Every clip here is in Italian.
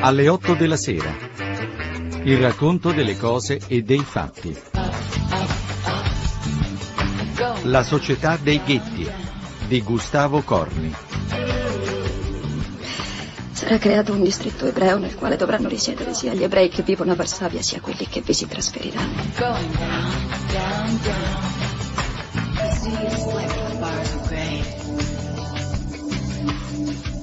Alle 8 della sera. Il racconto delle cose e dei fatti. La società dei ghetti di Gustavo Corni. Sarà creato un distretto ebreo nel quale dovranno risiedere sia gli ebrei che vivono a Varsavia sia quelli che vi si trasferiranno. Going down, down, down.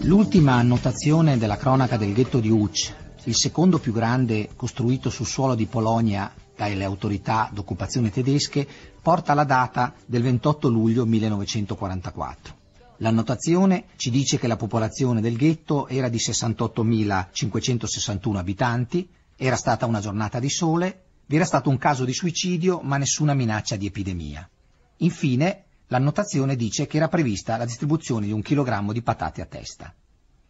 L'ultima annotazione della cronaca del ghetto di Uc, il secondo più grande costruito sul suolo di Polonia dalle autorità d'occupazione tedesche, porta la data del 28 luglio 1944. L'annotazione ci dice che la popolazione del ghetto era di 68.561 abitanti, era stata una giornata di sole, vi era stato un caso di suicidio ma nessuna minaccia di epidemia. Infine, L'annotazione dice che era prevista la distribuzione di un chilogrammo di patate a testa.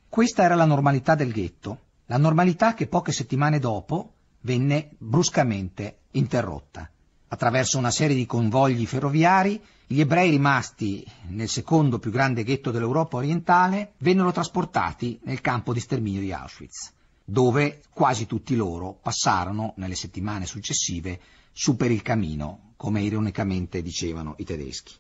Questa era la normalità del ghetto, la normalità che poche settimane dopo venne bruscamente interrotta. Attraverso una serie di convogli ferroviari, gli ebrei rimasti nel secondo più grande ghetto dell'Europa orientale vennero trasportati nel campo di sterminio di Auschwitz, dove quasi tutti loro passarono nelle settimane successive su per il camino, come ironicamente dicevano i tedeschi.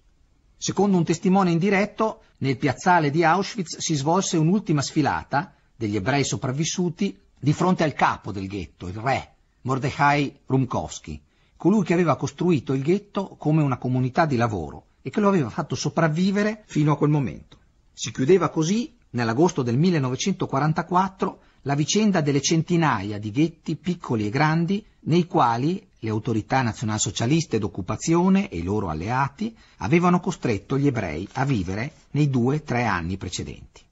Secondo un testimone indiretto, nel piazzale di Auschwitz si svolse un'ultima sfilata degli ebrei sopravvissuti di fronte al capo del ghetto, il re, Mordechai Rumkowski, colui che aveva costruito il ghetto come una comunità di lavoro e che lo aveva fatto sopravvivere fino a quel momento. Si chiudeva così, nell'agosto del 1944, la vicenda delle centinaia di ghetti piccoli e grandi nei quali le autorità nazionalsocialiste d'occupazione e i loro alleati avevano costretto gli ebrei a vivere nei due o tre anni precedenti.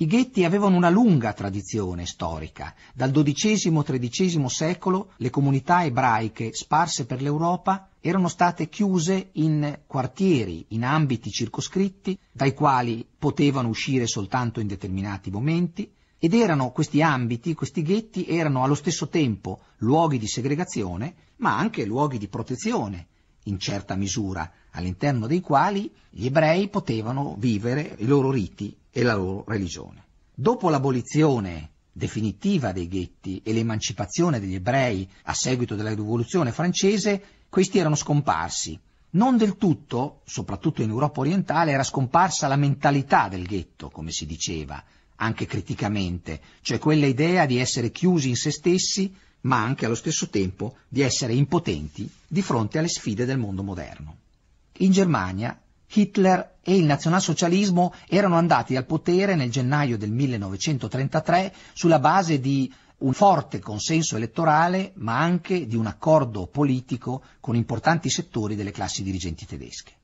I ghetti avevano una lunga tradizione storica. Dal XII-XIII secolo le comunità ebraiche sparse per l'Europa erano state chiuse in quartieri, in ambiti circoscritti, dai quali potevano uscire soltanto in determinati momenti, ed erano questi ambiti, questi ghetti, erano allo stesso tempo luoghi di segregazione, ma anche luoghi di protezione, in certa misura, all'interno dei quali gli ebrei potevano vivere i loro riti e la loro religione. Dopo l'abolizione definitiva dei ghetti e l'emancipazione degli ebrei a seguito della rivoluzione francese, questi erano scomparsi. Non del tutto, soprattutto in Europa orientale, era scomparsa la mentalità del ghetto, come si diceva, anche criticamente, cioè quella idea di essere chiusi in se stessi, ma anche allo stesso tempo di essere impotenti di fronte alle sfide del mondo moderno. In Germania Hitler e il nazionalsocialismo erano andati al potere nel gennaio del 1933 sulla base di un forte consenso elettorale, ma anche di un accordo politico con importanti settori delle classi dirigenti tedesche.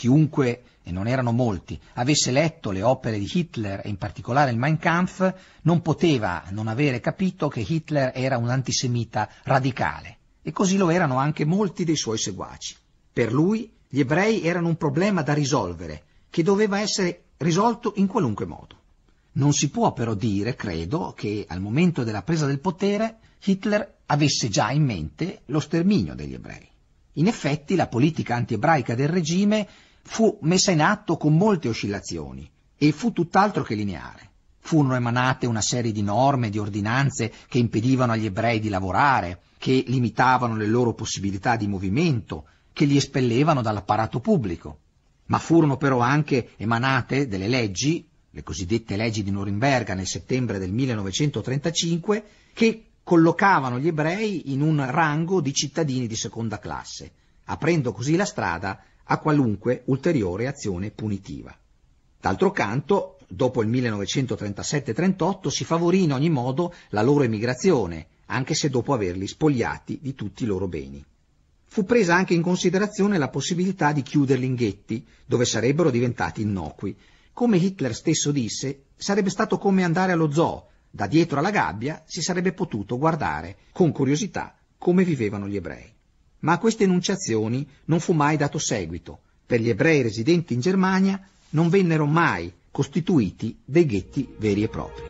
Chiunque, e non erano molti, avesse letto le opere di Hitler e in particolare il Mein Kampf, non poteva non avere capito che Hitler era un antisemita radicale. E così lo erano anche molti dei suoi seguaci. Per lui gli ebrei erano un problema da risolvere, che doveva essere risolto in qualunque modo. Non si può però dire, credo, che al momento della presa del potere Hitler avesse già in mente lo sterminio degli ebrei. In effetti la politica antiebraica del regime fu messa in atto con molte oscillazioni e fu tutt'altro che lineare. Furono emanate una serie di norme, di ordinanze che impedivano agli ebrei di lavorare, che limitavano le loro possibilità di movimento, che li espellevano dall'apparato pubblico. Ma furono però anche emanate delle leggi, le cosiddette leggi di Norimberga nel settembre del 1935, che collocavano gli ebrei in un rango di cittadini di seconda classe, aprendo così la strada a qualunque ulteriore azione punitiva. D'altro canto, dopo il 1937-38 si favorì in ogni modo la loro emigrazione, anche se dopo averli spogliati di tutti i loro beni. Fu presa anche in considerazione la possibilità di chiuderli in ghetti, dove sarebbero diventati innocui. Come Hitler stesso disse, sarebbe stato come andare allo zoo, da dietro alla gabbia si sarebbe potuto guardare con curiosità come vivevano gli ebrei ma a queste enunciazioni non fu mai dato seguito. Per gli ebrei residenti in Germania non vennero mai costituiti dei ghetti veri e propri.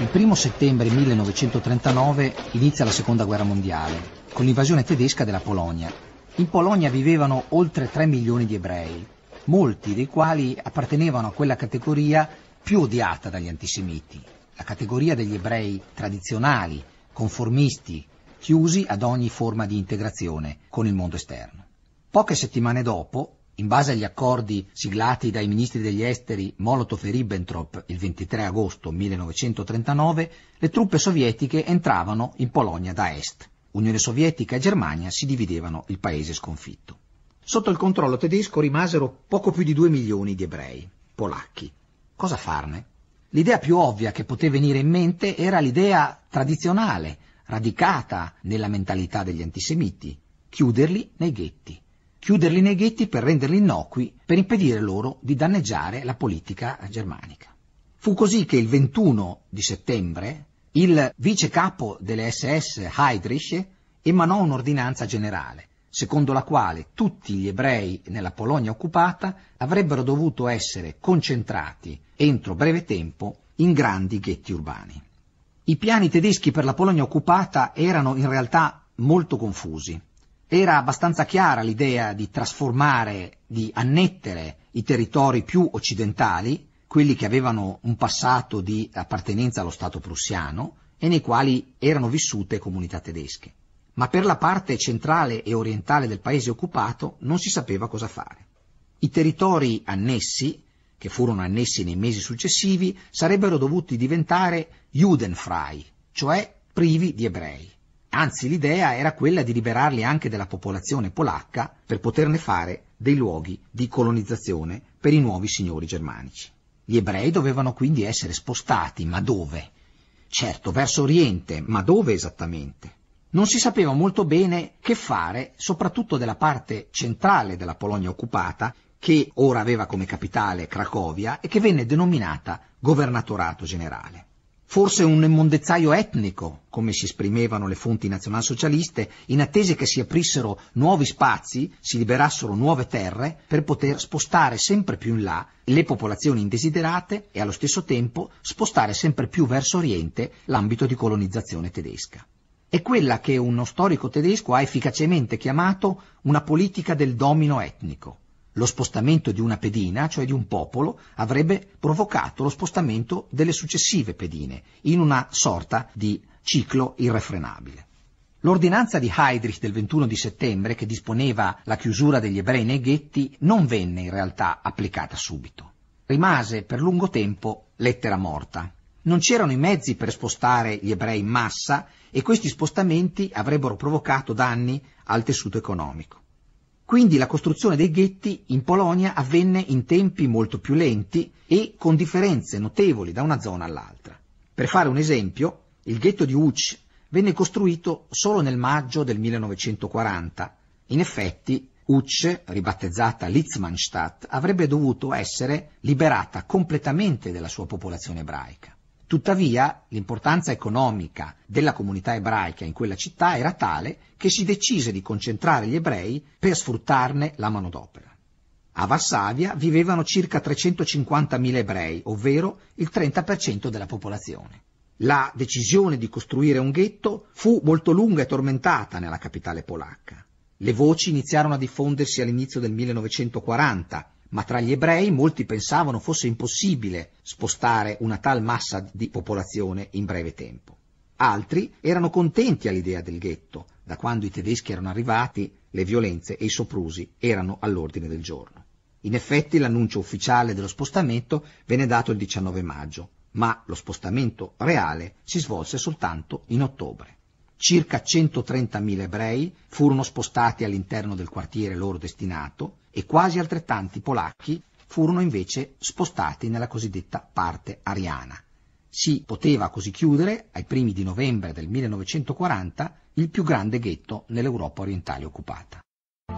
Il primo settembre 1939 inizia la seconda guerra mondiale, con l'invasione tedesca della Polonia. In Polonia vivevano oltre 3 milioni di ebrei, molti dei quali appartenevano a quella categoria più odiata dagli antisemiti, la categoria degli ebrei tradizionali, conformisti, chiusi ad ogni forma di integrazione con il mondo esterno. Poche settimane dopo, in base agli accordi siglati dai ministri degli esteri Molotov e Ribbentrop il 23 agosto 1939, le truppe sovietiche entravano in Polonia da est. Unione Sovietica e Germania si dividevano il paese sconfitto. Sotto il controllo tedesco rimasero poco più di due milioni di ebrei, polacchi. Cosa farne? L'idea più ovvia che poteva venire in mente era l'idea tradizionale radicata nella mentalità degli antisemiti, chiuderli nei ghetti. Chiuderli nei ghetti per renderli innocui, per impedire loro di danneggiare la politica germanica. Fu così che il 21 di settembre il vice capo delle SS Heydrich emanò un'ordinanza generale, secondo la quale tutti gli ebrei nella Polonia occupata avrebbero dovuto essere concentrati entro breve tempo in grandi ghetti urbani. I piani tedeschi per la Polonia occupata erano in realtà molto confusi. Era abbastanza chiara l'idea di trasformare, di annettere i territori più occidentali, quelli che avevano un passato di appartenenza allo Stato prussiano e nei quali erano vissute comunità tedesche. Ma per la parte centrale e orientale del paese occupato non si sapeva cosa fare. I territori annessi che furono annessi nei mesi successivi, sarebbero dovuti diventare Judenfrei, cioè privi di ebrei. Anzi, l'idea era quella di liberarli anche della popolazione polacca per poterne fare dei luoghi di colonizzazione per i nuovi signori germanici. Gli ebrei dovevano quindi essere spostati, ma dove? Certo, verso Oriente, ma dove esattamente? Non si sapeva molto bene che fare, soprattutto della parte centrale della Polonia occupata, che ora aveva come capitale Cracovia e che venne denominata governatorato generale. Forse un immondezzaio etnico, come si esprimevano le fonti nazionalsocialiste, in attesa che si aprissero nuovi spazi, si liberassero nuove terre, per poter spostare sempre più in là le popolazioni indesiderate e allo stesso tempo spostare sempre più verso oriente l'ambito di colonizzazione tedesca. È quella che uno storico tedesco ha efficacemente chiamato una politica del domino etnico, lo spostamento di una pedina, cioè di un popolo, avrebbe provocato lo spostamento delle successive pedine, in una sorta di ciclo irrefrenabile. L'ordinanza di Heydrich del 21 di settembre, che disponeva la chiusura degli ebrei nei ghetti, non venne in realtà applicata subito. Rimase per lungo tempo lettera morta. Non c'erano i mezzi per spostare gli ebrei in massa e questi spostamenti avrebbero provocato danni al tessuto economico. Quindi la costruzione dei ghetti in Polonia avvenne in tempi molto più lenti e con differenze notevoli da una zona all'altra. Per fare un esempio, il ghetto di Uc venne costruito solo nel maggio del 1940. In effetti, Uc, ribattezzata Litzmannstadt, avrebbe dovuto essere liberata completamente della sua popolazione ebraica. Tuttavia l'importanza economica della comunità ebraica in quella città era tale che si decise di concentrare gli ebrei per sfruttarne la manodopera. A Varsavia vivevano circa 350.000 ebrei, ovvero il 30% della popolazione. La decisione di costruire un ghetto fu molto lunga e tormentata nella capitale polacca. Le voci iniziarono a diffondersi all'inizio del 1940 ma tra gli ebrei molti pensavano fosse impossibile spostare una tal massa di popolazione in breve tempo. Altri erano contenti all'idea del ghetto, da quando i tedeschi erano arrivati le violenze e i soprusi erano all'ordine del giorno. In effetti l'annuncio ufficiale dello spostamento venne dato il 19 maggio, ma lo spostamento reale si svolse soltanto in ottobre circa 130.000 ebrei furono spostati all'interno del quartiere loro destinato e quasi altrettanti polacchi furono invece spostati nella cosiddetta parte ariana. Si poteva così chiudere, ai primi di novembre del 1940, il più grande ghetto nell'Europa orientale occupata.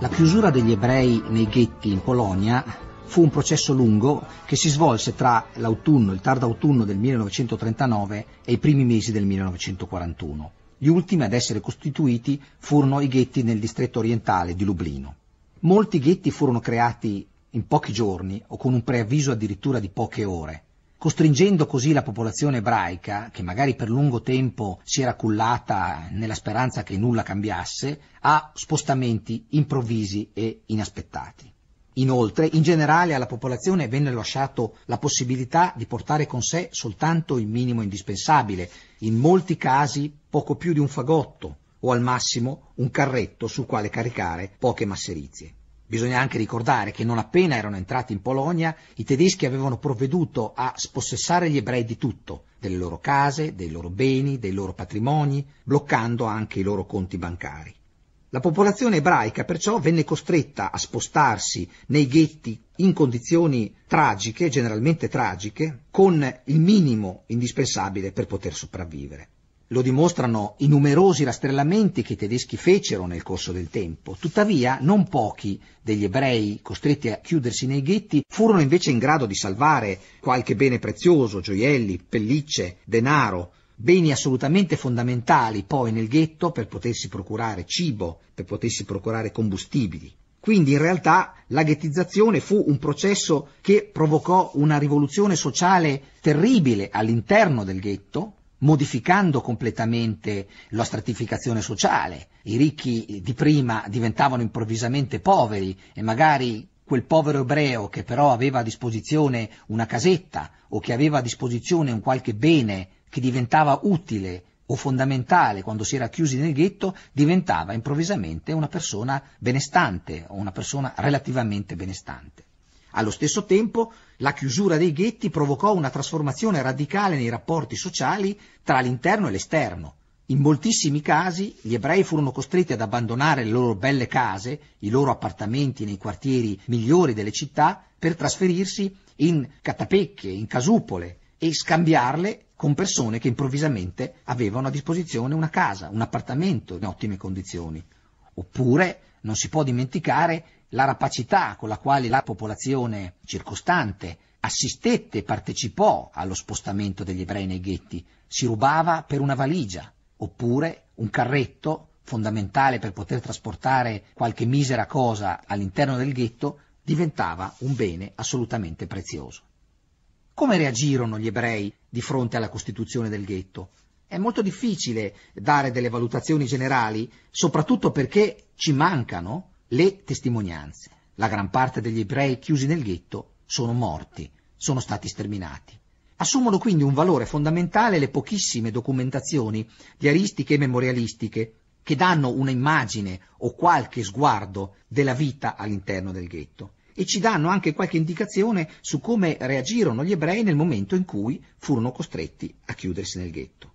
La chiusura degli ebrei nei ghetti in Polonia fu un processo lungo che si svolse tra l'autunno, il tardo autunno del 1939 e i primi mesi del 1941 gli ultimi ad essere costituiti furono i ghetti nel distretto orientale di Lublino. Molti ghetti furono creati in pochi giorni o con un preavviso addirittura di poche ore, costringendo così la popolazione ebraica, che magari per lungo tempo si era cullata nella speranza che nulla cambiasse, a spostamenti improvvisi e inaspettati. Inoltre, in generale alla popolazione venne lasciato la possibilità di portare con sé soltanto il minimo indispensabile, in molti casi poco più di un fagotto o al massimo un carretto sul quale caricare poche masserizie. Bisogna anche ricordare che non appena erano entrati in Polonia, i tedeschi avevano provveduto a spossessare gli ebrei di tutto, delle loro case, dei loro beni, dei loro patrimoni, bloccando anche i loro conti bancari. La popolazione ebraica perciò venne costretta a spostarsi nei ghetti in condizioni tragiche, generalmente tragiche, con il minimo indispensabile per poter sopravvivere. Lo dimostrano i numerosi rastrellamenti che i tedeschi fecero nel corso del tempo. Tuttavia, non pochi degli ebrei costretti a chiudersi nei ghetti furono invece in grado di salvare qualche bene prezioso, gioielli, pellicce, denaro, beni assolutamente fondamentali poi nel ghetto per potersi procurare cibo, per potersi procurare combustibili. Quindi in realtà la ghettizzazione fu un processo che provocò una rivoluzione sociale terribile all'interno del ghetto, modificando completamente la stratificazione sociale. I ricchi di prima diventavano improvvisamente poveri e magari quel povero ebreo che però aveva a disposizione una casetta o che aveva a disposizione un qualche bene che diventava utile o fondamentale quando si era chiusi nel ghetto, diventava improvvisamente una persona benestante o una persona relativamente benestante. Allo stesso tempo, la chiusura dei ghetti provocò una trasformazione radicale nei rapporti sociali tra l'interno e l'esterno. In moltissimi casi gli ebrei furono costretti ad abbandonare le loro belle case, i loro appartamenti nei quartieri migliori delle città, per trasferirsi in catapecchie, in casupole e scambiarle con persone che improvvisamente avevano a disposizione una casa, un appartamento in ottime condizioni. Oppure non si può dimenticare la rapacità con la quale la popolazione circostante assistette e partecipò allo spostamento degli ebrei nei ghetti, si rubava per una valigia, oppure un carretto fondamentale per poter trasportare qualche misera cosa all'interno del ghetto diventava un bene assolutamente prezioso. Come reagirono gli ebrei di fronte alla costituzione del ghetto? È molto difficile dare delle valutazioni generali, soprattutto perché ci mancano le testimonianze. La gran parte degli ebrei chiusi nel ghetto sono morti, sono stati sterminati. Assumono quindi un valore fondamentale le pochissime documentazioni diaristiche e memorialistiche che danno un'immagine o qualche sguardo della vita all'interno del ghetto e ci danno anche qualche indicazione su come reagirono gli ebrei nel momento in cui furono costretti a chiudersi nel ghetto.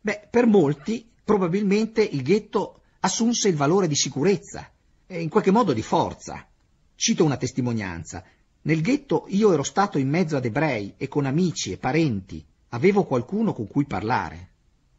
Beh, per molti probabilmente il ghetto assunse il valore di sicurezza e in qualche modo di forza. Cito una testimonianza. Nel ghetto io ero stato in mezzo ad ebrei e con amici e parenti, avevo qualcuno con cui parlare.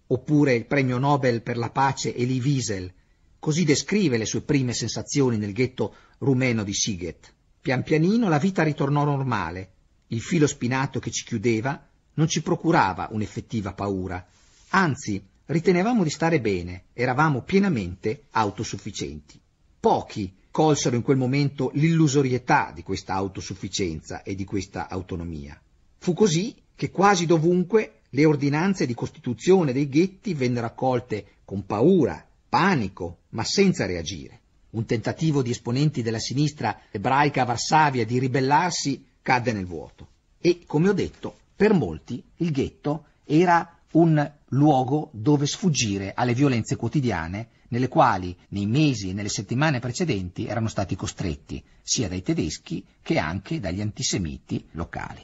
Oppure il premio Nobel per la pace Elie Wiesel, così descrive le sue prime sensazioni nel ghetto rumeno di Siget. Pian pianino la vita ritornò normale. Il filo spinato che ci chiudeva non ci procurava un'effettiva paura. Anzi, ritenevamo di stare bene, eravamo pienamente autosufficienti. Pochi colsero in quel momento l'illusorietà di questa autosufficienza e di questa autonomia. Fu così che quasi dovunque le ordinanze di costituzione dei ghetti vennero accolte con paura, panico, ma senza reagire. Un tentativo di esponenti della sinistra ebraica a Varsavia di ribellarsi cadde nel vuoto. E, come ho detto, per molti il ghetto era un luogo dove sfuggire alle violenze quotidiane nelle quali nei mesi e nelle settimane precedenti erano stati costretti sia dai tedeschi che anche dagli antisemiti locali.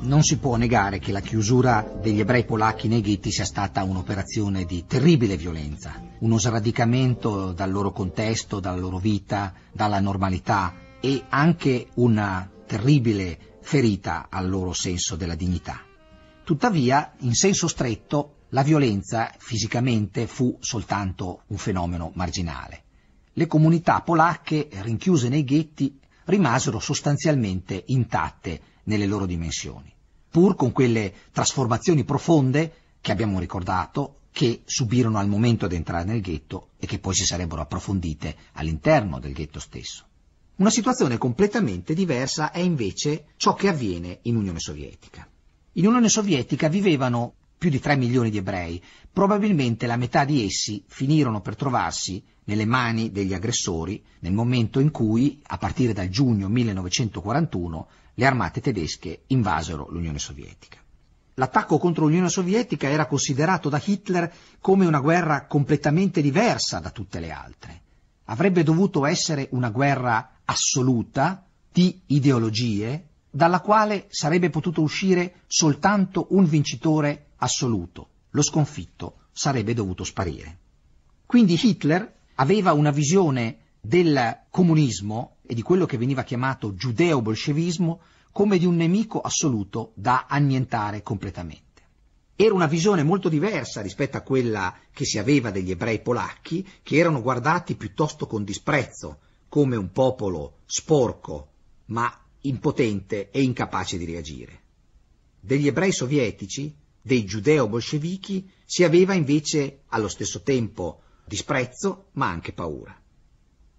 Non si può negare che la chiusura degli ebrei polacchi nei ghetti sia stata un'operazione di terribile violenza, uno sradicamento dal loro contesto, dalla loro vita, dalla normalità e anche una terribile ferita al loro senso della dignità. Tuttavia, in senso stretto, la violenza fisicamente fu soltanto un fenomeno marginale. Le comunità polacche rinchiuse nei ghetti rimasero sostanzialmente intatte nelle loro dimensioni, pur con quelle trasformazioni profonde che abbiamo ricordato, che subirono al momento di entrare nel ghetto e che poi si sarebbero approfondite all'interno del ghetto stesso. Una situazione completamente diversa è invece ciò che avviene in Unione Sovietica. In Unione Sovietica vivevano più di 3 milioni di ebrei, probabilmente la metà di essi finirono per trovarsi nelle mani degli aggressori nel momento in cui, a partire dal giugno 1941, le armate tedesche invasero l'Unione Sovietica. L'attacco contro l'Unione Sovietica era considerato da Hitler come una guerra completamente diversa da tutte le altre. Avrebbe dovuto essere una guerra assoluta di ideologie dalla quale sarebbe potuto uscire soltanto un vincitore assoluto. Lo sconfitto sarebbe dovuto sparire. Quindi Hitler aveva una visione del comunismo e di quello che veniva chiamato giudeo-bolscevismo come di un nemico assoluto da annientare completamente. Era una visione molto diversa rispetto a quella che si aveva degli ebrei polacchi, che erano guardati piuttosto con disprezzo, come un popolo sporco, ma impotente e incapace di reagire. Degli ebrei sovietici, dei giudeo-bolscevichi, si aveva invece allo stesso tempo disprezzo, ma anche paura.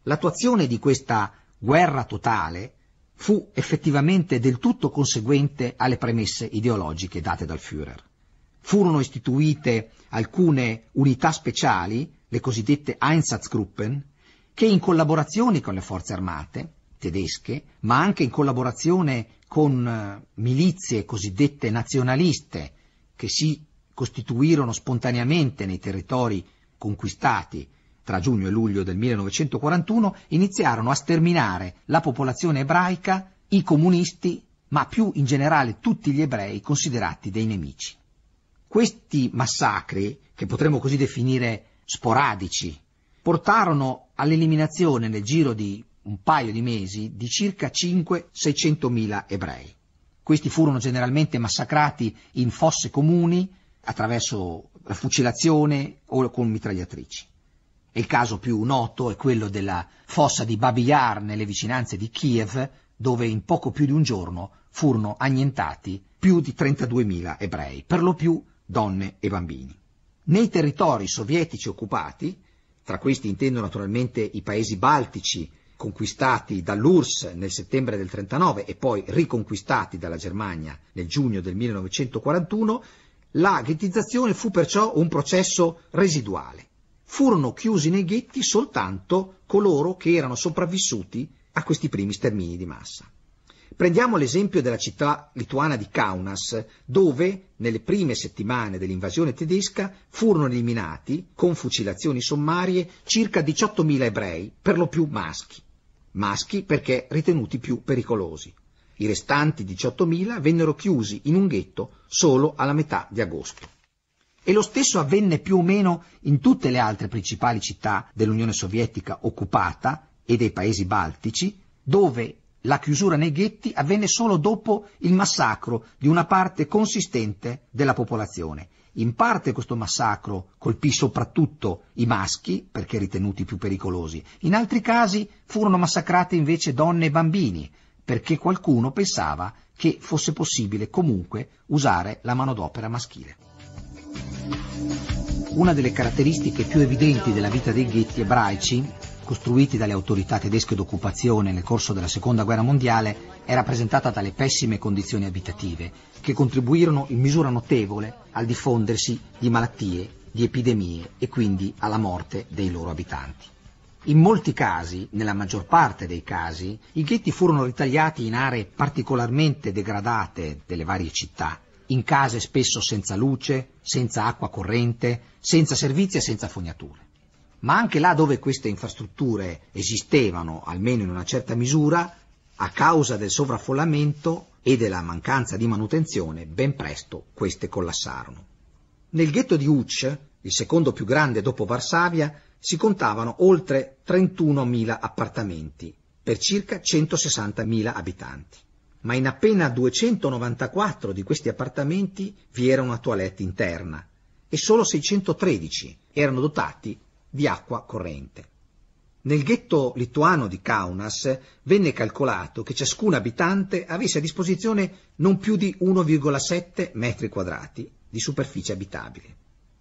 L'attuazione di questa guerra totale fu effettivamente del tutto conseguente alle premesse ideologiche date dal Führer. Furono istituite alcune unità speciali, le cosiddette Einsatzgruppen, che in collaborazione con le forze armate tedesche, ma anche in collaborazione con eh, milizie cosiddette nazionaliste che si costituirono spontaneamente nei territori conquistati tra giugno e luglio del 1941, iniziarono a sterminare la popolazione ebraica, i comunisti, ma più in generale tutti gli ebrei considerati dei nemici. Questi massacri, che potremmo così definire sporadici, portarono all'eliminazione nel giro di un paio di mesi di circa 5-600 mila ebrei. Questi furono generalmente massacrati in fosse comuni attraverso la fucilazione o con mitragliatrici. Il caso più noto è quello della fossa di Babi nelle vicinanze di Kiev, dove in poco più di un giorno furono annientati più di 32.000 ebrei, per lo più donne e bambini. Nei territori sovietici occupati, tra questi intendo naturalmente i paesi baltici conquistati dall'URSS nel settembre del 1939 e poi riconquistati dalla Germania nel giugno del 1941, la ghettizzazione fu perciò un processo residuale furono chiusi nei ghetti soltanto coloro che erano sopravvissuti a questi primi stermini di massa. Prendiamo l'esempio della città lituana di Kaunas, dove nelle prime settimane dell'invasione tedesca furono eliminati, con fucilazioni sommarie, circa 18.000 ebrei, per lo più maschi. Maschi perché ritenuti più pericolosi. I restanti 18.000 vennero chiusi in un ghetto solo alla metà di agosto. E lo stesso avvenne più o meno in tutte le altre principali città dell'Unione Sovietica occupata e dei paesi baltici, dove la chiusura nei ghetti avvenne solo dopo il massacro di una parte consistente della popolazione. In parte questo massacro colpì soprattutto i maschi, perché ritenuti più pericolosi, in altri casi furono massacrate invece donne e bambini, perché qualcuno pensava che fosse possibile comunque usare la manodopera maschile. Una delle caratteristiche più evidenti della vita dei ghetti ebraici, costruiti dalle autorità tedesche d'occupazione nel corso della Seconda Guerra Mondiale, è rappresentata dalle pessime condizioni abitative, che contribuirono in misura notevole al diffondersi di malattie, di epidemie e quindi alla morte dei loro abitanti. In molti casi, nella maggior parte dei casi, i ghetti furono ritagliati in aree particolarmente degradate delle varie città in case spesso senza luce, senza acqua corrente, senza servizi e senza fognature. Ma anche là dove queste infrastrutture esistevano, almeno in una certa misura, a causa del sovraffollamento e della mancanza di manutenzione, ben presto queste collassarono. Nel ghetto di Uch, il secondo più grande dopo Varsavia, si contavano oltre 31.000 appartamenti per circa 160.000 abitanti ma in appena 294 di questi appartamenti vi era una toilette interna e solo 613 erano dotati di acqua corrente. Nel ghetto lituano di Kaunas venne calcolato che ciascun abitante avesse a disposizione non più di 1,7 metri quadrati di superficie abitabile.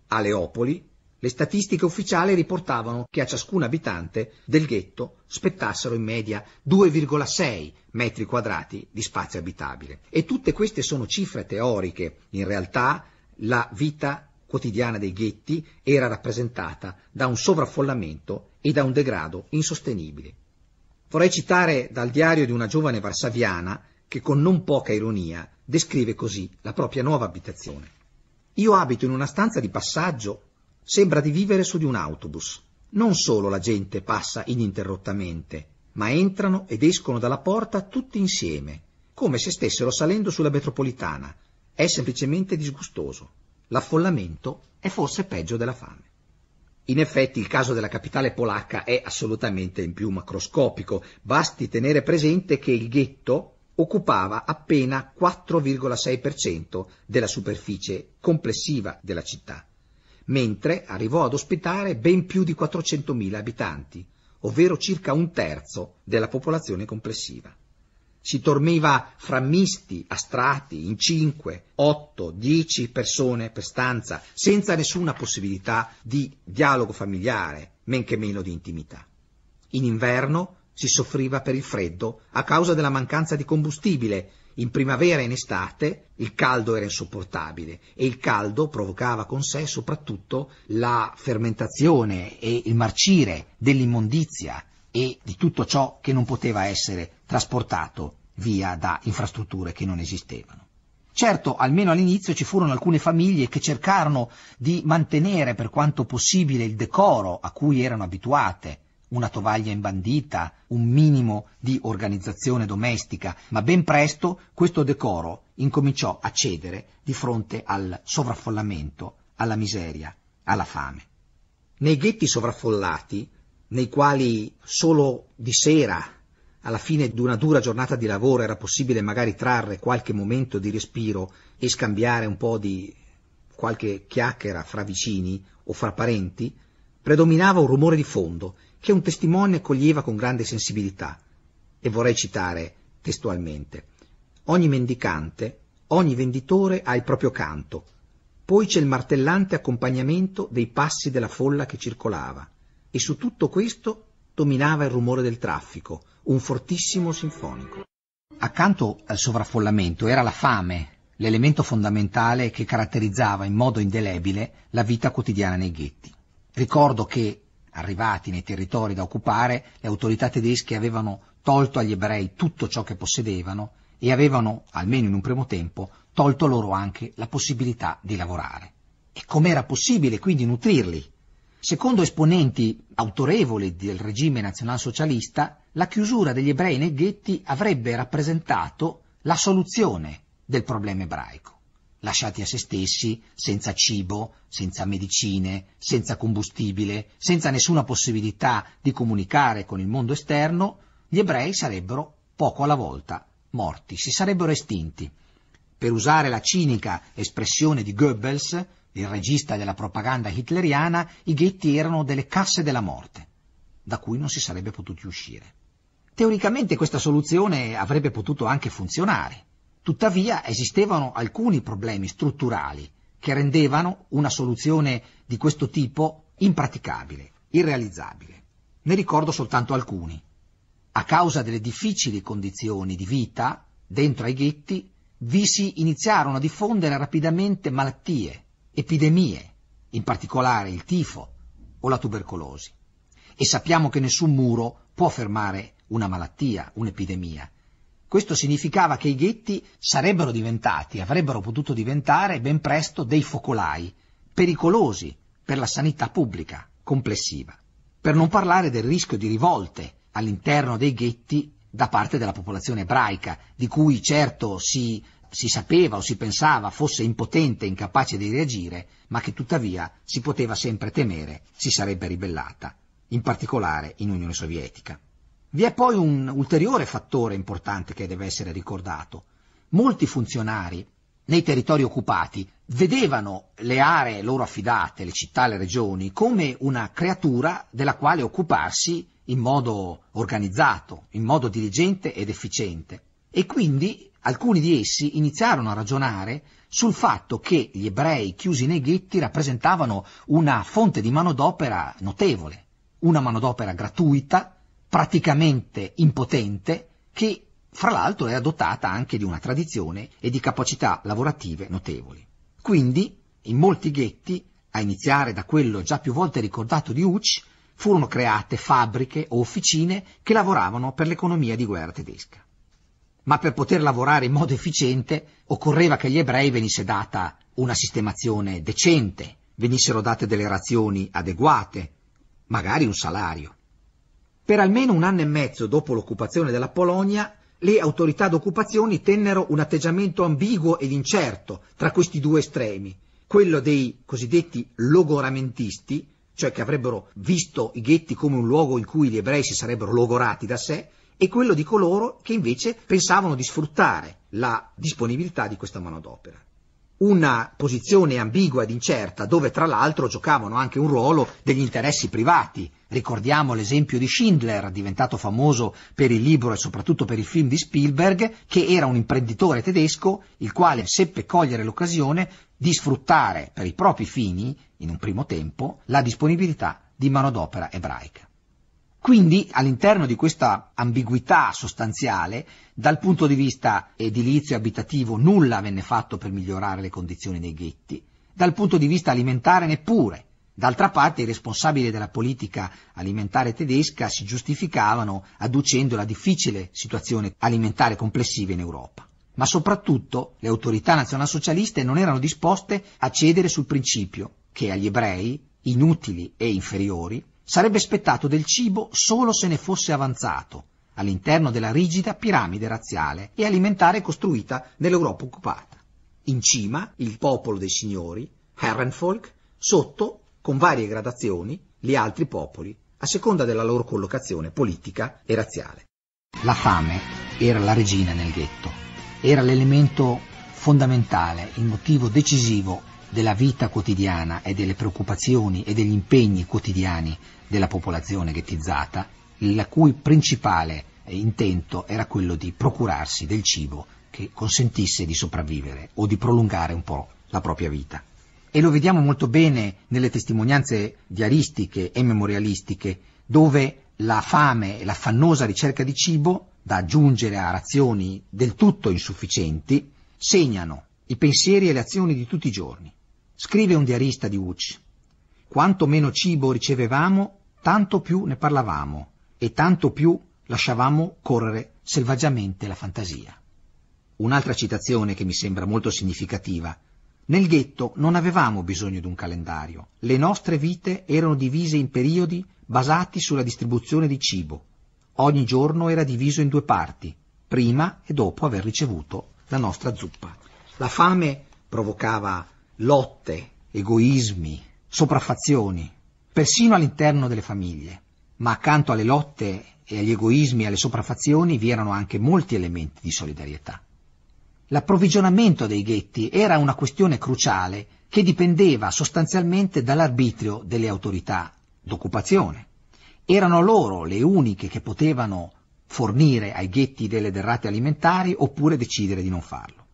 A Leopoli le statistiche ufficiali riportavano che a ciascun abitante del ghetto spettassero in media 2,6 metri quadrati di spazio abitabile. E tutte queste sono cifre teoriche. In realtà la vita quotidiana dei ghetti era rappresentata da un sovraffollamento e da un degrado insostenibile. Vorrei citare dal diario di una giovane varsaviana che con non poca ironia descrive così la propria nuova abitazione. Io abito in una stanza di passaggio Sembra di vivere su di un autobus. Non solo la gente passa ininterrottamente, ma entrano ed escono dalla porta tutti insieme, come se stessero salendo sulla metropolitana. È semplicemente disgustoso. L'affollamento è forse peggio della fame. In effetti il caso della capitale polacca è assolutamente in più macroscopico. Basti tenere presente che il ghetto occupava appena 4,6% della superficie complessiva della città mentre arrivò ad ospitare ben più di 400.000 abitanti, ovvero circa un terzo della popolazione complessiva. Si dormiva fra misti, astrati, in 5, 8, 10 persone per stanza, senza nessuna possibilità di dialogo familiare, men che meno di intimità. In inverno si soffriva per il freddo a causa della mancanza di combustibile in primavera e in estate il caldo era insopportabile e il caldo provocava con sé soprattutto la fermentazione e il marcire dell'immondizia e di tutto ciò che non poteva essere trasportato via da infrastrutture che non esistevano. Certo, almeno all'inizio ci furono alcune famiglie che cercarono di mantenere per quanto possibile il decoro a cui erano abituate, una tovaglia imbandita, un minimo di organizzazione domestica, ma ben presto questo decoro incominciò a cedere di fronte al sovraffollamento, alla miseria, alla fame. Nei ghetti sovraffollati, nei quali solo di sera, alla fine di una dura giornata di lavoro, era possibile magari trarre qualche momento di respiro e scambiare un po' di qualche chiacchiera fra vicini o fra parenti, predominava un rumore di fondo che un testimone accoglieva con grande sensibilità, e vorrei citare testualmente, ogni mendicante, ogni venditore ha il proprio canto, poi c'è il martellante accompagnamento dei passi della folla che circolava, e su tutto questo dominava il rumore del traffico, un fortissimo sinfonico. Accanto al sovraffollamento era la fame, l'elemento fondamentale che caratterizzava in modo indelebile la vita quotidiana nei ghetti. Ricordo che arrivati nei territori da occupare, le autorità tedesche avevano tolto agli ebrei tutto ciò che possedevano e avevano, almeno in un primo tempo, tolto loro anche la possibilità di lavorare. E com'era possibile quindi nutrirli? Secondo esponenti autorevoli del regime nazionalsocialista, la chiusura degli ebrei nei ghetti avrebbe rappresentato la soluzione del problema ebraico lasciati a se stessi, senza cibo, senza medicine, senza combustibile, senza nessuna possibilità di comunicare con il mondo esterno, gli ebrei sarebbero poco alla volta morti, si sarebbero estinti. Per usare la cinica espressione di Goebbels, il regista della propaganda hitleriana, i ghetti erano delle casse della morte, da cui non si sarebbe potuti uscire. Teoricamente questa soluzione avrebbe potuto anche funzionare. Tuttavia esistevano alcuni problemi strutturali che rendevano una soluzione di questo tipo impraticabile, irrealizzabile. Ne ricordo soltanto alcuni. A causa delle difficili condizioni di vita dentro ai ghetti, vi si iniziarono a diffondere rapidamente malattie, epidemie, in particolare il tifo o la tubercolosi. E sappiamo che nessun muro può fermare una malattia, un'epidemia, questo significava che i ghetti sarebbero diventati, avrebbero potuto diventare ben presto dei focolai, pericolosi per la sanità pubblica complessiva, per non parlare del rischio di rivolte all'interno dei ghetti da parte della popolazione ebraica, di cui certo si, si sapeva o si pensava fosse impotente e incapace di reagire, ma che tuttavia si poteva sempre temere si sarebbe ribellata, in particolare in Unione Sovietica. Vi è poi un ulteriore fattore importante che deve essere ricordato. Molti funzionari nei territori occupati vedevano le aree loro affidate, le città, le regioni, come una creatura della quale occuparsi in modo organizzato, in modo diligente ed efficiente. E quindi alcuni di essi iniziarono a ragionare sul fatto che gli ebrei chiusi nei ghetti rappresentavano una fonte di manodopera notevole, una manodopera gratuita praticamente impotente che fra l'altro era dotata anche di una tradizione e di capacità lavorative notevoli. Quindi, in molti ghetti, a iniziare da quello già più volte ricordato di Uch, furono create fabbriche o officine che lavoravano per l'economia di guerra tedesca. Ma per poter lavorare in modo efficiente occorreva che agli ebrei venisse data una sistemazione decente, venissero date delle razioni adeguate, magari un salario. Per almeno un anno e mezzo dopo l'occupazione della Polonia, le autorità d'occupazione tennero un atteggiamento ambiguo ed incerto tra questi due estremi, quello dei cosiddetti logoramentisti, cioè che avrebbero visto i ghetti come un luogo in cui gli ebrei si sarebbero logorati da sé, e quello di coloro che invece pensavano di sfruttare la disponibilità di questa manodopera una posizione ambigua ed incerta dove tra l'altro giocavano anche un ruolo degli interessi privati. Ricordiamo l'esempio di Schindler, diventato famoso per il libro e soprattutto per il film di Spielberg, che era un imprenditore tedesco il quale seppe cogliere l'occasione di sfruttare per i propri fini, in un primo tempo, la disponibilità di manodopera ebraica. Quindi all'interno di questa ambiguità sostanziale, dal punto di vista edilizio e abitativo nulla venne fatto per migliorare le condizioni dei ghetti, dal punto di vista alimentare neppure. D'altra parte i responsabili della politica alimentare tedesca si giustificavano adducendo la difficile situazione alimentare complessiva in Europa. Ma soprattutto le autorità nazionalsocialiste non erano disposte a cedere sul principio che agli ebrei, inutili e inferiori, sarebbe spettato del cibo solo se ne fosse avanzato, all'interno della rigida piramide razziale e alimentare costruita nell'Europa occupata. In cima il popolo dei signori, Herrenfolk, sotto, con varie gradazioni, gli altri popoli, a seconda della loro collocazione politica e razziale. La fame era la regina nel ghetto, era l'elemento fondamentale, il motivo decisivo della vita quotidiana e delle preoccupazioni e degli impegni quotidiani della popolazione ghettizzata, il cui principale intento era quello di procurarsi del cibo che consentisse di sopravvivere o di prolungare un po' la propria vita. E lo vediamo molto bene nelle testimonianze diaristiche e memorialistiche, dove la fame e l'affannosa ricerca di cibo, da aggiungere a razioni del tutto insufficienti, segnano i pensieri e le azioni di tutti i giorni. Scrive un diarista di Ucci. Quanto meno cibo ricevevamo, tanto più ne parlavamo e tanto più lasciavamo correre selvaggiamente la fantasia. Un'altra citazione che mi sembra molto significativa. Nel ghetto non avevamo bisogno di un calendario. Le nostre vite erano divise in periodi basati sulla distribuzione di cibo. Ogni giorno era diviso in due parti, prima e dopo aver ricevuto la nostra zuppa. La fame provocava lotte, egoismi, sopraffazioni, persino all'interno delle famiglie. Ma accanto alle lotte e agli egoismi e alle sopraffazioni vi erano anche molti elementi di solidarietà. L'approvvigionamento dei ghetti era una questione cruciale che dipendeva sostanzialmente dall'arbitrio delle autorità d'occupazione. Erano loro le uniche che potevano fornire ai ghetti delle derrate alimentari oppure decidere di non farlo.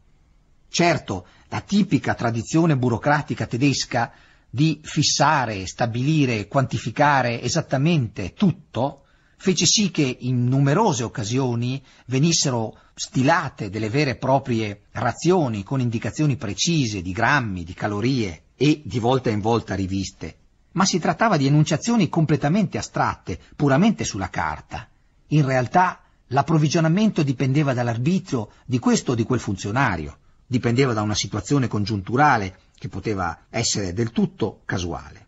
Certo, la tipica tradizione burocratica tedesca di fissare, stabilire, quantificare esattamente tutto, fece sì che in numerose occasioni venissero stilate delle vere e proprie razioni con indicazioni precise di grammi, di calorie e di volta in volta riviste, ma si trattava di enunciazioni completamente astratte, puramente sulla carta. In realtà l'approvvigionamento dipendeva dall'arbitro di questo o di quel funzionario, dipendeva da una situazione congiunturale che poteva essere del tutto casuale.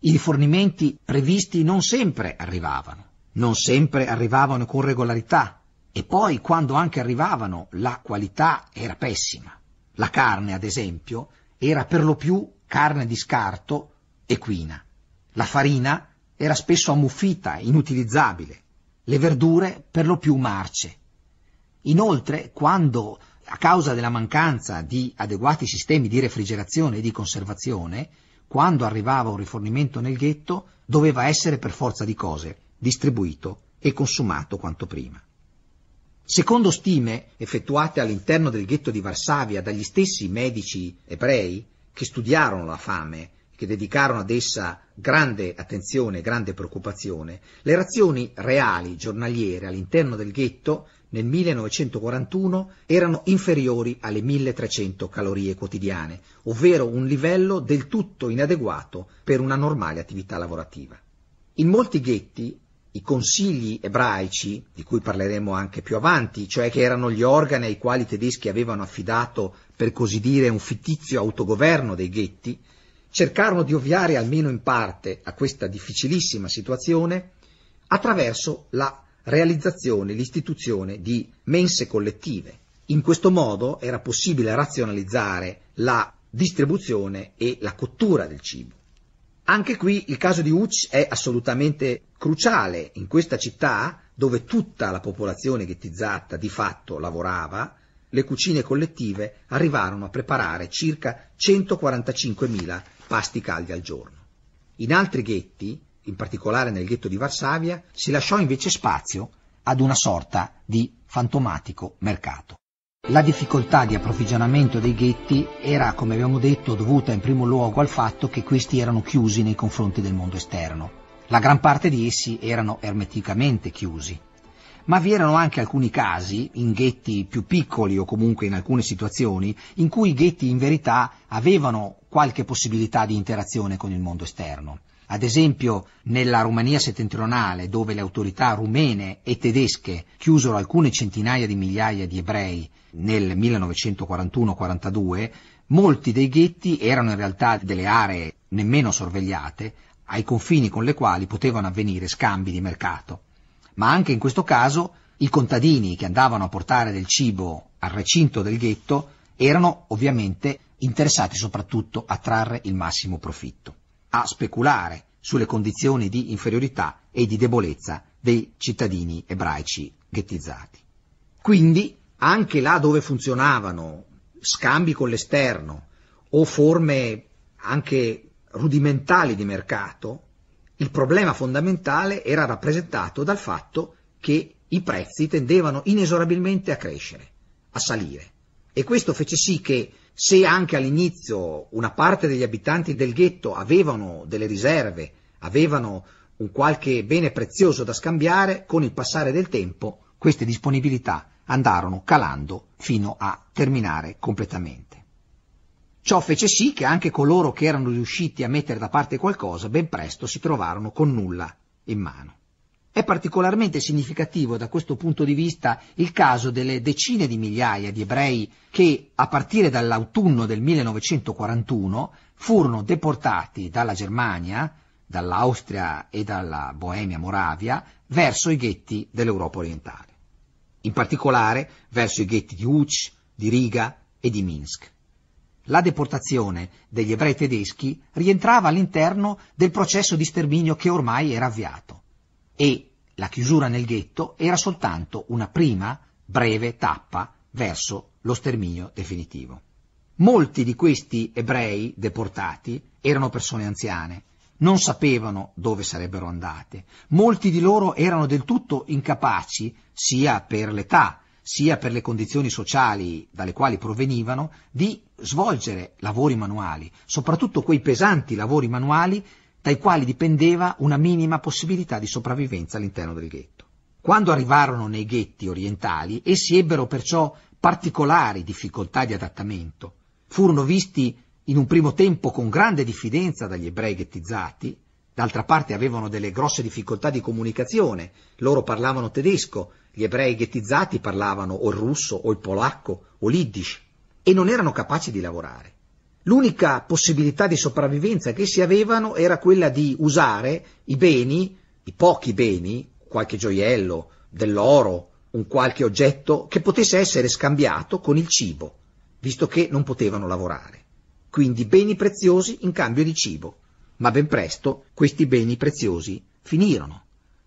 I rifornimenti previsti non sempre arrivavano, non sempre arrivavano con regolarità e poi quando anche arrivavano la qualità era pessima. La carne, ad esempio, era per lo più carne di scarto equina. La farina era spesso ammuffita, inutilizzabile. Le verdure per lo più marce. Inoltre, quando a causa della mancanza di adeguati sistemi di refrigerazione e di conservazione, quando arrivava un rifornimento nel ghetto doveva essere per forza di cose distribuito e consumato quanto prima. Secondo stime effettuate all'interno del ghetto di Varsavia dagli stessi medici ebrei che studiarono la fame e che dedicarono ad essa grande attenzione e grande preoccupazione, le razioni reali giornaliere all'interno del ghetto nel 1941 erano inferiori alle 1300 calorie quotidiane, ovvero un livello del tutto inadeguato per una normale attività lavorativa. In molti ghetti i consigli ebraici, di cui parleremo anche più avanti, cioè che erano gli organi ai quali i tedeschi avevano affidato, per così dire, un fittizio autogoverno dei ghetti, cercarono di ovviare almeno in parte a questa difficilissima situazione attraverso la realizzazione l'istituzione di mense collettive. In questo modo era possibile razionalizzare la distribuzione e la cottura del cibo. Anche qui il caso di Uc è assolutamente cruciale. In questa città, dove tutta la popolazione ghettizzata di fatto lavorava, le cucine collettive arrivarono a preparare circa 145.000 pasti caldi al giorno. In altri ghetti in particolare nel ghetto di Varsavia, si lasciò invece spazio ad una sorta di fantomatico mercato. La difficoltà di approvvigionamento dei ghetti era, come abbiamo detto, dovuta in primo luogo al fatto che questi erano chiusi nei confronti del mondo esterno. La gran parte di essi erano ermeticamente chiusi. Ma vi erano anche alcuni casi, in ghetti più piccoli o comunque in alcune situazioni, in cui i ghetti in verità avevano qualche possibilità di interazione con il mondo esterno. Ad esempio nella Romania settentrionale, dove le autorità rumene e tedesche chiusero alcune centinaia di migliaia di ebrei nel 1941-42, molti dei ghetti erano in realtà delle aree nemmeno sorvegliate, ai confini con le quali potevano avvenire scambi di mercato. Ma anche in questo caso i contadini che andavano a portare del cibo al recinto del ghetto erano ovviamente interessati soprattutto a trarre il massimo profitto a speculare sulle condizioni di inferiorità e di debolezza dei cittadini ebraici ghettizzati. Quindi, anche là dove funzionavano scambi con l'esterno o forme anche rudimentali di mercato, il problema fondamentale era rappresentato dal fatto che i prezzi tendevano inesorabilmente a crescere, a salire. E questo fece sì che se anche all'inizio una parte degli abitanti del ghetto avevano delle riserve, avevano un qualche bene prezioso da scambiare, con il passare del tempo queste disponibilità andarono calando fino a terminare completamente. Ciò fece sì che anche coloro che erano riusciti a mettere da parte qualcosa ben presto si trovarono con nulla in mano. È particolarmente significativo da questo punto di vista il caso delle decine di migliaia di ebrei che, a partire dall'autunno del 1941, furono deportati dalla Germania, dall'Austria e dalla Boemia-Moravia verso i ghetti dell'Europa orientale, in particolare verso i ghetti di Uc, di Riga e di Minsk. La deportazione degli ebrei tedeschi rientrava all'interno del processo di sterminio che ormai era avviato e la chiusura nel ghetto era soltanto una prima breve tappa verso lo sterminio definitivo. Molti di questi ebrei deportati erano persone anziane, non sapevano dove sarebbero andate, molti di loro erano del tutto incapaci, sia per l'età, sia per le condizioni sociali dalle quali provenivano, di svolgere lavori manuali, soprattutto quei pesanti lavori manuali dai quali dipendeva una minima possibilità di sopravvivenza all'interno del ghetto. Quando arrivarono nei ghetti orientali, essi ebbero perciò particolari difficoltà di adattamento. Furono visti in un primo tempo con grande diffidenza dagli ebrei ghettizzati, d'altra parte avevano delle grosse difficoltà di comunicazione, loro parlavano tedesco, gli ebrei ghettizzati parlavano o il russo o il polacco o l'iddish e non erano capaci di lavorare. L'unica possibilità di sopravvivenza che si avevano era quella di usare i beni, i pochi beni, qualche gioiello, dell'oro, un qualche oggetto che potesse essere scambiato con il cibo, visto che non potevano lavorare. Quindi beni preziosi in cambio di cibo. Ma ben presto questi beni preziosi finirono.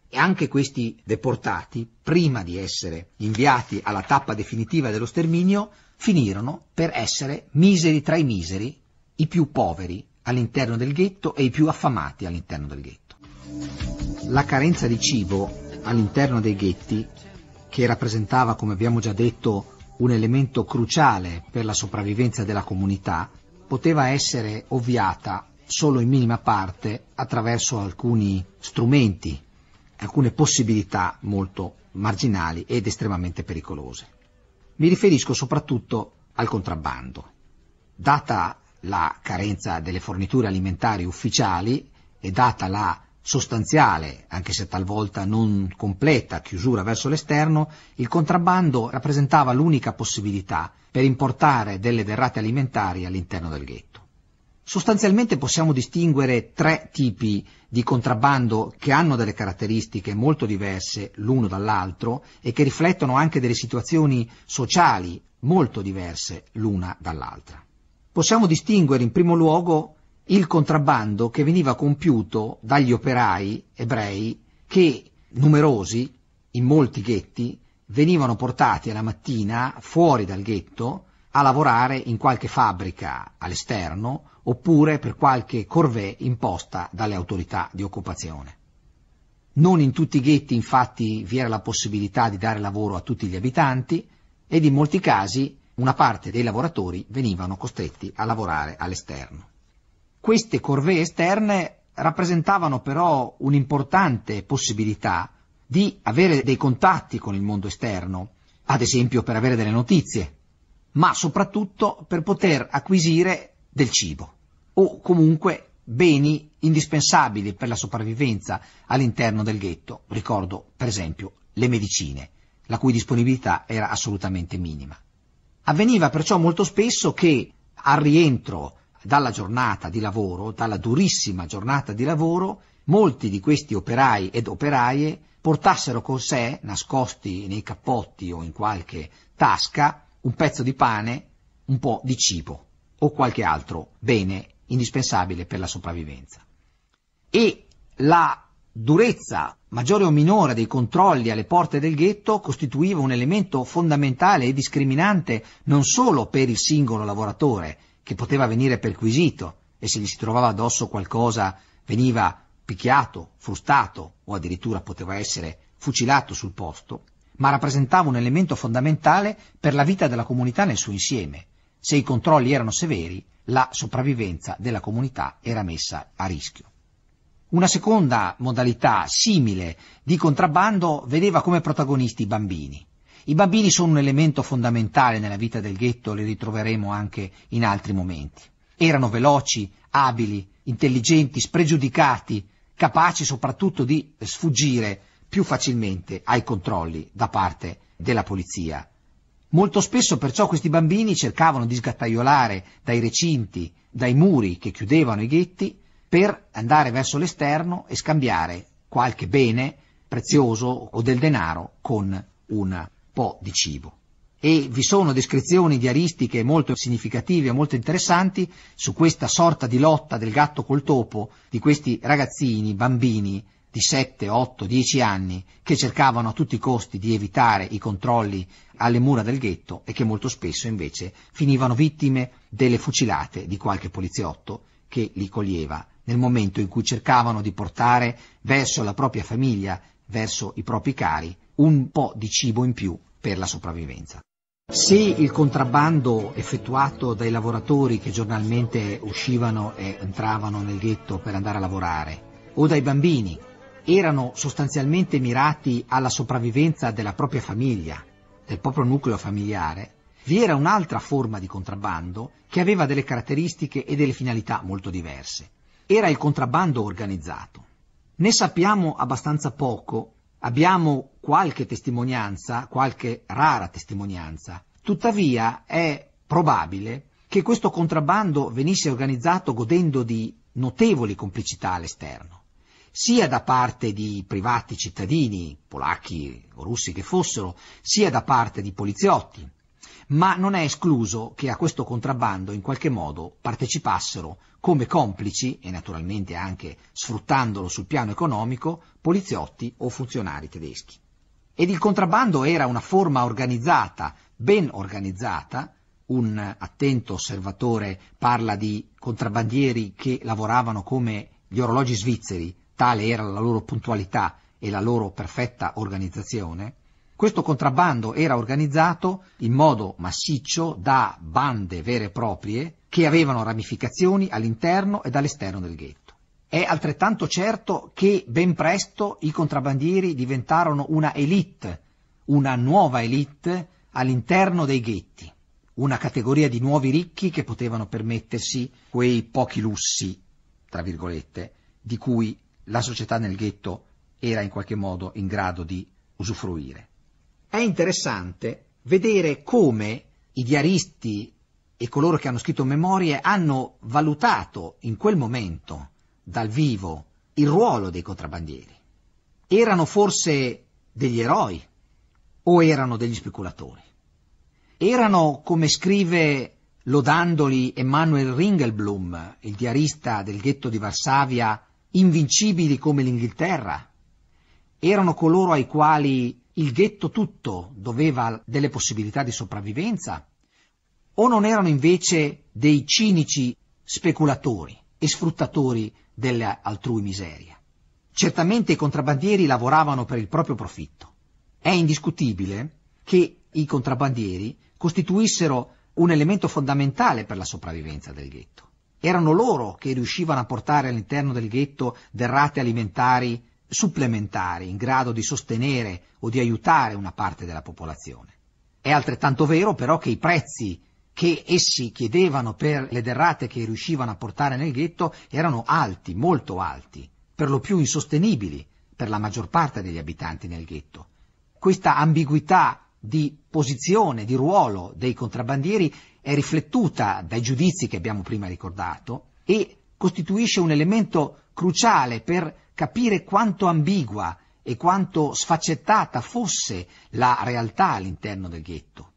E anche questi deportati, prima di essere inviati alla tappa definitiva dello sterminio, finirono per essere miseri tra i miseri i più poveri all'interno del ghetto e i più affamati all'interno del ghetto. La carenza di cibo all'interno dei ghetti, che rappresentava, come abbiamo già detto, un elemento cruciale per la sopravvivenza della comunità, poteva essere ovviata solo in minima parte attraverso alcuni strumenti, alcune possibilità molto marginali ed estremamente pericolose. Mi riferisco soprattutto al contrabbando. Data la carenza delle forniture alimentari ufficiali e data la sostanziale, anche se talvolta non completa, chiusura verso l'esterno, il contrabbando rappresentava l'unica possibilità per importare delle derrate alimentari all'interno del ghetto. Sostanzialmente possiamo distinguere tre tipi di contrabbando che hanno delle caratteristiche molto diverse l'uno dall'altro e che riflettono anche delle situazioni sociali molto diverse l'una dall'altra possiamo distinguere in primo luogo il contrabbando che veniva compiuto dagli operai ebrei che, numerosi, in molti ghetti, venivano portati alla mattina fuori dal ghetto a lavorare in qualche fabbrica all'esterno oppure per qualche corvée imposta dalle autorità di occupazione. Non in tutti i ghetti infatti vi era la possibilità di dare lavoro a tutti gli abitanti ed in molti casi una parte dei lavoratori venivano costretti a lavorare all'esterno. Queste corvee esterne rappresentavano però un'importante possibilità di avere dei contatti con il mondo esterno, ad esempio per avere delle notizie, ma soprattutto per poter acquisire del cibo o comunque beni indispensabili per la sopravvivenza all'interno del ghetto, ricordo per esempio le medicine, la cui disponibilità era assolutamente minima. Avveniva perciò molto spesso che al rientro dalla giornata di lavoro, dalla durissima giornata di lavoro, molti di questi operai ed operaie portassero con sé, nascosti nei cappotti o in qualche tasca, un pezzo di pane, un po' di cibo o qualche altro bene indispensabile per la sopravvivenza. E la durezza maggiore o minore dei controlli alle porte del ghetto costituiva un elemento fondamentale e discriminante non solo per il singolo lavoratore, che poteva venire perquisito e se gli si trovava addosso qualcosa veniva picchiato, frustato o addirittura poteva essere fucilato sul posto, ma rappresentava un elemento fondamentale per la vita della comunità nel suo insieme. Se i controlli erano severi, la sopravvivenza della comunità era messa a rischio. Una seconda modalità simile di contrabbando vedeva come protagonisti i bambini. I bambini sono un elemento fondamentale nella vita del ghetto, li ritroveremo anche in altri momenti. Erano veloci, abili, intelligenti, spregiudicati, capaci soprattutto di sfuggire più facilmente ai controlli da parte della polizia. Molto spesso perciò questi bambini cercavano di sgattaiolare dai recinti, dai muri che chiudevano i ghetti, per andare verso l'esterno e scambiare qualche bene prezioso o del denaro con un po' di cibo. E vi sono descrizioni diaristiche molto significative e molto interessanti su questa sorta di lotta del gatto col topo di questi ragazzini, bambini di 7, 8, 10 anni che cercavano a tutti i costi di evitare i controlli alle mura del ghetto e che molto spesso invece finivano vittime delle fucilate di qualche poliziotto che li coglieva nel momento in cui cercavano di portare verso la propria famiglia, verso i propri cari, un po' di cibo in più per la sopravvivenza. Se il contrabbando effettuato dai lavoratori che giornalmente uscivano e entravano nel ghetto per andare a lavorare, o dai bambini, erano sostanzialmente mirati alla sopravvivenza della propria famiglia, del proprio nucleo familiare, vi era un'altra forma di contrabbando che aveva delle caratteristiche e delle finalità molto diverse era il contrabbando organizzato. Ne sappiamo abbastanza poco, abbiamo qualche testimonianza, qualche rara testimonianza, tuttavia è probabile che questo contrabbando venisse organizzato godendo di notevoli complicità all'esterno, sia da parte di privati cittadini, polacchi o russi che fossero, sia da parte di poliziotti, ma non è escluso che a questo contrabbando in qualche modo partecipassero come complici, e naturalmente anche sfruttandolo sul piano economico, poliziotti o funzionari tedeschi. Ed il contrabbando era una forma organizzata, ben organizzata, un attento osservatore parla di contrabbandieri che lavoravano come gli orologi svizzeri, tale era la loro puntualità e la loro perfetta organizzazione, questo contrabbando era organizzato in modo massiccio da bande vere e proprie che avevano ramificazioni all'interno ed all'esterno del ghetto. È altrettanto certo che ben presto i contrabbandieri diventarono una elite, una nuova elite all'interno dei ghetti, una categoria di nuovi ricchi che potevano permettersi quei pochi lussi, tra virgolette, di cui la società nel ghetto era in qualche modo in grado di usufruire. È interessante vedere come i diaristi e coloro che hanno scritto memorie hanno valutato in quel momento dal vivo il ruolo dei contrabbandieri. Erano forse degli eroi o erano degli speculatori? Erano, come scrive lodandoli Emanuel Ringelblum, il diarista del ghetto di Varsavia, invincibili come l'Inghilterra? Erano coloro ai quali il ghetto tutto doveva delle possibilità di sopravvivenza? o non erano invece dei cinici speculatori e sfruttatori dell'altrui miseria. Certamente i contrabbandieri lavoravano per il proprio profitto. È indiscutibile che i contrabbandieri costituissero un elemento fondamentale per la sopravvivenza del ghetto. Erano loro che riuscivano a portare all'interno del ghetto derrate alimentari supplementari in grado di sostenere o di aiutare una parte della popolazione. È altrettanto vero però che i prezzi che essi chiedevano per le derrate che riuscivano a portare nel ghetto erano alti, molto alti, per lo più insostenibili per la maggior parte degli abitanti nel ghetto. Questa ambiguità di posizione, di ruolo dei contrabbandieri è riflettuta dai giudizi che abbiamo prima ricordato e costituisce un elemento cruciale per capire quanto ambigua e quanto sfaccettata fosse la realtà all'interno del ghetto,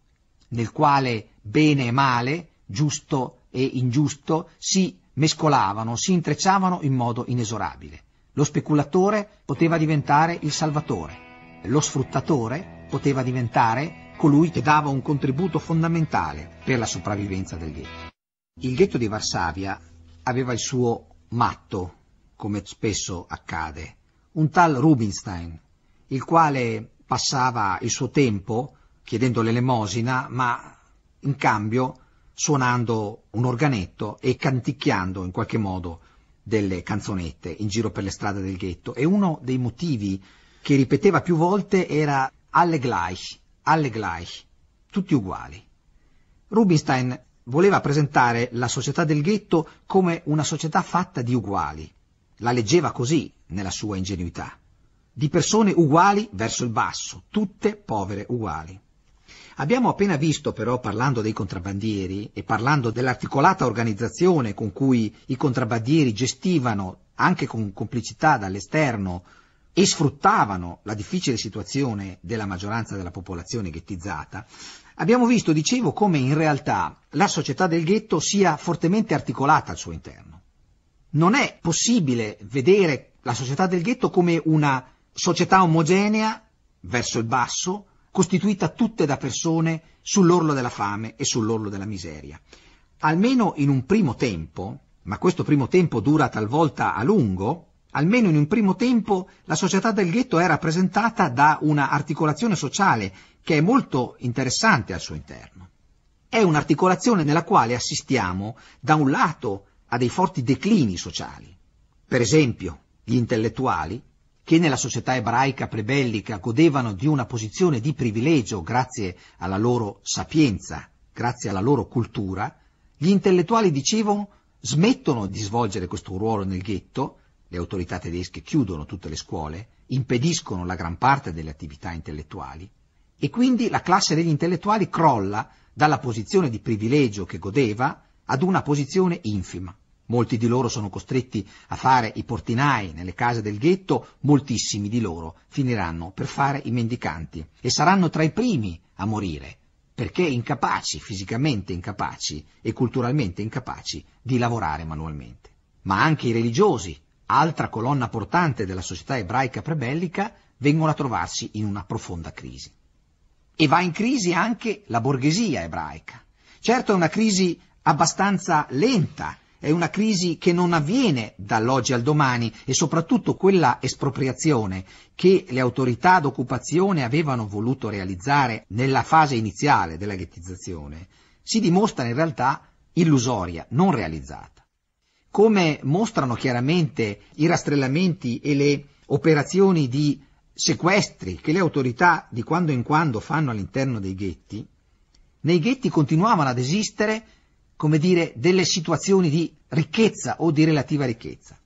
nel quale bene e male, giusto e ingiusto, si mescolavano, si intrecciavano in modo inesorabile. Lo speculatore poteva diventare il salvatore, lo sfruttatore poteva diventare colui che dava un contributo fondamentale per la sopravvivenza del ghetto. Il ghetto di Varsavia aveva il suo matto, come spesso accade, un tal Rubinstein, il quale passava il suo tempo chiedendo l'elemosina, ma in cambio suonando un organetto e canticchiando in qualche modo delle canzonette in giro per le strade del ghetto e uno dei motivi che ripeteva più volte era alle gleich, alle gleich, tutti uguali. Rubinstein voleva presentare la società del ghetto come una società fatta di uguali, la leggeva così nella sua ingenuità, di persone uguali verso il basso, tutte povere uguali. Abbiamo appena visto però, parlando dei contrabbandieri e parlando dell'articolata organizzazione con cui i contrabbandieri gestivano, anche con complicità dall'esterno, e sfruttavano la difficile situazione della maggioranza della popolazione ghettizzata, abbiamo visto, dicevo, come in realtà la società del ghetto sia fortemente articolata al suo interno. Non è possibile vedere la società del ghetto come una società omogenea verso il basso, costituita tutte da persone sull'orlo della fame e sull'orlo della miseria. Almeno in un primo tempo, ma questo primo tempo dura talvolta a lungo, almeno in un primo tempo la società del ghetto è rappresentata da una articolazione sociale che è molto interessante al suo interno. È un'articolazione nella quale assistiamo da un lato a dei forti declini sociali. Per esempio, gli intellettuali che nella società ebraica prebellica godevano di una posizione di privilegio grazie alla loro sapienza, grazie alla loro cultura, gli intellettuali dicevano smettono di svolgere questo ruolo nel ghetto, le autorità tedesche chiudono tutte le scuole, impediscono la gran parte delle attività intellettuali e quindi la classe degli intellettuali crolla dalla posizione di privilegio che godeva ad una posizione infima. Molti di loro sono costretti a fare i portinai nelle case del ghetto, moltissimi di loro finiranno per fare i mendicanti e saranno tra i primi a morire, perché incapaci, fisicamente incapaci e culturalmente incapaci di lavorare manualmente. Ma anche i religiosi, altra colonna portante della società ebraica prebellica, vengono a trovarsi in una profonda crisi. E va in crisi anche la borghesia ebraica. Certo è una crisi abbastanza lenta è una crisi che non avviene dall'oggi al domani e soprattutto quella espropriazione che le autorità d'occupazione avevano voluto realizzare nella fase iniziale della ghettizzazione si dimostra in realtà illusoria, non realizzata. Come mostrano chiaramente i rastrellamenti e le operazioni di sequestri che le autorità di quando in quando fanno all'interno dei ghetti, nei ghetti continuavano ad esistere come dire, delle situazioni di ricchezza o di relativa ricchezza.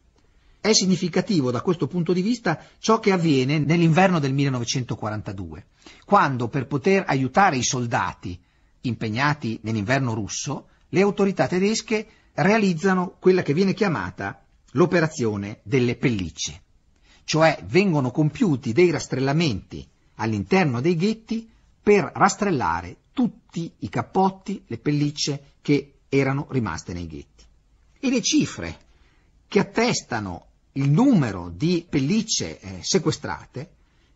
È significativo da questo punto di vista ciò che avviene nell'inverno del 1942, quando per poter aiutare i soldati impegnati nell'inverno russo, le autorità tedesche realizzano quella che viene chiamata l'operazione delle pellicce, cioè vengono compiuti dei rastrellamenti all'interno dei ghetti per rastrellare tutti i cappotti, le pellicce che erano rimaste nei ghetti. E le cifre che attestano il numero di pellicce eh, sequestrate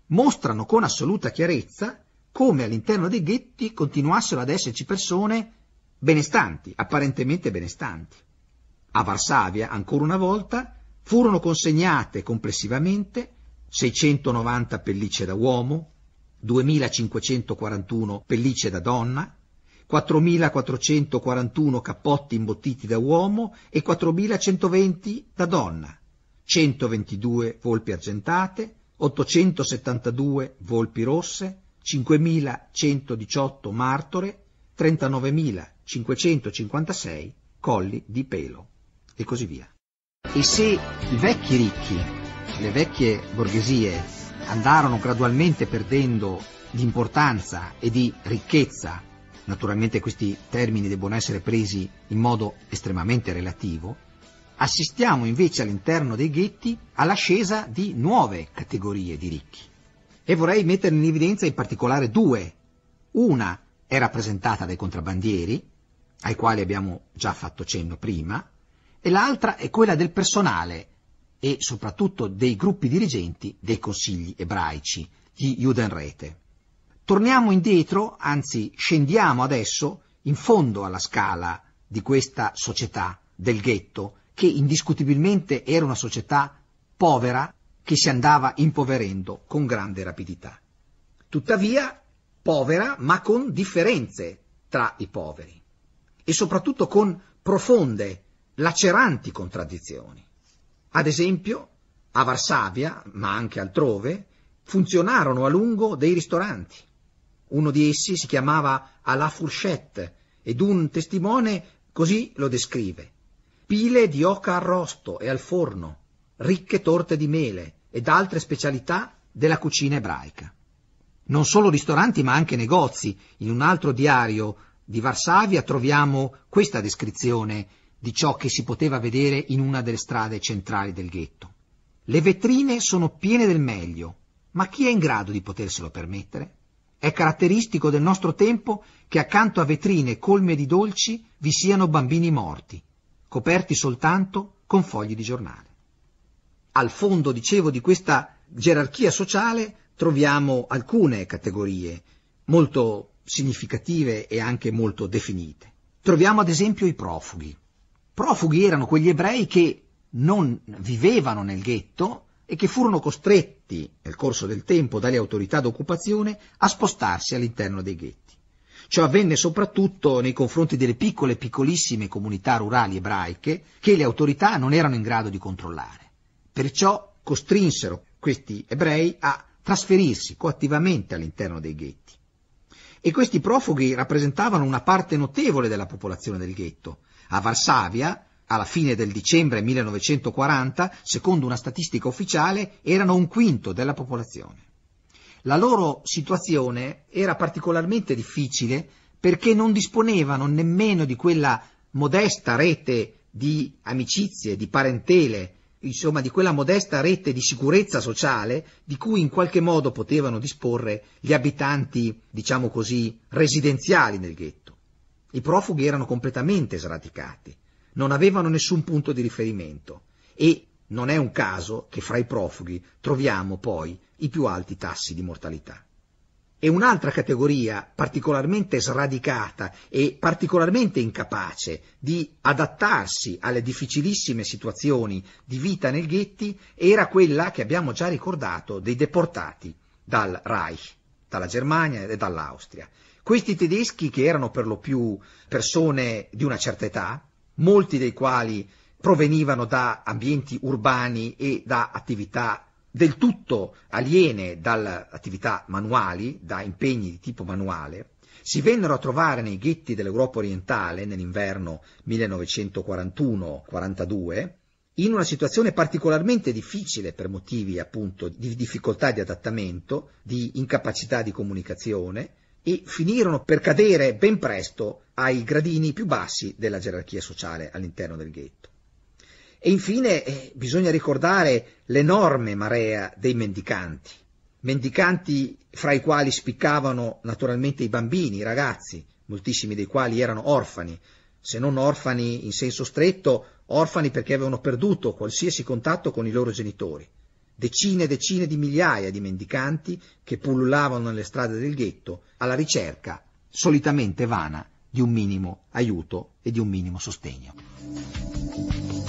mostrano con assoluta chiarezza come all'interno dei ghetti continuassero ad esserci persone benestanti, apparentemente benestanti. A Varsavia, ancora una volta, furono consegnate complessivamente 690 pellicce da uomo, 2541 pellicce da donna, 4.441 cappotti imbottiti da uomo e 4.120 da donna, 122 volpi argentate, 872 volpi rosse, 5.118 martore, 39.556 colli di pelo e così via. E se i vecchi ricchi, le vecchie borghesie andarono gradualmente perdendo di importanza e di ricchezza naturalmente questi termini debbono essere presi in modo estremamente relativo, assistiamo invece all'interno dei ghetti all'ascesa di nuove categorie di ricchi. E vorrei mettere in evidenza in particolare due. Una è rappresentata dai contrabbandieri, ai quali abbiamo già fatto cenno prima, e l'altra è quella del personale e soprattutto dei gruppi dirigenti dei consigli ebraici, gli Judenrete. Torniamo indietro, anzi scendiamo adesso in fondo alla scala di questa società del ghetto, che indiscutibilmente era una società povera che si andava impoverendo con grande rapidità. Tuttavia povera ma con differenze tra i poveri e soprattutto con profonde, laceranti contraddizioni. Ad esempio, a Varsavia, ma anche altrove, funzionarono a lungo dei ristoranti uno di essi si chiamava Alà Fourchette ed un testimone così lo descrive. Pile di oca arrosto e al forno, ricche torte di mele ed altre specialità della cucina ebraica. Non solo ristoranti ma anche negozi. In un altro diario di Varsavia troviamo questa descrizione di ciò che si poteva vedere in una delle strade centrali del ghetto. Le vetrine sono piene del meglio, ma chi è in grado di poterselo permettere? È caratteristico del nostro tempo che accanto a vetrine colme di dolci vi siano bambini morti, coperti soltanto con fogli di giornale. Al fondo, dicevo, di questa gerarchia sociale troviamo alcune categorie molto significative e anche molto definite. Troviamo ad esempio i profughi. Profughi erano quegli ebrei che non vivevano nel ghetto, e che furono costretti, nel corso del tempo, dalle autorità d'occupazione a spostarsi all'interno dei ghetti. Ciò avvenne soprattutto nei confronti delle piccole e piccolissime comunità rurali ebraiche che le autorità non erano in grado di controllare. Perciò costrinsero questi ebrei a trasferirsi coattivamente all'interno dei ghetti. E questi profughi rappresentavano una parte notevole della popolazione del ghetto. A Varsavia alla fine del dicembre 1940, secondo una statistica ufficiale, erano un quinto della popolazione. La loro situazione era particolarmente difficile perché non disponevano nemmeno di quella modesta rete di amicizie, di parentele, insomma di quella modesta rete di sicurezza sociale di cui in qualche modo potevano disporre gli abitanti, diciamo così, residenziali nel ghetto. I profughi erano completamente sradicati non avevano nessun punto di riferimento e non è un caso che fra i profughi troviamo poi i più alti tassi di mortalità. E un'altra categoria particolarmente sradicata e particolarmente incapace di adattarsi alle difficilissime situazioni di vita nel ghetti era quella che abbiamo già ricordato dei deportati dal Reich, dalla Germania e dall'Austria. Questi tedeschi che erano per lo più persone di una certa età, molti dei quali provenivano da ambienti urbani e da attività del tutto aliene dalle attività manuali, da impegni di tipo manuale, si vennero a trovare nei ghetti dell'Europa orientale nell'inverno 1941-42, in una situazione particolarmente difficile per motivi appunto di difficoltà di adattamento, di incapacità di comunicazione, e finirono per cadere ben presto ai gradini più bassi della gerarchia sociale all'interno del ghetto. E infine eh, bisogna ricordare l'enorme marea dei mendicanti, mendicanti fra i quali spiccavano naturalmente i bambini, i ragazzi, moltissimi dei quali erano orfani, se non orfani in senso stretto, orfani perché avevano perduto qualsiasi contatto con i loro genitori decine e decine di migliaia di mendicanti che pullulavano nelle strade del ghetto alla ricerca, solitamente vana, di un minimo aiuto e di un minimo sostegno.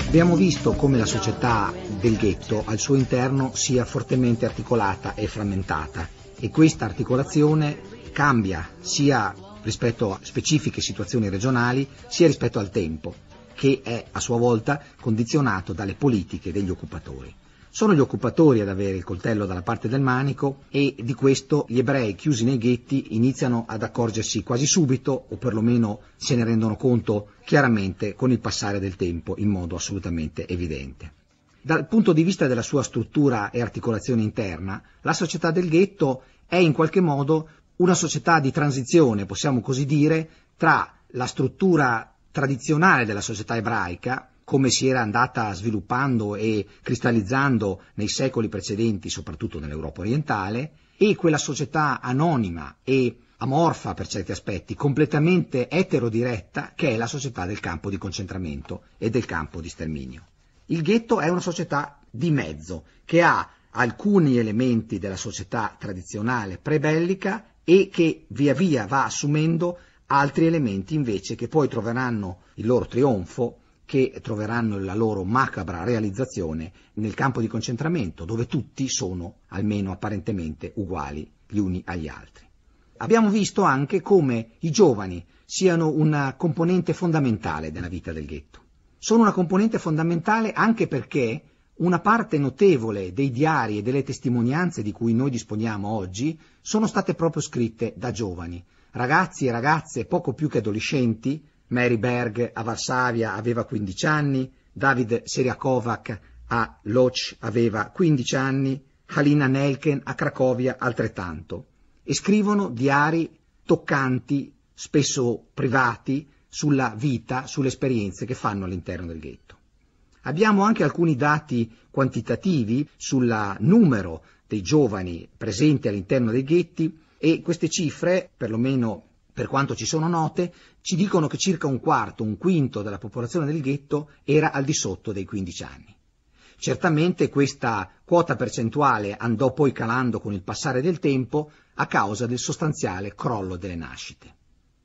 Abbiamo visto come la società del ghetto al suo interno sia fortemente articolata e frammentata e questa articolazione cambia sia rispetto a specifiche situazioni regionali sia rispetto al tempo, che è a sua volta condizionato dalle politiche degli occupatori. Sono gli occupatori ad avere il coltello dalla parte del manico e di questo gli ebrei chiusi nei ghetti iniziano ad accorgersi quasi subito o perlomeno se ne rendono conto chiaramente con il passare del tempo in modo assolutamente evidente. Dal punto di vista della sua struttura e articolazione interna, la società del ghetto è in qualche modo una società di transizione, possiamo così dire, tra la struttura tradizionale della società ebraica, come si era andata sviluppando e cristallizzando nei secoli precedenti, soprattutto nell'Europa orientale, e quella società anonima e amorfa per certi aspetti, completamente eterodiretta, che è la società del campo di concentramento e del campo di sterminio. Il ghetto è una società di mezzo, che ha alcuni elementi della società tradizionale prebellica e che via via va assumendo altri elementi invece che poi troveranno il loro trionfo che troveranno la loro macabra realizzazione nel campo di concentramento, dove tutti sono, almeno apparentemente, uguali gli uni agli altri. Abbiamo visto anche come i giovani siano una componente fondamentale della vita del ghetto. Sono una componente fondamentale anche perché una parte notevole dei diari e delle testimonianze di cui noi disponiamo oggi sono state proprio scritte da giovani, ragazzi e ragazze poco più che adolescenti, Mary Berg a Varsavia aveva 15 anni, David Seriakovac a Loch aveva 15 anni, Halina Nelken a Cracovia altrettanto. E scrivono diari toccanti, spesso privati, sulla vita, sulle esperienze che fanno all'interno del ghetto. Abbiamo anche alcuni dati quantitativi sul numero dei giovani presenti all'interno dei ghetti e queste cifre, perlomeno per quanto ci sono note, ci dicono che circa un quarto, un quinto della popolazione del ghetto era al di sotto dei 15 anni. Certamente questa quota percentuale andò poi calando con il passare del tempo a causa del sostanziale crollo delle nascite.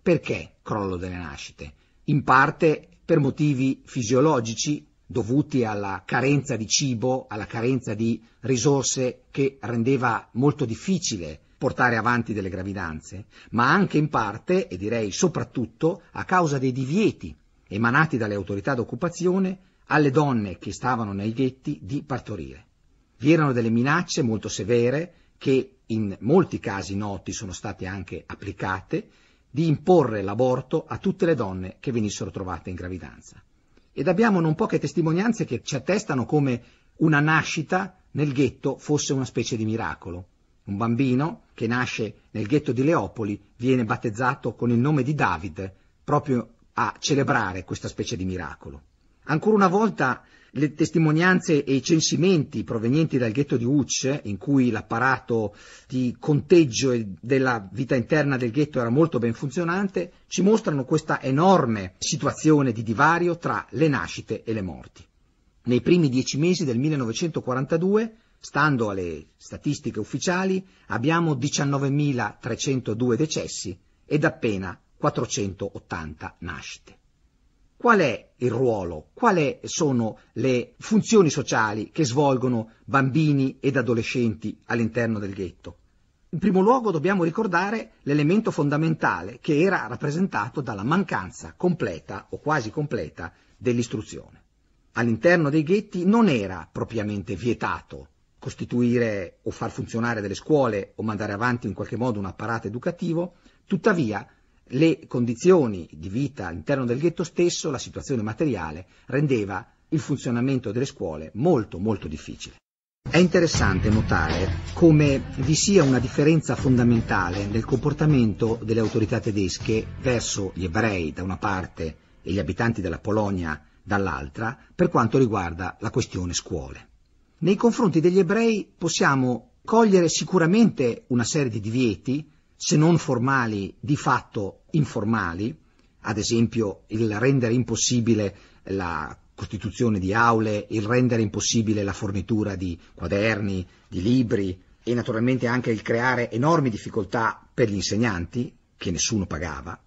Perché crollo delle nascite? In parte per motivi fisiologici dovuti alla carenza di cibo, alla carenza di risorse che rendeva molto difficile portare avanti delle gravidanze, ma anche in parte, e direi soprattutto, a causa dei divieti emanati dalle autorità d'occupazione alle donne che stavano nei ghetti di partorire. Vi erano delle minacce molto severe che in molti casi noti sono state anche applicate di imporre l'aborto a tutte le donne che venissero trovate in gravidanza. Ed abbiamo non poche testimonianze che ci attestano come una nascita nel ghetto fosse una specie di miracolo. Un bambino che nasce nel ghetto di Leopoli, viene battezzato con il nome di David, proprio a celebrare questa specie di miracolo. Ancora una volta le testimonianze e i censimenti provenienti dal ghetto di Ucce, in cui l'apparato di conteggio della vita interna del ghetto era molto ben funzionante, ci mostrano questa enorme situazione di divario tra le nascite e le morti. Nei primi dieci mesi del 1942 Stando alle statistiche ufficiali abbiamo 19.302 decessi ed appena 480 nascite. Qual è il ruolo, quali sono le funzioni sociali che svolgono bambini ed adolescenti all'interno del ghetto? In primo luogo dobbiamo ricordare l'elemento fondamentale che era rappresentato dalla mancanza completa o quasi completa dell'istruzione. All'interno dei ghetti non era propriamente vietato costituire o far funzionare delle scuole o mandare avanti in qualche modo un apparato educativo, tuttavia le condizioni di vita all'interno del ghetto stesso, la situazione materiale, rendeva il funzionamento delle scuole molto molto difficile. È interessante notare come vi sia una differenza fondamentale nel comportamento delle autorità tedesche verso gli ebrei da una parte e gli abitanti della Polonia dall'altra per quanto riguarda la questione scuole. Nei confronti degli ebrei possiamo cogliere sicuramente una serie di divieti, se non formali, di fatto informali, ad esempio il rendere impossibile la costituzione di aule, il rendere impossibile la fornitura di quaderni, di libri e naturalmente anche il creare enormi difficoltà per gli insegnanti, che nessuno pagava.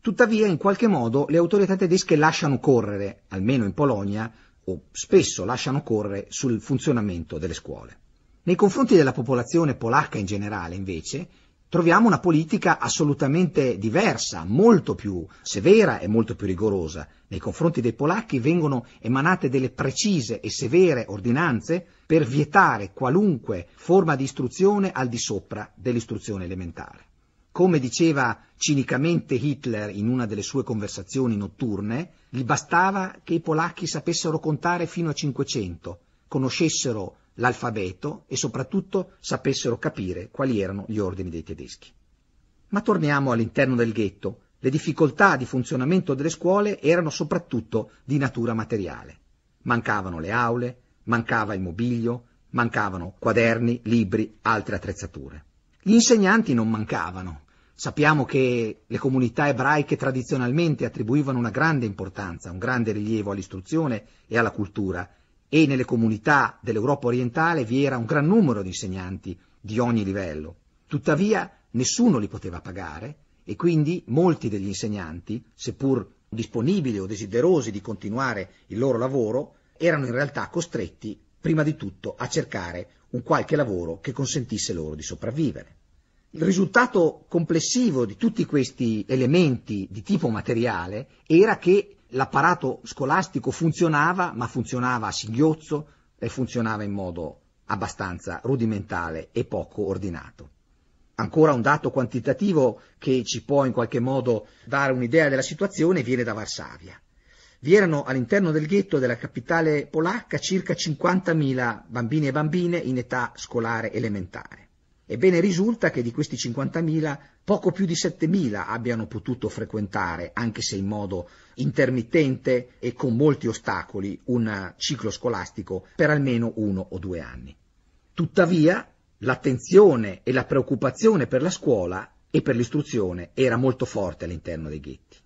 Tuttavia, in qualche modo, le autorità tedesche lasciano correre, almeno in Polonia, o spesso lasciano correre sul funzionamento delle scuole. Nei confronti della popolazione polacca in generale, invece, troviamo una politica assolutamente diversa, molto più severa e molto più rigorosa. Nei confronti dei polacchi vengono emanate delle precise e severe ordinanze per vietare qualunque forma di istruzione al di sopra dell'istruzione elementare. Come diceva cinicamente Hitler in una delle sue conversazioni notturne, gli bastava che i polacchi sapessero contare fino a 500, conoscessero l'alfabeto e soprattutto sapessero capire quali erano gli ordini dei tedeschi. Ma torniamo all'interno del ghetto. Le difficoltà di funzionamento delle scuole erano soprattutto di natura materiale. Mancavano le aule, mancava il mobilio, mancavano quaderni, libri, altre attrezzature. Gli insegnanti non mancavano, Sappiamo che le comunità ebraiche tradizionalmente attribuivano una grande importanza, un grande rilievo all'istruzione e alla cultura e nelle comunità dell'Europa orientale vi era un gran numero di insegnanti di ogni livello. Tuttavia nessuno li poteva pagare e quindi molti degli insegnanti, seppur disponibili o desiderosi di continuare il loro lavoro, erano in realtà costretti prima di tutto a cercare un qualche lavoro che consentisse loro di sopravvivere. Il risultato complessivo di tutti questi elementi di tipo materiale era che l'apparato scolastico funzionava, ma funzionava a singhiozzo e funzionava in modo abbastanza rudimentale e poco ordinato. Ancora un dato quantitativo che ci può in qualche modo dare un'idea della situazione viene da Varsavia. Vi erano all'interno del ghetto della capitale polacca circa 50.000 bambini e bambine in età scolare elementare. Ebbene risulta che di questi 50.000 poco più di 7.000 abbiano potuto frequentare, anche se in modo intermittente e con molti ostacoli, un ciclo scolastico per almeno uno o due anni. Tuttavia l'attenzione e la preoccupazione per la scuola e per l'istruzione era molto forte all'interno dei ghetti.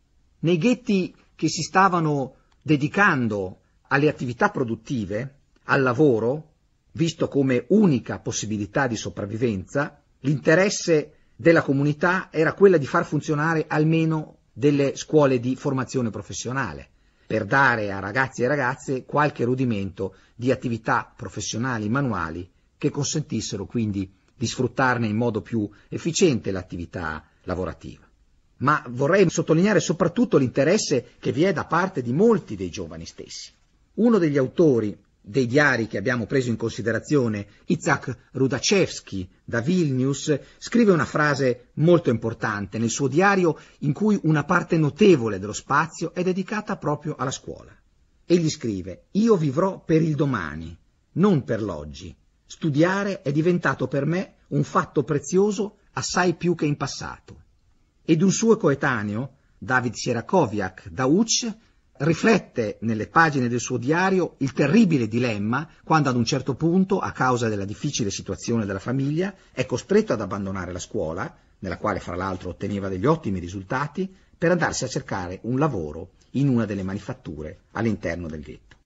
Nei ghetti che si stavano dedicando alle attività produttive, al lavoro, visto come unica possibilità di sopravvivenza, l'interesse della comunità era quella di far funzionare almeno delle scuole di formazione professionale, per dare a ragazzi e ragazze qualche rudimento di attività professionali manuali che consentissero quindi di sfruttarne in modo più efficiente l'attività lavorativa. Ma vorrei sottolineare soprattutto l'interesse che vi è da parte di molti dei giovani stessi. Uno degli autori dei diari che abbiamo preso in considerazione, Isaac Rudacevsky da Vilnius scrive una frase molto importante nel suo diario in cui una parte notevole dello spazio è dedicata proprio alla scuola. Egli scrive Io vivrò per il domani, non per l'oggi. Studiare è diventato per me un fatto prezioso assai più che in passato. Ed un suo coetaneo, David Sierakoviak da Uc, riflette nelle pagine del suo diario il terribile dilemma quando ad un certo punto, a causa della difficile situazione della famiglia, è costretto ad abbandonare la scuola, nella quale fra l'altro otteneva degli ottimi risultati, per andarsi a cercare un lavoro in una delle manifatture all'interno del ghetto.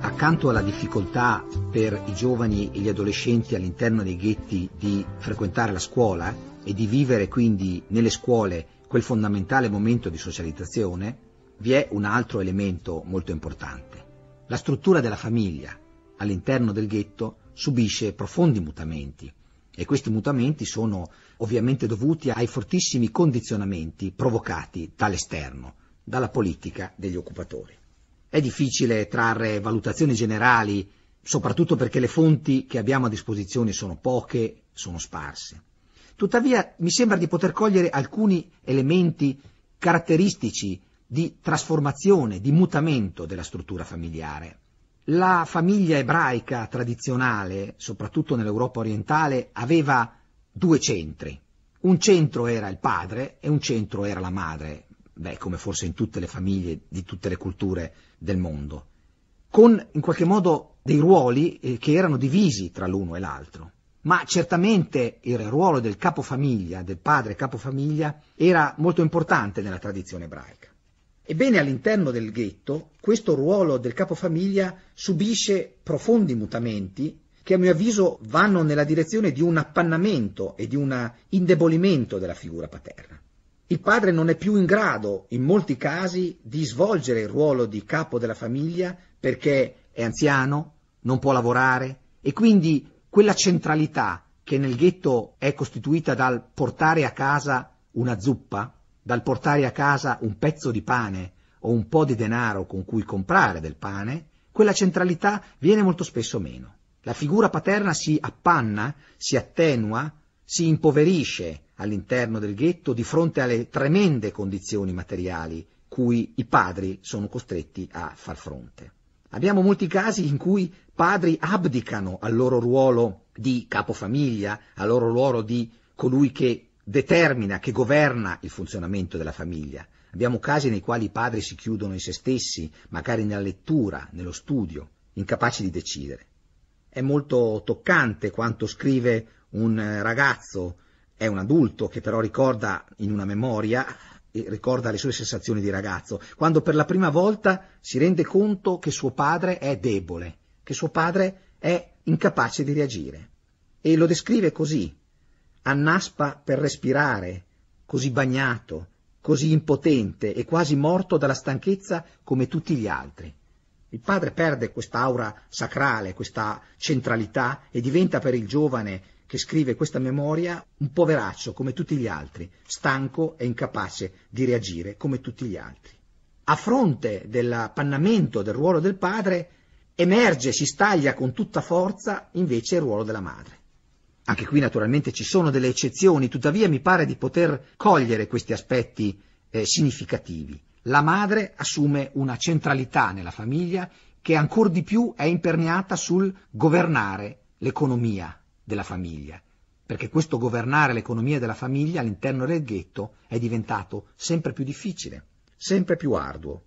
Accanto alla difficoltà per i giovani e gli adolescenti all'interno dei ghetti di frequentare la scuola e di vivere quindi nelle scuole quel fondamentale momento di socializzazione, vi è un altro elemento molto importante. La struttura della famiglia all'interno del ghetto subisce profondi mutamenti e questi mutamenti sono ovviamente dovuti ai fortissimi condizionamenti provocati dall'esterno, dalla politica degli occupatori. È difficile trarre valutazioni generali, soprattutto perché le fonti che abbiamo a disposizione sono poche, sono sparse. Tuttavia mi sembra di poter cogliere alcuni elementi caratteristici di trasformazione, di mutamento della struttura familiare. La famiglia ebraica tradizionale, soprattutto nell'Europa orientale, aveva due centri. Un centro era il padre e un centro era la madre, beh, come forse in tutte le famiglie di tutte le culture del mondo, con in qualche modo dei ruoli eh, che erano divisi tra l'uno e l'altro. Ma certamente il ruolo del capofamiglia, del padre capofamiglia, era molto importante nella tradizione ebraica. Ebbene, all'interno del ghetto questo ruolo del capofamiglia subisce profondi mutamenti che a mio avviso vanno nella direzione di un appannamento e di un indebolimento della figura paterna. Il padre non è più in grado, in molti casi, di svolgere il ruolo di capo della famiglia perché è anziano, non può lavorare e quindi quella centralità che nel ghetto è costituita dal portare a casa una zuppa, dal portare a casa un pezzo di pane o un po' di denaro con cui comprare del pane, quella centralità viene molto spesso meno. La figura paterna si appanna, si attenua, si impoverisce all'interno del ghetto di fronte alle tremende condizioni materiali cui i padri sono costretti a far fronte. Abbiamo molti casi in cui padri abdicano al loro ruolo di capofamiglia, al loro ruolo di colui che determina, che governa il funzionamento della famiglia. Abbiamo casi nei quali i padri si chiudono in se stessi, magari nella lettura, nello studio, incapaci di decidere. È molto toccante quanto scrive un eh, ragazzo, è un adulto che però ricorda in una memoria, ricorda le sue sensazioni di ragazzo, quando per la prima volta si rende conto che suo padre è debole, che suo padre è incapace di reagire. E lo descrive così, annaspa per respirare, così bagnato, così impotente e quasi morto dalla stanchezza come tutti gli altri. Il padre perde questa aura sacrale, questa centralità e diventa per il giovane che scrive questa memoria un poveraccio come tutti gli altri, stanco e incapace di reagire come tutti gli altri. A fronte dell'appannamento del ruolo del padre emerge, si staglia con tutta forza invece il ruolo della madre. Anche qui naturalmente ci sono delle eccezioni, tuttavia mi pare di poter cogliere questi aspetti eh, significativi. La madre assume una centralità nella famiglia che ancor di più è imperniata sul governare l'economia della famiglia, perché questo governare l'economia della famiglia all'interno del ghetto è diventato sempre più difficile, sempre più arduo.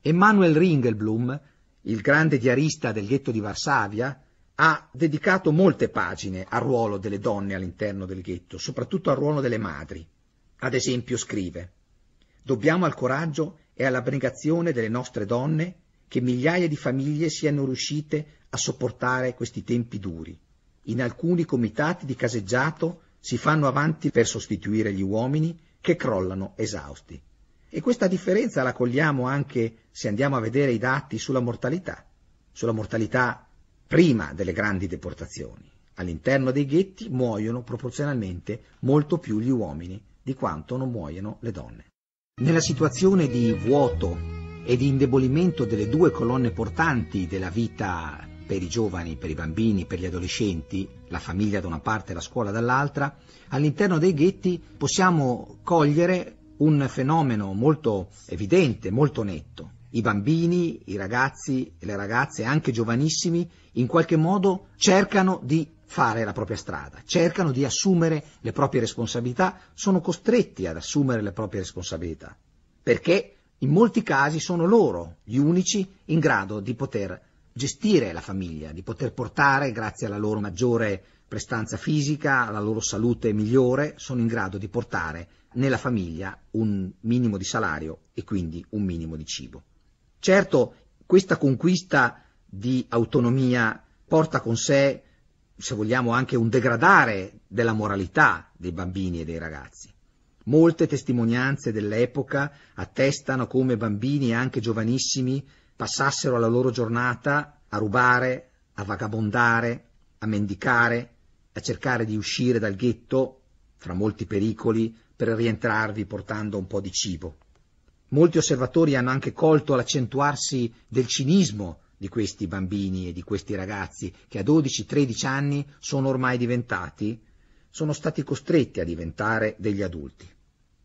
Emmanuel Ringelblum, il grande diarista del ghetto di Varsavia, ha dedicato molte pagine al ruolo delle donne all'interno del ghetto, soprattutto al ruolo delle madri. Ad esempio scrive Dobbiamo al coraggio e alla brigazione delle nostre donne che migliaia di famiglie siano riuscite a sopportare questi tempi duri. In alcuni comitati di caseggiato si fanno avanti per sostituire gli uomini che crollano esausti. E questa differenza la cogliamo anche se andiamo a vedere i dati sulla mortalità, sulla mortalità prima delle grandi deportazioni. All'interno dei ghetti muoiono proporzionalmente molto più gli uomini di quanto non muoiono le donne. Nella situazione di vuoto e di indebolimento delle due colonne portanti della vita per i giovani, per i bambini, per gli adolescenti, la famiglia da una parte e la scuola dall'altra, all'interno dei ghetti possiamo cogliere un fenomeno molto evidente, molto netto i bambini, i ragazzi, e le ragazze, anche giovanissimi, in qualche modo cercano di fare la propria strada, cercano di assumere le proprie responsabilità, sono costretti ad assumere le proprie responsabilità, perché in molti casi sono loro gli unici in grado di poter gestire la famiglia, di poter portare, grazie alla loro maggiore prestanza fisica, alla loro salute migliore, sono in grado di portare nella famiglia un minimo di salario e quindi un minimo di cibo. Certo, questa conquista di autonomia porta con sé, se vogliamo, anche un degradare della moralità dei bambini e dei ragazzi. Molte testimonianze dell'epoca attestano come bambini anche giovanissimi passassero la loro giornata a rubare, a vagabondare, a mendicare, a cercare di uscire dal ghetto, fra molti pericoli, per rientrarvi portando un po' di cibo. Molti osservatori hanno anche colto l'accentuarsi del cinismo di questi bambini e di questi ragazzi che a 12-13 anni sono ormai diventati, sono stati costretti a diventare degli adulti.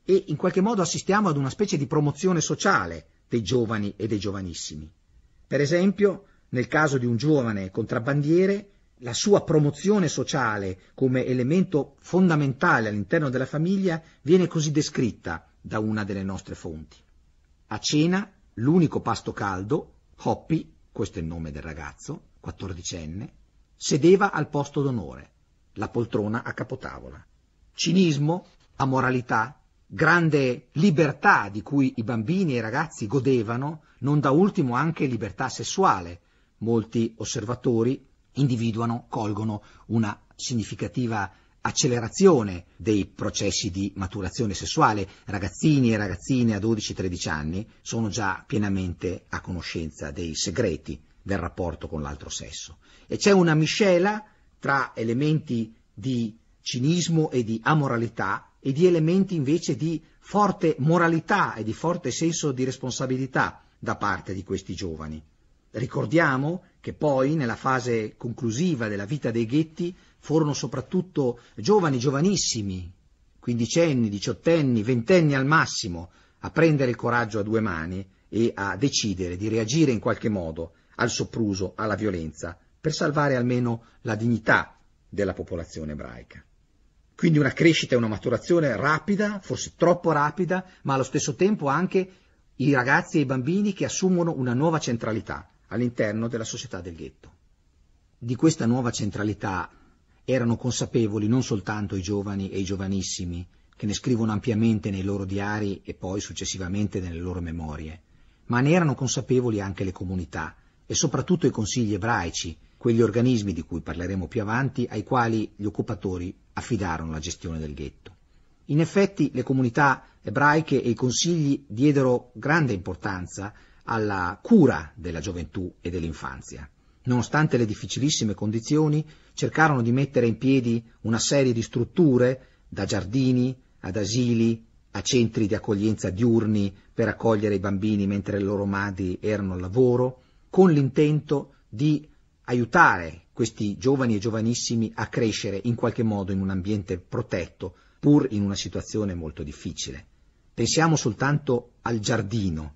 E in qualche modo assistiamo ad una specie di promozione sociale dei giovani e dei giovanissimi. Per esempio, nel caso di un giovane contrabbandiere, la sua promozione sociale come elemento fondamentale all'interno della famiglia viene così descritta da una delle nostre fonti. A cena, l'unico pasto caldo, Hoppy, questo è il nome del ragazzo, quattordicenne, sedeva al posto d'onore, la poltrona a capotavola. Cinismo, amoralità, grande libertà di cui i bambini e i ragazzi godevano, non da ultimo anche libertà sessuale. Molti osservatori individuano, colgono una significativa accelerazione dei processi di maturazione sessuale. Ragazzini e ragazzine a 12-13 anni sono già pienamente a conoscenza dei segreti del rapporto con l'altro sesso. E c'è una miscela tra elementi di cinismo e di amoralità e di elementi invece di forte moralità e di forte senso di responsabilità da parte di questi giovani. Ricordiamo che poi nella fase conclusiva della vita dei ghetti furono soprattutto giovani, giovanissimi, quindicenni, diciottenni, ventenni al massimo, a prendere il coraggio a due mani e a decidere di reagire in qualche modo al sopruso, alla violenza, per salvare almeno la dignità della popolazione ebraica. Quindi una crescita e una maturazione rapida, forse troppo rapida, ma allo stesso tempo anche i ragazzi e i bambini che assumono una nuova centralità all'interno della società del ghetto. Di questa nuova centralità erano consapevoli non soltanto i giovani e i giovanissimi, che ne scrivono ampiamente nei loro diari e poi successivamente nelle loro memorie, ma ne erano consapevoli anche le comunità e soprattutto i consigli ebraici, quegli organismi di cui parleremo più avanti, ai quali gli occupatori affidarono la gestione del ghetto. In effetti le comunità ebraiche e i consigli diedero grande importanza alla cura della gioventù e dell'infanzia. Nonostante le difficilissime condizioni, cercarono di mettere in piedi una serie di strutture, da giardini ad asili, a centri di accoglienza diurni per accogliere i bambini mentre le loro madri erano al lavoro, con l'intento di aiutare questi giovani e giovanissimi a crescere in qualche modo in un ambiente protetto, pur in una situazione molto difficile. Pensiamo soltanto al giardino,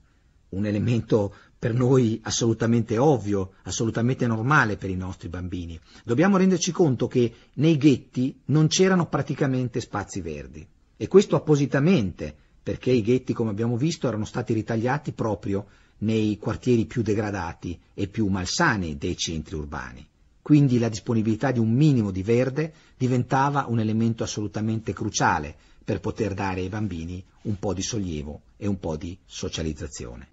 un elemento per noi assolutamente ovvio, assolutamente normale per i nostri bambini. Dobbiamo renderci conto che nei ghetti non c'erano praticamente spazi verdi e questo appositamente perché i ghetti, come abbiamo visto, erano stati ritagliati proprio nei quartieri più degradati e più malsani dei centri urbani. Quindi la disponibilità di un minimo di verde diventava un elemento assolutamente cruciale per poter dare ai bambini un po' di sollievo e un po' di socializzazione.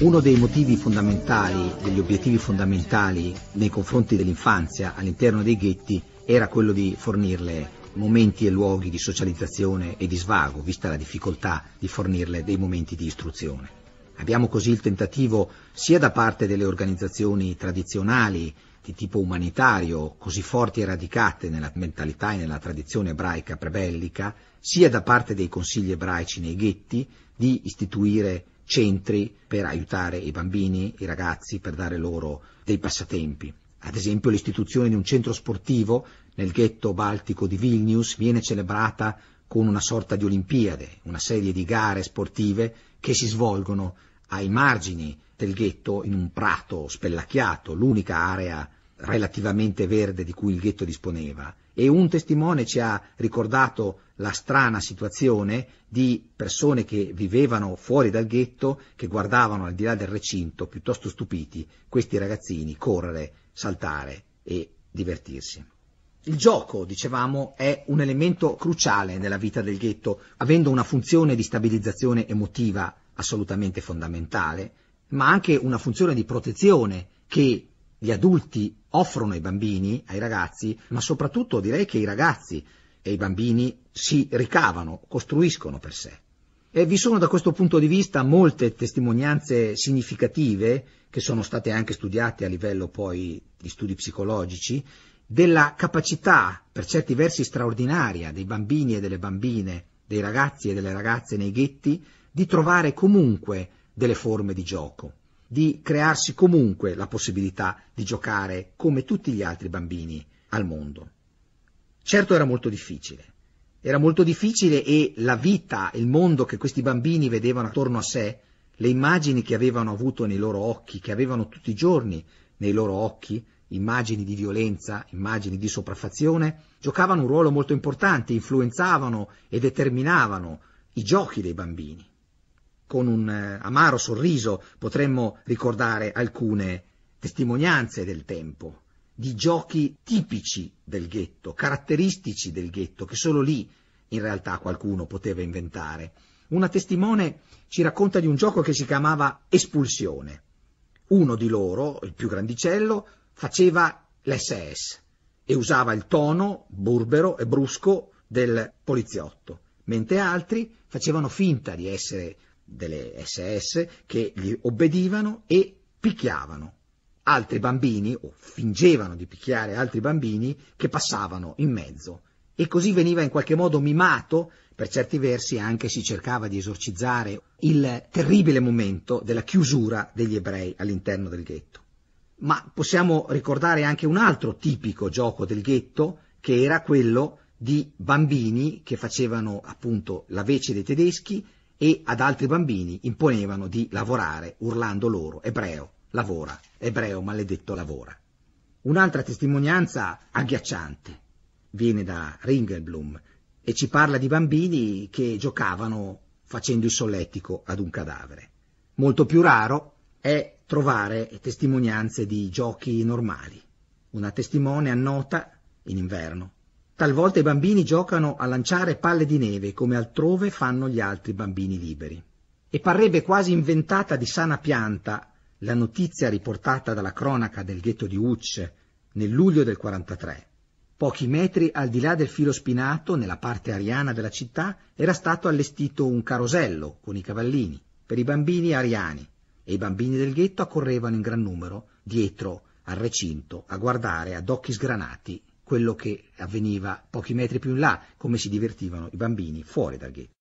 Uno dei motivi fondamentali, degli obiettivi fondamentali nei confronti dell'infanzia all'interno dei ghetti era quello di fornirle momenti e luoghi di socializzazione e di svago, vista la difficoltà di fornirle dei momenti di istruzione. Abbiamo così il tentativo sia da parte delle organizzazioni tradizionali di tipo umanitario, così forti e radicate nella mentalità e nella tradizione ebraica prebellica, sia da parte dei consigli ebraici nei ghetti, di istituire centri per aiutare i bambini, i ragazzi, per dare loro dei passatempi. Ad esempio l'istituzione di un centro sportivo nel ghetto baltico di Vilnius viene celebrata con una sorta di Olimpiade, una serie di gare sportive che si svolgono ai margini del ghetto in un prato spellacchiato, l'unica area relativamente verde di cui il ghetto disponeva. E un testimone ci ha ricordato la strana situazione di persone che vivevano fuori dal ghetto, che guardavano al di là del recinto, piuttosto stupiti, questi ragazzini correre, saltare e divertirsi. Il gioco, dicevamo, è un elemento cruciale nella vita del ghetto, avendo una funzione di stabilizzazione emotiva assolutamente fondamentale, ma anche una funzione di protezione che gli adulti offrono ai bambini, ai ragazzi, ma soprattutto direi che i ragazzi e i bambini si ricavano, costruiscono per sé. E vi sono da questo punto di vista molte testimonianze significative, che sono state anche studiate a livello poi di studi psicologici, della capacità, per certi versi straordinaria, dei bambini e delle bambine, dei ragazzi e delle ragazze nei ghetti, di trovare comunque delle forme di gioco, di crearsi comunque la possibilità di giocare come tutti gli altri bambini al mondo. Certo era molto difficile, era molto difficile e la vita, il mondo che questi bambini vedevano attorno a sé, le immagini che avevano avuto nei loro occhi, che avevano tutti i giorni nei loro occhi, immagini di violenza, immagini di sopraffazione, giocavano un ruolo molto importante, influenzavano e determinavano i giochi dei bambini. Con un eh, amaro sorriso potremmo ricordare alcune testimonianze del tempo, di giochi tipici del ghetto, caratteristici del ghetto, che solo lì in realtà qualcuno poteva inventare. Una testimone ci racconta di un gioco che si chiamava Espulsione. Uno di loro, il più grandicello, faceva l'SS e usava il tono burbero e brusco del poliziotto, mentre altri facevano finta di essere delle SS che gli obbedivano e picchiavano altri bambini, o fingevano di picchiare altri bambini, che passavano in mezzo. E così veniva in qualche modo mimato, per certi versi anche si cercava di esorcizzare il terribile momento della chiusura degli ebrei all'interno del ghetto. Ma possiamo ricordare anche un altro tipico gioco del ghetto, che era quello di bambini che facevano appunto la vece dei tedeschi e ad altri bambini imponevano di lavorare urlando loro ebreo, lavora, ebreo maledetto lavora. Un'altra testimonianza agghiacciante viene da Ringelblum e ci parla di bambini che giocavano facendo il solletico ad un cadavere. Molto più raro è trovare testimonianze di giochi normali. Una testimone annota, in inverno, talvolta i bambini giocano a lanciare palle di neve come altrove fanno gli altri bambini liberi. E parrebbe quasi inventata di sana pianta la notizia riportata dalla cronaca del ghetto di Ucce nel luglio del 43. Pochi metri al di là del filo spinato, nella parte ariana della città, era stato allestito un carosello con i cavallini per i bambini ariani e i bambini del ghetto accorrevano in gran numero dietro al recinto a guardare ad occhi sgranati quello che avveniva pochi metri più in là, come si divertivano i bambini fuori dal ghetto.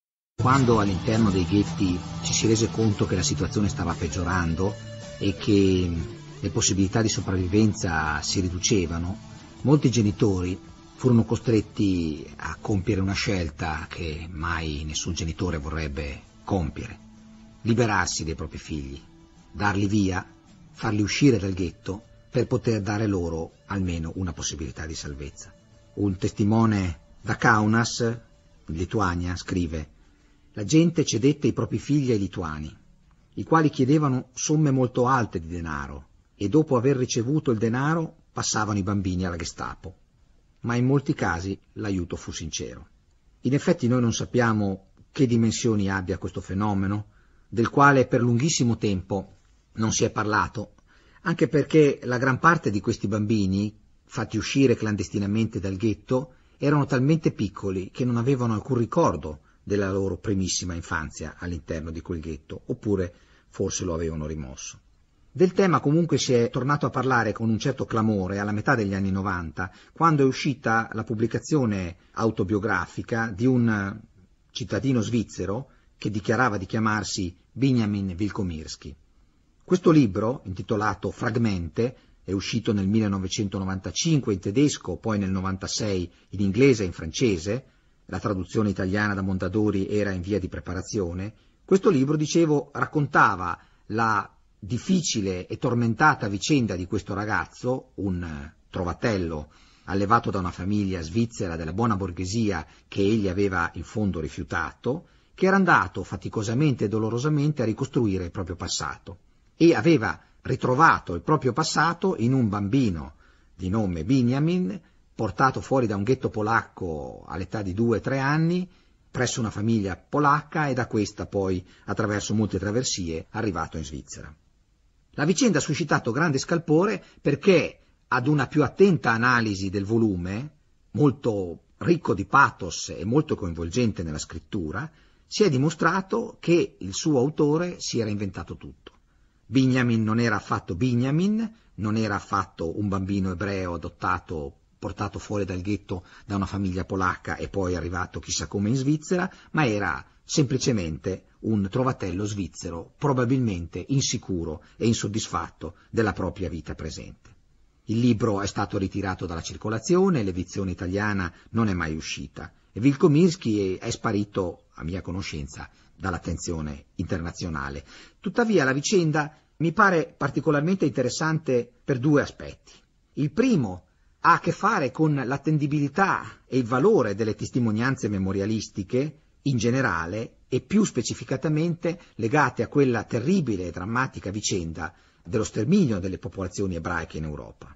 Quando all'interno dei ghetti ci si rese conto che la situazione stava peggiorando, e che le possibilità di sopravvivenza si riducevano, molti genitori furono costretti a compiere una scelta che mai nessun genitore vorrebbe compiere, liberarsi dei propri figli, darli via, farli uscire dal ghetto per poter dare loro almeno una possibilità di salvezza. Un testimone da Kaunas, in Lituania, scrive La gente cedette i propri figli ai lituani, i quali chiedevano somme molto alte di denaro e dopo aver ricevuto il denaro passavano i bambini alla Gestapo. Ma in molti casi l'aiuto fu sincero. In effetti noi non sappiamo che dimensioni abbia questo fenomeno, del quale per lunghissimo tempo non si è parlato, anche perché la gran parte di questi bambini, fatti uscire clandestinamente dal ghetto, erano talmente piccoli che non avevano alcun ricordo della loro primissima infanzia all'interno di quel ghetto, oppure forse lo avevano rimosso. Del tema comunque si è tornato a parlare con un certo clamore alla metà degli anni 90, quando è uscita la pubblicazione autobiografica di un cittadino svizzero che dichiarava di chiamarsi Benjamin Wilkomirski. Questo libro, intitolato Fragmente, è uscito nel 1995 in tedesco, poi nel 1996 in inglese e in francese, la traduzione italiana da Mondadori era in via di preparazione, questo libro, dicevo, raccontava la difficile e tormentata vicenda di questo ragazzo, un trovatello allevato da una famiglia svizzera della buona borghesia che egli aveva in fondo rifiutato, che era andato faticosamente e dolorosamente a ricostruire il proprio passato e aveva ritrovato il proprio passato in un bambino di nome Biniamin, portato fuori da un ghetto polacco all'età di 2-3 anni, presso una famiglia polacca e da questa poi, attraverso molte traversie, arrivato in Svizzera. La vicenda ha suscitato grande scalpore perché ad una più attenta analisi del volume, molto ricco di pathos e molto coinvolgente nella scrittura, si è dimostrato che il suo autore si era inventato tutto. Benjamin non era affatto Benjamin, non era affatto un bambino ebreo adottato portato fuori dal ghetto da una famiglia polacca e poi arrivato chissà come in Svizzera, ma era semplicemente un trovatello svizzero, probabilmente insicuro e insoddisfatto della propria vita presente. Il libro è stato ritirato dalla circolazione, l'edizione italiana non è mai uscita e Vilkomirsky è sparito, a mia conoscenza, dall'attenzione internazionale. Tuttavia la vicenda mi pare particolarmente interessante per due aspetti. Il primo ha a che fare con l'attendibilità e il valore delle testimonianze memorialistiche in generale e più specificatamente legate a quella terribile e drammatica vicenda dello sterminio delle popolazioni ebraiche in Europa.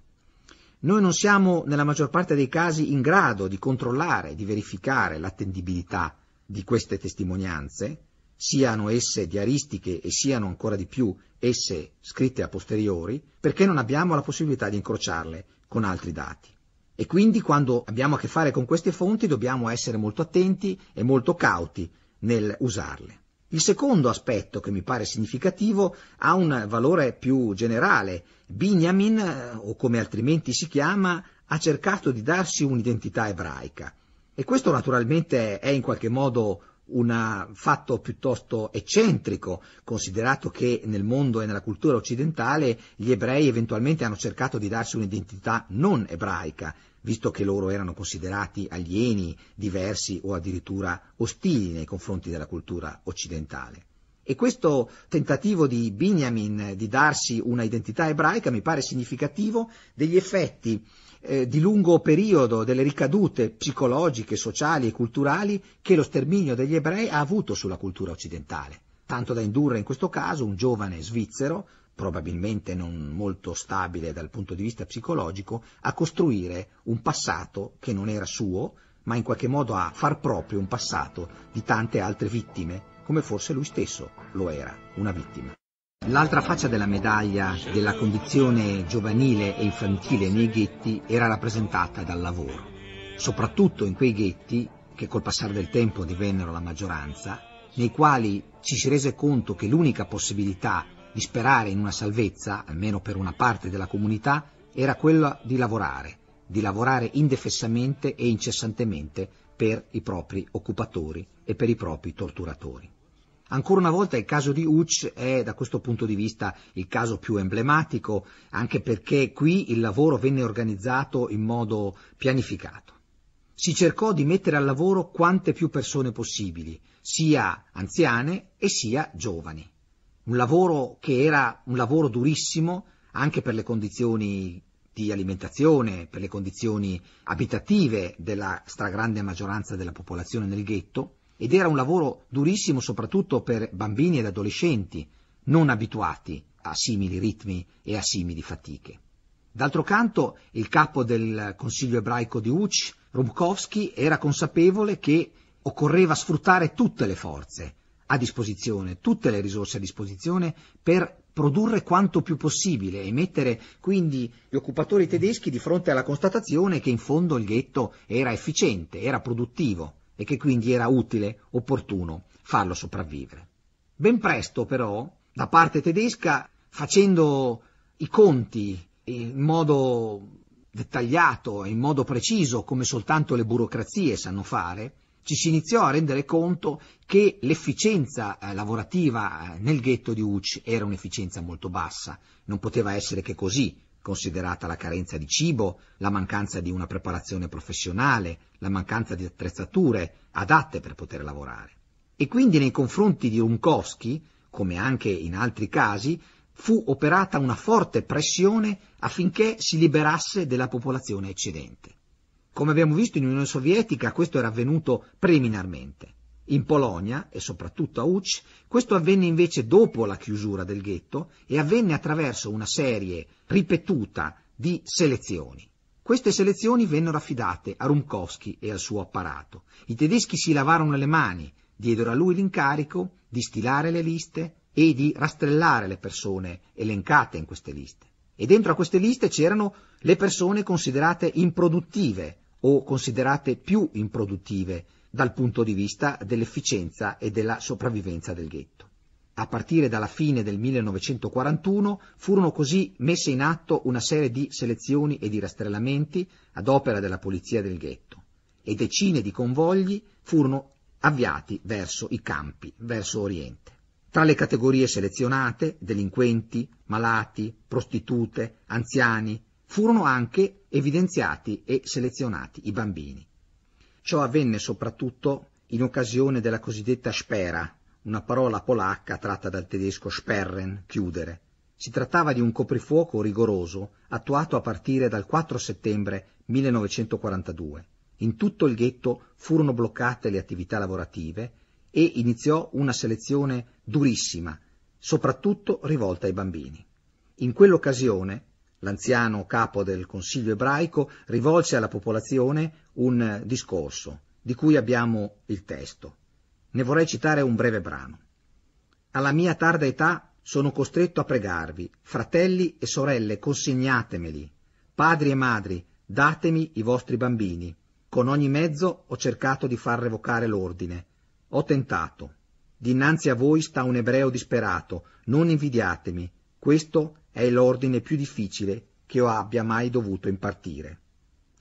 Noi non siamo nella maggior parte dei casi in grado di controllare, di verificare l'attendibilità di queste testimonianze, siano esse diaristiche e siano ancora di più esse scritte a posteriori, perché non abbiamo la possibilità di incrociarle con altri dati. E quindi quando abbiamo a che fare con queste fonti dobbiamo essere molto attenti e molto cauti nel usarle. Il secondo aspetto che mi pare significativo ha un valore più generale. Binyamin, eh, o come altrimenti si chiama, ha cercato di darsi un'identità ebraica. E questo naturalmente è in qualche modo un fatto piuttosto eccentrico, considerato che nel mondo e nella cultura occidentale gli ebrei eventualmente hanno cercato di darsi un'identità non ebraica, visto che loro erano considerati alieni, diversi o addirittura ostili nei confronti della cultura occidentale. E questo tentativo di Benjamin di darsi una identità ebraica mi pare significativo degli effetti eh, di lungo periodo delle ricadute psicologiche, sociali e culturali che lo sterminio degli ebrei ha avuto sulla cultura occidentale, tanto da indurre in questo caso un giovane svizzero, probabilmente non molto stabile dal punto di vista psicologico, a costruire un passato che non era suo, ma in qualche modo a far proprio un passato di tante altre vittime, come forse lui stesso lo era, una vittima. L'altra faccia della medaglia della condizione giovanile e infantile nei ghetti era rappresentata dal lavoro. Soprattutto in quei ghetti, che col passare del tempo divennero la maggioranza, nei quali ci si rese conto che l'unica possibilità di sperare in una salvezza, almeno per una parte della comunità, era quella di lavorare, di lavorare indefessamente e incessantemente per i propri occupatori e per i propri torturatori. Ancora una volta il caso di Uch è da questo punto di vista il caso più emblematico, anche perché qui il lavoro venne organizzato in modo pianificato. Si cercò di mettere al lavoro quante più persone possibili, sia anziane e sia giovani. Un lavoro che era un lavoro durissimo anche per le condizioni di alimentazione, per le condizioni abitative della stragrande maggioranza della popolazione nel ghetto, ed era un lavoro durissimo soprattutto per bambini ed adolescenti non abituati a simili ritmi e a simili fatiche. D'altro canto, il capo del Consiglio ebraico di Uc, Rumkowski, era consapevole che occorreva sfruttare tutte le forze a disposizione, tutte le risorse a disposizione per produrre quanto più possibile e mettere quindi gli occupatori tedeschi di fronte alla constatazione che in fondo il ghetto era efficiente, era produttivo e che quindi era utile, opportuno, farlo sopravvivere. Ben presto però, da parte tedesca, facendo i conti in modo dettagliato e in modo preciso, come soltanto le burocrazie sanno fare, ci si iniziò a rendere conto che l'efficienza eh, lavorativa eh, nel ghetto di Uc era un'efficienza molto bassa, non poteva essere che così, considerata la carenza di cibo, la mancanza di una preparazione professionale, la mancanza di attrezzature adatte per poter lavorare. E quindi nei confronti di Runkowski, come anche in altri casi, fu operata una forte pressione affinché si liberasse della popolazione eccedente. Come abbiamo visto in Unione Sovietica questo era avvenuto preliminarmente. In Polonia, e soprattutto a Uc, questo avvenne invece dopo la chiusura del ghetto e avvenne attraverso una serie ripetuta di selezioni. Queste selezioni vennero affidate a Rumkowski e al suo apparato. I tedeschi si lavarono le mani, diedero a lui l'incarico di stilare le liste e di rastrellare le persone elencate in queste liste. E dentro a queste liste c'erano le persone considerate improduttive o considerate più improduttive dal punto di vista dell'efficienza e della sopravvivenza del ghetto. A partire dalla fine del 1941 furono così messe in atto una serie di selezioni e di rastrellamenti ad opera della polizia del ghetto e decine di convogli furono avviati verso i campi, verso Oriente. Tra le categorie selezionate, delinquenti, malati, prostitute, anziani, furono anche evidenziati e selezionati i bambini. Ciò avvenne soprattutto in occasione della cosiddetta spera, una parola polacca tratta dal tedesco sperren, chiudere. Si trattava di un coprifuoco rigoroso attuato a partire dal 4 settembre 1942. In tutto il ghetto furono bloccate le attività lavorative e iniziò una selezione durissima, soprattutto rivolta ai bambini. In quell'occasione l'anziano capo del Consiglio ebraico rivolse alla popolazione un discorso di cui abbiamo il testo. Ne vorrei citare un breve brano. Alla mia tarda età sono costretto a pregarvi, fratelli e sorelle, consegnatemeli. Padri e madri, datemi i vostri bambini. Con ogni mezzo ho cercato di far revocare l'ordine. Ho tentato. Dinanzi a voi sta un ebreo disperato, non invidiatemi. Questo è l'ordine più difficile che io abbia mai dovuto impartire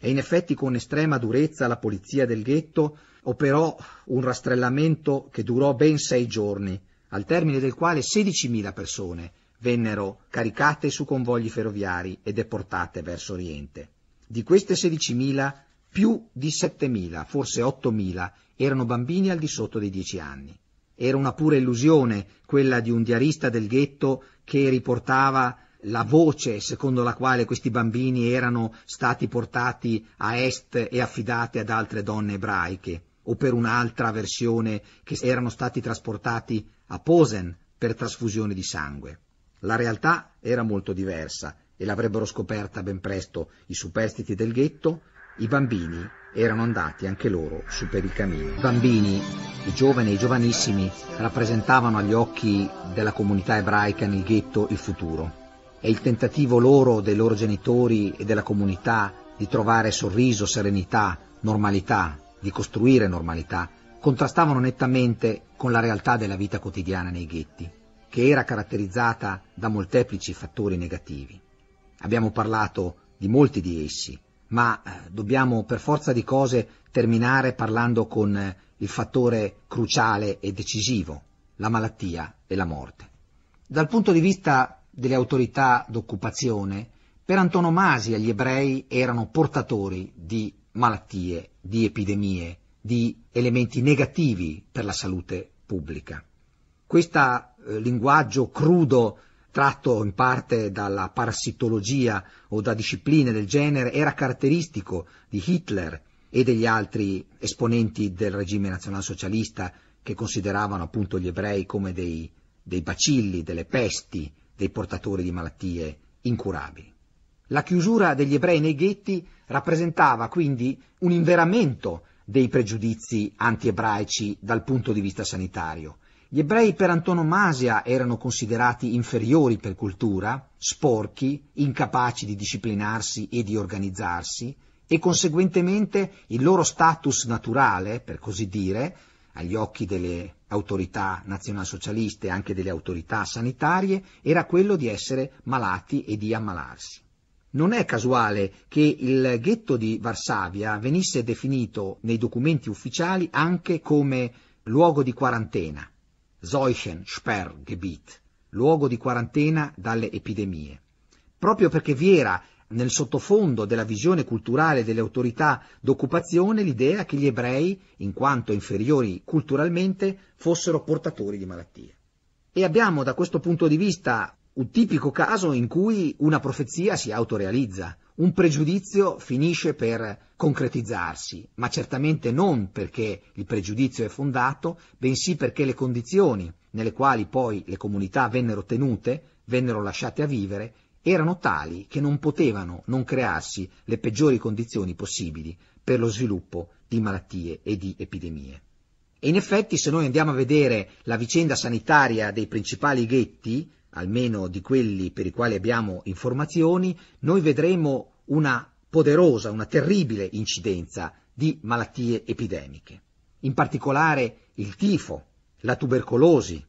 e in effetti con estrema durezza la polizia del ghetto operò un rastrellamento che durò ben sei giorni, al termine del quale 16.000 persone vennero caricate su convogli ferroviari e deportate verso Oriente. Di queste 16.000, più di 7.000, forse 8.000, erano bambini al di sotto dei 10 anni. Era una pura illusione quella di un diarista del ghetto che riportava la voce secondo la quale questi bambini erano stati portati a est e affidati ad altre donne ebraiche, o per un'altra versione che erano stati trasportati a Posen per trasfusione di sangue. La realtà era molto diversa e l'avrebbero scoperta ben presto i superstiti del ghetto, i bambini erano andati anche loro su per il cammino. I bambini, i giovani e i giovanissimi, rappresentavano agli occhi della comunità ebraica nel ghetto il futuro è il tentativo loro, dei loro genitori e della comunità di trovare sorriso, serenità, normalità, di costruire normalità, contrastavano nettamente con la realtà della vita quotidiana nei ghetti, che era caratterizzata da molteplici fattori negativi. Abbiamo parlato di molti di essi, ma eh, dobbiamo per forza di cose terminare parlando con eh, il fattore cruciale e decisivo, la malattia e la morte. Dal punto di vista delle autorità d'occupazione, per antonomasia gli ebrei erano portatori di malattie, di epidemie, di elementi negativi per la salute pubblica. Questo eh, linguaggio crudo, tratto in parte dalla parassitologia o da discipline del genere, era caratteristico di Hitler e degli altri esponenti del regime nazionalsocialista che consideravano appunto gli ebrei come dei, dei bacilli, delle pesti, dei portatori di malattie incurabili. La chiusura degli ebrei nei ghetti rappresentava quindi un inveramento dei pregiudizi antiebraici dal punto di vista sanitario. Gli ebrei per antonomasia erano considerati inferiori per cultura, sporchi, incapaci di disciplinarsi e di organizzarsi e conseguentemente il loro status naturale, per così dire, agli occhi delle autorità nazionalsocialiste e anche delle autorità sanitarie, era quello di essere malati e di ammalarsi. Non è casuale che il ghetto di Varsavia venisse definito nei documenti ufficiali anche come luogo di quarantena, Seuchensperrgebiet, luogo di quarantena dalle epidemie, proprio perché vi era nel sottofondo della visione culturale delle autorità d'occupazione l'idea che gli ebrei, in quanto inferiori culturalmente, fossero portatori di malattie. E abbiamo da questo punto di vista un tipico caso in cui una profezia si autorealizza, un pregiudizio finisce per concretizzarsi, ma certamente non perché il pregiudizio è fondato, bensì perché le condizioni nelle quali poi le comunità vennero tenute, vennero lasciate a vivere, erano tali che non potevano non crearsi le peggiori condizioni possibili per lo sviluppo di malattie e di epidemie. E in effetti se noi andiamo a vedere la vicenda sanitaria dei principali ghetti, almeno di quelli per i quali abbiamo informazioni, noi vedremo una poderosa, una terribile incidenza di malattie epidemiche. In particolare il tifo, la tubercolosi,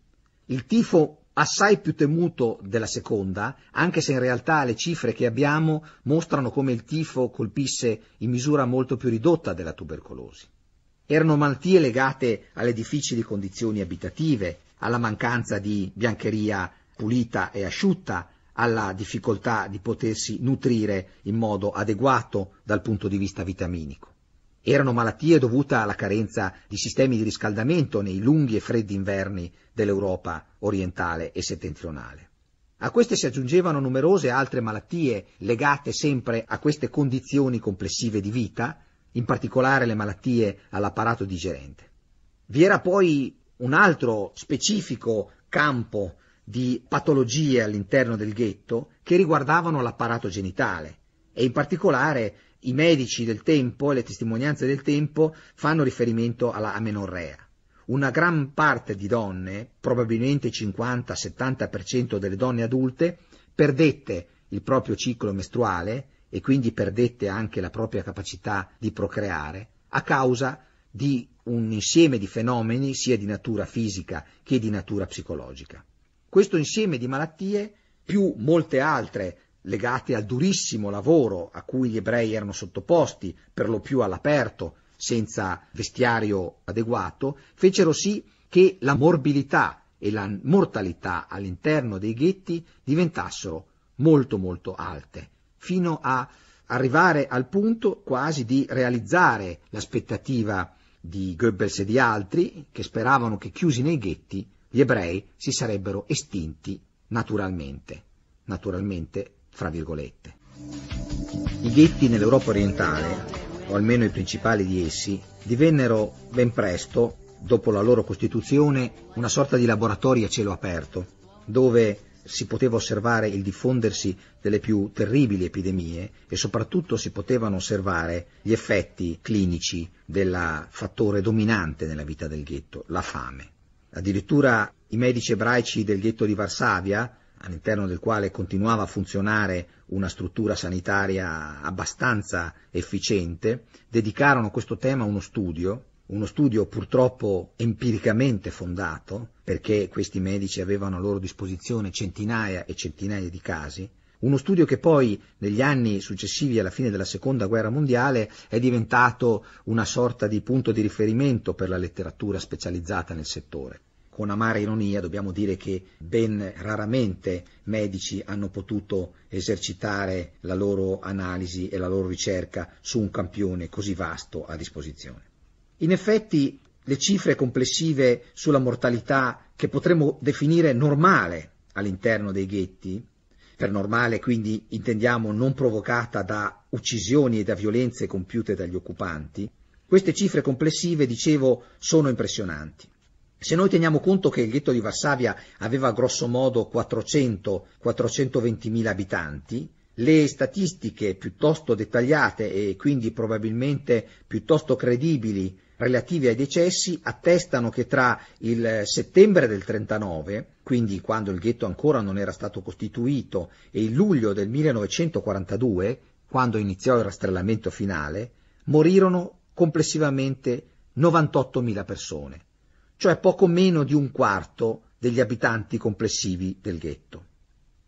il tifo assai più temuto della seconda, anche se in realtà le cifre che abbiamo mostrano come il tifo colpisse in misura molto più ridotta della tubercolosi. Erano malattie legate alle difficili condizioni abitative, alla mancanza di biancheria pulita e asciutta, alla difficoltà di potersi nutrire in modo adeguato dal punto di vista vitaminico. Erano malattie dovute alla carenza di sistemi di riscaldamento nei lunghi e freddi inverni dell'Europa orientale e settentrionale. A queste si aggiungevano numerose altre malattie legate sempre a queste condizioni complessive di vita, in particolare le malattie all'apparato digerente. Vi era poi un altro specifico campo di patologie all'interno del ghetto che riguardavano l'apparato genitale e in particolare i medici del tempo e le testimonianze del tempo fanno riferimento alla amenorrea. Una gran parte di donne, probabilmente 50-70% delle donne adulte, perdette il proprio ciclo mestruale e quindi perdette anche la propria capacità di procreare a causa di un insieme di fenomeni sia di natura fisica che di natura psicologica. Questo insieme di malattie, più molte altre legate al durissimo lavoro a cui gli ebrei erano sottoposti, per lo più all'aperto, senza vestiario adeguato, fecero sì che la morbilità e la mortalità all'interno dei ghetti diventassero molto molto alte, fino a arrivare al punto quasi di realizzare l'aspettativa di Goebbels e di altri che speravano che chiusi nei ghetti gli ebrei si sarebbero estinti naturalmente. Naturalmente fra virgolette. I ghetti nell'Europa orientale, o almeno i principali di essi, divennero ben presto, dopo la loro costituzione, una sorta di laboratori a cielo aperto, dove si poteva osservare il diffondersi delle più terribili epidemie e soprattutto si potevano osservare gli effetti clinici del fattore dominante nella vita del ghetto, la fame. Addirittura i medici ebraici del ghetto di Varsavia all'interno del quale continuava a funzionare una struttura sanitaria abbastanza efficiente, dedicarono questo tema a uno studio, uno studio purtroppo empiricamente fondato, perché questi medici avevano a loro disposizione centinaia e centinaia di casi, uno studio che poi negli anni successivi alla fine della seconda guerra mondiale è diventato una sorta di punto di riferimento per la letteratura specializzata nel settore con amara ironia dobbiamo dire che ben raramente medici hanno potuto esercitare la loro analisi e la loro ricerca su un campione così vasto a disposizione. In effetti le cifre complessive sulla mortalità che potremmo definire normale all'interno dei ghetti, per normale quindi intendiamo non provocata da uccisioni e da violenze compiute dagli occupanti, queste cifre complessive, dicevo, sono impressionanti. Se noi teniamo conto che il ghetto di Varsavia aveva grossomodo 400 420000 abitanti, le statistiche piuttosto dettagliate e quindi probabilmente piuttosto credibili relative ai decessi attestano che tra il settembre del 39, quindi quando il ghetto ancora non era stato costituito, e il luglio del 1942, quando iniziò il rastrellamento finale, morirono complessivamente 98.000 persone cioè poco meno di un quarto degli abitanti complessivi del ghetto.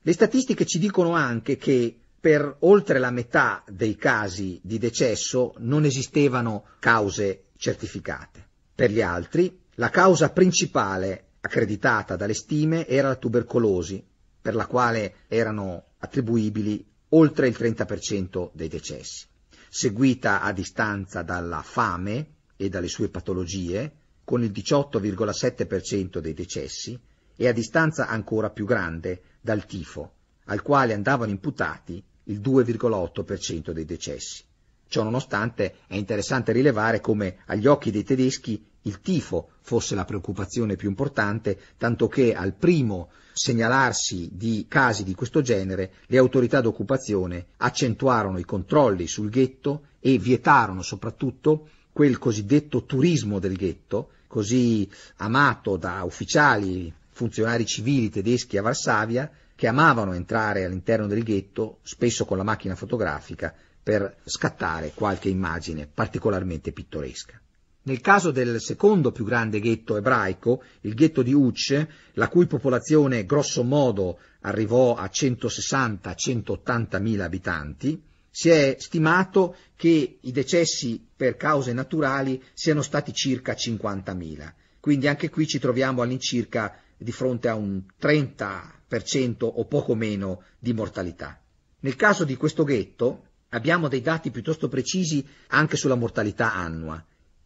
Le statistiche ci dicono anche che per oltre la metà dei casi di decesso non esistevano cause certificate. Per gli altri, la causa principale accreditata dalle stime era la tubercolosi, per la quale erano attribuibili oltre il 30% dei decessi, seguita a distanza dalla fame e dalle sue patologie, con il 18,7% dei decessi e a distanza ancora più grande dal tifo, al quale andavano imputati il 2,8% dei decessi. Ciò nonostante è interessante rilevare come agli occhi dei tedeschi il tifo fosse la preoccupazione più importante, tanto che al primo segnalarsi di casi di questo genere le autorità d'occupazione accentuarono i controlli sul ghetto e vietarono soprattutto quel cosiddetto turismo del ghetto così amato da ufficiali, funzionari civili tedeschi a Varsavia che amavano entrare all'interno del ghetto, spesso con la macchina fotografica, per scattare qualche immagine particolarmente pittoresca. Nel caso del secondo più grande ghetto ebraico, il ghetto di Ucce, la cui popolazione grosso modo arrivò a 160-180 mila abitanti, si è stimato che i decessi per cause naturali siano stati circa 50.000. Quindi anche qui ci troviamo all'incirca di fronte a un 30% o poco meno di mortalità. Nel caso di questo ghetto abbiamo dei dati piuttosto precisi anche sulla mortalità annua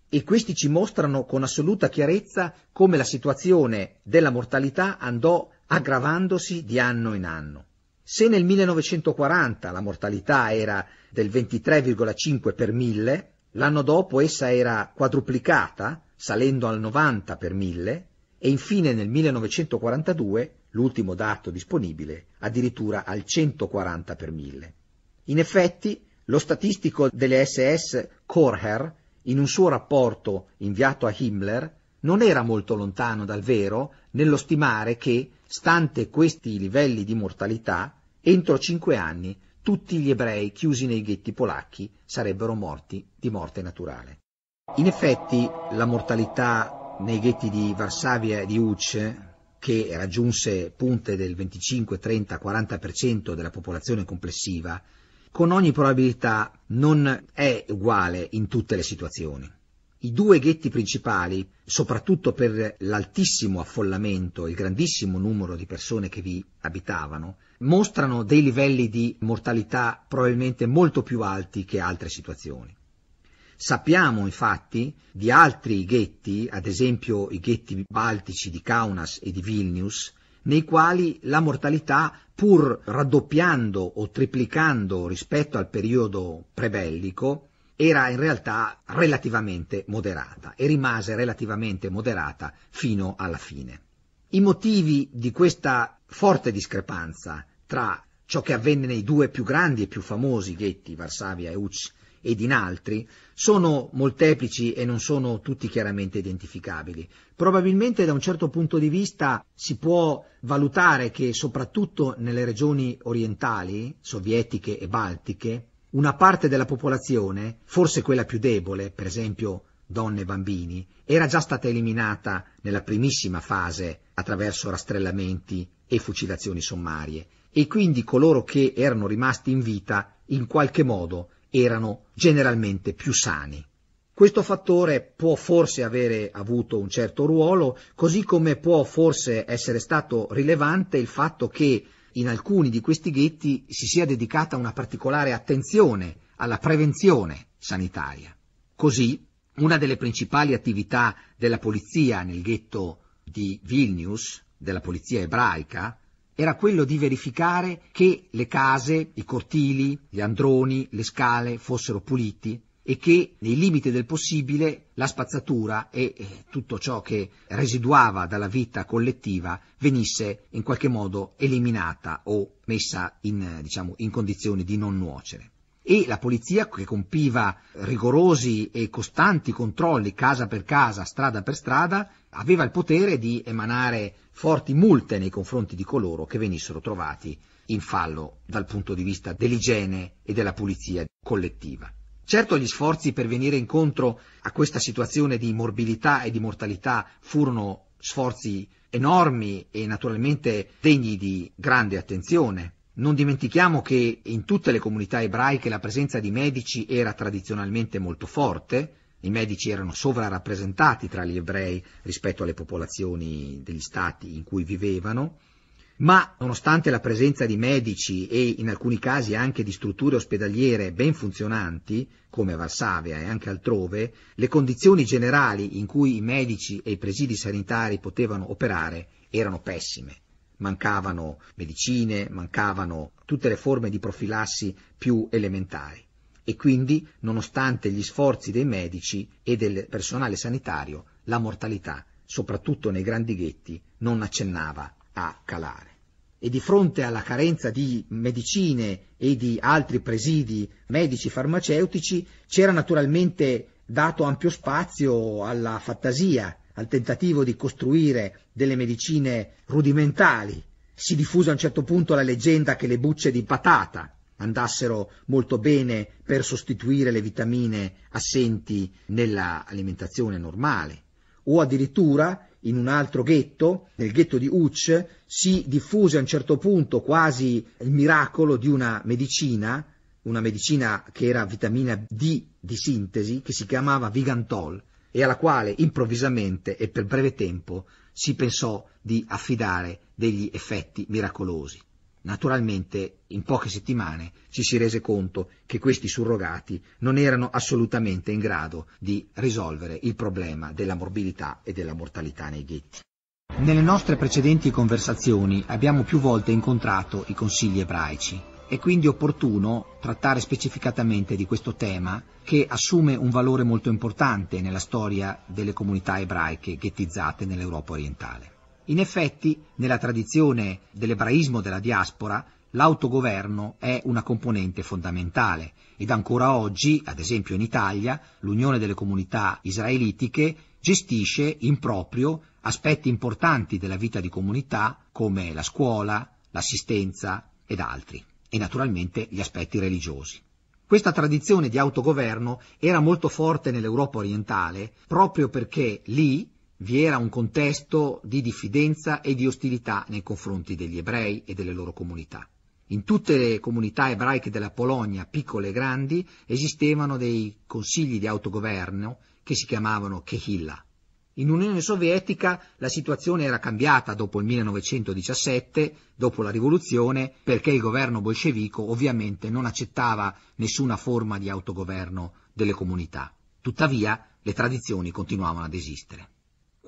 e questi ci mostrano con assoluta chiarezza come la situazione della mortalità andò aggravandosi di anno in anno. Se nel 1940 la mortalità era del 23,5 per mille, l'anno dopo essa era quadruplicata, salendo al 90 per mille, e infine nel 1942, l'ultimo dato disponibile, addirittura al 140 per mille. In effetti, lo statistico delle SS Korher, in un suo rapporto inviato a Himmler, non era molto lontano dal vero nello stimare che, stante questi livelli di mortalità, Entro cinque anni tutti gli ebrei chiusi nei ghetti polacchi sarebbero morti di morte naturale. In effetti la mortalità nei ghetti di Varsavia e di Uc, che raggiunse punte del 25, 30, 40% della popolazione complessiva, con ogni probabilità non è uguale in tutte le situazioni. I due ghetti principali, soprattutto per l'altissimo affollamento e il grandissimo numero di persone che vi abitavano, mostrano dei livelli di mortalità probabilmente molto più alti che altre situazioni. Sappiamo infatti di altri ghetti, ad esempio i ghetti baltici di Kaunas e di Vilnius, nei quali la mortalità, pur raddoppiando o triplicando rispetto al periodo prebellico, era in realtà relativamente moderata e rimase relativamente moderata fino alla fine. I motivi di questa forte discrepanza tra ciò che avvenne nei due più grandi e più famosi ghetti, Varsavia e Uc, ed in altri, sono molteplici e non sono tutti chiaramente identificabili. Probabilmente da un certo punto di vista si può valutare che soprattutto nelle regioni orientali, sovietiche e baltiche, una parte della popolazione, forse quella più debole, per esempio donne e bambini, era già stata eliminata nella primissima fase attraverso rastrellamenti e fucilazioni sommarie e quindi coloro che erano rimasti in vita in qualche modo erano generalmente più sani. Questo fattore può forse avere avuto un certo ruolo, così come può forse essere stato rilevante il fatto che in alcuni di questi ghetti si sia dedicata una particolare attenzione alla prevenzione sanitaria. Così, una delle principali attività della polizia nel ghetto di Vilnius, della polizia ebraica, era quello di verificare che le case, i cortili, gli androni, le scale fossero puliti, e che nei limiti del possibile la spazzatura e tutto ciò che residuava dalla vita collettiva venisse in qualche modo eliminata o messa in, diciamo, in condizioni di non nuocere e la polizia che compiva rigorosi e costanti controlli casa per casa, strada per strada, aveva il potere di emanare forti multe nei confronti di coloro che venissero trovati in fallo dal punto di vista dell'igiene e della pulizia collettiva. Certo gli sforzi per venire incontro a questa situazione di morbilità e di mortalità furono sforzi enormi e naturalmente degni di grande attenzione. Non dimentichiamo che in tutte le comunità ebraiche la presenza di medici era tradizionalmente molto forte, i medici erano sovrarappresentati tra gli ebrei rispetto alle popolazioni degli stati in cui vivevano, ma nonostante la presenza di medici e in alcuni casi anche di strutture ospedaliere ben funzionanti, come a Varsavia e anche altrove, le condizioni generali in cui i medici e i presidi sanitari potevano operare erano pessime. Mancavano medicine, mancavano tutte le forme di profilassi più elementari e quindi, nonostante gli sforzi dei medici e del personale sanitario, la mortalità, soprattutto nei grandi ghetti, non accennava a calare. E di fronte alla carenza di medicine e di altri presidi medici farmaceutici c'era naturalmente dato ampio spazio alla fantasia, al tentativo di costruire delle medicine rudimentali. Si diffuse a un certo punto la leggenda che le bucce di patata andassero molto bene per sostituire le vitamine assenti nell'alimentazione normale, o addirittura in un altro ghetto, nel ghetto di Uc, si diffuse a un certo punto quasi il miracolo di una medicina, una medicina che era vitamina D di sintesi, che si chiamava Vigantol e alla quale improvvisamente e per breve tempo si pensò di affidare degli effetti miracolosi. Naturalmente in poche settimane ci si rese conto che questi surrogati non erano assolutamente in grado di risolvere il problema della morbilità e della mortalità nei ghetti. Nelle nostre precedenti conversazioni abbiamo più volte incontrato i consigli ebraici. È quindi opportuno trattare specificatamente di questo tema che assume un valore molto importante nella storia delle comunità ebraiche ghettizzate nell'Europa orientale. In effetti, nella tradizione dell'ebraismo della diaspora, l'autogoverno è una componente fondamentale ed ancora oggi, ad esempio in Italia, l'Unione delle comunità israelitiche gestisce in proprio aspetti importanti della vita di comunità come la scuola, l'assistenza ed altri, e naturalmente gli aspetti religiosi. Questa tradizione di autogoverno era molto forte nell'Europa orientale proprio perché lì vi era un contesto di diffidenza e di ostilità nei confronti degli ebrei e delle loro comunità. In tutte le comunità ebraiche della Polonia, piccole e grandi, esistevano dei consigli di autogoverno che si chiamavano Kehilla. In Unione Sovietica la situazione era cambiata dopo il 1917, dopo la rivoluzione, perché il governo bolscevico ovviamente non accettava nessuna forma di autogoverno delle comunità. Tuttavia le tradizioni continuavano ad esistere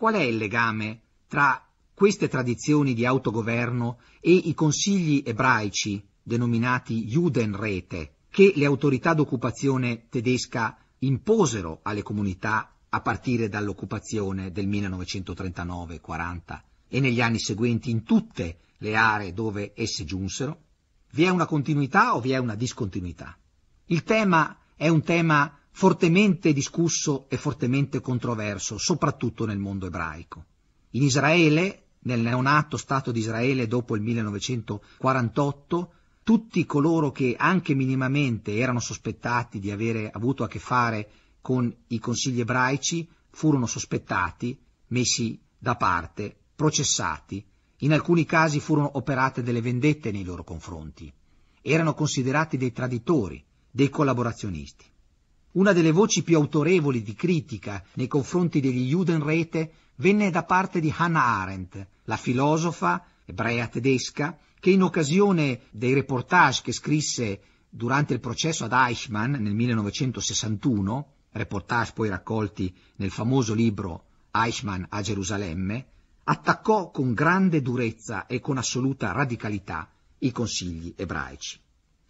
qual è il legame tra queste tradizioni di autogoverno e i consigli ebraici, denominati Judenrete, che le autorità d'occupazione tedesca imposero alle comunità a partire dall'occupazione del 1939-40 e negli anni seguenti in tutte le aree dove esse giunsero? Vi è una continuità o vi è una discontinuità? Il tema è un tema fortemente discusso e fortemente controverso, soprattutto nel mondo ebraico. In Israele, nel neonato Stato di Israele dopo il 1948, tutti coloro che anche minimamente erano sospettati di avere avuto a che fare con i consigli ebraici furono sospettati, messi da parte, processati, in alcuni casi furono operate delle vendette nei loro confronti, erano considerati dei traditori, dei collaborazionisti. Una delle voci più autorevoli di critica nei confronti degli Judenrete venne da parte di Hannah Arendt, la filosofa ebrea tedesca, che in occasione dei reportage che scrisse durante il processo ad Eichmann nel 1961, reportage poi raccolti nel famoso libro Eichmann a Gerusalemme, attaccò con grande durezza e con assoluta radicalità i consigli ebraici.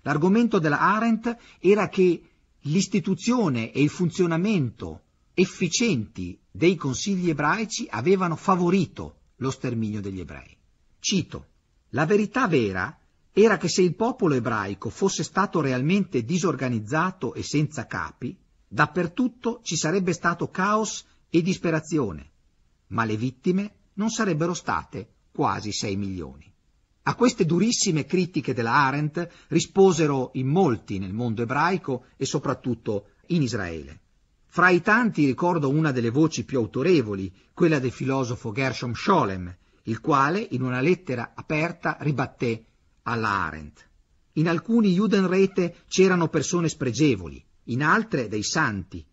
L'argomento della Arendt era che l'istituzione e il funzionamento efficienti dei consigli ebraici avevano favorito lo sterminio degli ebrei. Cito, la verità vera era che se il popolo ebraico fosse stato realmente disorganizzato e senza capi, dappertutto ci sarebbe stato caos e disperazione, ma le vittime non sarebbero state quasi 6 milioni. A queste durissime critiche della Arendt risposero in molti nel mondo ebraico e soprattutto in Israele. Fra i tanti ricordo una delle voci più autorevoli, quella del filosofo Gershom Scholem, il quale in una lettera aperta ribatté alla Arendt. In alcuni Judenrete c'erano persone spregevoli, in altre dei santi.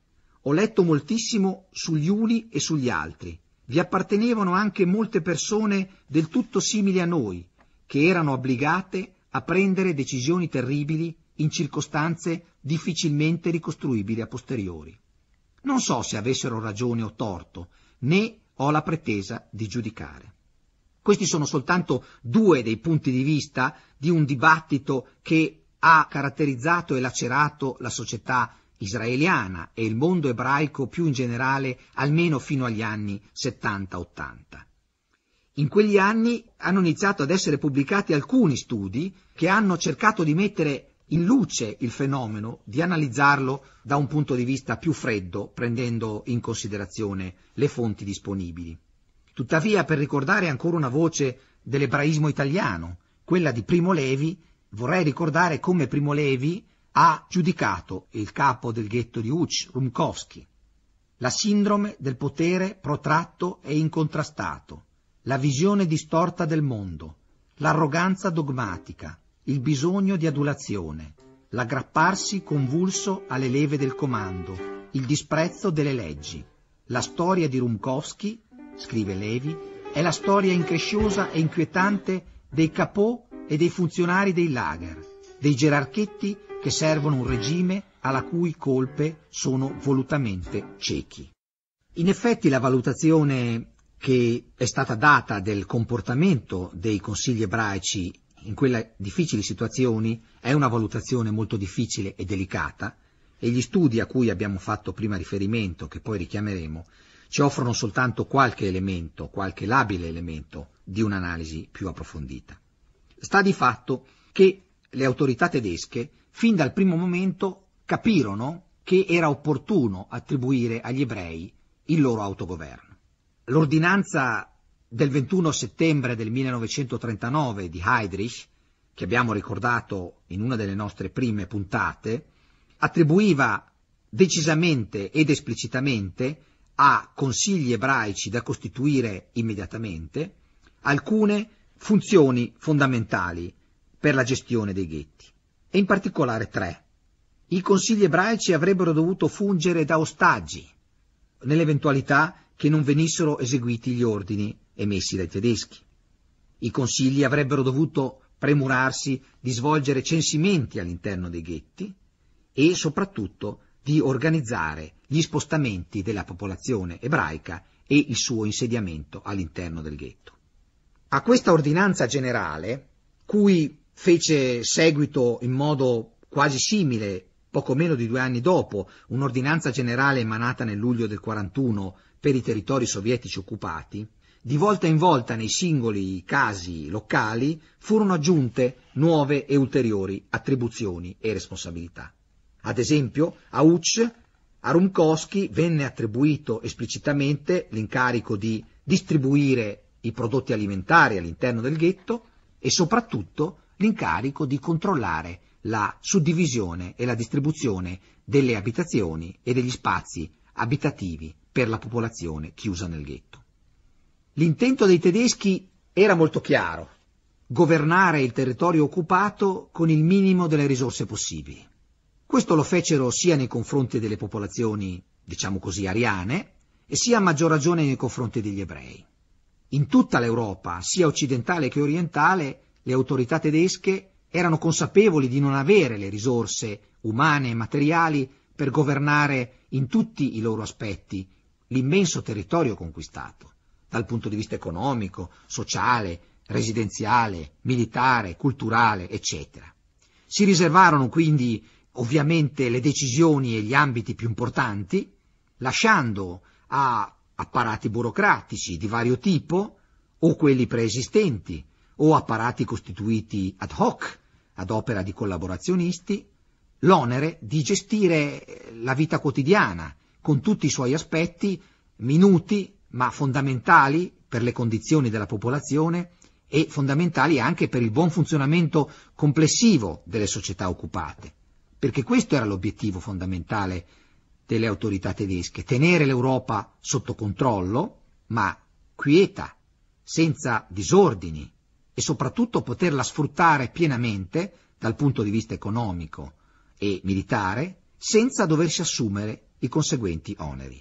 Ho letto moltissimo sugli uni e sugli altri. Vi appartenevano anche molte persone del tutto simili a noi, che erano obbligate a prendere decisioni terribili in circostanze difficilmente ricostruibili a posteriori. Non so se avessero ragione o torto, né ho la pretesa di giudicare. Questi sono soltanto due dei punti di vista di un dibattito che ha caratterizzato e lacerato la società israeliana e il mondo ebraico più in generale almeno fino agli anni 70-80. In quegli anni hanno iniziato ad essere pubblicati alcuni studi che hanno cercato di mettere in luce il fenomeno, di analizzarlo da un punto di vista più freddo, prendendo in considerazione le fonti disponibili. Tuttavia, per ricordare ancora una voce dell'ebraismo italiano, quella di Primo Levi, vorrei ricordare come Primo Levi ha giudicato il capo del ghetto di Uch, Rumkowski, la sindrome del potere protratto e incontrastato, la visione distorta del mondo, l'arroganza dogmatica, il bisogno di adulazione, l'aggrapparsi convulso alle leve del comando, il disprezzo delle leggi. La storia di Rumkowski, scrive Levi, è la storia incresciosa e inquietante dei capò e dei funzionari dei lager, dei gerarchetti che servono un regime alla cui colpe sono volutamente ciechi. In effetti la valutazione che è stata data del comportamento dei consigli ebraici in quelle difficili situazioni è una valutazione molto difficile e delicata e gli studi a cui abbiamo fatto prima riferimento, che poi richiameremo, ci offrono soltanto qualche elemento, qualche labile elemento di un'analisi più approfondita. Sta di fatto che le autorità tedesche fin dal primo momento capirono che era opportuno attribuire agli ebrei il loro autogoverno. L'ordinanza del 21 settembre del 1939 di Heydrich, che abbiamo ricordato in una delle nostre prime puntate, attribuiva decisamente ed esplicitamente a consigli ebraici da costituire immediatamente alcune funzioni fondamentali per la gestione dei ghetti, e in particolare tre. I consigli ebraici avrebbero dovuto fungere da ostaggi, nell'eventualità che non venissero eseguiti gli ordini emessi dai tedeschi. I consigli avrebbero dovuto premurarsi di svolgere censimenti all'interno dei ghetti e soprattutto di organizzare gli spostamenti della popolazione ebraica e il suo insediamento all'interno del ghetto. A questa ordinanza generale, cui fece seguito in modo quasi simile poco meno di due anni dopo un'ordinanza generale emanata nel luglio del 41 per i territori sovietici occupati, di volta in volta nei singoli casi locali furono aggiunte nuove e ulteriori attribuzioni e responsabilità. Ad esempio, a Uch, a Rumkowski venne attribuito esplicitamente l'incarico di distribuire i prodotti alimentari all'interno del ghetto e soprattutto l'incarico di controllare la suddivisione e la distribuzione delle abitazioni e degli spazi abitativi per la popolazione chiusa nel ghetto. L'intento dei tedeschi era molto chiaro, governare il territorio occupato con il minimo delle risorse possibili. Questo lo fecero sia nei confronti delle popolazioni, diciamo così, ariane, e sia a maggior ragione nei confronti degli ebrei. In tutta l'Europa, sia occidentale che orientale, le autorità tedesche erano consapevoli di non avere le risorse umane e materiali per governare in tutti i loro aspetti l'immenso territorio conquistato, dal punto di vista economico, sociale, residenziale, militare, culturale, eccetera. Si riservarono quindi ovviamente le decisioni e gli ambiti più importanti, lasciando a apparati burocratici di vario tipo, o quelli preesistenti, o apparati costituiti ad hoc, ad opera di collaborazionisti, l'onere di gestire la vita quotidiana, con tutti i suoi aspetti minuti ma fondamentali per le condizioni della popolazione e fondamentali anche per il buon funzionamento complessivo delle società occupate, perché questo era l'obiettivo fondamentale delle autorità tedesche, tenere l'Europa sotto controllo, ma quieta, senza disordini e soprattutto poterla sfruttare pienamente dal punto di vista economico e militare senza doversi assumere i conseguenti oneri.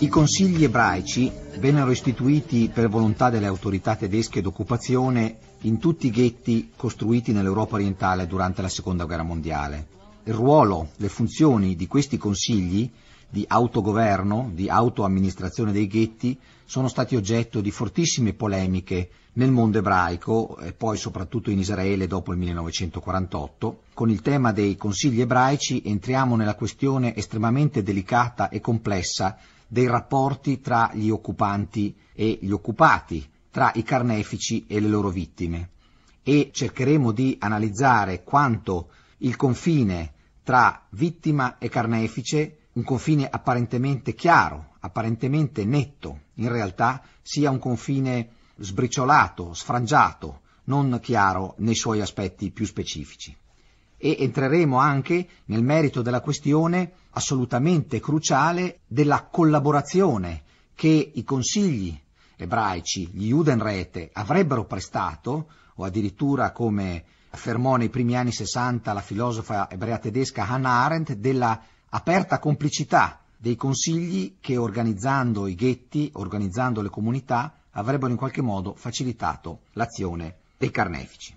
I consigli ebraici vennero istituiti per volontà delle autorità tedesche d'occupazione in tutti i ghetti costruiti nell'Europa orientale durante la Seconda Guerra Mondiale. Il ruolo, le funzioni di questi consigli di autogoverno, di autoamministrazione dei ghetti, sono stati oggetto di fortissime polemiche nel mondo ebraico e poi soprattutto in Israele dopo il 1948. Con il tema dei consigli ebraici entriamo nella questione estremamente delicata e complessa dei rapporti tra gli occupanti e gli occupati, tra i carnefici e le loro vittime e cercheremo di analizzare quanto il confine tra vittima e carnefice, un confine apparentemente chiaro, apparentemente netto, in realtà sia un confine sbriciolato, sfrangiato, non chiaro nei suoi aspetti più specifici. E entreremo anche nel merito della questione assolutamente cruciale della collaborazione che i consigli ebraici, gli Judenrete, avrebbero prestato, o addirittura come affermò nei primi anni 60 la filosofa ebrea tedesca Hannah Arendt, della aperta complicità dei consigli che organizzando i ghetti, organizzando le comunità, avrebbero in qualche modo facilitato l'azione dei carnefici.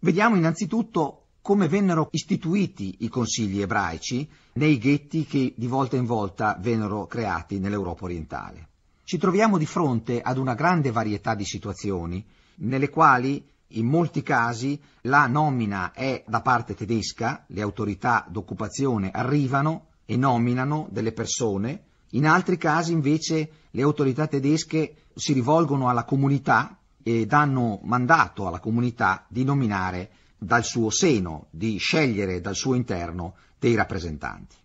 Vediamo innanzitutto come vennero istituiti i consigli ebraici nei ghetti che di volta in volta vennero creati nell'Europa orientale. Ci troviamo di fronte ad una grande varietà di situazioni nelle quali in molti casi la nomina è da parte tedesca, le autorità d'occupazione arrivano, e nominano delle persone, in altri casi invece le autorità tedesche si rivolgono alla comunità e danno mandato alla comunità di nominare dal suo seno, di scegliere dal suo interno dei rappresentanti.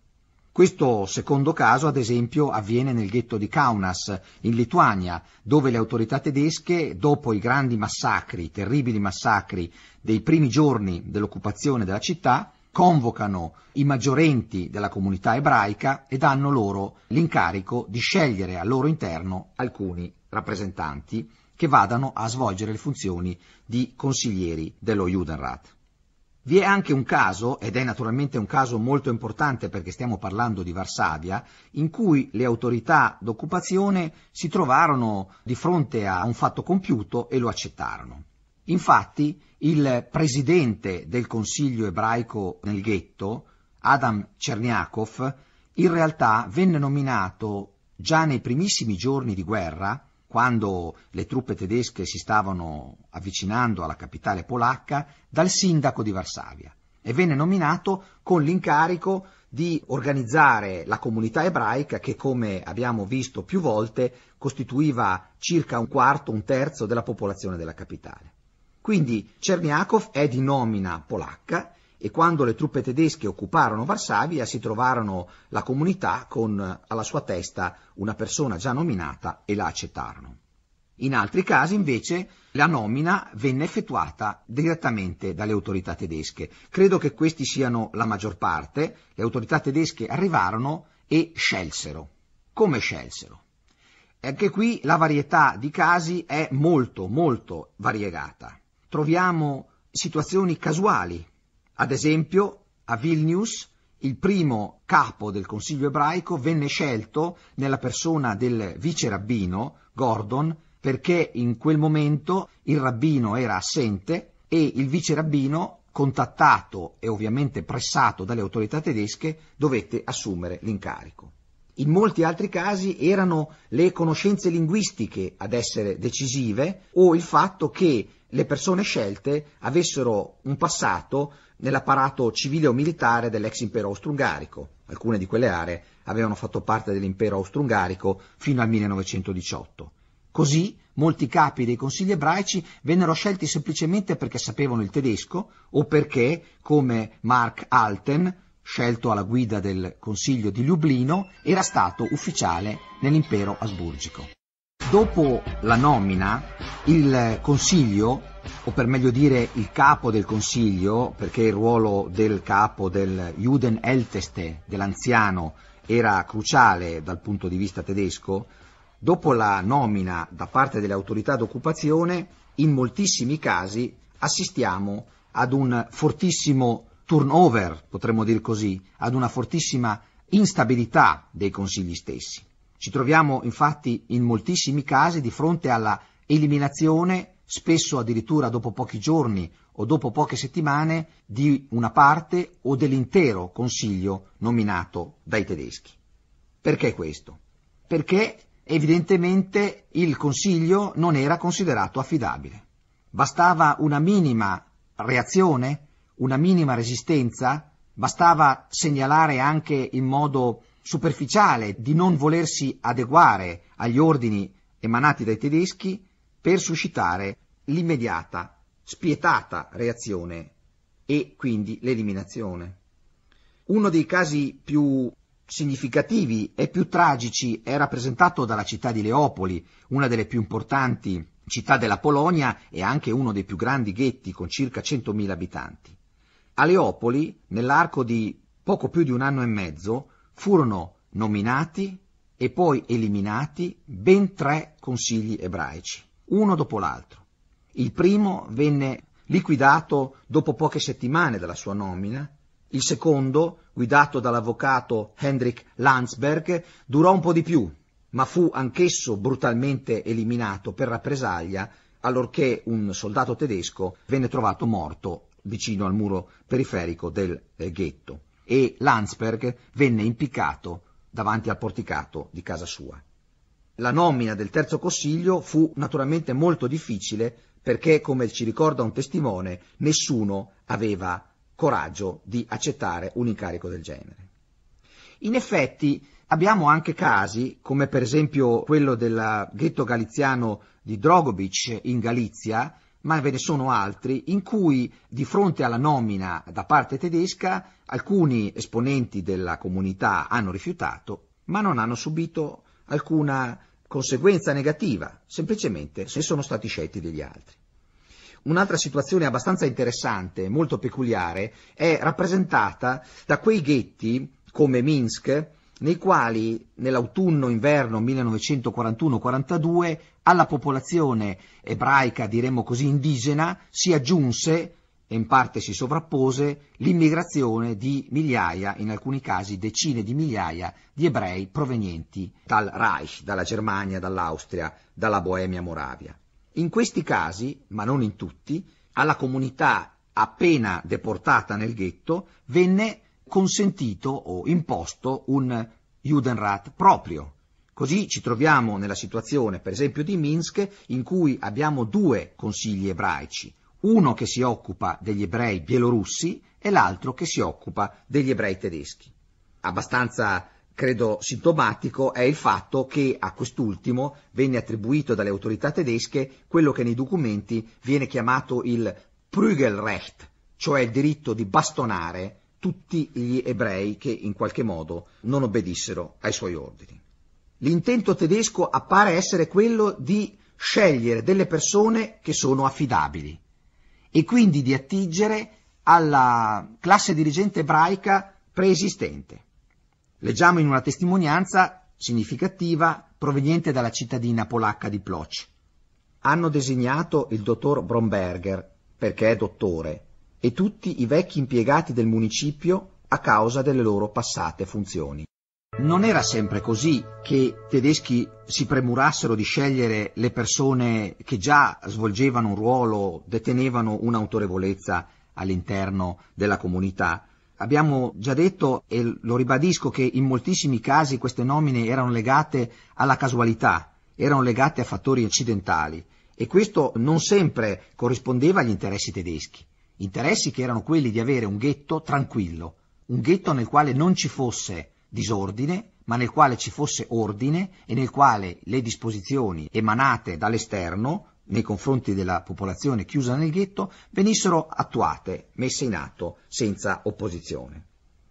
Questo secondo caso, ad esempio, avviene nel ghetto di Kaunas, in Lituania, dove le autorità tedesche, dopo i grandi massacri, i terribili massacri dei primi giorni dell'occupazione della città, convocano i maggiorenti della comunità ebraica e danno loro l'incarico di scegliere al loro interno alcuni rappresentanti che vadano a svolgere le funzioni di consiglieri dello Judenrat. Vi è anche un caso, ed è naturalmente un caso molto importante perché stiamo parlando di Varsavia, in cui le autorità d'occupazione si trovarono di fronte a un fatto compiuto e lo accettarono. Infatti il presidente del Consiglio ebraico nel ghetto, Adam Cerniakov, in realtà venne nominato già nei primissimi giorni di guerra, quando le truppe tedesche si stavano avvicinando alla capitale polacca, dal sindaco di Varsavia e venne nominato con l'incarico di organizzare la comunità ebraica che, come abbiamo visto più volte, costituiva circa un quarto, un terzo della popolazione della capitale. Quindi Cerniakov è di nomina polacca e quando le truppe tedesche occuparono Varsavia si trovarono la comunità con eh, alla sua testa una persona già nominata e la accettarono. In altri casi invece la nomina venne effettuata direttamente dalle autorità tedesche. Credo che questi siano la maggior parte. Le autorità tedesche arrivarono e scelsero. Come scelsero? Anche qui la varietà di casi è molto molto variegata troviamo situazioni casuali. Ad esempio, a Vilnius il primo capo del Consiglio ebraico venne scelto nella persona del vice rabbino Gordon perché in quel momento il rabbino era assente e il vice rabbino, contattato e ovviamente pressato dalle autorità tedesche, dovette assumere l'incarico. In molti altri casi erano le conoscenze linguistiche ad essere decisive o il fatto che le persone scelte avessero un passato nell'apparato civile o militare dell'ex impero austro-ungarico. Alcune di quelle aree avevano fatto parte dell'impero austro-ungarico fino al 1918. Così molti capi dei consigli ebraici vennero scelti semplicemente perché sapevano il tedesco o perché, come Mark Alten, scelto alla guida del Consiglio di Lublino, era stato ufficiale nell'impero asburgico. Dopo la nomina, il Consiglio, o per meglio dire il capo del Consiglio, perché il ruolo del capo del Juden Elteste, dell'anziano, era cruciale dal punto di vista tedesco, dopo la nomina da parte delle autorità d'occupazione, in moltissimi casi assistiamo ad un fortissimo turnover, potremmo dir così, ad una fortissima instabilità dei consigli stessi. Ci troviamo infatti in moltissimi casi di fronte alla eliminazione, spesso addirittura dopo pochi giorni o dopo poche settimane, di una parte o dell'intero Consiglio nominato dai tedeschi. Perché questo? Perché evidentemente il Consiglio non era considerato affidabile. Bastava una minima reazione, una minima resistenza, bastava segnalare anche in modo superficiale di non volersi adeguare agli ordini emanati dai tedeschi per suscitare l'immediata, spietata reazione e quindi l'eliminazione. Uno dei casi più significativi e più tragici è rappresentato dalla città di Leopoli, una delle più importanti città della Polonia e anche uno dei più grandi ghetti con circa 100.000 abitanti. A Leopoli, nell'arco di poco più di un anno e mezzo, furono nominati e poi eliminati ben tre consigli ebraici, uno dopo l'altro. Il primo venne liquidato dopo poche settimane dalla sua nomina, il secondo, guidato dall'avvocato Hendrik Landsberg, durò un po' di più, ma fu anch'esso brutalmente eliminato per rappresaglia allorché un soldato tedesco venne trovato morto vicino al muro periferico del eh, ghetto e Landsberg venne impiccato davanti al porticato di casa sua. La nomina del terzo consiglio fu naturalmente molto difficile perché, come ci ricorda un testimone, nessuno aveva coraggio di accettare un incarico del genere. In effetti abbiamo anche casi, come per esempio quello del ghetto galiziano di Drogobic in Galizia, ma ve ne sono altri in cui di fronte alla nomina da parte tedesca alcuni esponenti della comunità hanno rifiutato, ma non hanno subito alcuna conseguenza negativa, semplicemente se sono stati scelti degli altri. Un'altra situazione abbastanza interessante, molto peculiare, è rappresentata da quei ghetti come Minsk, nei quali nell'autunno-inverno 1941-42 alla popolazione ebraica, diremmo così, indigena, si aggiunse e in parte si sovrappose l'immigrazione di migliaia, in alcuni casi decine di migliaia, di ebrei provenienti dal Reich, dalla Germania, dall'Austria, dalla Boemia Moravia. In questi casi, ma non in tutti, alla comunità appena deportata nel ghetto venne consentito o imposto un Judenrat proprio, Così ci troviamo nella situazione, per esempio, di Minsk, in cui abbiamo due consigli ebraici, uno che si occupa degli ebrei bielorussi e l'altro che si occupa degli ebrei tedeschi. Abbastanza, credo, sintomatico è il fatto che a quest'ultimo venne attribuito dalle autorità tedesche quello che nei documenti viene chiamato il Prügelrecht, cioè il diritto di bastonare tutti gli ebrei che in qualche modo non obbedissero ai suoi ordini. L'intento tedesco appare essere quello di scegliere delle persone che sono affidabili e quindi di attingere alla classe dirigente ebraica preesistente. Leggiamo in una testimonianza significativa proveniente dalla cittadina polacca di Ploch. Hanno designato il dottor Bromberger, perché è dottore, e tutti i vecchi impiegati del municipio a causa delle loro passate funzioni. Non era sempre così che tedeschi si premurassero di scegliere le persone che già svolgevano un ruolo, detenevano un'autorevolezza all'interno della comunità. Abbiamo già detto, e lo ribadisco, che in moltissimi casi queste nomine erano legate alla casualità, erano legate a fattori incidentali e questo non sempre corrispondeva agli interessi tedeschi, interessi che erano quelli di avere un ghetto tranquillo, un ghetto nel quale non ci fosse disordine, ma nel quale ci fosse ordine e nel quale le disposizioni emanate dall'esterno nei confronti della popolazione chiusa nel ghetto venissero attuate, messe in atto senza opposizione.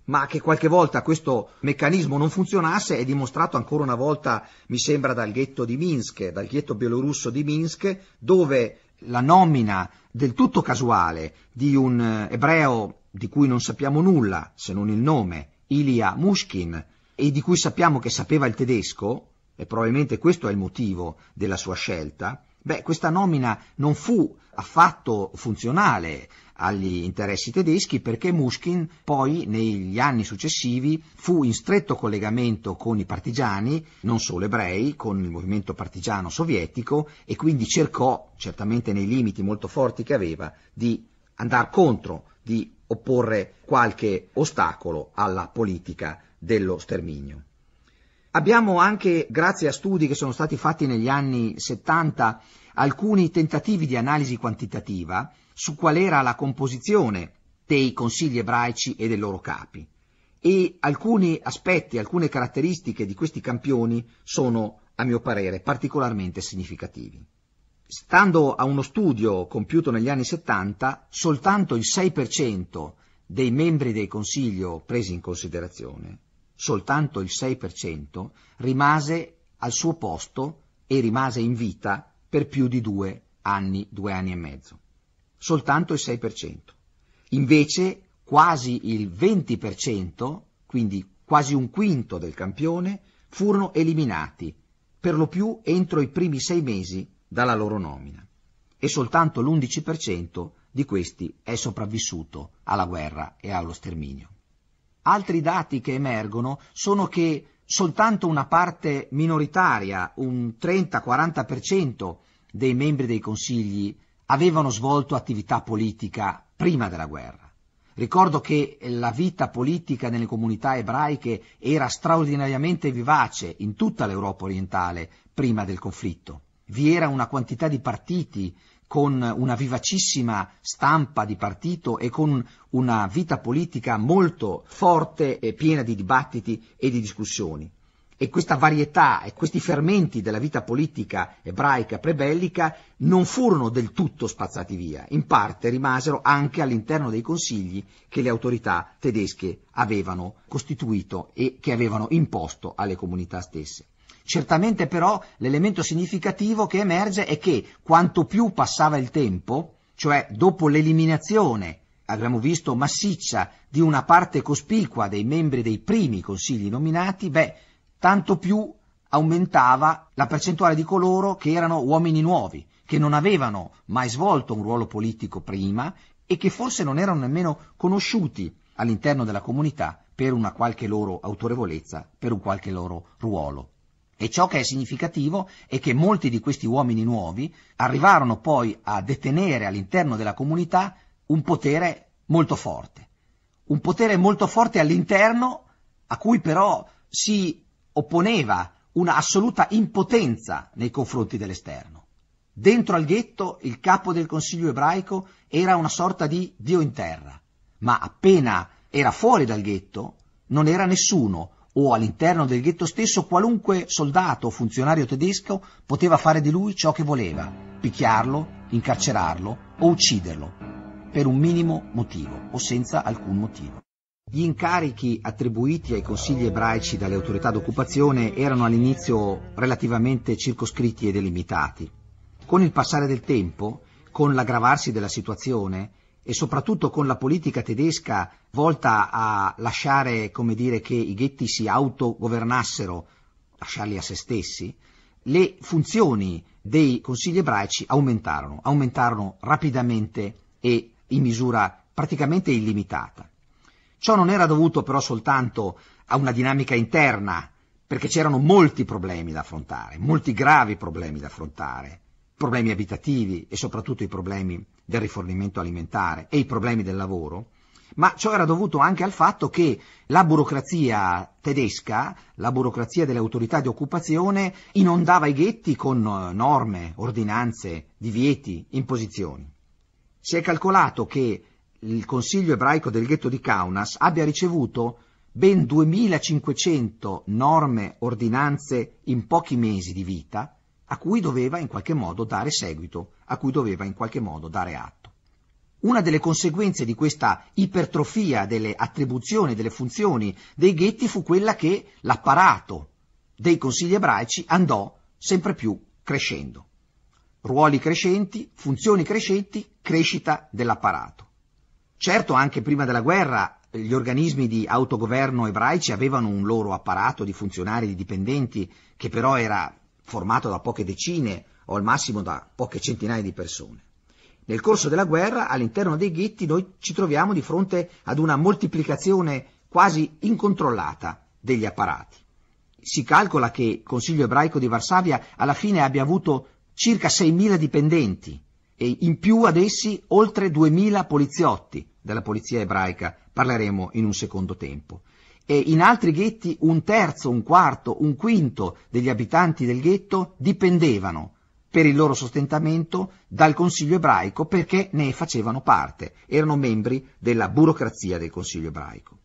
Ma che qualche volta questo meccanismo non funzionasse è dimostrato ancora una volta, mi sembra, dal ghetto di Minsk, dal ghetto bielorusso di Minsk, dove la nomina del tutto casuale di un eh, ebreo di cui non sappiamo nulla se non il nome, Ilia Mushkin e di cui sappiamo che sapeva il tedesco, e probabilmente questo è il motivo della sua scelta, beh, questa nomina non fu affatto funzionale agli interessi tedeschi perché Mushkin poi negli anni successivi fu in stretto collegamento con i partigiani, non solo ebrei, con il movimento partigiano sovietico e quindi cercò, certamente nei limiti molto forti che aveva, di andare contro, di opporre qualche ostacolo alla politica dello sterminio. Abbiamo anche, grazie a studi che sono stati fatti negli anni 70, alcuni tentativi di analisi quantitativa su qual era la composizione dei consigli ebraici e dei loro capi. E alcuni aspetti, alcune caratteristiche di questi campioni sono, a mio parere, particolarmente significativi. Stando a uno studio compiuto negli anni 70, soltanto il 6% dei membri del Consiglio presi in considerazione, soltanto il 6% rimase al suo posto e rimase in vita per più di due anni, due anni e mezzo. Soltanto il 6%. Invece quasi il 20%, quindi quasi un quinto del campione, furono eliminati, per lo più entro i primi sei mesi dalla loro nomina e soltanto l'11% di questi è sopravvissuto alla guerra e allo sterminio. Altri dati che emergono sono che soltanto una parte minoritaria, un 30-40% dei membri dei consigli avevano svolto attività politica prima della guerra. Ricordo che la vita politica nelle comunità ebraiche era straordinariamente vivace in tutta l'Europa orientale prima del conflitto vi era una quantità di partiti con una vivacissima stampa di partito e con una vita politica molto forte e piena di dibattiti e di discussioni. E questa varietà e questi fermenti della vita politica ebraica prebellica non furono del tutto spazzati via, in parte rimasero anche all'interno dei consigli che le autorità tedesche avevano costituito e che avevano imposto alle comunità stesse. Certamente però l'elemento significativo che emerge è che quanto più passava il tempo, cioè dopo l'eliminazione, abbiamo visto massiccia, di una parte cospicua dei membri dei primi consigli nominati, beh, tanto più aumentava la percentuale di coloro che erano uomini nuovi, che non avevano mai svolto un ruolo politico prima e che forse non erano nemmeno conosciuti all'interno della comunità per una qualche loro autorevolezza, per un qualche loro ruolo. E ciò che è significativo è che molti di questi uomini nuovi arrivarono poi a detenere all'interno della comunità un potere molto forte, un potere molto forte all'interno a cui però si opponeva una assoluta impotenza nei confronti dell'esterno. Dentro al ghetto il capo del Consiglio ebraico era una sorta di Dio in terra, ma appena era fuori dal ghetto non era nessuno o all'interno del ghetto stesso qualunque soldato o funzionario tedesco poteva fare di lui ciò che voleva, picchiarlo, incarcerarlo o ucciderlo, per un minimo motivo o senza alcun motivo. Gli incarichi attribuiti ai consigli ebraici dalle autorità d'occupazione erano all'inizio relativamente circoscritti e delimitati. Con il passare del tempo, con l'aggravarsi della situazione, e soprattutto con la politica tedesca volta a lasciare, come dire, che i ghetti si autogovernassero, lasciarli a se stessi, le funzioni dei consigli ebraici aumentarono, aumentarono rapidamente e in misura praticamente illimitata. Ciò non era dovuto però soltanto a una dinamica interna, perché c'erano molti problemi da affrontare, molti gravi problemi da affrontare, problemi abitativi e soprattutto i problemi del rifornimento alimentare e i problemi del lavoro, ma ciò era dovuto anche al fatto che la burocrazia tedesca, la burocrazia delle autorità di occupazione, inondava i ghetti con eh, norme, ordinanze, divieti, imposizioni. Si è calcolato che il Consiglio ebraico del ghetto di Kaunas abbia ricevuto ben 2500 norme, ordinanze in pochi mesi di vita, a cui doveva in qualche modo dare seguito, a cui doveva in qualche modo dare atto. Una delle conseguenze di questa ipertrofia delle attribuzioni, delle funzioni dei ghetti fu quella che l'apparato dei consigli ebraici andò sempre più crescendo. Ruoli crescenti, funzioni crescenti, crescita dell'apparato. Certo anche prima della guerra gli organismi di autogoverno ebraici avevano un loro apparato di funzionari, di dipendenti, che però era formato da poche decine o al massimo da poche centinaia di persone. Nel corso della guerra, all'interno dei ghetti, noi ci troviamo di fronte ad una moltiplicazione quasi incontrollata degli apparati. Si calcola che il Consiglio ebraico di Varsavia alla fine abbia avuto circa 6.000 dipendenti e in più ad essi oltre 2.000 poliziotti della polizia ebraica, parleremo in un secondo tempo e in altri ghetti un terzo, un quarto, un quinto degli abitanti del ghetto dipendevano per il loro sostentamento dal Consiglio ebraico perché ne facevano parte, erano membri della burocrazia del Consiglio ebraico.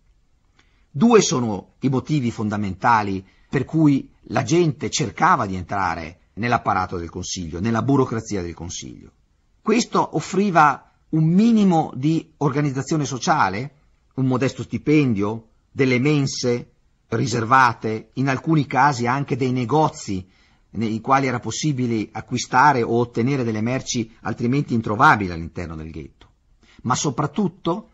Due sono i motivi fondamentali per cui la gente cercava di entrare nell'apparato del Consiglio, nella burocrazia del Consiglio. Questo offriva un minimo di organizzazione sociale, un modesto stipendio, delle mense riservate, in alcuni casi anche dei negozi nei quali era possibile acquistare o ottenere delle merci altrimenti introvabili all'interno del ghetto, ma soprattutto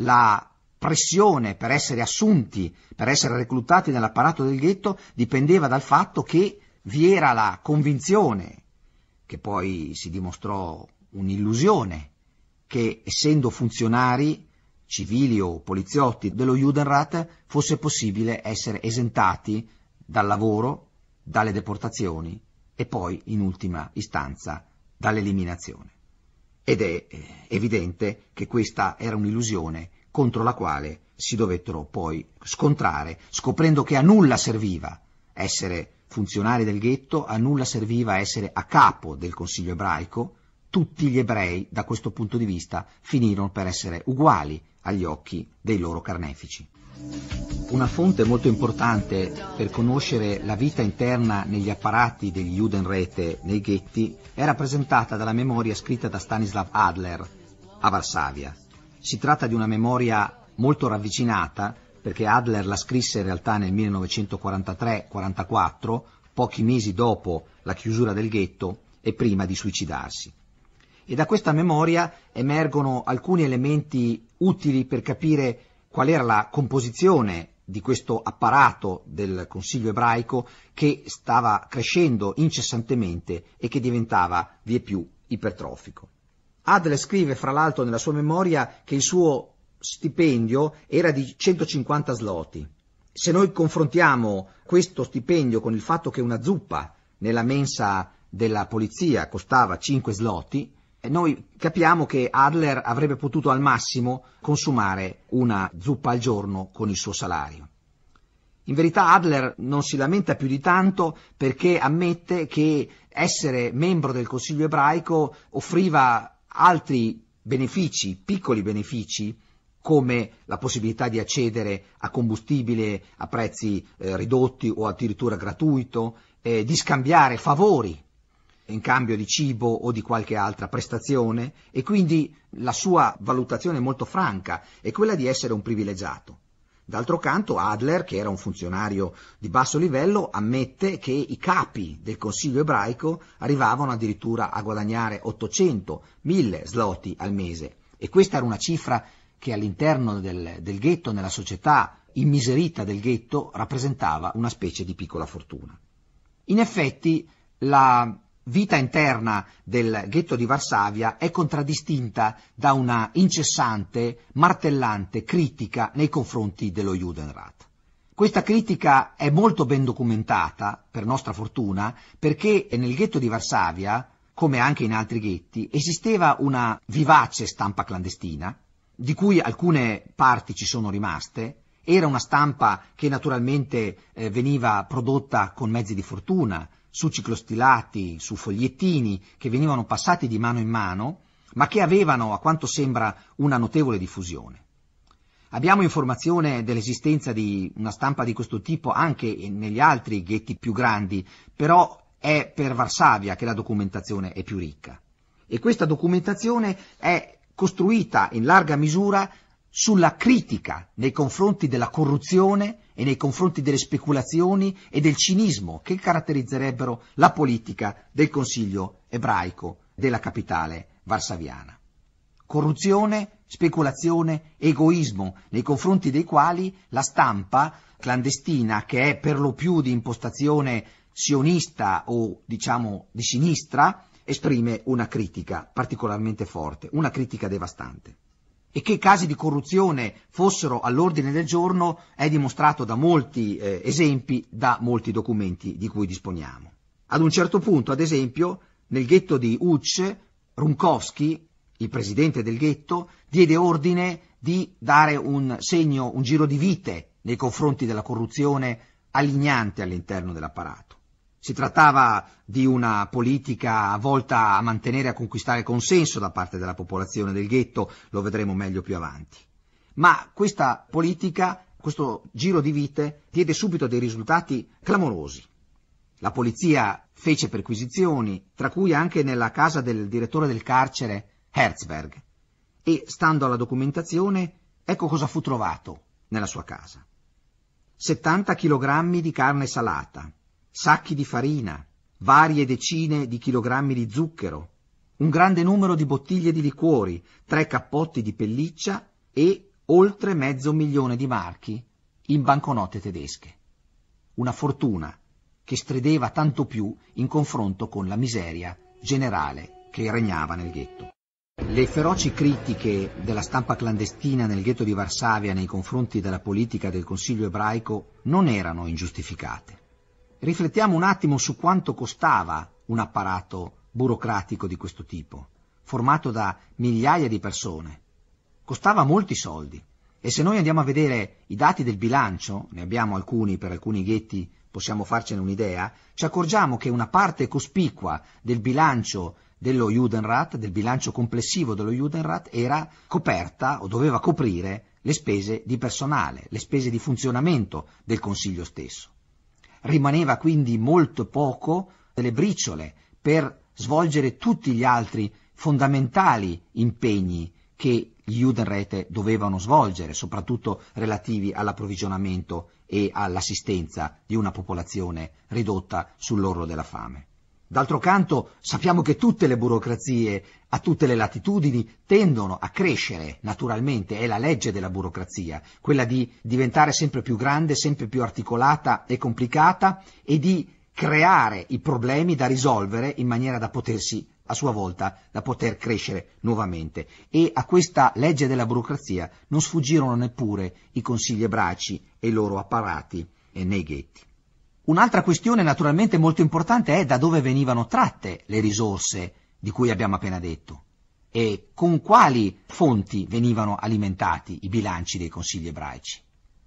la pressione per essere assunti, per essere reclutati nell'apparato del ghetto dipendeva dal fatto che vi era la convinzione, che poi si dimostrò un'illusione, che essendo funzionari civili o poliziotti dello Judenrat fosse possibile essere esentati dal lavoro, dalle deportazioni e poi, in ultima istanza, dall'eliminazione. Ed è eh, evidente che questa era un'illusione contro la quale si dovettero poi scontrare, scoprendo che a nulla serviva essere funzionari del ghetto, a nulla serviva essere a capo del Consiglio ebraico, tutti gli ebrei da questo punto di vista finirono per essere uguali agli occhi dei loro carnefici. Una fonte molto importante per conoscere la vita interna negli apparati degli Judenrete nei ghetti è rappresentata dalla memoria scritta da Stanislav Adler a Varsavia. Si tratta di una memoria molto ravvicinata perché Adler la scrisse in realtà nel 1943-44, pochi mesi dopo la chiusura del ghetto e prima di suicidarsi e da questa memoria emergono alcuni elementi utili per capire qual era la composizione di questo apparato del Consiglio ebraico che stava crescendo incessantemente e che diventava vie più ipertrofico. Adler scrive fra l'altro nella sua memoria che il suo stipendio era di 150 sloti. Se noi confrontiamo questo stipendio con il fatto che una zuppa nella mensa della polizia costava 5 sloti, eh, noi capiamo che Adler avrebbe potuto al massimo consumare una zuppa al giorno con il suo salario. In verità Adler non si lamenta più di tanto perché ammette che essere membro del Consiglio ebraico offriva altri benefici, piccoli benefici, come la possibilità di accedere a combustibile a prezzi eh, ridotti o addirittura gratuito, eh, di scambiare favori in cambio di cibo o di qualche altra prestazione e quindi la sua valutazione molto franca è quella di essere un privilegiato. D'altro canto Adler, che era un funzionario di basso livello, ammette che i capi del Consiglio ebraico arrivavano addirittura a guadagnare 800, 1000 sloti al mese e questa era una cifra che all'interno del, del ghetto, nella società immiserita del ghetto, rappresentava una specie di piccola fortuna. In effetti la vita interna del ghetto di Varsavia è contraddistinta da una incessante, martellante critica nei confronti dello Judenrat. Questa critica è molto ben documentata, per nostra fortuna, perché nel ghetto di Varsavia, come anche in altri ghetti, esisteva una vivace stampa clandestina, di cui alcune parti ci sono rimaste, era una stampa che naturalmente eh, veniva prodotta con mezzi di fortuna, su ciclostilati, su fogliettini che venivano passati di mano in mano, ma che avevano, a quanto sembra, una notevole diffusione. Abbiamo informazione dell'esistenza di una stampa di questo tipo anche negli altri ghetti più grandi, però è per Varsavia che la documentazione è più ricca. E questa documentazione è costruita in larga misura sulla critica nei confronti della corruzione e nei confronti delle speculazioni e del cinismo che caratterizzerebbero la politica del Consiglio ebraico della capitale varsaviana. Corruzione, speculazione, egoismo, nei confronti dei quali la stampa clandestina, che è per lo più di impostazione sionista o diciamo di sinistra, esprime una critica particolarmente forte, una critica devastante e che casi di corruzione fossero all'ordine del giorno è dimostrato da molti eh, esempi, da molti documenti di cui disponiamo. Ad un certo punto, ad esempio, nel ghetto di Ucce, Runkowski, il presidente del ghetto, diede ordine di dare un segno, un giro di vite nei confronti della corruzione allignante all'interno dell'apparato. Si trattava di una politica volta a mantenere e a conquistare consenso da parte della popolazione del ghetto, lo vedremo meglio più avanti. Ma questa politica, questo giro di vite, diede subito dei risultati clamorosi. La polizia fece perquisizioni, tra cui anche nella casa del direttore del carcere, Herzberg, e, stando alla documentazione, ecco cosa fu trovato nella sua casa. 70 kg di carne salata, sacchi di farina, varie decine di chilogrammi di zucchero, un grande numero di bottiglie di liquori, tre cappotti di pelliccia e oltre mezzo milione di marchi in banconote tedesche. Una fortuna che strideva tanto più in confronto con la miseria generale che regnava nel ghetto. Le feroci critiche della stampa clandestina nel ghetto di Varsavia nei confronti della politica del Consiglio ebraico non erano ingiustificate riflettiamo un attimo su quanto costava un apparato burocratico di questo tipo, formato da migliaia di persone. Costava molti soldi e se noi andiamo a vedere i dati del bilancio, ne abbiamo alcuni per alcuni ghetti, possiamo farcene un'idea, ci accorgiamo che una parte cospicua del bilancio dello Judenrat, del bilancio complessivo dello Judenrat, era coperta o doveva coprire le spese di personale, le spese di funzionamento del Consiglio stesso. Rimaneva quindi molto poco delle briciole per svolgere tutti gli altri fondamentali impegni che gli Judenrete dovevano svolgere, soprattutto relativi all'approvvigionamento e all'assistenza di una popolazione ridotta sull'orlo della fame. D'altro canto sappiamo che tutte le burocrazie a tutte le latitudini tendono a crescere naturalmente, è la legge della burocrazia, quella di diventare sempre più grande, sempre più articolata e complicata e di creare i problemi da risolvere in maniera da potersi a sua volta da poter crescere nuovamente. E a questa legge della burocrazia non sfuggirono neppure i consigli ebraici e i loro apparati nei ghetti. Un'altra questione naturalmente molto importante è da dove venivano tratte le risorse di cui abbiamo appena detto e con quali fonti venivano alimentati i bilanci dei consigli ebraici.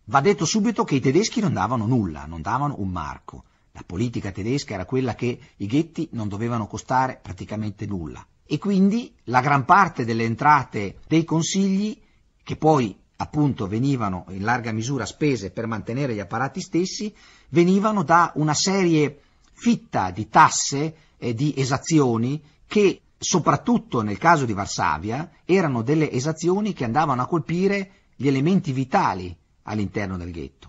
Va detto subito che i tedeschi non davano nulla, non davano un marco. La politica tedesca era quella che i ghetti non dovevano costare praticamente nulla e quindi la gran parte delle entrate dei consigli, che poi appunto venivano in larga misura spese per mantenere gli apparati stessi, venivano da una serie fitta di tasse e di esazioni che soprattutto nel caso di Varsavia erano delle esazioni che andavano a colpire gli elementi vitali all'interno del ghetto.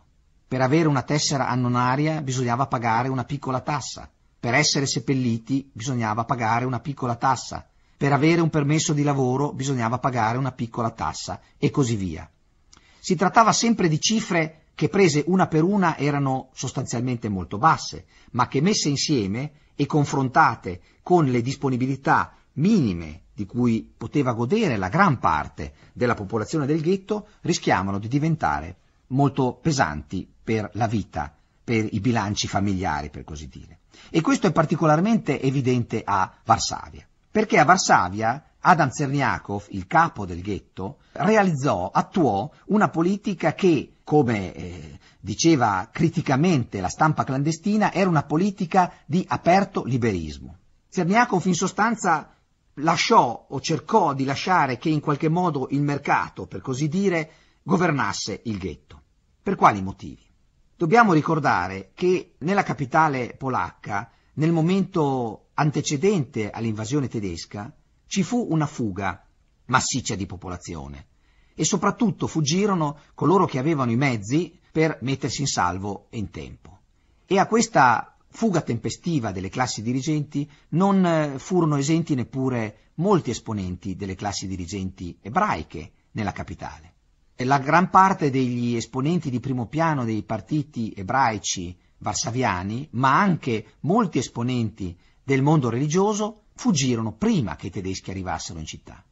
Per avere una tessera annonaria bisognava pagare una piccola tassa, per essere seppelliti bisognava pagare una piccola tassa, per avere un permesso di lavoro bisognava pagare una piccola tassa e così via. Si trattava sempre di cifre che prese una per una erano sostanzialmente molto basse, ma che messe insieme e confrontate con le disponibilità minime di cui poteva godere la gran parte della popolazione del ghetto, rischiavano di diventare molto pesanti per la vita, per i bilanci familiari, per così dire. E questo è particolarmente evidente a Varsavia, perché a Varsavia Adam Zerniakov, il capo del ghetto, realizzò, attuò una politica che come eh, diceva criticamente la stampa clandestina, era una politica di aperto liberismo. Cerniakov in sostanza lasciò o cercò di lasciare che in qualche modo il mercato, per così dire, governasse il ghetto. Per quali motivi? Dobbiamo ricordare che nella capitale polacca, nel momento antecedente all'invasione tedesca, ci fu una fuga massiccia di popolazione e soprattutto fuggirono coloro che avevano i mezzi per mettersi in salvo in tempo. E a questa fuga tempestiva delle classi dirigenti non eh, furono esenti neppure molti esponenti delle classi dirigenti ebraiche nella capitale. la gran parte degli esponenti di primo piano dei partiti ebraici varsaviani, ma anche molti esponenti del mondo religioso, fuggirono prima che i tedeschi arrivassero in città.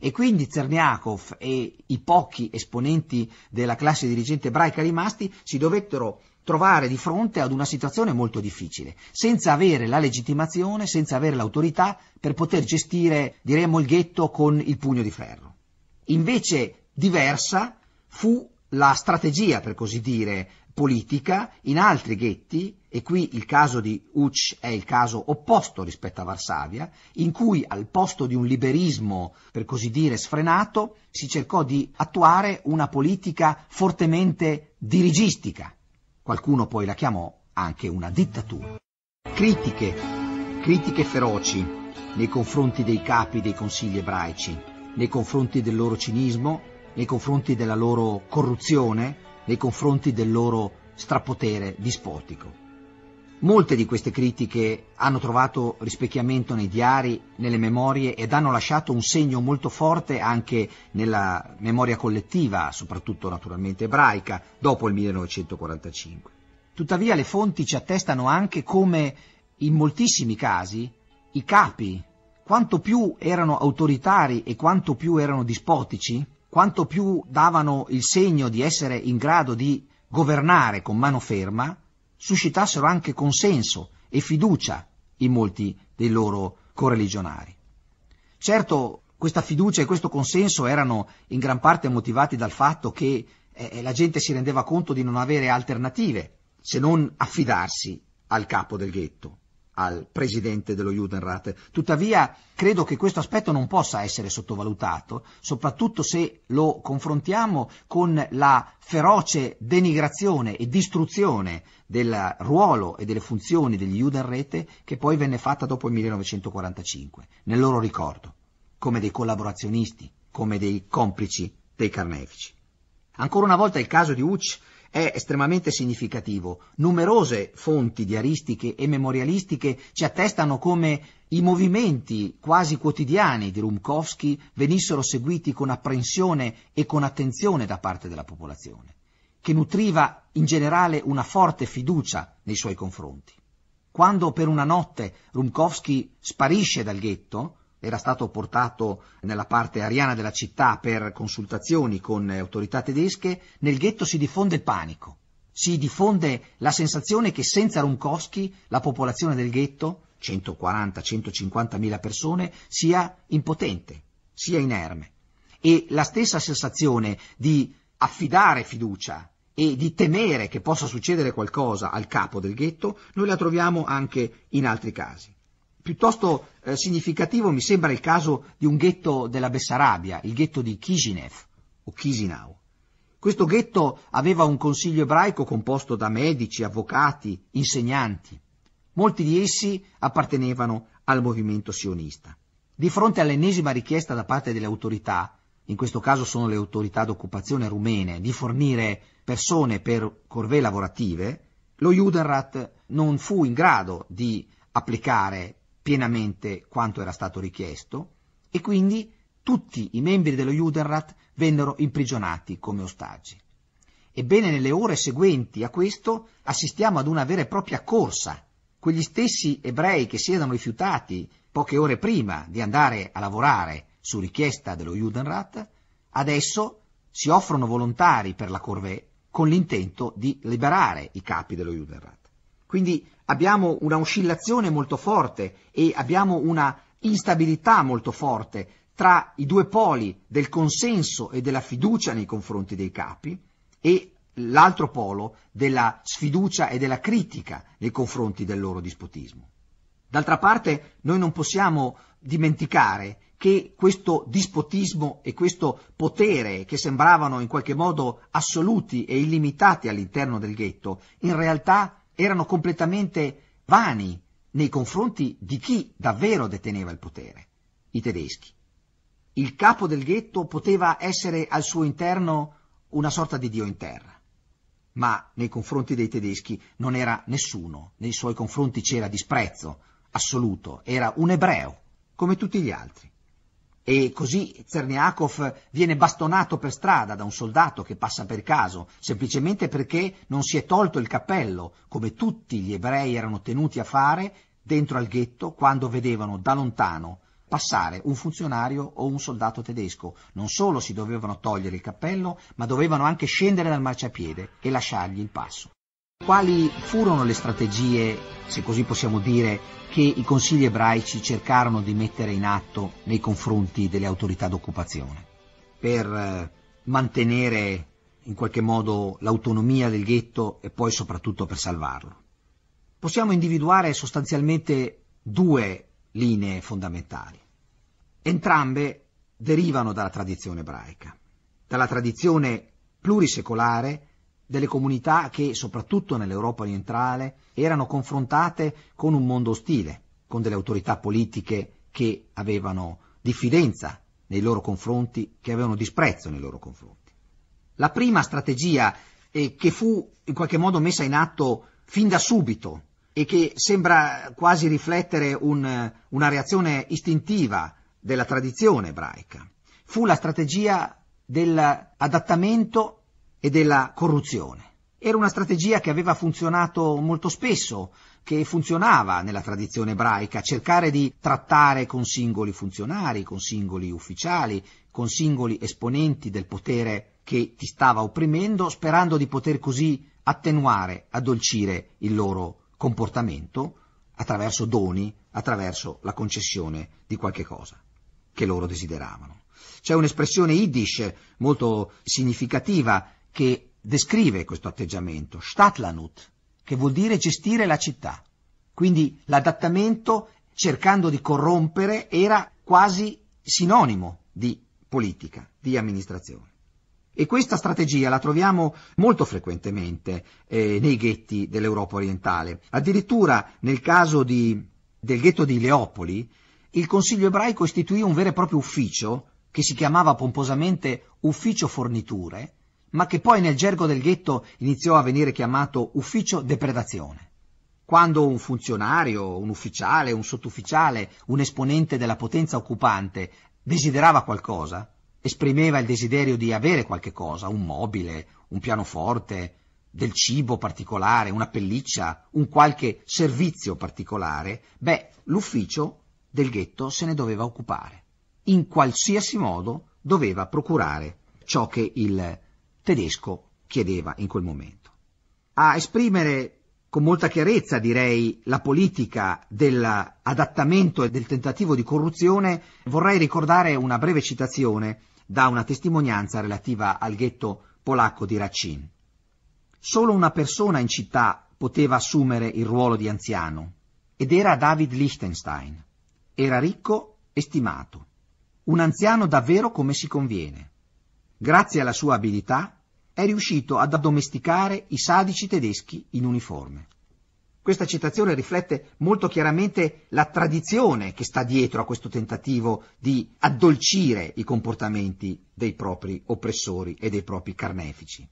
E quindi Zerniakov e i pochi esponenti della classe dirigente ebraica rimasti si dovettero trovare di fronte ad una situazione molto difficile, senza avere la legittimazione, senza avere l'autorità per poter gestire, diremmo, il ghetto con il pugno di ferro. Invece diversa fu la strategia, per così dire, politica in altri ghetti, e qui il caso di Uc è il caso opposto rispetto a Varsavia, in cui al posto di un liberismo, per così dire, sfrenato, si cercò di attuare una politica fortemente dirigistica. Qualcuno poi la chiamò anche una dittatura. Critiche, critiche feroci nei confronti dei capi dei consigli ebraici, nei confronti del loro cinismo, nei confronti della loro corruzione, nei confronti del loro strapotere dispotico. Molte di queste critiche hanno trovato rispecchiamento nei diari, nelle memorie ed hanno lasciato un segno molto forte anche nella memoria collettiva, soprattutto naturalmente ebraica, dopo il 1945. Tuttavia le fonti ci attestano anche come in moltissimi casi i capi, quanto più erano autoritari e quanto più erano dispotici, quanto più davano il segno di essere in grado di governare con mano ferma, suscitassero anche consenso e fiducia in molti dei loro correligionari. Certo, questa fiducia e questo consenso erano in gran parte motivati dal fatto che eh, eh la gente si rendeva conto di non avere alternative se non affidarsi al capo del ghetto al presidente dello Judenrat. Tuttavia credo che questo aspetto non possa essere sottovalutato, soprattutto se lo confrontiamo con la feroce denigrazione e distruzione del ruolo e delle funzioni degli Judenrete che poi venne fatta dopo il 1945, nel loro ricordo, come dei collaborazionisti, come dei complici dei carnefici. Ancora una volta il caso di Uch è estremamente significativo. Numerose fonti diaristiche e memorialistiche ci attestano come i movimenti quasi quotidiani di Rumkowski venissero seguiti con apprensione e con attenzione da parte della popolazione, che nutriva in generale una forte fiducia nei suoi confronti. Quando per una notte Rumkowski sparisce dal ghetto, era stato portato nella parte ariana della città per consultazioni con eh, autorità tedesche, nel ghetto si diffonde il panico, si diffonde la sensazione che senza Ronkowski la popolazione del ghetto, 140-150 mila persone, sia impotente, sia inerme. E la stessa sensazione di affidare fiducia e di temere che possa succedere qualcosa al capo del ghetto, noi la troviamo anche in altri casi piuttosto eh, significativo mi sembra il caso di un ghetto della Bessarabia, il ghetto di Kisinev o Chisinau. Questo ghetto aveva un consiglio ebraico composto da medici, avvocati, insegnanti. Molti di essi appartenevano al movimento sionista. Di fronte all'ennesima richiesta da parte delle autorità, in questo caso sono le autorità d'occupazione rumene, di fornire persone per corvee lavorative, lo Judenrat non fu in grado di applicare pienamente quanto era stato richiesto e quindi tutti i membri dello Judenrat vennero imprigionati come ostaggi. Ebbene, nelle ore seguenti a questo assistiamo ad una vera e propria corsa. Quegli stessi ebrei che si erano rifiutati poche ore prima di andare a lavorare su richiesta dello Judenrat, adesso si offrono volontari per la corvée con l'intento di liberare i capi dello Judenrat. Quindi abbiamo una oscillazione molto forte e abbiamo una instabilità molto forte tra i due poli del consenso e della fiducia nei confronti dei capi e l'altro polo della sfiducia e della critica nei confronti del loro dispotismo. D'altra parte noi non possiamo dimenticare che questo dispotismo e questo potere che sembravano in qualche modo assoluti e illimitati all'interno del ghetto in realtà erano completamente vani nei confronti di chi davvero deteneva il potere, i tedeschi. Il capo del ghetto poteva essere al suo interno una sorta di Dio in terra, ma nei confronti dei tedeschi non era nessuno, nei suoi confronti c'era disprezzo assoluto, era un ebreo, come tutti gli altri. E così Zerniakov viene bastonato per strada da un soldato che passa per caso, semplicemente perché non si è tolto il cappello, come tutti gli ebrei erano tenuti a fare dentro al ghetto quando vedevano da lontano passare un funzionario o un soldato tedesco. Non solo si dovevano togliere il cappello, ma dovevano anche scendere dal marciapiede e lasciargli il passo quali furono le strategie, se così possiamo dire, che i consigli ebraici cercarono di mettere in atto nei confronti delle autorità d'occupazione per eh, mantenere in qualche modo l'autonomia del ghetto e poi soprattutto per salvarlo. Possiamo individuare sostanzialmente due linee fondamentali. Entrambe derivano dalla tradizione ebraica, dalla tradizione plurisecolare delle comunità che, soprattutto nell'Europa orientale, erano confrontate con un mondo ostile, con delle autorità politiche che avevano diffidenza nei loro confronti, che avevano disprezzo nei loro confronti. La prima strategia eh, che fu in qualche modo messa in atto fin da subito e che sembra quasi riflettere un, una reazione istintiva della tradizione ebraica, fu la strategia dell'adattamento e della corruzione. Era una strategia che aveva funzionato molto spesso, che funzionava nella tradizione ebraica, cercare di trattare con singoli funzionari, con singoli ufficiali, con singoli esponenti del potere che ti stava opprimendo, sperando di poter così attenuare, addolcire il loro comportamento attraverso doni, attraverso la concessione di qualche cosa che loro desideravano. C'è un'espressione yiddish molto significativa che descrive questo atteggiamento, Stadtlanut, che vuol dire gestire la città. Quindi l'adattamento, cercando di corrompere, era quasi sinonimo di politica, di amministrazione. E questa strategia la troviamo molto frequentemente eh, nei ghetti dell'Europa orientale. Addirittura nel caso di, del ghetto di Leopoli, il Consiglio ebraico istituì un vero e proprio ufficio che si chiamava pomposamente Ufficio Forniture, ma che poi nel gergo del ghetto iniziò a venire chiamato ufficio depredazione. Quando un funzionario, un ufficiale, un sottufficiale, un esponente della potenza occupante desiderava qualcosa, esprimeva il desiderio di avere qualche cosa, un mobile, un pianoforte, del cibo particolare, una pelliccia, un qualche servizio particolare, beh, l'ufficio del ghetto se ne doveva occupare. In qualsiasi modo doveva procurare ciò che il tedesco chiedeva in quel momento. A esprimere con molta chiarezza, direi, la politica dell'adattamento e del tentativo di corruzione, vorrei ricordare una breve citazione da una testimonianza relativa al ghetto polacco di Racin. Solo una persona in città poteva assumere il ruolo di anziano, ed era David Liechtenstein. Era ricco e stimato, un anziano davvero come si conviene. Grazie alla sua abilità, è riuscito ad addomesticare i sadici tedeschi in uniforme. Questa citazione riflette molto chiaramente la tradizione che sta dietro a questo tentativo di addolcire i comportamenti dei propri oppressori e dei propri carnefici.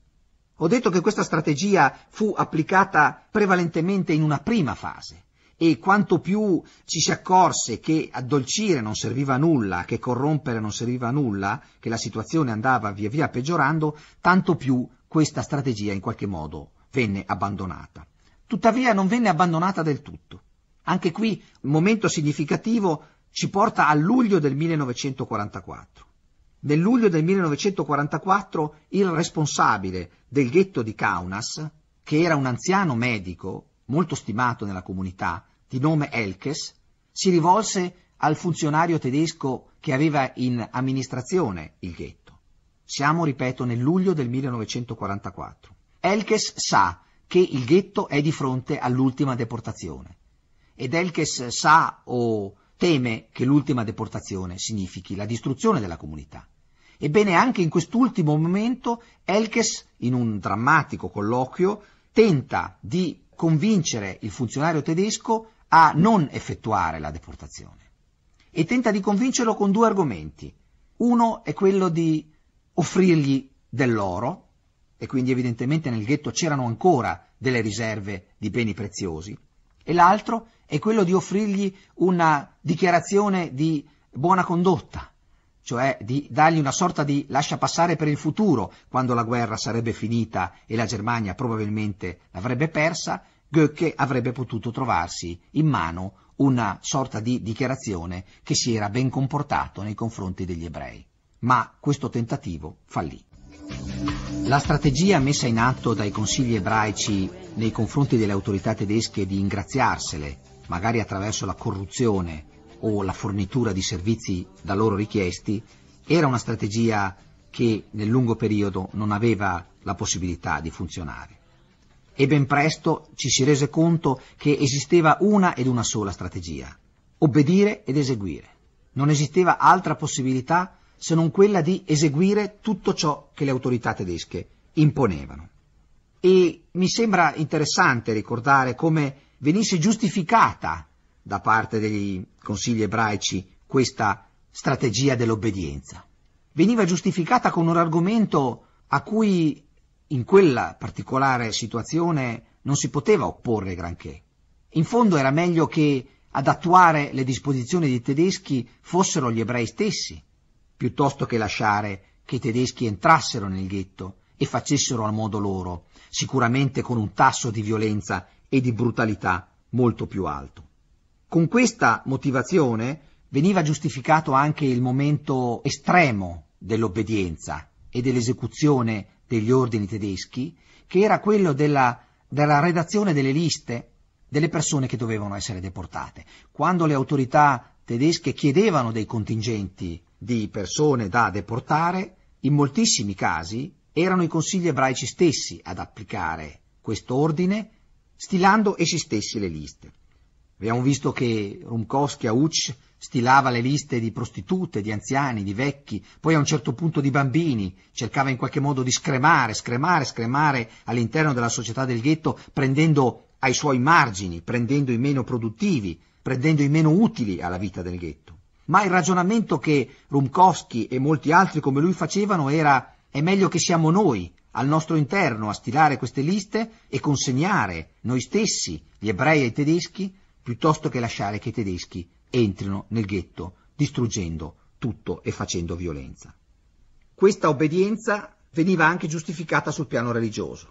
Ho detto che questa strategia fu applicata prevalentemente in una prima fase, e quanto più ci si accorse che addolcire non serviva a nulla, che corrompere non serviva a nulla, che la situazione andava via via peggiorando, tanto più questa strategia in qualche modo venne abbandonata. Tuttavia non venne abbandonata del tutto. Anche qui un momento significativo ci porta a luglio del 1944. Nel luglio del 1944 il responsabile del ghetto di Kaunas, che era un anziano medico, molto stimato nella comunità, di nome Elkes, si rivolse al funzionario tedesco che aveva in amministrazione il ghetto. Siamo, ripeto, nel luglio del 1944. Elkes sa che il ghetto è di fronte all'ultima deportazione ed Elkes sa o teme che l'ultima deportazione significhi la distruzione della comunità. Ebbene, anche in quest'ultimo momento Elkes, in un drammatico colloquio, tenta di convincere il funzionario tedesco a non effettuare la deportazione e tenta di convincerlo con due argomenti. Uno è quello di offrirgli dell'oro, e quindi evidentemente nel ghetto c'erano ancora delle riserve di beni preziosi, e l'altro è quello di offrirgli una dichiarazione di buona condotta, cioè di dargli una sorta di lascia passare per il futuro, quando la guerra sarebbe finita e la Germania probabilmente l'avrebbe persa, Goethe avrebbe potuto trovarsi in mano una sorta di dichiarazione che si era ben comportato nei confronti degli ebrei. Ma questo tentativo fallì. La strategia messa in atto dai consigli ebraici nei confronti delle autorità tedesche di ingraziarsele, magari attraverso la corruzione o la fornitura di servizi da loro richiesti era una strategia che nel lungo periodo non aveva la possibilità di funzionare. E ben presto ci si rese conto che esisteva una ed una sola strategia, obbedire ed eseguire. Non esisteva altra possibilità se non quella di eseguire tutto ciò che le autorità tedesche imponevano. E mi sembra interessante ricordare come venisse giustificata da parte dei consigli ebraici questa strategia dell'obbedienza. Veniva giustificata con un argomento a cui in quella particolare situazione non si poteva opporre granché. In fondo era meglio che ad attuare le disposizioni dei tedeschi fossero gli ebrei stessi, piuttosto che lasciare che i tedeschi entrassero nel ghetto e facessero a modo loro, sicuramente con un tasso di violenza e di brutalità molto più alto. Con questa motivazione veniva giustificato anche il momento estremo dell'obbedienza e dell'esecuzione degli ordini tedeschi, che era quello della, della redazione delle liste delle persone che dovevano essere deportate. Quando le autorità tedesche chiedevano dei contingenti di persone da deportare, in moltissimi casi erano i consigli ebraici stessi ad applicare quest'ordine, stilando essi stessi le liste. Abbiamo visto che Rumkowski a Uch stilava le liste di prostitute, di anziani, di vecchi, poi a un certo punto di bambini, cercava in qualche modo di scremare, scremare, scremare all'interno della società del ghetto, prendendo ai suoi margini, prendendo i meno produttivi, prendendo i meno utili alla vita del ghetto. Ma il ragionamento che Rumkowski e molti altri come lui facevano era è meglio che siamo noi al nostro interno a stilare queste liste e consegnare noi stessi, gli ebrei e i tedeschi, piuttosto che lasciare che i tedeschi entrino nel ghetto distruggendo tutto e facendo violenza. Questa obbedienza veniva anche giustificata sul piano religioso.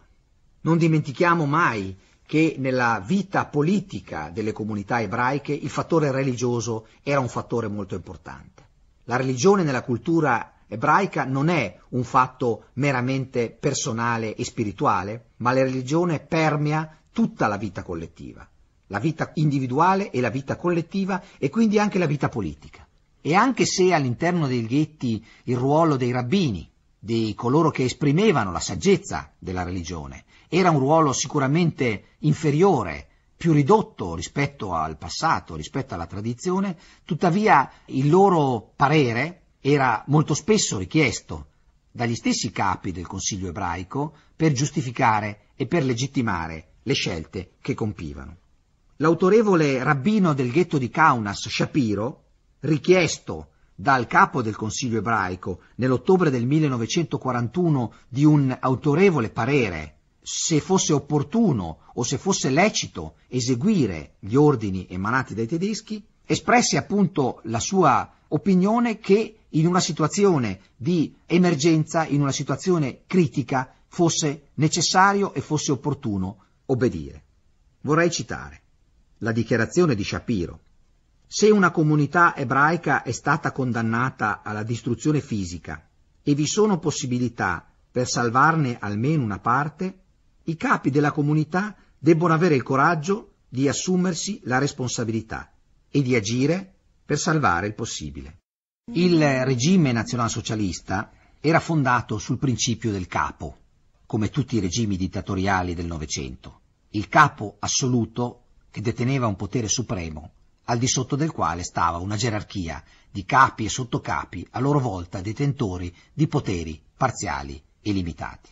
Non dimentichiamo mai che nella vita politica delle comunità ebraiche il fattore religioso era un fattore molto importante. La religione nella cultura ebraica non è un fatto meramente personale e spirituale, ma la religione permea tutta la vita collettiva la vita individuale e la vita collettiva e quindi anche la vita politica. E anche se all'interno dei ghetti il ruolo dei rabbini, di coloro che esprimevano la saggezza della religione, era un ruolo sicuramente inferiore, più ridotto rispetto al passato, rispetto alla tradizione, tuttavia il loro parere era molto spesso richiesto dagli stessi capi del Consiglio ebraico per giustificare e per legittimare le scelte che compivano. L'autorevole rabbino del ghetto di Kaunas, Shapiro, richiesto dal capo del Consiglio ebraico nell'ottobre del 1941 di un autorevole parere se fosse opportuno o se fosse lecito eseguire gli ordini emanati dai tedeschi, espresse appunto la sua opinione che in una situazione di emergenza, in una situazione critica, fosse necessario e fosse opportuno obbedire. Vorrei citare la dichiarazione di Shapiro. Se una comunità ebraica è stata condannata alla distruzione fisica e vi sono possibilità per salvarne almeno una parte, i capi della comunità debbono avere il coraggio di assumersi la responsabilità e di agire per salvare il possibile. Il regime nazionalsocialista era fondato sul principio del capo, come tutti i regimi dittatoriali del Novecento. Il capo assoluto che deteneva un potere supremo, al di sotto del quale stava una gerarchia di capi e sottocapi, a loro volta detentori di poteri parziali e limitati.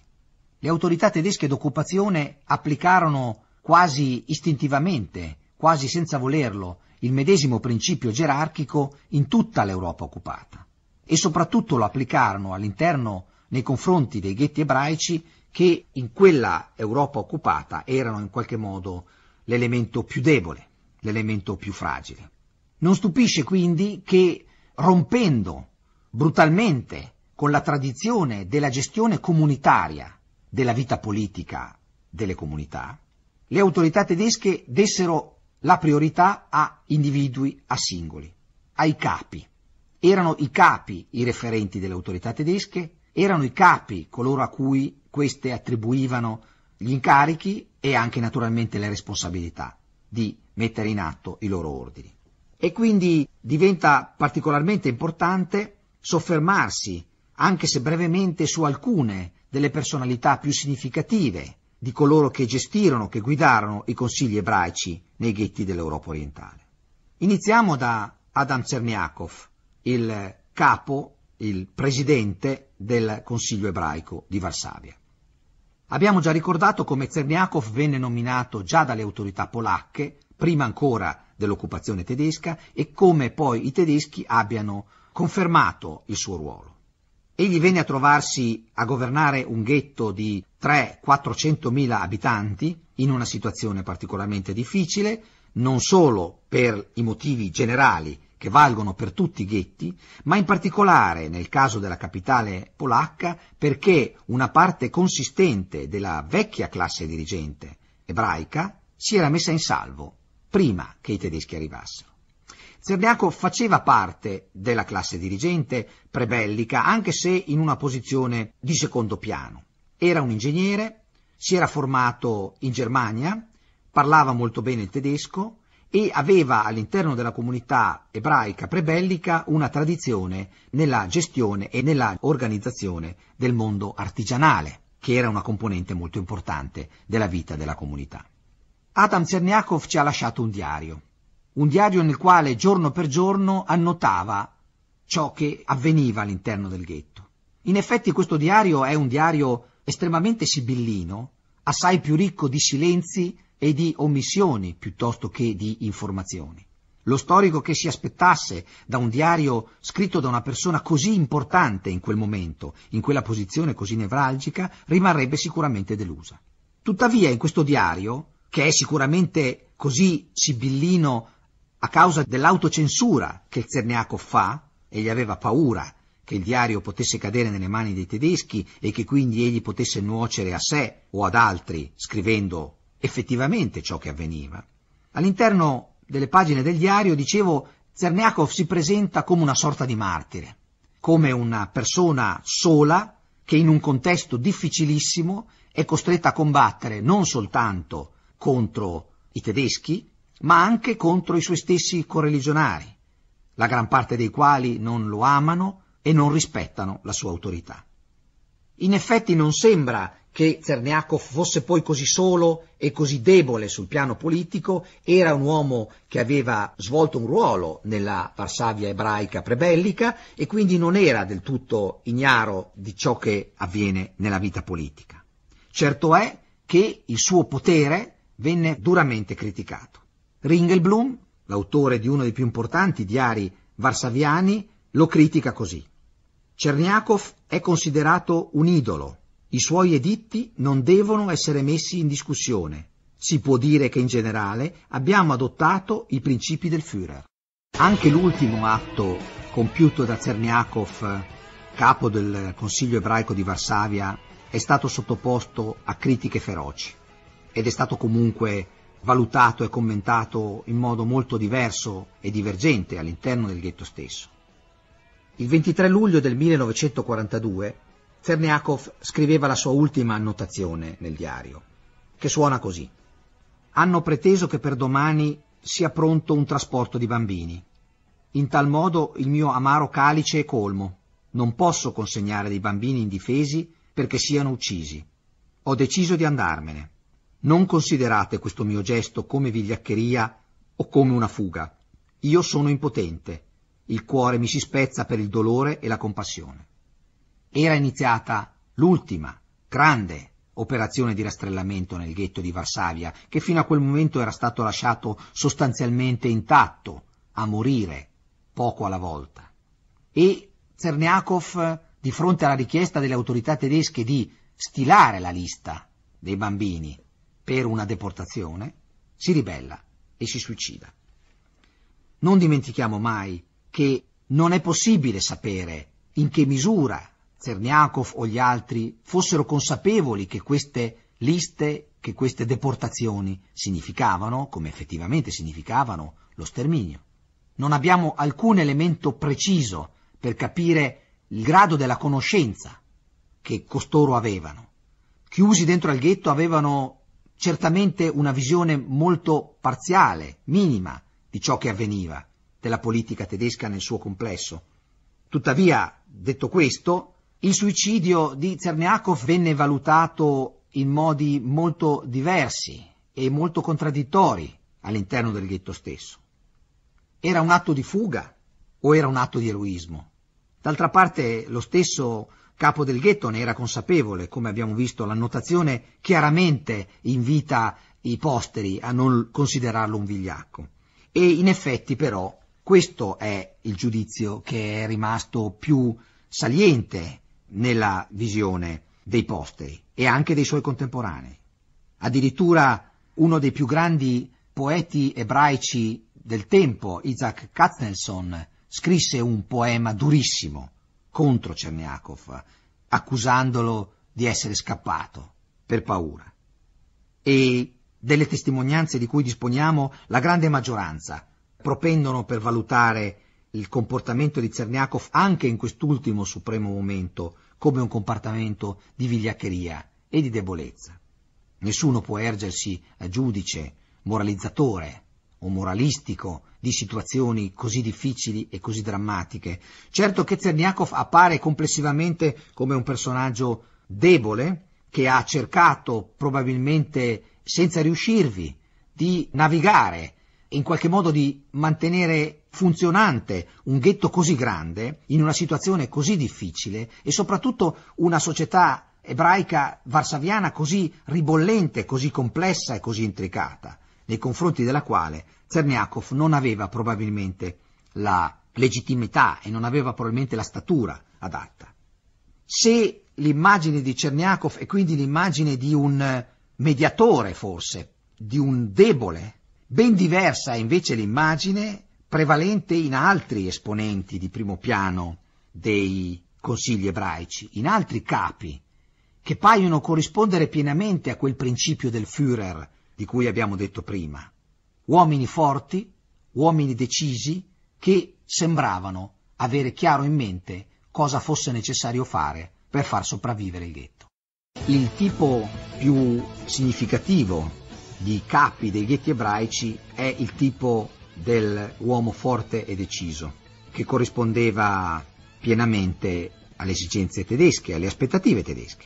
Le autorità tedesche d'occupazione applicarono quasi istintivamente, quasi senza volerlo, il medesimo principio gerarchico in tutta l'Europa occupata e soprattutto lo applicarono all'interno nei confronti dei ghetti ebraici che in quella Europa occupata erano in qualche modo l'elemento più debole, l'elemento più fragile. Non stupisce quindi che rompendo brutalmente con la tradizione della gestione comunitaria della vita politica delle comunità, le autorità tedesche dessero la priorità a individui, a singoli, ai capi. Erano i capi i referenti delle autorità tedesche, erano i capi coloro a cui queste attribuivano gli incarichi e anche naturalmente le responsabilità di mettere in atto i loro ordini. E quindi diventa particolarmente importante soffermarsi, anche se brevemente, su alcune delle personalità più significative di coloro che gestirono, che guidarono i consigli ebraici nei ghetti dell'Europa orientale. Iniziamo da Adam Cerniakov, il capo, il presidente del Consiglio ebraico di Varsavia. Abbiamo già ricordato come Cerniakov venne nominato già dalle autorità polacche, prima ancora dell'occupazione tedesca, e come poi i tedeschi abbiano confermato il suo ruolo. Egli venne a trovarsi a governare un ghetto di 3-400 mila abitanti in una situazione particolarmente difficile, non solo per i motivi generali che valgono per tutti i ghetti, ma in particolare nel caso della capitale polacca perché una parte consistente della vecchia classe dirigente ebraica si era messa in salvo prima che i tedeschi arrivassero. Zerbiaco faceva parte della classe dirigente prebellica, anche se in una posizione di secondo piano. Era un ingegnere, si era formato in Germania, parlava molto bene il tedesco, e aveva all'interno della comunità ebraica prebellica una tradizione nella gestione e nella organizzazione del mondo artigianale, che era una componente molto importante della vita della comunità. Adam Cerniakov ci ha lasciato un diario, un diario nel quale giorno per giorno annotava ciò che avveniva all'interno del ghetto. In effetti questo diario è un diario estremamente sibillino, assai più ricco di silenzi e di omissioni piuttosto che di informazioni. Lo storico che si aspettasse da un diario scritto da una persona così importante in quel momento, in quella posizione così nevralgica, rimarrebbe sicuramente delusa. Tuttavia in questo diario, che è sicuramente così sibillino a causa dell'autocensura che il Zerniakov fa, e gli aveva paura che il diario potesse cadere nelle mani dei tedeschi e che quindi egli potesse nuocere a sé o ad altri scrivendo effettivamente ciò che avveniva. All'interno delle pagine del diario, dicevo, Zerniakov si presenta come una sorta di martire, come una persona sola che in un contesto difficilissimo è costretta a combattere non soltanto contro i tedeschi, ma anche contro i suoi stessi correligionari, la gran parte dei quali non lo amano e non rispettano la sua autorità. In effetti non sembra che Cerniakov fosse poi così solo e così debole sul piano politico, era un uomo che aveva svolto un ruolo nella Varsavia ebraica prebellica e quindi non era del tutto ignaro di ciò che avviene nella vita politica. Certo è che il suo potere venne duramente criticato. Ringelblum, l'autore di uno dei più importanti diari varsaviani, lo critica così. Cerniakov è considerato un idolo i suoi editti non devono essere messi in discussione. Si può dire che in generale abbiamo adottato i principi del Führer. Anche l'ultimo atto compiuto da Zerniakov, capo del Consiglio ebraico di Varsavia, è stato sottoposto a critiche feroci ed è stato comunque valutato e commentato in modo molto diverso e divergente all'interno del ghetto stesso. Il 23 luglio del 1942 Cerniakov scriveva la sua ultima annotazione nel diario, che suona così. Hanno preteso che per domani sia pronto un trasporto di bambini. In tal modo il mio amaro calice è colmo. Non posso consegnare dei bambini indifesi perché siano uccisi. Ho deciso di andarmene. Non considerate questo mio gesto come vigliaccheria o come una fuga. Io sono impotente. Il cuore mi si spezza per il dolore e la compassione. Era iniziata l'ultima, grande operazione di rastrellamento nel ghetto di Varsavia, che fino a quel momento era stato lasciato sostanzialmente intatto, a morire, poco alla volta. E Cerniakov, di fronte alla richiesta delle autorità tedesche di stilare la lista dei bambini per una deportazione, si ribella e si suicida. Non dimentichiamo mai che non è possibile sapere in che misura Cerniakov o gli altri fossero consapevoli che queste liste, che queste deportazioni significavano, come effettivamente significavano, lo sterminio. Non abbiamo alcun elemento preciso per capire il grado della conoscenza che costoro avevano. Chiusi dentro al ghetto avevano certamente una visione molto parziale, minima, di ciò che avveniva, della politica tedesca nel suo complesso. Tuttavia, detto questo, il suicidio di Cerniakov venne valutato in modi molto diversi e molto contraddittori all'interno del ghetto stesso. Era un atto di fuga o era un atto di eroismo? D'altra parte lo stesso capo del ghetto ne era consapevole, come abbiamo visto l'annotazione chiaramente invita i posteri a non considerarlo un vigliacco. E in effetti però questo è il giudizio che è rimasto più saliente nella visione dei posteri e anche dei suoi contemporanei. Addirittura uno dei più grandi poeti ebraici del tempo, Isaac Katznelson, scrisse un poema durissimo contro Cerniakov, accusandolo di essere scappato per paura. E delle testimonianze di cui disponiamo, la grande maggioranza propendono per valutare il comportamento di Cerniakov anche in quest'ultimo supremo momento come un comportamento di vigliaccheria e di debolezza. Nessuno può ergersi a giudice, moralizzatore o moralistico di situazioni così difficili e così drammatiche. Certo che Zerniakov appare complessivamente come un personaggio debole che ha cercato probabilmente senza riuscirvi di navigare in qualche modo di mantenere funzionante un ghetto così grande, in una situazione così difficile e soprattutto una società ebraica varsaviana così ribollente, così complessa e così intricata, nei confronti della quale Cerniakov non aveva probabilmente la legittimità e non aveva probabilmente la statura adatta. Se l'immagine di Cerniakov è quindi l'immagine di un mediatore forse, di un debole, Ben diversa è invece l'immagine prevalente in altri esponenti di primo piano dei consigli ebraici, in altri capi, che paiono corrispondere pienamente a quel principio del Führer di cui abbiamo detto prima. Uomini forti, uomini decisi, che sembravano avere chiaro in mente cosa fosse necessario fare per far sopravvivere il ghetto. Il tipo più significativo di capi dei ghetti ebraici è il tipo dell'uomo forte e deciso, che corrispondeva pienamente alle esigenze tedesche, alle aspettative tedesche.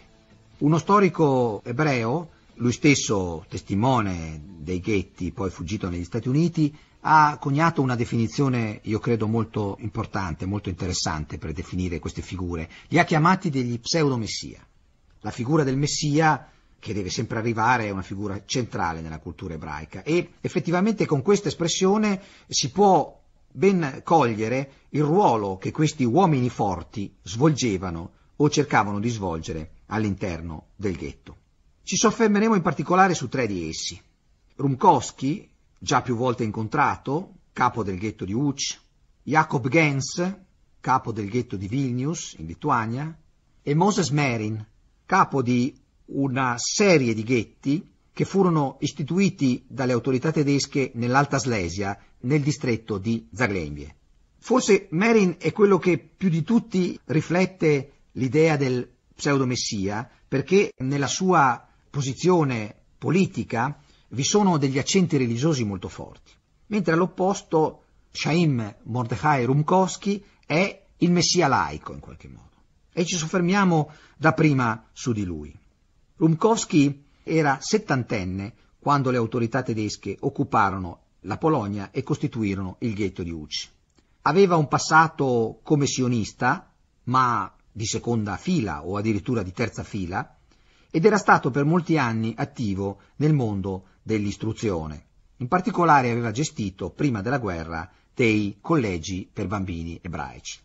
Uno storico ebreo, lui stesso testimone dei ghetti, poi fuggito negli Stati Uniti, ha coniato una definizione, io credo, molto importante, molto interessante per definire queste figure. Li ha chiamati degli pseudo-messia. La figura del messia che deve sempre arrivare, è una figura centrale nella cultura ebraica e effettivamente con questa espressione si può ben cogliere il ruolo che questi uomini forti svolgevano o cercavano di svolgere all'interno del ghetto. Ci soffermeremo in particolare su tre di essi. Rumkowski, già più volte incontrato, capo del ghetto di Uc, Jakob Gens, capo del ghetto di Vilnius in Lituania, e Moses Merin, capo di una serie di ghetti che furono istituiti dalle autorità tedesche nell'Alta Slesia, nel distretto di Zaglenvie. Forse Merin è quello che più di tutti riflette l'idea del pseudomessia, perché nella sua posizione politica vi sono degli accenti religiosi molto forti, mentre all'opposto Shaim Mordechai Rumkowski è il messia laico in qualche modo. E ci soffermiamo dapprima su di lui. Rumkowski era settantenne quando le autorità tedesche occuparono la Polonia e costituirono il ghetto di Uci. Aveva un passato come sionista, ma di seconda fila o addirittura di terza fila, ed era stato per molti anni attivo nel mondo dell'istruzione. In particolare aveva gestito, prima della guerra, dei collegi per bambini ebraici.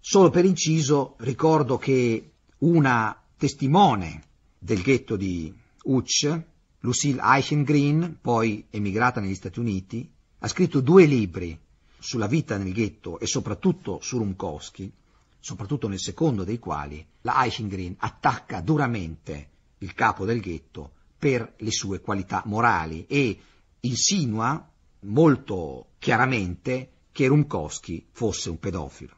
Solo per inciso ricordo che una testimone del ghetto di Uch, Lucille Eichengreen, poi emigrata negli Stati Uniti, ha scritto due libri sulla vita nel ghetto e soprattutto su Rumkowski, soprattutto nel secondo dei quali la Eichengreen attacca duramente il capo del ghetto per le sue qualità morali e insinua molto chiaramente che Rumkowski fosse un pedofilo.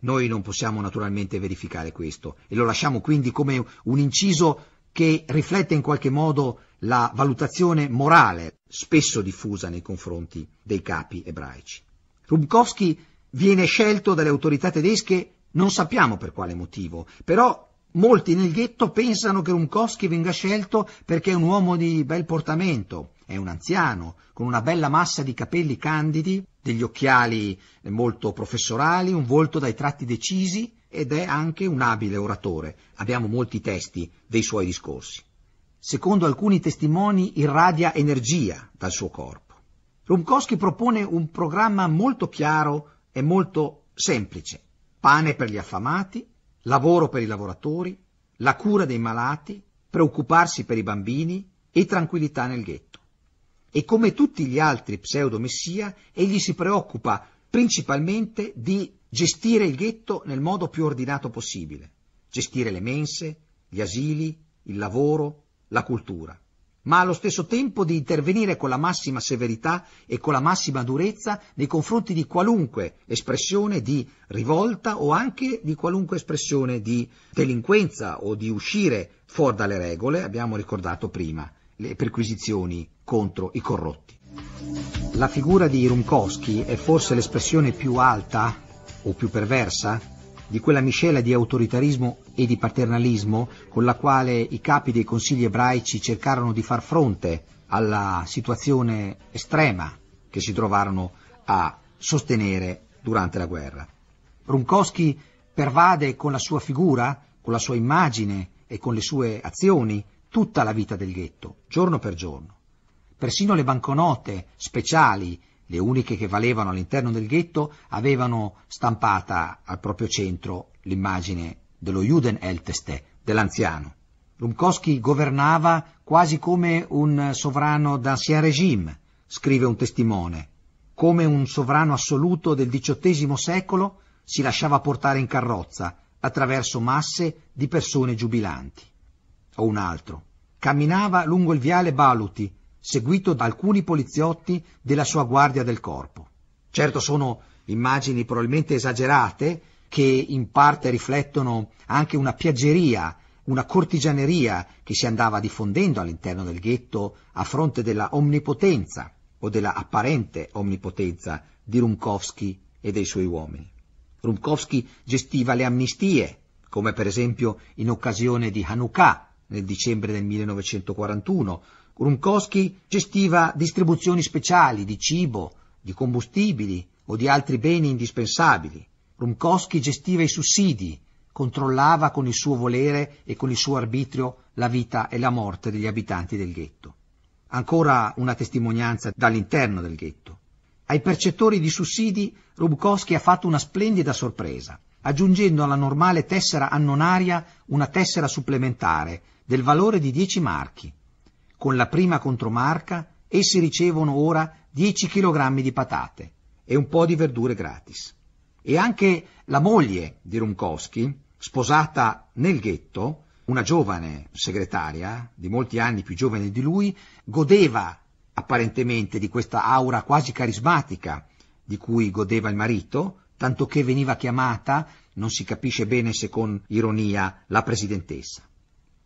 Noi non possiamo naturalmente verificare questo e lo lasciamo quindi come un inciso che riflette in qualche modo la valutazione morale spesso diffusa nei confronti dei capi ebraici. Rumkowski viene scelto dalle autorità tedesche, non sappiamo per quale motivo, però molti nel ghetto pensano che Rumkowski venga scelto perché è un uomo di bel portamento, è un anziano, con una bella massa di capelli candidi, degli occhiali molto professorali, un volto dai tratti decisi ed è anche un abile oratore. Abbiamo molti testi dei suoi discorsi. Secondo alcuni testimoni irradia energia dal suo corpo. Rumkowski propone un programma molto chiaro e molto semplice. Pane per gli affamati, lavoro per i lavoratori, la cura dei malati, preoccuparsi per i bambini e tranquillità nel ghetto e come tutti gli altri pseudo-messia, egli si preoccupa principalmente di gestire il ghetto nel modo più ordinato possibile, gestire le mense, gli asili, il lavoro, la cultura, ma allo stesso tempo di intervenire con la massima severità e con la massima durezza nei confronti di qualunque espressione di rivolta o anche di qualunque espressione di delinquenza o di uscire fuori dalle regole, abbiamo ricordato prima le perquisizioni contro i corrotti. La figura di Rumkowski è forse l'espressione più alta o più perversa di quella miscela di autoritarismo e di paternalismo con la quale i capi dei consigli ebraici cercarono di far fronte alla situazione estrema che si trovarono a sostenere durante la guerra. Runkowski pervade con la sua figura, con la sua immagine e con le sue azioni tutta la vita del ghetto, giorno per giorno. Persino le banconote speciali, le uniche che valevano all'interno del ghetto, avevano stampata al proprio centro l''immagine dello Juden Elteste, dell'anziano. Rumkowski governava quasi come un sovrano d'ancien régime, scrive un testimone, come un sovrano assoluto del XVIII secolo si lasciava portare in carrozza attraverso masse di persone giubilanti. O un altro. Camminava lungo il viale Baluti, seguito da alcuni poliziotti della sua guardia del corpo. Certo sono immagini probabilmente esagerate che in parte riflettono anche una piaggeria, una cortigianeria che si andava diffondendo all'interno del ghetto a fronte della omnipotenza o della apparente omnipotenza di Rumkowski e dei suoi uomini. Rumkowski gestiva le amnistie, come per esempio in occasione di Hanukkah nel dicembre del 1941, Rumkowski gestiva distribuzioni speciali di cibo, di combustibili o di altri beni indispensabili. Rumkowski gestiva i sussidi, controllava con il suo volere e con il suo arbitrio la vita e la morte degli abitanti del ghetto. Ancora una testimonianza dall'interno del ghetto. Ai percettori di sussidi Rumkowski ha fatto una splendida sorpresa, aggiungendo alla normale tessera annonaria una tessera supplementare del valore di 10 marchi con la prima contromarca essi ricevono ora 10 kg di patate e un po' di verdure gratis. E anche la moglie di Runkowski, sposata nel ghetto, una giovane segretaria, di molti anni più giovane di lui, godeva apparentemente di questa aura quasi carismatica di cui godeva il marito, tanto che veniva chiamata, non si capisce bene se con ironia, la presidentessa.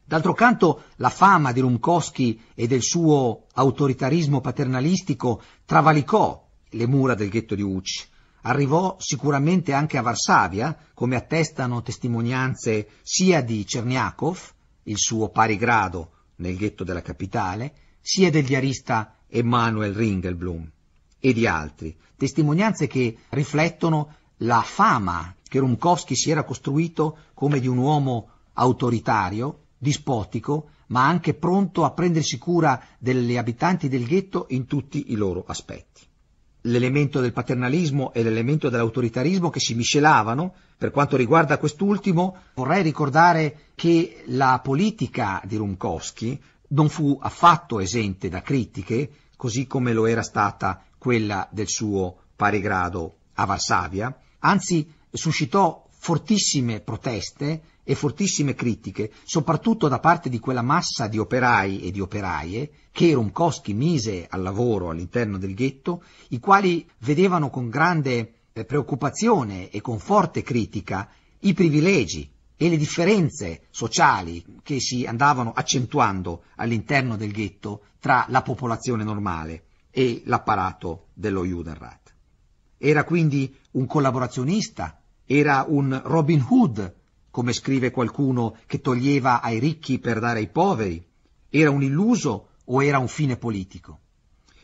D'altro canto la fama di Rumkowski e del suo autoritarismo paternalistico travalicò le mura del ghetto di Uc. Arrivò sicuramente anche a Varsavia, come attestano testimonianze sia di Cerniakov, il suo pari grado nel ghetto della capitale, sia del diarista Emanuel Ringelblum e di altri, testimonianze che riflettono la fama che Rumkowski si era costruito come di un uomo autoritario dispotico, ma anche pronto a prendersi cura degli abitanti del ghetto in tutti i loro aspetti. L'elemento del paternalismo e l'elemento dell'autoritarismo che si miscelavano, per quanto riguarda quest'ultimo, vorrei ricordare che la politica di Rumkowski non fu affatto esente da critiche, così come lo era stata quella del suo pari grado a Varsavia, anzi suscitò fortissime proteste e fortissime critiche, soprattutto da parte di quella massa di operai e di operaie che Rumkowski mise al lavoro all'interno del ghetto, i quali vedevano con grande eh, preoccupazione e con forte critica i privilegi e le differenze sociali che si andavano accentuando all'interno del ghetto tra la popolazione normale e l'apparato dello Judenrat. Era quindi un collaborazionista era un Robin Hood, come scrive qualcuno, che toglieva ai ricchi per dare ai poveri. Era un illuso o era un fine politico?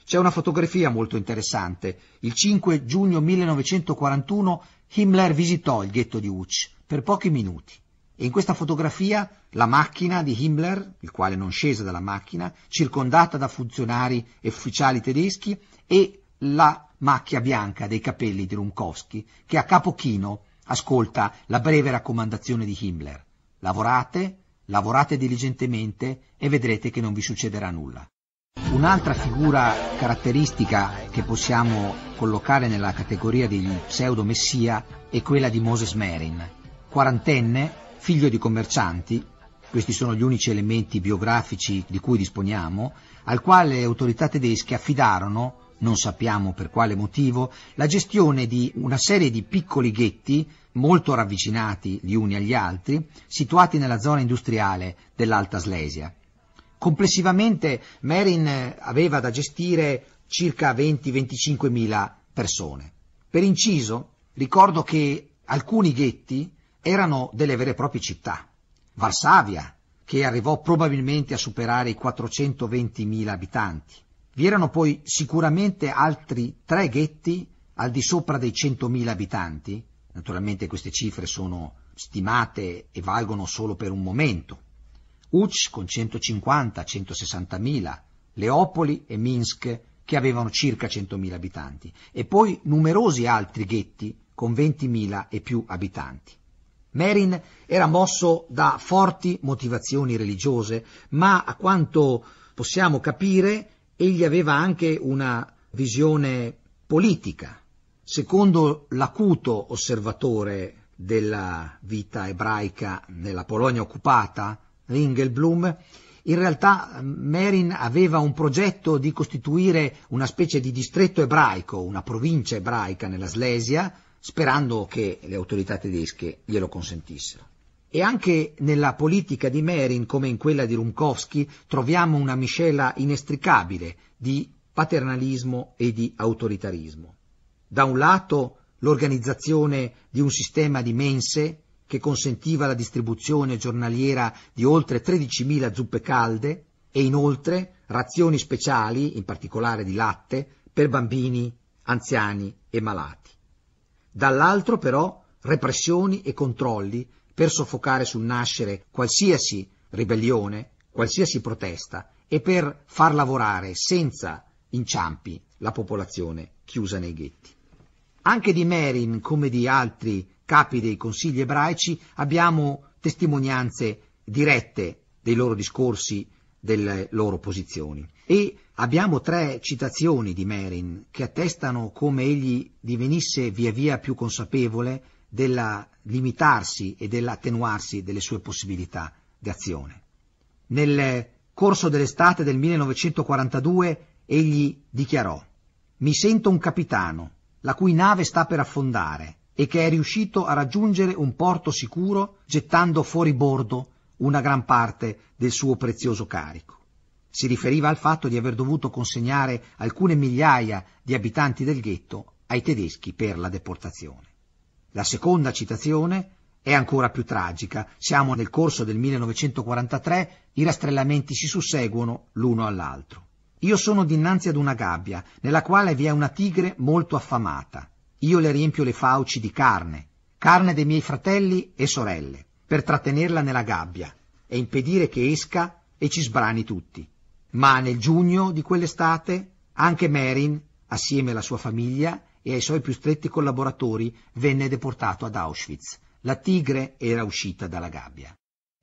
C'è una fotografia molto interessante. Il 5 giugno 1941 Himmler visitò il ghetto di Uch per pochi minuti e in questa fotografia la macchina di Himmler, il quale non scese dalla macchina, circondata da funzionari e ufficiali tedeschi e la macchia bianca dei capelli di Rumkowski che a capo chino Ascolta la breve raccomandazione di Himmler. Lavorate, lavorate diligentemente e vedrete che non vi succederà nulla. Un'altra figura caratteristica che possiamo collocare nella categoria degli pseudo-messia è quella di Moses Merin, quarantenne, figlio di commercianti, questi sono gli unici elementi biografici di cui disponiamo, al quale le autorità tedesche affidarono, non sappiamo per quale motivo, la gestione di una serie di piccoli ghetti molto ravvicinati gli uni agli altri, situati nella zona industriale dell'Alta Slesia. Complessivamente Merin aveva da gestire circa 20-25 mila persone. Per inciso, ricordo che alcuni ghetti erano delle vere e proprie città. Varsavia, che arrivò probabilmente a superare i 420 mila abitanti. Vi erano poi sicuramente altri tre ghetti al di sopra dei 100 mila abitanti, Naturalmente queste cifre sono stimate e valgono solo per un momento. Uch con 150-160 mila, Leopoli e Minsk che avevano circa 100.000 abitanti e poi numerosi altri ghetti con 20.000 e più abitanti. Merin era mosso da forti motivazioni religiose, ma a quanto possiamo capire egli aveva anche una visione politica Secondo l'acuto osservatore della vita ebraica nella Polonia occupata, Ringelblum, in realtà eh, Merin aveva un progetto di costituire una specie di distretto ebraico, una provincia ebraica nella Slesia, sperando che le autorità tedesche glielo consentissero. E anche nella politica di Merin, come in quella di Rumkowski, troviamo una miscela inestricabile di paternalismo e di autoritarismo. Da un lato l'organizzazione di un sistema di mense che consentiva la distribuzione giornaliera di oltre 13.000 zuppe calde e inoltre razioni speciali, in particolare di latte, per bambini, anziani e malati. Dall'altro però repressioni e controlli per soffocare sul nascere qualsiasi ribellione, qualsiasi protesta e per far lavorare senza inciampi la popolazione chiusa nei ghetti. Anche di Merin, come di altri capi dei consigli ebraici, abbiamo testimonianze dirette dei loro discorsi, delle loro posizioni. E abbiamo tre citazioni di Merin che attestano come egli divenisse via via più consapevole del limitarsi e dell'attenuarsi delle sue possibilità di azione. Nel corso dell'estate del 1942 egli dichiarò Mi sento un capitano, la cui nave sta per affondare e che è riuscito a raggiungere un porto sicuro gettando fuori bordo una gran parte del suo prezioso carico. Si riferiva al fatto di aver dovuto consegnare alcune migliaia di abitanti del ghetto ai tedeschi per la deportazione. La seconda citazione è ancora più tragica. Siamo nel corso del 1943, i rastrellamenti si susseguono l'uno all'altro. Io sono dinanzi ad una gabbia, nella quale vi è una tigre molto affamata. Io le riempio le fauci di carne, carne dei miei fratelli e sorelle, per trattenerla nella gabbia e impedire che esca e ci sbrani tutti. Ma nel giugno di quell'estate anche Merin, assieme alla sua famiglia e ai suoi più stretti collaboratori, venne deportato ad Auschwitz. La tigre era uscita dalla gabbia.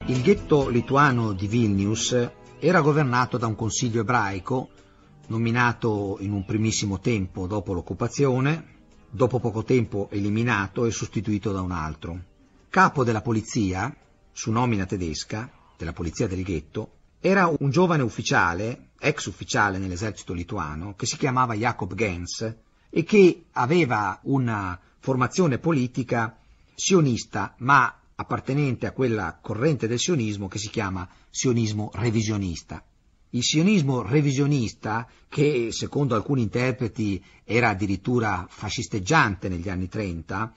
Il ghetto lituano di Vilnius era governato da un consiglio ebraico, nominato in un primissimo tempo dopo l'occupazione, dopo poco tempo eliminato e sostituito da un altro. Capo della polizia, su nomina tedesca, della polizia del ghetto, era un giovane ufficiale, ex ufficiale nell'esercito lituano, che si chiamava Jakob Gens e che aveva una formazione politica sionista, ma appartenente a quella corrente del sionismo che si chiama sionismo revisionista. Il sionismo revisionista, che secondo alcuni interpreti era addirittura fascisteggiante negli anni 30,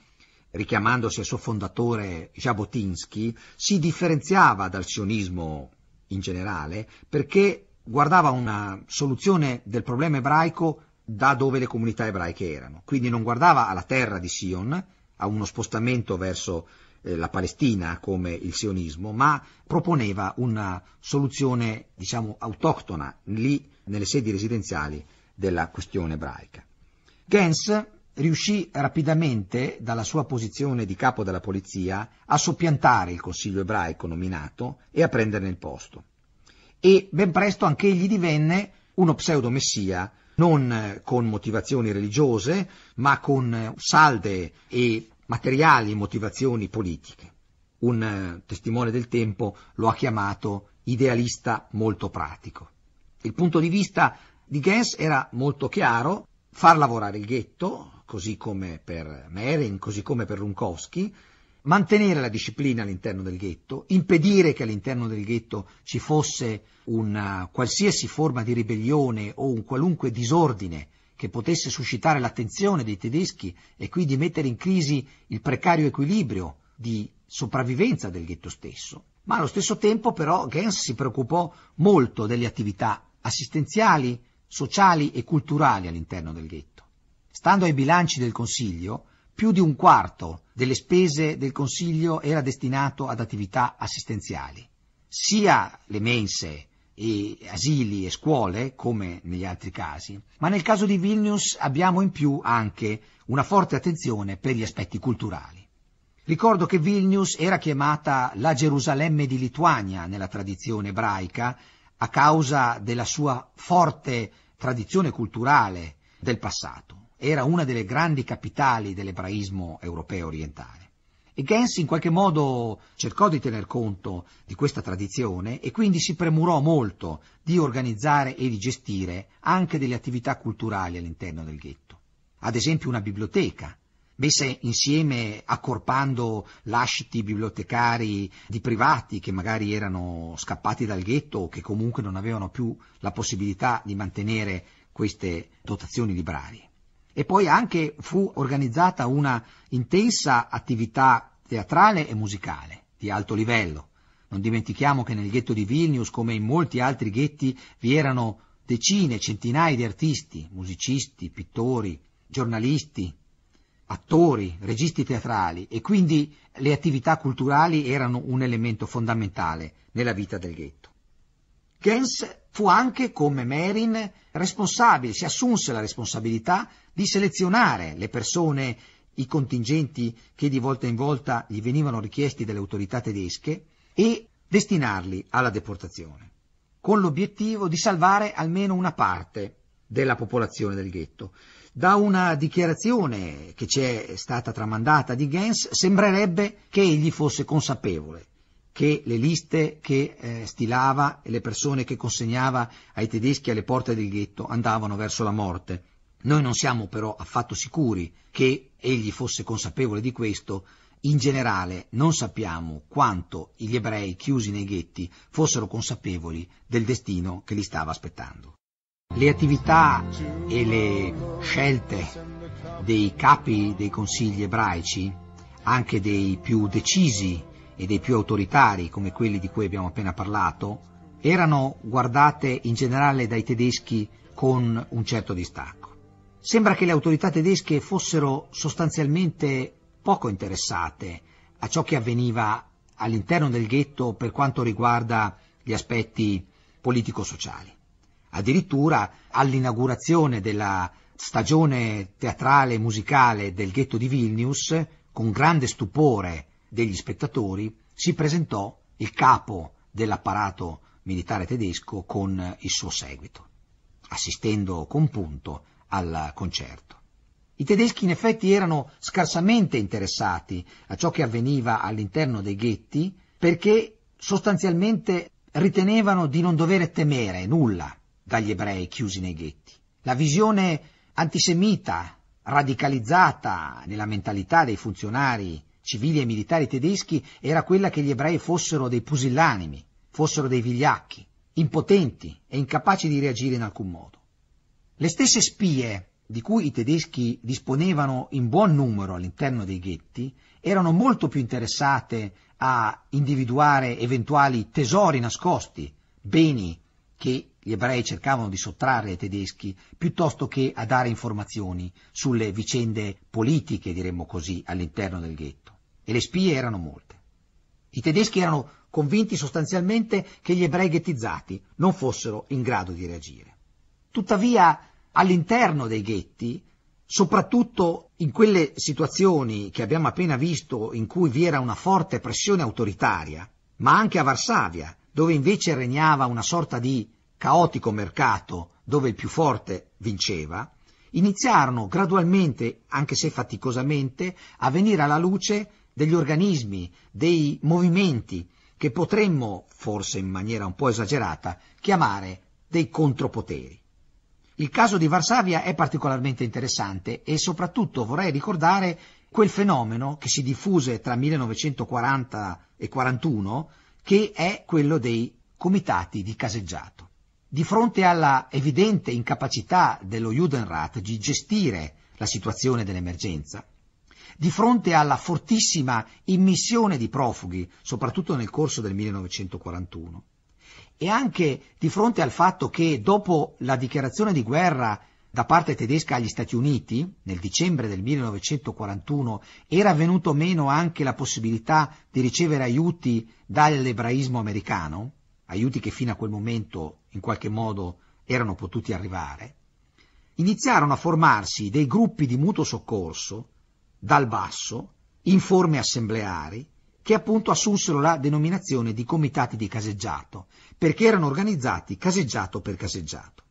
richiamandosi al suo fondatore Jabotinsky, si differenziava dal sionismo in generale perché guardava una soluzione del problema ebraico da dove le comunità ebraiche erano. Quindi non guardava alla terra di Sion, a uno spostamento verso eh, la Palestina come il sionismo, ma proponeva una soluzione diciamo autoctona lì nelle sedi residenziali della questione ebraica. Gens riuscì rapidamente dalla sua posizione di capo della polizia a soppiantare il consiglio ebraico nominato e a prenderne il posto. E ben presto anche egli divenne uno pseudo-messia non con motivazioni religiose, ma con salde e materiali motivazioni politiche. Un eh, testimone del tempo lo ha chiamato idealista molto pratico. Il punto di vista di Gens era molto chiaro, far lavorare il ghetto, così come per Merin, così come per Runkowski, mantenere la disciplina all'interno del ghetto, impedire che all'interno del ghetto ci fosse una qualsiasi forma di ribellione o un qualunque disordine che potesse suscitare l'attenzione dei tedeschi e quindi mettere in crisi il precario equilibrio di sopravvivenza del ghetto stesso. Ma allo stesso tempo però Gens si preoccupò molto delle attività assistenziali, sociali e culturali all'interno del ghetto. Stando ai bilanci del Consiglio, più di un quarto delle spese del Consiglio era destinato ad attività assistenziali, sia le mense e asili e scuole come negli altri casi, ma nel caso di Vilnius abbiamo in più anche una forte attenzione per gli aspetti culturali. Ricordo che Vilnius era chiamata la Gerusalemme di Lituania nella tradizione ebraica a causa della sua forte tradizione culturale del passato. Era una delle grandi capitali dell'ebraismo europeo orientale. E Gens in qualche modo cercò di tener conto di questa tradizione e quindi si premurò molto di organizzare e di gestire anche delle attività culturali all'interno del ghetto. Ad esempio una biblioteca, messa insieme accorpando lasciti bibliotecari di privati che magari erano scappati dal ghetto o che comunque non avevano più la possibilità di mantenere queste dotazioni librarie. E poi anche fu organizzata una intensa attività teatrale e musicale, di alto livello. Non dimentichiamo che nel ghetto di Vilnius, come in molti altri ghetti, vi erano decine, centinaia di artisti, musicisti, pittori, giornalisti, attori, registi teatrali e quindi le attività culturali erano un elemento fondamentale nella vita del ghetto. Gens fu anche, come Merin, responsabile, si assunse la responsabilità di selezionare le persone i contingenti che di volta in volta gli venivano richiesti dalle autorità tedesche e destinarli alla deportazione, con l'obiettivo di salvare almeno una parte della popolazione del ghetto. Da una dichiarazione che ci è stata tramandata di Gens sembrerebbe che egli fosse consapevole che le liste che eh, stilava e le persone che consegnava ai tedeschi alle porte del ghetto andavano verso la morte. Noi non siamo però affatto sicuri che egli fosse consapevole di questo, in generale non sappiamo quanto gli ebrei chiusi nei ghetti fossero consapevoli del destino che li stava aspettando. Le attività e le scelte dei capi dei consigli ebraici, anche dei più decisi e dei più autoritari come quelli di cui abbiamo appena parlato, erano guardate in generale dai tedeschi con un certo distacco. Sembra che le autorità tedesche fossero sostanzialmente poco interessate a ciò che avveniva all'interno del ghetto per quanto riguarda gli aspetti politico-sociali. Addirittura all'inaugurazione della stagione teatrale musicale del ghetto di Vilnius, con grande stupore degli spettatori, si presentò il capo dell'apparato militare tedesco con il suo seguito, assistendo con punto al concerto. I tedeschi in effetti erano scarsamente interessati a ciò che avveniva all'interno dei ghetti perché sostanzialmente ritenevano di non dover temere nulla dagli ebrei chiusi nei ghetti. La visione antisemita, radicalizzata nella mentalità dei funzionari civili e militari tedeschi era quella che gli ebrei fossero dei pusillanimi, fossero dei vigliacchi, impotenti e incapaci di reagire in alcun modo. Le stesse spie di cui i tedeschi disponevano in buon numero all'interno dei ghetti erano molto più interessate a individuare eventuali tesori nascosti, beni che gli ebrei cercavano di sottrarre ai tedeschi, piuttosto che a dare informazioni sulle vicende politiche, diremmo così, all'interno del ghetto. E le spie erano molte. I tedeschi erano convinti sostanzialmente che gli ebrei ghettizzati non fossero in grado di reagire. Tuttavia all'interno dei ghetti, soprattutto in quelle situazioni che abbiamo appena visto in cui vi era una forte pressione autoritaria, ma anche a Varsavia, dove invece regnava una sorta di caotico mercato dove il più forte vinceva, iniziarono gradualmente, anche se faticosamente, a venire alla luce degli organismi, dei movimenti che potremmo, forse in maniera un po' esagerata, chiamare dei contropoteri. Il caso di Varsavia è particolarmente interessante e soprattutto vorrei ricordare quel fenomeno che si diffuse tra 1940 e 1941, che è quello dei comitati di caseggiato. Di fronte alla evidente incapacità dello Judenrat di gestire la situazione dell'emergenza, di fronte alla fortissima immissione di profughi, soprattutto nel corso del 1941, e anche di fronte al fatto che dopo la dichiarazione di guerra da parte tedesca agli Stati Uniti nel dicembre del 1941 era venuto meno anche la possibilità di ricevere aiuti dall'ebraismo americano, aiuti che fino a quel momento in qualche modo erano potuti arrivare, iniziarono a formarsi dei gruppi di mutuo soccorso dal basso, in forme assembleari, che appunto assunsero la denominazione di comitati di caseggiato perché erano organizzati caseggiato per caseggiato.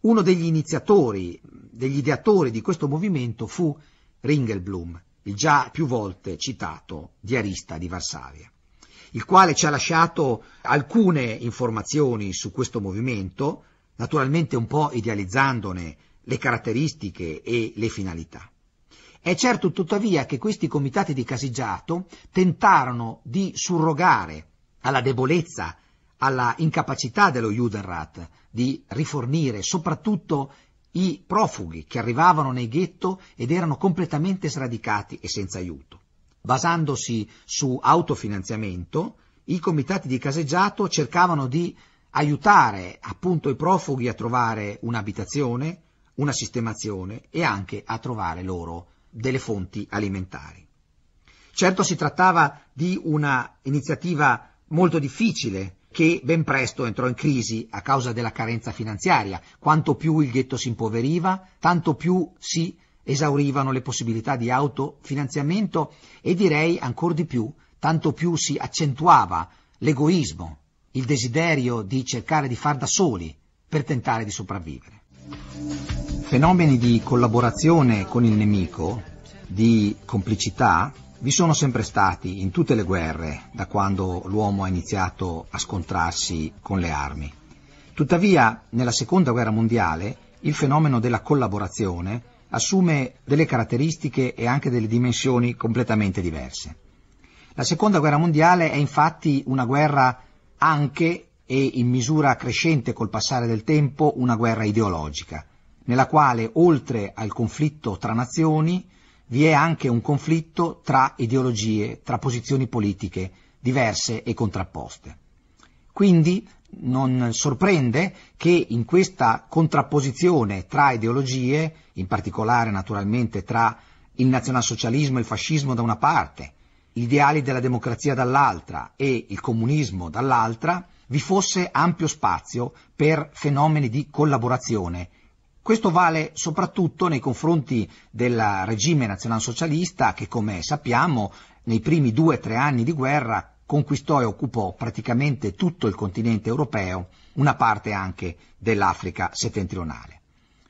Uno degli iniziatori, degli ideatori di questo movimento fu Ringelblum, il già più volte citato diarista di Varsavia, il quale ci ha lasciato alcune informazioni su questo movimento, naturalmente un po' idealizzandone le caratteristiche e le finalità. È certo tuttavia che questi comitati di caseggiato tentarono di surrogare alla debolezza alla incapacità dello Judenrat di rifornire soprattutto i profughi che arrivavano nei ghetto ed erano completamente sradicati e senza aiuto. Basandosi su autofinanziamento, i comitati di caseggiato cercavano di aiutare appunto i profughi a trovare un'abitazione, una sistemazione e anche a trovare loro delle fonti alimentari. Certo si trattava di una iniziativa molto difficile che ben presto entrò in crisi a causa della carenza finanziaria. Quanto più il ghetto si impoveriva, tanto più si esaurivano le possibilità di autofinanziamento e direi ancora di più, tanto più si accentuava l'egoismo, il desiderio di cercare di far da soli per tentare di sopravvivere. Fenomeni di collaborazione con il nemico, di complicità, vi sono sempre stati in tutte le guerre da quando l'uomo ha iniziato a scontrarsi con le armi. Tuttavia, nella seconda guerra mondiale, il fenomeno della collaborazione assume delle caratteristiche e anche delle dimensioni completamente diverse. La seconda guerra mondiale è infatti una guerra anche e in misura crescente col passare del tempo una guerra ideologica, nella quale oltre al conflitto tra nazioni vi è anche un conflitto tra ideologie, tra posizioni politiche diverse e contrapposte. Quindi non sorprende che in questa contrapposizione tra ideologie, in particolare naturalmente tra il nazionalsocialismo e il fascismo da una parte, gli ideali della democrazia dall'altra e il comunismo dall'altra, vi fosse ampio spazio per fenomeni di collaborazione questo vale soprattutto nei confronti del regime nazionalsocialista che, come sappiamo, nei primi due o tre anni di guerra conquistò e occupò praticamente tutto il continente europeo, una parte anche dell'Africa settentrionale.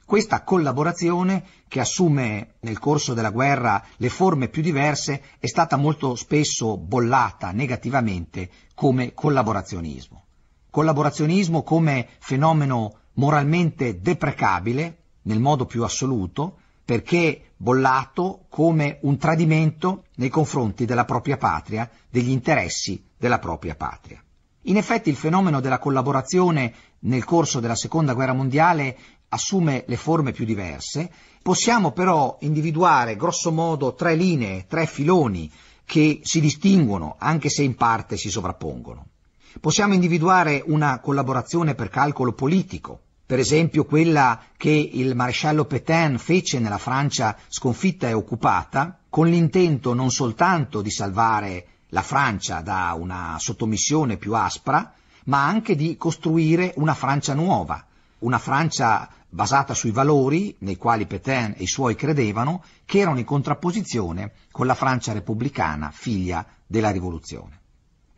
Questa collaborazione, che assume nel corso della guerra le forme più diverse, è stata molto spesso bollata negativamente come collaborazionismo. Collaborazionismo come fenomeno moralmente deprecabile nel modo più assoluto, perché bollato come un tradimento nei confronti della propria patria, degli interessi della propria patria. In effetti il fenomeno della collaborazione nel corso della Seconda Guerra Mondiale assume le forme più diverse, possiamo però individuare grossomodo tre linee, tre filoni che si distinguono anche se in parte si sovrappongono. Possiamo individuare una collaborazione per calcolo politico, per esempio quella che il maresciallo Petain fece nella Francia sconfitta e occupata, con l'intento non soltanto di salvare la Francia da una sottomissione più aspra, ma anche di costruire una Francia nuova, una Francia basata sui valori nei quali Petain e i suoi credevano, che erano in contrapposizione con la Francia repubblicana, figlia della rivoluzione.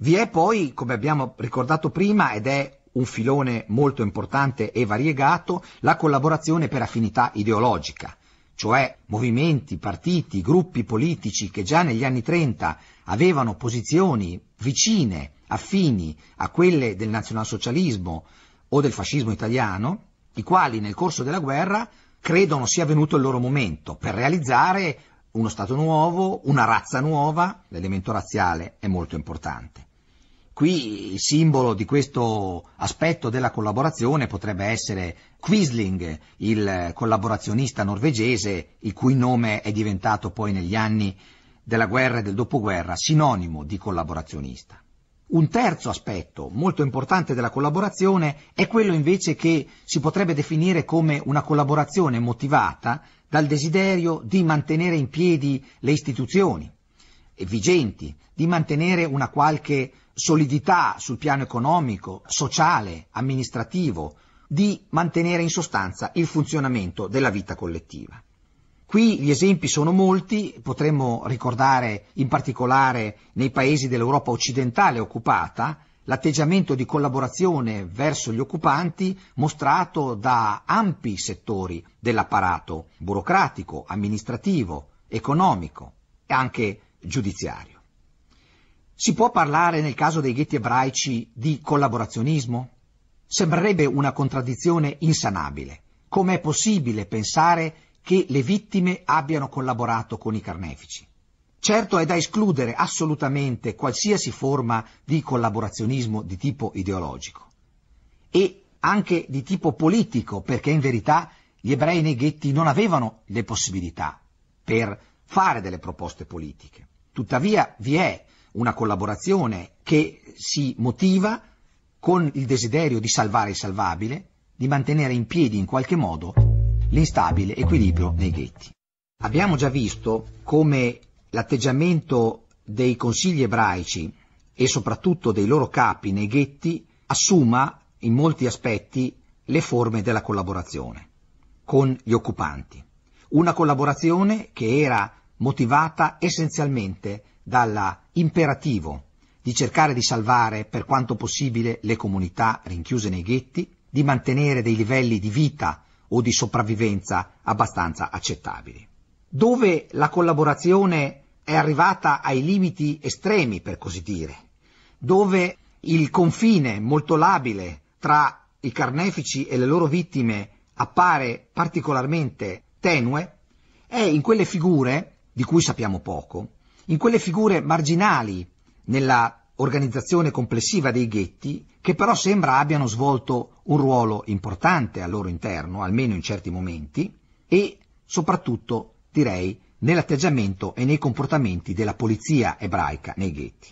Vi è poi, come abbiamo ricordato prima, ed è un filone molto importante e variegato, la collaborazione per affinità ideologica, cioè movimenti, partiti, gruppi politici che già negli anni 30 avevano posizioni vicine, affini a quelle del nazionalsocialismo o del fascismo italiano, i quali nel corso della guerra credono sia venuto il loro momento per realizzare uno Stato nuovo, una razza nuova, l'elemento razziale è molto importante. Qui il simbolo di questo aspetto della collaborazione potrebbe essere Quisling, il collaborazionista norvegese, il cui nome è diventato poi negli anni della guerra e del dopoguerra sinonimo di collaborazionista. Un terzo aspetto molto importante della collaborazione è quello invece che si potrebbe definire come una collaborazione motivata dal desiderio di mantenere in piedi le istituzioni vigenti, di mantenere una qualche solidità sul piano economico, sociale, amministrativo, di mantenere in sostanza il funzionamento della vita collettiva. Qui gli esempi sono molti, potremmo ricordare in particolare nei paesi dell'Europa occidentale occupata l'atteggiamento di collaborazione verso gli occupanti mostrato da ampi settori dell'apparato burocratico, amministrativo, economico e anche giudiziario. Si può parlare nel caso dei ghetti ebraici di collaborazionismo? Sembrerebbe una contraddizione insanabile. Com'è possibile pensare che le vittime abbiano collaborato con i carnefici? Certo è da escludere assolutamente qualsiasi forma di collaborazionismo di tipo ideologico e anche di tipo politico, perché in verità gli ebrei nei ghetti non avevano le possibilità per fare delle proposte politiche. Tuttavia vi è una collaborazione che si motiva con il desiderio di salvare il salvabile, di mantenere in piedi in qualche modo l'instabile equilibrio nei ghetti. Abbiamo già visto come l'atteggiamento dei consigli ebraici e soprattutto dei loro capi nei ghetti assuma in molti aspetti le forme della collaborazione con gli occupanti. Una collaborazione che era motivata essenzialmente dalla imperativo di cercare di salvare per quanto possibile le comunità rinchiuse nei ghetti, di mantenere dei livelli di vita o di sopravvivenza abbastanza accettabili. Dove la collaborazione è arrivata ai limiti estremi, per così dire, dove il confine molto labile tra i carnefici e le loro vittime appare particolarmente tenue, è in quelle figure, di cui sappiamo poco, in quelle figure marginali nella organizzazione complessiva dei ghetti, che però sembra abbiano svolto un ruolo importante al loro interno, almeno in certi momenti, e soprattutto, direi, nell'atteggiamento e nei comportamenti della polizia ebraica nei ghetti.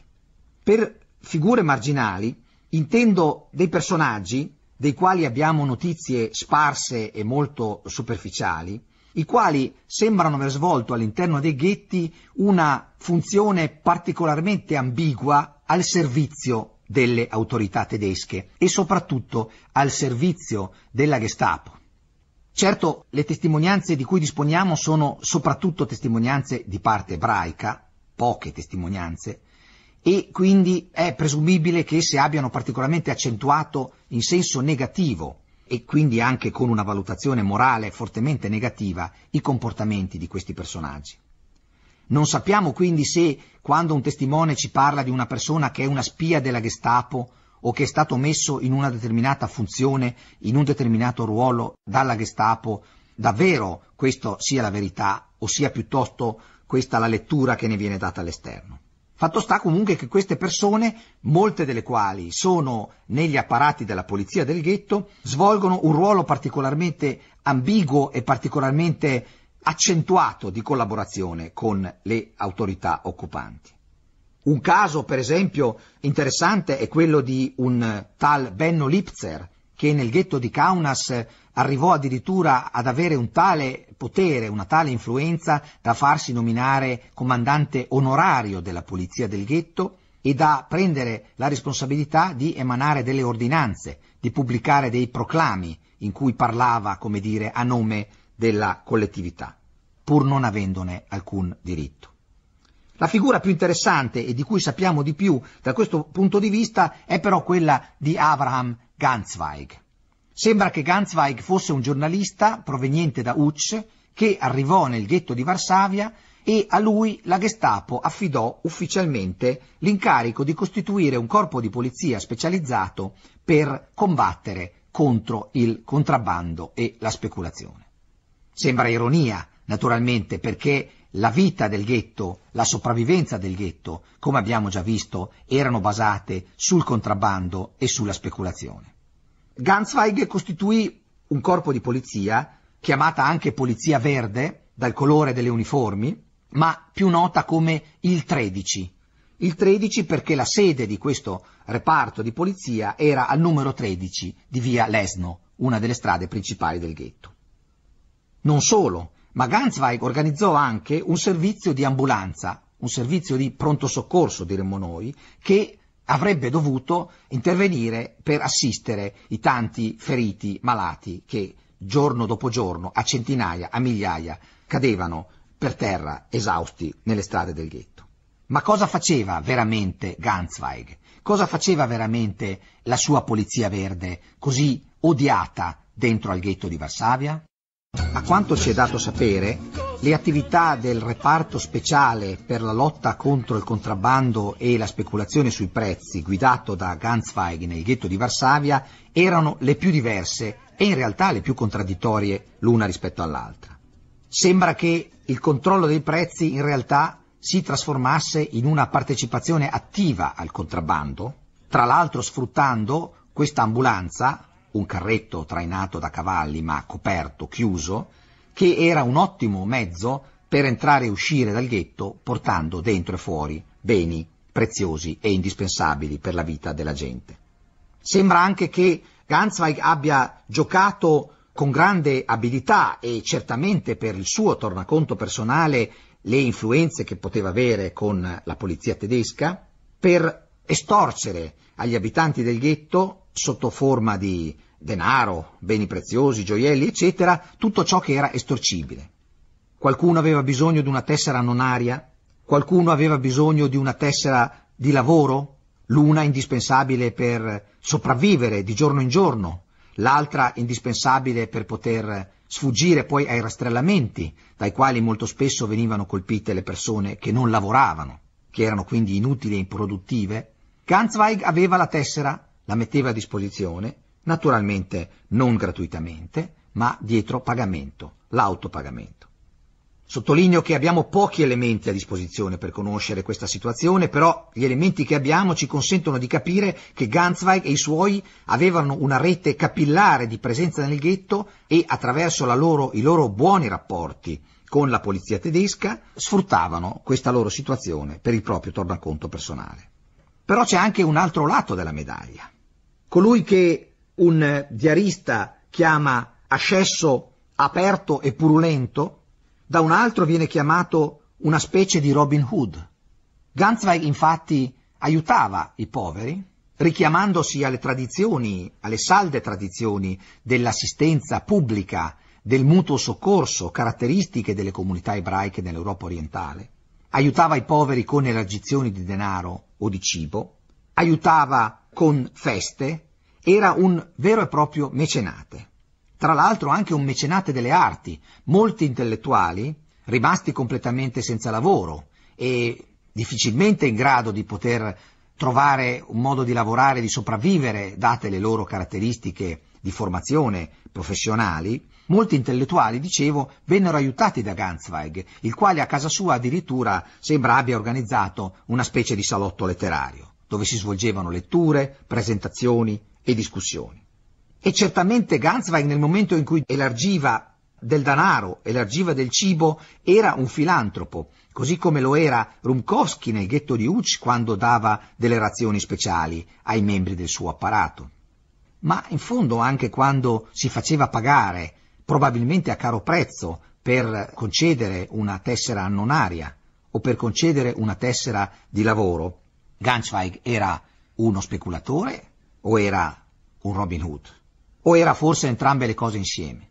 Per figure marginali intendo dei personaggi dei quali abbiamo notizie sparse e molto superficiali, i quali sembrano aver svolto all'interno dei ghetti una funzione particolarmente ambigua al servizio delle autorità tedesche e soprattutto al servizio della Gestapo. Certo, le testimonianze di cui disponiamo sono soprattutto testimonianze di parte ebraica, poche testimonianze, e quindi è presumibile che esse abbiano particolarmente accentuato in senso negativo e quindi anche con una valutazione morale fortemente negativa i comportamenti di questi personaggi. Non sappiamo quindi se quando un testimone ci parla di una persona che è una spia della Gestapo o che è stato messo in una determinata funzione, in un determinato ruolo dalla Gestapo, davvero questo sia la verità o sia piuttosto questa la lettura che ne viene data all'esterno. Fatto sta comunque che queste persone, molte delle quali sono negli apparati della polizia del ghetto, svolgono un ruolo particolarmente ambiguo e particolarmente accentuato di collaborazione con le autorità occupanti. Un caso, per esempio, interessante è quello di un tal Benno Lipzer, che nel ghetto di Kaunas arrivò addirittura ad avere un tale potere, una tale influenza da farsi nominare comandante onorario della polizia del ghetto e da prendere la responsabilità di emanare delle ordinanze, di pubblicare dei proclami in cui parlava, come dire, a nome della collettività, pur non avendone alcun diritto. La figura più interessante e di cui sappiamo di più da questo punto di vista è però quella di Abraham Ganzweig. Sembra che Ganzweig fosse un giornalista proveniente da Uch che arrivò nel ghetto di Varsavia e a lui la Gestapo affidò ufficialmente l'incarico di costituire un corpo di polizia specializzato per combattere contro il contrabbando e la speculazione. Sembra ironia, naturalmente, perché la vita del ghetto, la sopravvivenza del ghetto, come abbiamo già visto, erano basate sul contrabbando e sulla speculazione. Ganzweig costituì un corpo di polizia, chiamata anche Polizia Verde dal colore delle uniformi, ma più nota come il 13. Il 13 perché la sede di questo reparto di polizia era al numero 13 di via Lesno, una delle strade principali del ghetto. Non solo, ma Ganzweig organizzò anche un servizio di ambulanza, un servizio di pronto soccorso, diremmo noi, che avrebbe dovuto intervenire per assistere i tanti feriti malati che giorno dopo giorno, a centinaia, a migliaia, cadevano per terra esausti nelle strade del ghetto. Ma cosa faceva veramente Ganzweig? Cosa faceva veramente la sua polizia verde, così odiata dentro al ghetto di Varsavia? A quanto ci è dato sapere, le attività del reparto speciale per la lotta contro il contrabbando e la speculazione sui prezzi, guidato da Ganzweig nel ghetto di Varsavia, erano le più diverse e in realtà le più contraddittorie l'una rispetto all'altra. Sembra che il controllo dei prezzi in realtà si trasformasse in una partecipazione attiva al contrabbando, tra l'altro sfruttando questa ambulanza, un carretto trainato da cavalli ma coperto, chiuso, che era un ottimo mezzo per entrare e uscire dal ghetto portando dentro e fuori beni preziosi e indispensabili per la vita della gente. Sembra anche che Ganzweig abbia giocato con grande abilità e certamente per il suo tornaconto personale le influenze che poteva avere con la polizia tedesca per estorcere agli abitanti del ghetto sotto forma di denaro, beni preziosi, gioielli, eccetera, tutto ciò che era estorcibile. Qualcuno aveva bisogno di una tessera nonaria, qualcuno aveva bisogno di una tessera di lavoro, l'una indispensabile per sopravvivere di giorno in giorno, l'altra indispensabile per poter sfuggire poi ai rastrellamenti dai quali molto spesso venivano colpite le persone che non lavoravano, che erano quindi inutili e improduttive. Ganzweig aveva la tessera, la metteva a disposizione naturalmente non gratuitamente, ma dietro pagamento, l'autopagamento. Sottolineo che abbiamo pochi elementi a disposizione per conoscere questa situazione, però gli elementi che abbiamo ci consentono di capire che Ganzweig e i suoi avevano una rete capillare di presenza nel ghetto e attraverso loro, i loro buoni rapporti con la polizia tedesca sfruttavano questa loro situazione per il proprio tornaconto personale. Però c'è anche un altro lato della medaglia. Colui che un diarista chiama ascesso aperto e purulento, da un altro viene chiamato una specie di Robin Hood. Ganzweig infatti aiutava i poveri, richiamandosi alle tradizioni, alle salde tradizioni dell'assistenza pubblica, del mutuo soccorso, caratteristiche delle comunità ebraiche nell'Europa orientale. Aiutava i poveri con elargizioni di denaro o di cibo, aiutava con feste, era un vero e proprio mecenate, tra l'altro anche un mecenate delle arti. Molti intellettuali, rimasti completamente senza lavoro e difficilmente in grado di poter trovare un modo di lavorare, di sopravvivere, date le loro caratteristiche di formazione professionali, molti intellettuali, dicevo, vennero aiutati da Ganzweig, il quale a casa sua addirittura sembra abbia organizzato una specie di salotto letterario, dove si svolgevano letture, presentazioni, e discussioni. E certamente Ganzweig nel momento in cui elargiva del danaro, elargiva del cibo, era un filantropo, così come lo era Rumkowski nel ghetto di Uch quando dava delle razioni speciali ai membri del suo apparato. Ma in fondo anche quando si faceva pagare, probabilmente a caro prezzo, per concedere una tessera annonaria o per concedere una tessera di lavoro, Ganzweig era uno speculatore o era un Robin Hood, o era forse entrambe le cose insieme.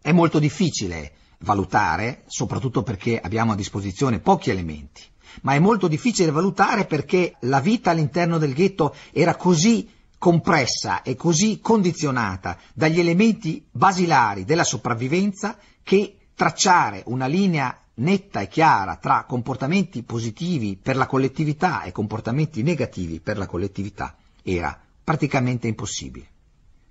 È molto difficile valutare, soprattutto perché abbiamo a disposizione pochi elementi, ma è molto difficile valutare perché la vita all'interno del ghetto era così compressa e così condizionata dagli elementi basilari della sopravvivenza che tracciare una linea netta e chiara tra comportamenti positivi per la collettività e comportamenti negativi per la collettività era difficile praticamente impossibile.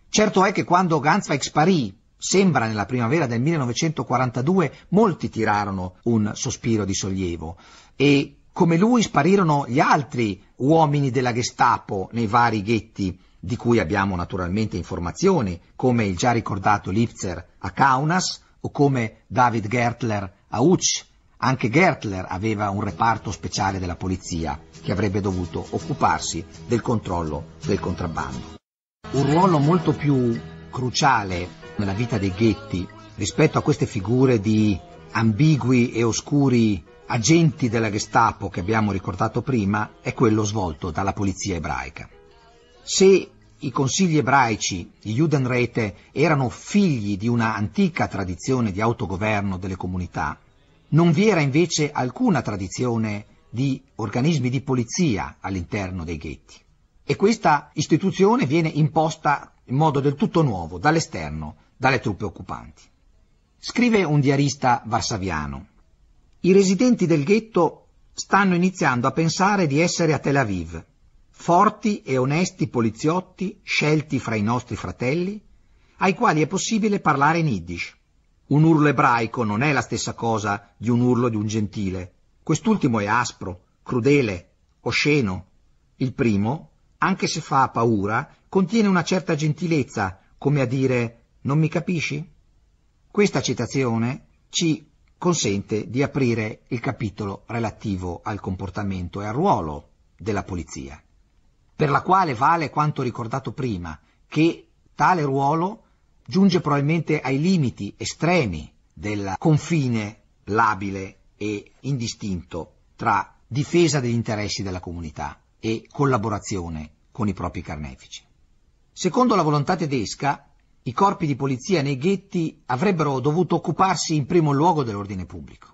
Certo è che quando Ganzweig sparì, sembra nella primavera del 1942, molti tirarono un sospiro di sollievo e come lui sparirono gli altri uomini della Gestapo nei vari ghetti di cui abbiamo naturalmente informazioni, come il già ricordato Lipzer a Kaunas o come David Gertler a Utsch anche Gertler aveva un reparto speciale della polizia che avrebbe dovuto occuparsi del controllo del contrabbando. Un ruolo molto più cruciale nella vita dei ghetti rispetto a queste figure di ambigui e oscuri agenti della Gestapo che abbiamo ricordato prima è quello svolto dalla polizia ebraica. Se i consigli ebraici, gli Judenrete, erano figli di una antica tradizione di autogoverno delle comunità, non vi era invece alcuna tradizione di organismi di polizia all'interno dei ghetti e questa istituzione viene imposta in modo del tutto nuovo dall'esterno, dalle truppe occupanti. Scrive un diarista varsaviano, i residenti del ghetto stanno iniziando a pensare di essere a Tel Aviv, forti e onesti poliziotti scelti fra i nostri fratelli, ai quali è possibile parlare in Yiddish. Un urlo ebraico non è la stessa cosa di un urlo di un gentile. Quest'ultimo è aspro, crudele, osceno. Il primo, anche se fa paura, contiene una certa gentilezza, come a dire non mi capisci? Questa citazione ci consente di aprire il capitolo relativo al comportamento e al ruolo della polizia, per la quale vale quanto ricordato prima, che tale ruolo giunge probabilmente ai limiti estremi del confine labile e indistinto tra difesa degli interessi della comunità e collaborazione con i propri carnefici. Secondo la volontà tedesca, i corpi di polizia nei ghetti avrebbero dovuto occuparsi in primo luogo dell'ordine pubblico.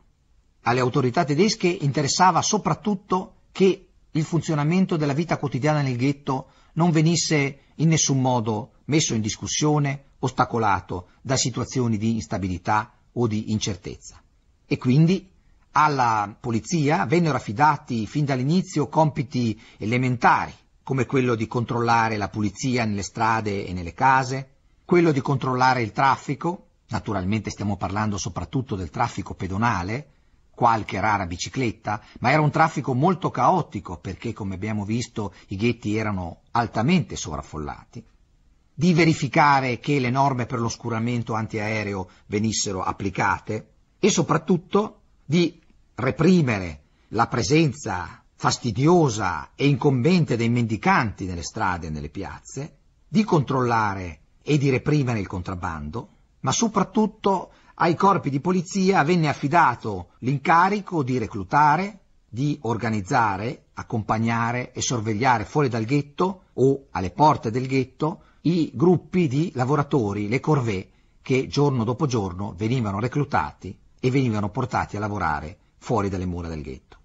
Alle autorità tedesche interessava soprattutto che il funzionamento della vita quotidiana nel ghetto non venisse in nessun modo messo in discussione ostacolato da situazioni di instabilità o di incertezza. E quindi alla polizia vennero affidati fin dall'inizio compiti elementari, come quello di controllare la pulizia nelle strade e nelle case, quello di controllare il traffico, naturalmente stiamo parlando soprattutto del traffico pedonale, qualche rara bicicletta, ma era un traffico molto caotico perché, come abbiamo visto, i ghetti erano altamente sovraffollati di verificare che le norme per l'oscuramento antiaereo venissero applicate e soprattutto di reprimere la presenza fastidiosa e incombente dei mendicanti nelle strade e nelle piazze, di controllare e di reprimere il contrabbando, ma soprattutto ai corpi di polizia venne affidato l'incarico di reclutare, di organizzare, accompagnare e sorvegliare fuori dal ghetto o alle porte del ghetto i gruppi di lavoratori, le corvée, che giorno dopo giorno venivano reclutati e venivano portati a lavorare fuori dalle mura del ghetto.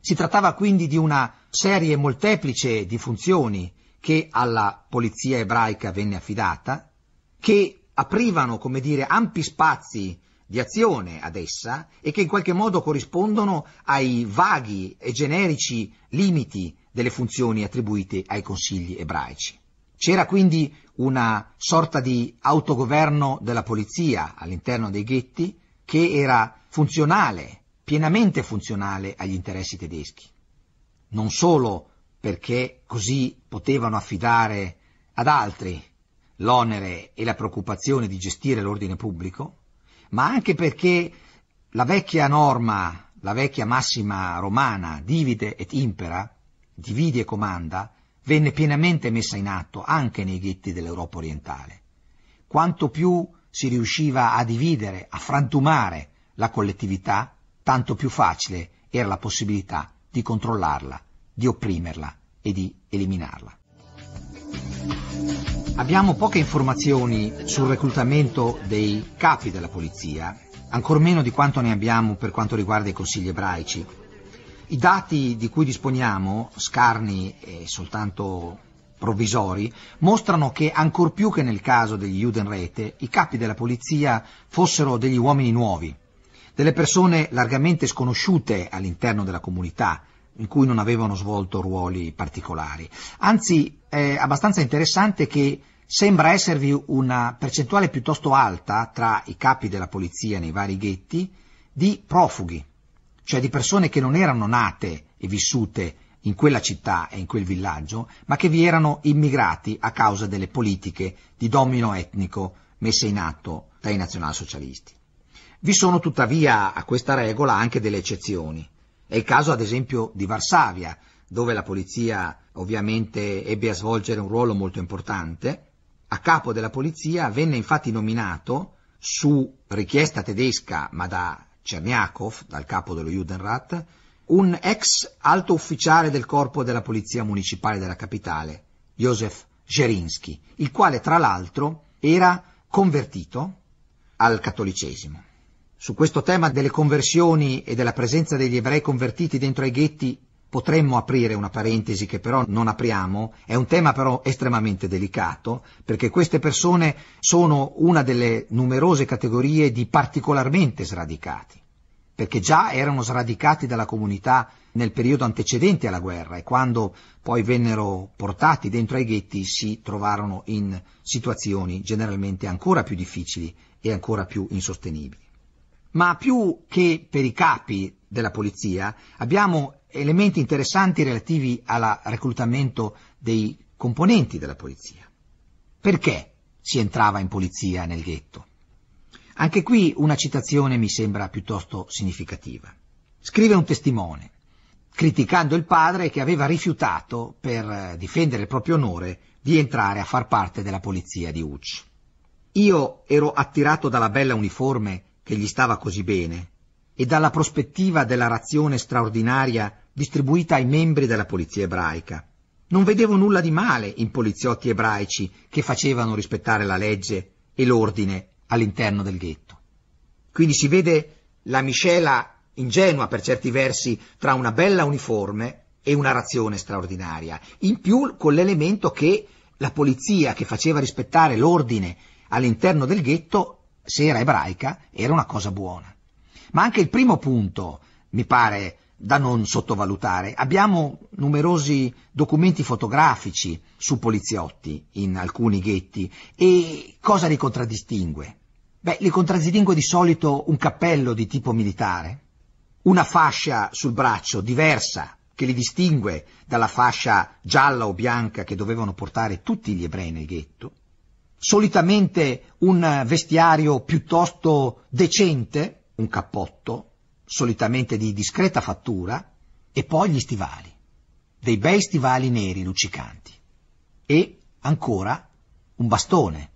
Si trattava quindi di una serie molteplice di funzioni che alla polizia ebraica venne affidata, che aprivano, come dire, ampi spazi di azione ad essa e che in qualche modo corrispondono ai vaghi e generici limiti delle funzioni attribuite ai consigli ebraici. C'era quindi una sorta di autogoverno della polizia all'interno dei ghetti che era funzionale, pienamente funzionale agli interessi tedeschi. Non solo perché così potevano affidare ad altri l'onere e la preoccupazione di gestire l'ordine pubblico, ma anche perché la vecchia norma, la vecchia massima romana, divide et impera, divide e comanda, venne pienamente messa in atto anche nei ghetti dell'Europa orientale. Quanto più si riusciva a dividere, a frantumare la collettività, tanto più facile era la possibilità di controllarla, di opprimerla e di eliminarla. Abbiamo poche informazioni sul reclutamento dei capi della polizia, ancor meno di quanto ne abbiamo per quanto riguarda i consigli ebraici, i dati di cui disponiamo, scarni e soltanto provvisori, mostrano che ancor più che nel caso degli Judenrete, i capi della polizia fossero degli uomini nuovi, delle persone largamente sconosciute all'interno della comunità, in cui non avevano svolto ruoli particolari. Anzi, è abbastanza interessante che sembra esservi una percentuale piuttosto alta tra i capi della polizia nei vari ghetti di profughi, cioè di persone che non erano nate e vissute in quella città e in quel villaggio, ma che vi erano immigrati a causa delle politiche di domino etnico messe in atto dai nazionalsocialisti. Vi sono tuttavia a questa regola anche delle eccezioni. È il caso ad esempio di Varsavia, dove la polizia ovviamente ebbe a svolgere un ruolo molto importante. A capo della polizia venne infatti nominato, su richiesta tedesca ma da Cerniakov, dal capo dello Judenrat, un ex alto ufficiale del corpo della polizia municipale della capitale, Josef Gerinsky, il quale tra l'altro era convertito al cattolicesimo. Su questo tema delle conversioni e della presenza degli ebrei convertiti dentro ai ghetti Potremmo aprire una parentesi che però non apriamo, è un tema però estremamente delicato, perché queste persone sono una delle numerose categorie di particolarmente sradicati, perché già erano sradicati dalla comunità nel periodo antecedente alla guerra e quando poi vennero portati dentro ai ghetti si trovarono in situazioni generalmente ancora più difficili e ancora più insostenibili. Ma più che per i capi della polizia abbiamo elementi interessanti relativi al reclutamento dei componenti della polizia. Perché si entrava in polizia nel ghetto? Anche qui una citazione mi sembra piuttosto significativa. Scrive un testimone, criticando il padre che aveva rifiutato, per eh, difendere il proprio onore, di entrare a far parte della polizia di Ucci. Io ero attirato dalla bella uniforme che gli stava così bene e dalla prospettiva della razione straordinaria distribuita ai membri della polizia ebraica. Non vedevo nulla di male in poliziotti ebraici che facevano rispettare la legge e l'ordine all'interno del ghetto. Quindi si vede la miscela ingenua per certi versi tra una bella uniforme e una razione straordinaria, in più con l'elemento che la polizia che faceva rispettare l'ordine all'interno del ghetto, se era ebraica, era una cosa buona. Ma anche il primo punto mi pare da non sottovalutare. Abbiamo numerosi documenti fotografici su poliziotti in alcuni ghetti e cosa li contraddistingue? Beh, li contraddistingue di solito un cappello di tipo militare, una fascia sul braccio diversa che li distingue dalla fascia gialla o bianca che dovevano portare tutti gli ebrei nel ghetto, solitamente un vestiario piuttosto decente, un cappotto, solitamente di discreta fattura, e poi gli stivali, dei bei stivali neri luccicanti, e ancora un bastone,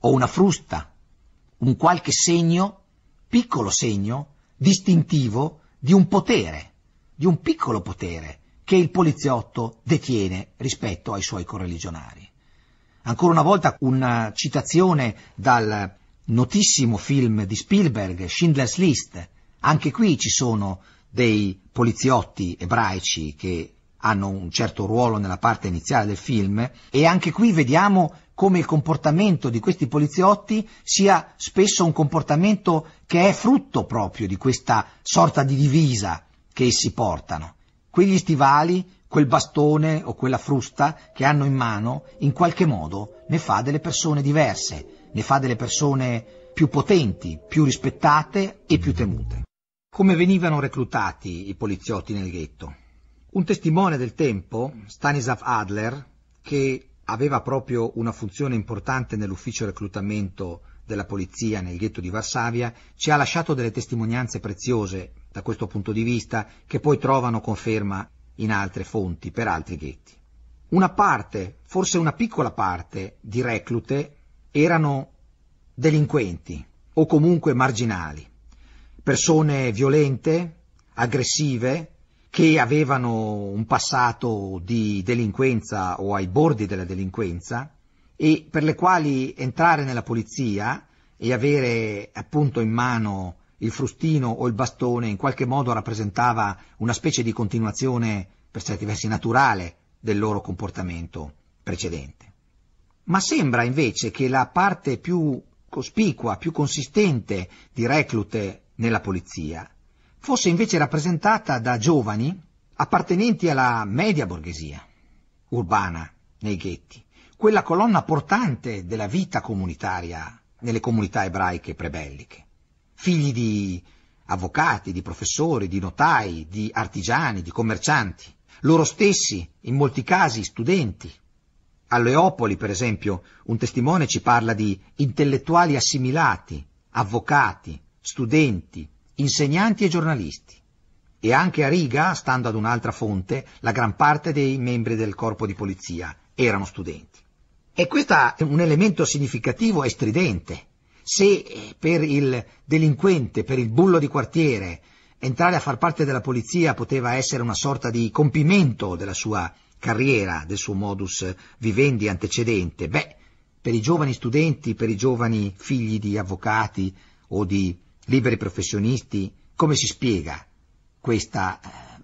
o una frusta, un qualche segno, piccolo segno, distintivo di un potere, di un piccolo potere che il poliziotto detiene rispetto ai suoi correligionari. Ancora una volta una citazione dal notissimo film di Spielberg, Schindler's List, anche qui ci sono dei poliziotti ebraici che hanno un certo ruolo nella parte iniziale del film e anche qui vediamo come il comportamento di questi poliziotti sia spesso un comportamento che è frutto proprio di questa sorta di divisa che essi portano. Quegli stivali, quel bastone o quella frusta che hanno in mano, in qualche modo ne fa delle persone diverse, ne fa delle persone più potenti, più rispettate e più temute come venivano reclutati i poliziotti nel ghetto. Un testimone del tempo, Stanislav Adler, che aveva proprio una funzione importante nell'ufficio reclutamento della polizia nel ghetto di Varsavia, ci ha lasciato delle testimonianze preziose da questo punto di vista che poi trovano conferma in altre fonti per altri ghetti. Una parte, forse una piccola parte, di reclute erano delinquenti o comunque marginali persone violente, aggressive, che avevano un passato di delinquenza o ai bordi della delinquenza e per le quali entrare nella polizia e avere appunto in mano il frustino o il bastone in qualche modo rappresentava una specie di continuazione per certi versi naturale del loro comportamento precedente. Ma sembra invece che la parte più cospicua, più consistente di reclute nella polizia fosse invece rappresentata da giovani appartenenti alla media borghesia urbana nei ghetti, quella colonna portante della vita comunitaria nelle comunità ebraiche prebelliche, figli di avvocati, di professori, di notai, di artigiani, di commercianti, loro stessi, in molti casi studenti. A Leopoli, per esempio, un testimone ci parla di intellettuali assimilati, avvocati, studenti, insegnanti e giornalisti. E anche a Riga, stando ad un'altra fonte, la gran parte dei membri del corpo di polizia erano studenti. E questo è un elemento significativo e stridente. Se eh, per il delinquente, per il bullo di quartiere, entrare a far parte della polizia poteva essere una sorta di compimento della sua carriera, del suo modus vivendi antecedente, beh, per i giovani studenti, per i giovani figli di avvocati o di liberi professionisti, come si spiega questo eh,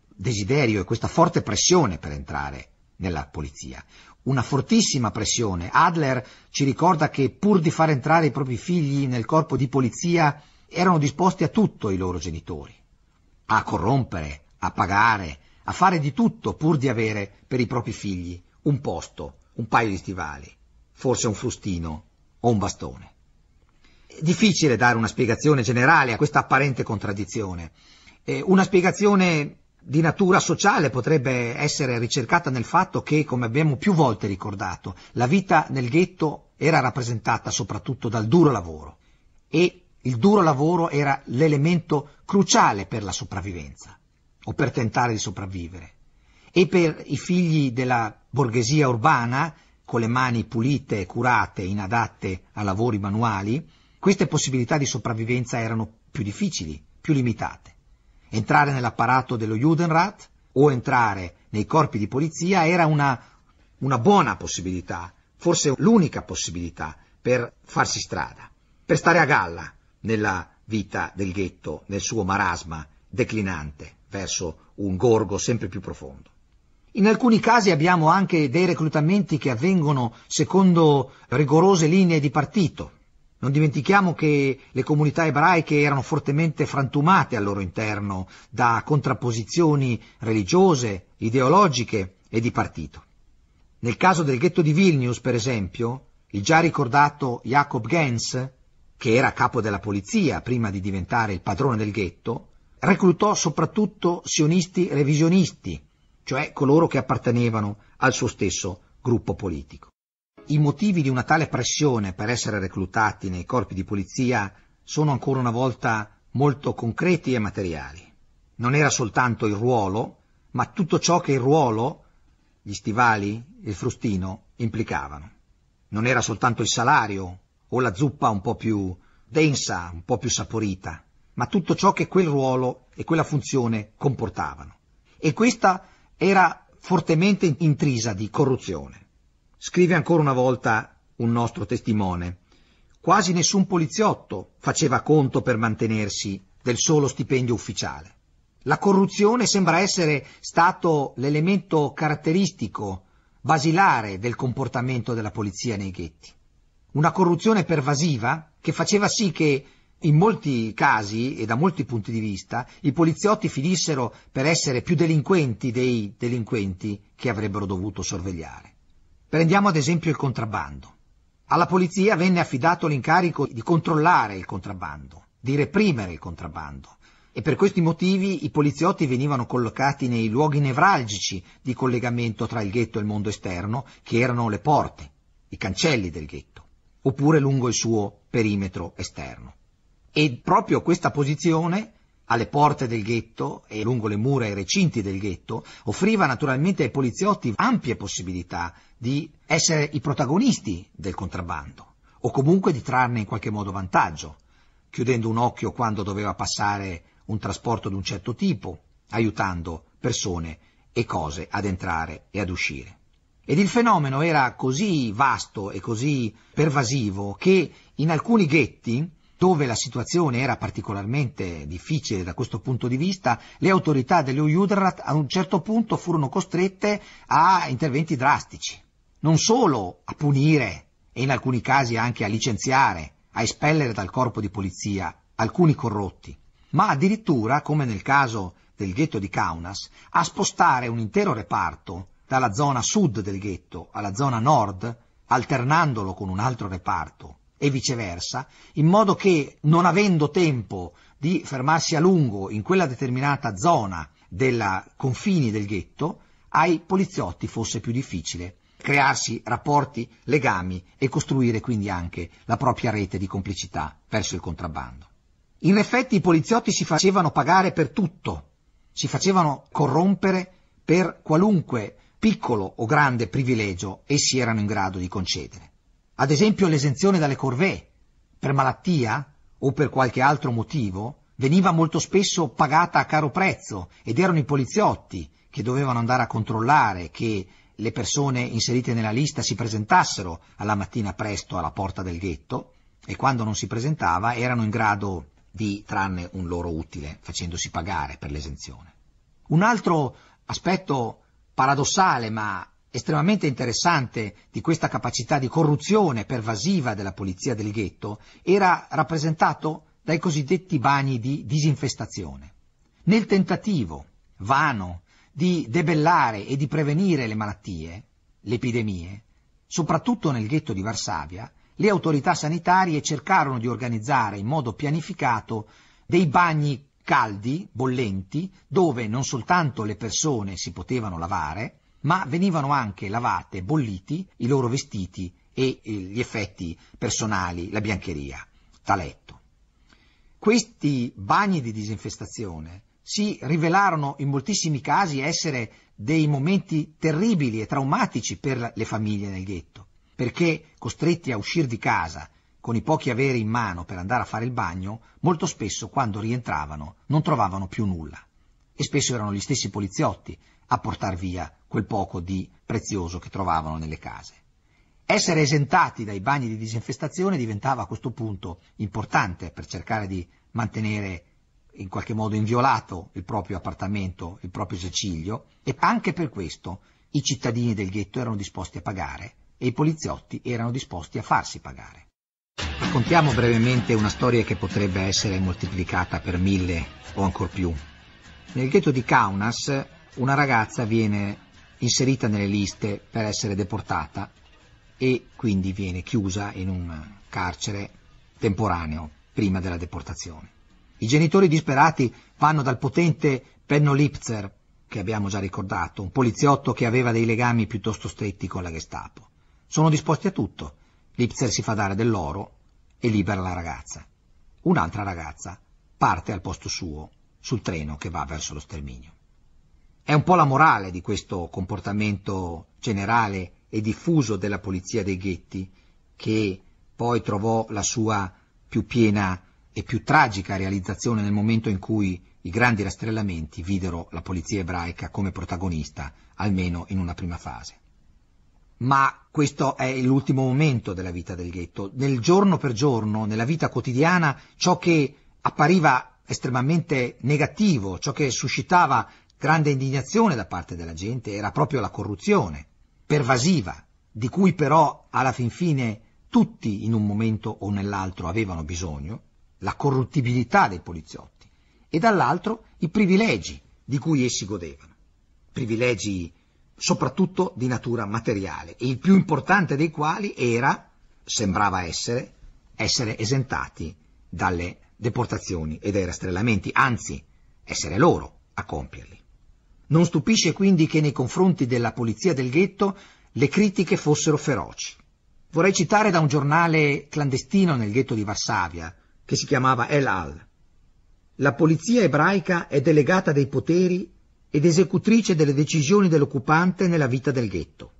desiderio e questa forte pressione per entrare nella polizia? Una fortissima pressione. Adler ci ricorda che pur di far entrare i propri figli nel corpo di polizia erano disposti a tutto i loro genitori, a corrompere, a pagare, a fare di tutto pur di avere per i propri figli un posto, un paio di stivali, forse un frustino o un bastone difficile dare una spiegazione generale a questa apparente contraddizione. Eh, una spiegazione di natura sociale potrebbe essere ricercata nel fatto che, come abbiamo più volte ricordato, la vita nel ghetto era rappresentata soprattutto dal duro lavoro e il duro lavoro era l'elemento cruciale per la sopravvivenza o per tentare di sopravvivere. E per i figli della borghesia urbana, con le mani pulite e curate, inadatte a lavori manuali, queste possibilità di sopravvivenza erano più difficili, più limitate. Entrare nell'apparato dello Judenrat o entrare nei corpi di polizia era una, una buona possibilità, forse l'unica possibilità per farsi strada, per stare a galla nella vita del ghetto, nel suo marasma declinante verso un gorgo sempre più profondo. In alcuni casi abbiamo anche dei reclutamenti che avvengono secondo rigorose linee di partito, non dimentichiamo che le comunità ebraiche erano fortemente frantumate al loro interno da contrapposizioni religiose, ideologiche e di partito. Nel caso del ghetto di Vilnius, per esempio, il già ricordato Jacob Gens, che era capo della polizia prima di diventare il padrone del ghetto, reclutò soprattutto sionisti revisionisti, cioè coloro che appartenevano al suo stesso gruppo politico i motivi di una tale pressione per essere reclutati nei corpi di polizia sono ancora una volta molto concreti e materiali. Non era soltanto il ruolo, ma tutto ciò che il ruolo, gli stivali, il frustino, implicavano. Non era soltanto il salario o la zuppa un po' più densa, un po' più saporita, ma tutto ciò che quel ruolo e quella funzione comportavano. E questa era fortemente intrisa di corruzione. Scrive ancora una volta un nostro testimone. Quasi nessun poliziotto faceva conto per mantenersi del solo stipendio ufficiale. La corruzione sembra essere stato l'elemento caratteristico, basilare del comportamento della polizia nei ghetti. Una corruzione pervasiva che faceva sì che in molti casi e da molti punti di vista i poliziotti finissero per essere più delinquenti dei delinquenti che avrebbero dovuto sorvegliare. Prendiamo ad esempio il contrabbando. Alla polizia venne affidato l'incarico di controllare il contrabbando, di reprimere il contrabbando e per questi motivi i poliziotti venivano collocati nei luoghi nevralgici di collegamento tra il ghetto e il mondo esterno, che erano le porte, i cancelli del ghetto, oppure lungo il suo perimetro esterno. E proprio questa posizione alle porte del ghetto e lungo le mura e i recinti del ghetto, offriva naturalmente ai poliziotti ampie possibilità di essere i protagonisti del contrabbando o comunque di trarne in qualche modo vantaggio, chiudendo un occhio quando doveva passare un trasporto di un certo tipo, aiutando persone e cose ad entrare e ad uscire. Ed il fenomeno era così vasto e così pervasivo che in alcuni ghetti dove la situazione era particolarmente difficile da questo punto di vista, le autorità dello Judrat a un certo punto furono costrette a interventi drastici, non solo a punire e in alcuni casi anche a licenziare, a espellere dal corpo di polizia alcuni corrotti, ma addirittura, come nel caso del ghetto di Kaunas, a spostare un intero reparto dalla zona sud del ghetto alla zona nord, alternandolo con un altro reparto, e viceversa, in modo che non avendo tempo di fermarsi a lungo in quella determinata zona dei confini del ghetto, ai poliziotti fosse più difficile crearsi rapporti, legami e costruire quindi anche la propria rete di complicità verso il contrabbando. In effetti i poliziotti si facevano pagare per tutto, si facevano corrompere per qualunque piccolo o grande privilegio essi erano in grado di concedere. Ad esempio l'esenzione dalle corvée, per malattia o per qualche altro motivo, veniva molto spesso pagata a caro prezzo ed erano i poliziotti che dovevano andare a controllare che le persone inserite nella lista si presentassero alla mattina presto alla porta del ghetto e quando non si presentava erano in grado di trarne un loro utile facendosi pagare per l'esenzione. Un altro aspetto paradossale ma estremamente interessante di questa capacità di corruzione pervasiva della polizia del ghetto era rappresentato dai cosiddetti bagni di disinfestazione. Nel tentativo vano di debellare e di prevenire le malattie, le epidemie, soprattutto nel ghetto di Varsavia, le autorità sanitarie cercarono di organizzare in modo pianificato dei bagni caldi, bollenti, dove non soltanto le persone si potevano lavare, ma venivano anche lavate, bolliti i loro vestiti e eh, gli effetti personali, la biancheria, taletto. Questi bagni di disinfestazione si rivelarono in moltissimi casi essere dei momenti terribili e traumatici per le famiglie nel ghetto, perché costretti a uscire di casa con i pochi averi in mano per andare a fare il bagno, molto spesso quando rientravano non trovavano più nulla. E spesso erano gli stessi poliziotti a portar via quel poco di prezioso che trovavano nelle case. Essere esentati dai bagni di disinfestazione diventava a questo punto importante per cercare di mantenere in qualche modo inviolato il proprio appartamento, il proprio esercizio, e anche per questo i cittadini del ghetto erano disposti a pagare e i poliziotti erano disposti a farsi pagare. Raccontiamo brevemente una storia che potrebbe essere moltiplicata per mille o ancor più. Nel ghetto di Kaunas una ragazza viene inserita nelle liste per essere deportata e quindi viene chiusa in un carcere temporaneo prima della deportazione. I genitori disperati vanno dal potente Penno Lipzer, che abbiamo già ricordato, un poliziotto che aveva dei legami piuttosto stretti con la Gestapo. Sono disposti a tutto. Lipzer si fa dare dell'oro e libera la ragazza. Un'altra ragazza parte al posto suo sul treno che va verso lo sterminio. È un po' la morale di questo comportamento generale e diffuso della polizia dei ghetti, che poi trovò la sua più piena e più tragica realizzazione nel momento in cui i grandi rastrellamenti videro la polizia ebraica come protagonista, almeno in una prima fase. Ma questo è l'ultimo momento della vita del ghetto. Nel giorno per giorno, nella vita quotidiana, ciò che appariva estremamente negativo, ciò che suscitava grande indignazione da parte della gente era proprio la corruzione, pervasiva, di cui però alla fin fine tutti in un momento o nell'altro avevano bisogno, la corruttibilità dei poliziotti, e dall'altro i privilegi di cui essi godevano, privilegi soprattutto di natura materiale, e il più importante dei quali era, sembrava essere, essere esentati dalle deportazioni e dai rastrellamenti, anzi essere loro a compierli. Non stupisce quindi che nei confronti della polizia del ghetto le critiche fossero feroci. Vorrei citare da un giornale clandestino nel ghetto di Varsavia, che si chiamava El Al. La polizia ebraica è delegata dei poteri ed esecutrice delle decisioni dell'occupante nella vita del ghetto.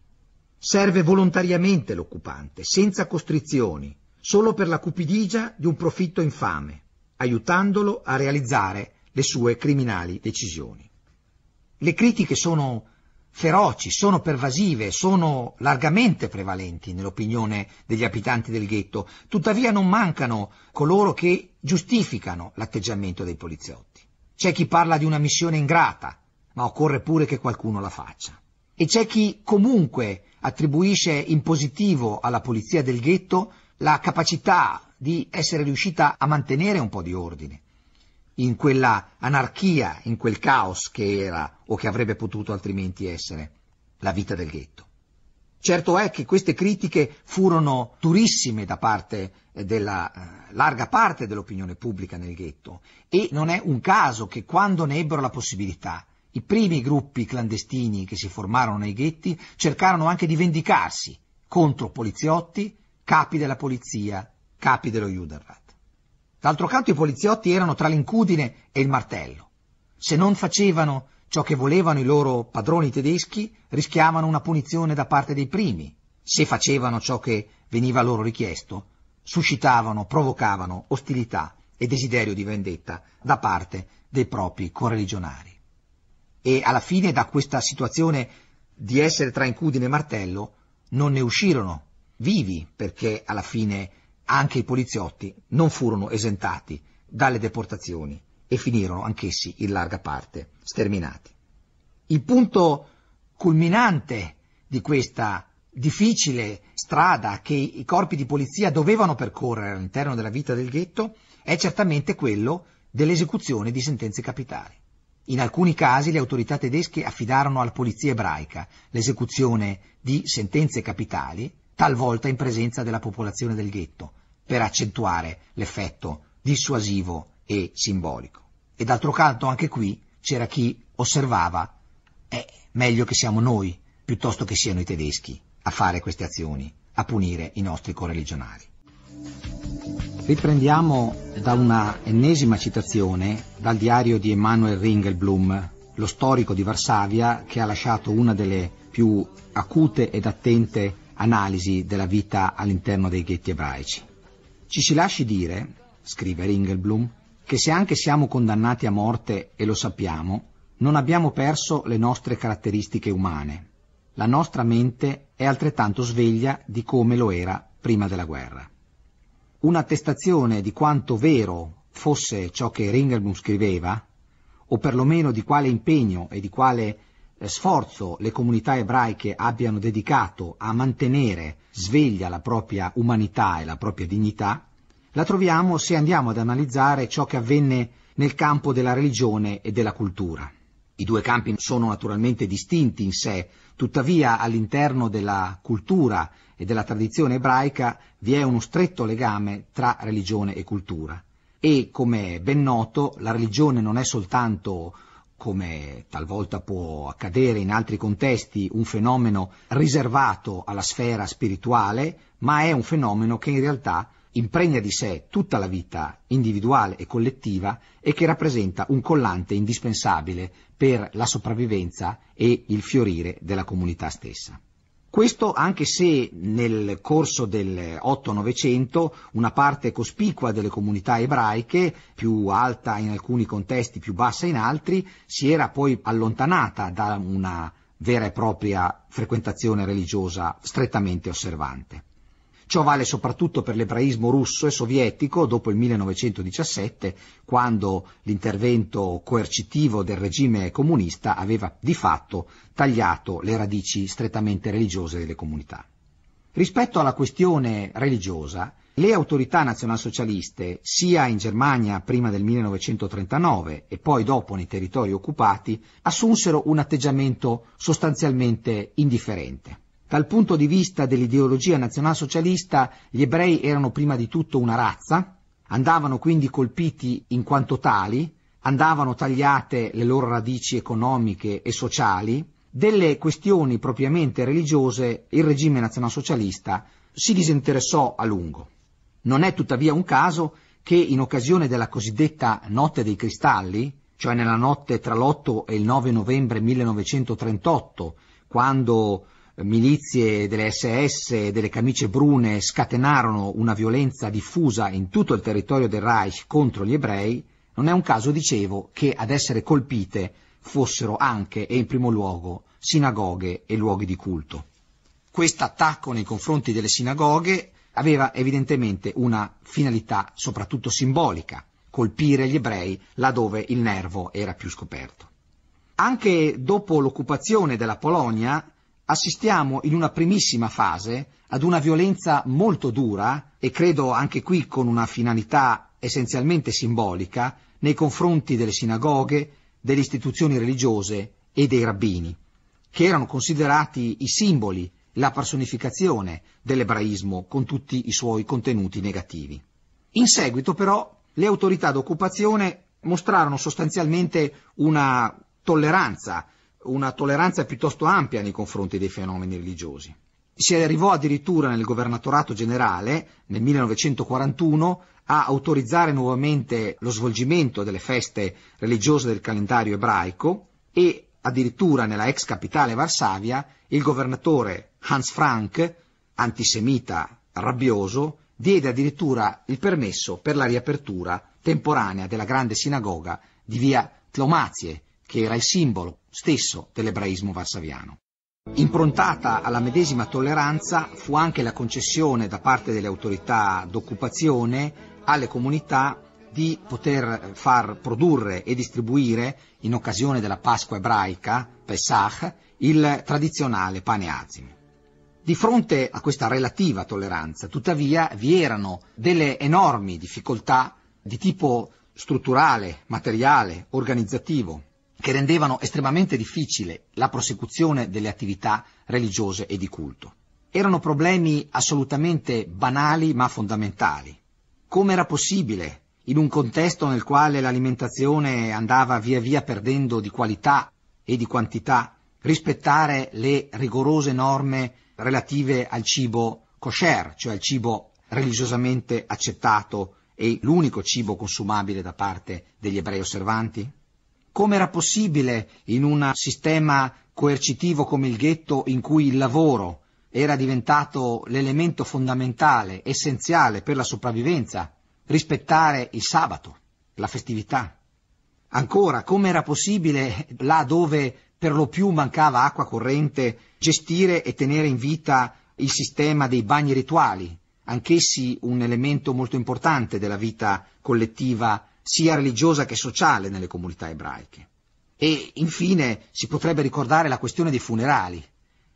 Serve volontariamente l'occupante, senza costrizioni, solo per la cupidigia di un profitto infame, aiutandolo a realizzare le sue criminali decisioni. Le critiche sono feroci, sono pervasive, sono largamente prevalenti nell'opinione degli abitanti del ghetto, tuttavia non mancano coloro che giustificano l'atteggiamento dei poliziotti. C'è chi parla di una missione ingrata, ma occorre pure che qualcuno la faccia. E c'è chi comunque attribuisce in positivo alla polizia del ghetto la capacità di essere riuscita a mantenere un po' di ordine, in quella anarchia, in quel caos che era o che avrebbe potuto altrimenti essere la vita del ghetto. Certo è che queste critiche furono durissime da parte eh, della eh, larga parte dell'opinione pubblica nel ghetto e non è un caso che quando ne ebbero la possibilità i primi gruppi clandestini che si formarono nei ghetti cercarono anche di vendicarsi contro poliziotti, capi della polizia, capi dello Judenrat. D'altro canto i poliziotti erano tra l'incudine e il martello. Se non facevano ciò che volevano i loro padroni tedeschi, rischiavano una punizione da parte dei primi. Se facevano ciò che veniva loro richiesto, suscitavano, provocavano ostilità e desiderio di vendetta da parte dei propri correligionari. E alla fine da questa situazione di essere tra incudine e martello non ne uscirono vivi perché alla fine anche i poliziotti non furono esentati dalle deportazioni e finirono anch'essi in larga parte sterminati. Il punto culminante di questa difficile strada che i corpi di polizia dovevano percorrere all'interno della vita del ghetto è certamente quello dell'esecuzione di sentenze capitali. In alcuni casi le autorità tedesche affidarono alla polizia ebraica l'esecuzione di sentenze capitali, talvolta in presenza della popolazione del ghetto, per accentuare l'effetto dissuasivo e simbolico. E d'altro canto anche qui c'era chi osservava è eh, meglio che siamo noi piuttosto che siano i tedeschi a fare queste azioni, a punire i nostri correligionari. Riprendiamo da una ennesima citazione dal diario di Emanuel Ringelblum, lo storico di Varsavia che ha lasciato una delle più acute ed attente analisi della vita all'interno dei ghetti ebraici. Ci si lasci dire, scrive Ringelblum, che se anche siamo condannati a morte e lo sappiamo, non abbiamo perso le nostre caratteristiche umane. La nostra mente è altrettanto sveglia di come lo era prima della guerra. Un'attestazione di quanto vero fosse ciò che Ringelblum scriveva, o perlomeno di quale impegno e di quale eh, sforzo le comunità ebraiche abbiano dedicato a mantenere sveglia la propria umanità e la propria dignità, la troviamo se andiamo ad analizzare ciò che avvenne nel campo della religione e della cultura. I due campi sono naturalmente distinti in sé, tuttavia all'interno della cultura e della tradizione ebraica vi è uno stretto legame tra religione e cultura. E, come è ben noto, la religione non è soltanto come talvolta può accadere in altri contesti, un fenomeno riservato alla sfera spirituale, ma è un fenomeno che in realtà impregna di sé tutta la vita individuale e collettiva e che rappresenta un collante indispensabile per la sopravvivenza e il fiorire della comunità stessa. Questo anche se nel corso del 8-900 una parte cospicua delle comunità ebraiche, più alta in alcuni contesti, più bassa in altri, si era poi allontanata da una vera e propria frequentazione religiosa strettamente osservante. Ciò vale soprattutto per l'ebraismo russo e sovietico dopo il 1917, quando l'intervento coercitivo del regime comunista aveva di fatto tagliato le radici strettamente religiose delle comunità. Rispetto alla questione religiosa, le autorità nazionalsocialiste, sia in Germania prima del 1939 e poi dopo nei territori occupati, assunsero un atteggiamento sostanzialmente indifferente. Dal punto di vista dell'ideologia nazionalsocialista, gli ebrei erano prima di tutto una razza, andavano quindi colpiti in quanto tali, andavano tagliate le loro radici economiche e sociali, delle questioni propriamente religiose il regime nazionalsocialista si disinteressò a lungo. Non è tuttavia un caso che in occasione della cosiddetta Notte dei Cristalli, cioè nella notte tra l'8 e il 9 novembre 1938, quando milizie delle SS e delle camicie brune scatenarono una violenza diffusa in tutto il territorio del Reich contro gli ebrei, non è un caso, dicevo, che ad essere colpite fossero anche e in primo luogo sinagoghe e luoghi di culto. Questo attacco nei confronti delle sinagoghe aveva evidentemente una finalità soprattutto simbolica, colpire gli ebrei laddove il nervo era più scoperto. Anche dopo l'occupazione della Polonia, assistiamo in una primissima fase ad una violenza molto dura e credo anche qui con una finalità essenzialmente simbolica nei confronti delle sinagoghe, delle istituzioni religiose e dei rabbini, che erano considerati i simboli, la personificazione dell'ebraismo con tutti i suoi contenuti negativi. In seguito però le autorità d'occupazione mostrarono sostanzialmente una tolleranza una tolleranza piuttosto ampia nei confronti dei fenomeni religiosi. Si arrivò addirittura nel governatorato generale, nel 1941, a autorizzare nuovamente lo svolgimento delle feste religiose del calendario ebraico e addirittura nella ex capitale Varsavia il governatore Hans Frank, antisemita rabbioso, diede addirittura il permesso per la riapertura temporanea della grande sinagoga di via Tlomazie, che era il simbolo stesso dell'ebraismo varsaviano. Improntata alla medesima tolleranza fu anche la concessione da parte delle autorità d'occupazione alle comunità di poter far produrre e distribuire, in occasione della Pasqua ebraica, Pesach, il tradizionale pane azimo. Di fronte a questa relativa tolleranza, tuttavia, vi erano delle enormi difficoltà di tipo strutturale, materiale, organizzativo, che rendevano estremamente difficile la prosecuzione delle attività religiose e di culto. Erano problemi assolutamente banali ma fondamentali. Come era possibile, in un contesto nel quale l'alimentazione andava via via perdendo di qualità e di quantità, rispettare le rigorose norme relative al cibo kosher, cioè al cibo religiosamente accettato e l'unico cibo consumabile da parte degli ebrei osservanti? Come era possibile in un sistema coercitivo come il ghetto in cui il lavoro era diventato l'elemento fondamentale, essenziale per la sopravvivenza, rispettare il sabato, la festività? Ancora, come era possibile là dove per lo più mancava acqua corrente gestire e tenere in vita il sistema dei bagni rituali, anch'essi un elemento molto importante della vita collettiva sia religiosa che sociale nelle comunità ebraiche. E infine si potrebbe ricordare la questione dei funerali.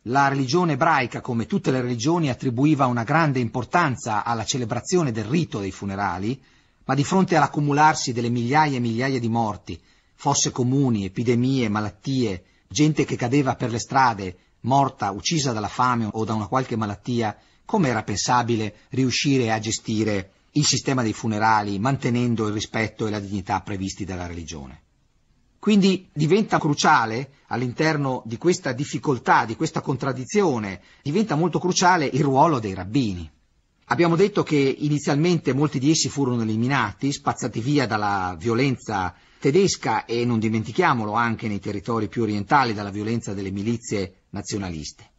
La religione ebraica, come tutte le religioni, attribuiva una grande importanza alla celebrazione del rito dei funerali, ma di fronte all'accumularsi delle migliaia e migliaia di morti, fosse comuni, epidemie, malattie, gente che cadeva per le strade, morta, uccisa dalla fame o da una qualche malattia, come era pensabile riuscire a gestire il sistema dei funerali mantenendo il rispetto e la dignità previsti dalla religione. Quindi diventa cruciale all'interno di questa difficoltà, di questa contraddizione, diventa molto cruciale il ruolo dei rabbini. Abbiamo detto che inizialmente molti di essi furono eliminati, spazzati via dalla violenza tedesca e non dimentichiamolo anche nei territori più orientali dalla violenza delle milizie nazionaliste.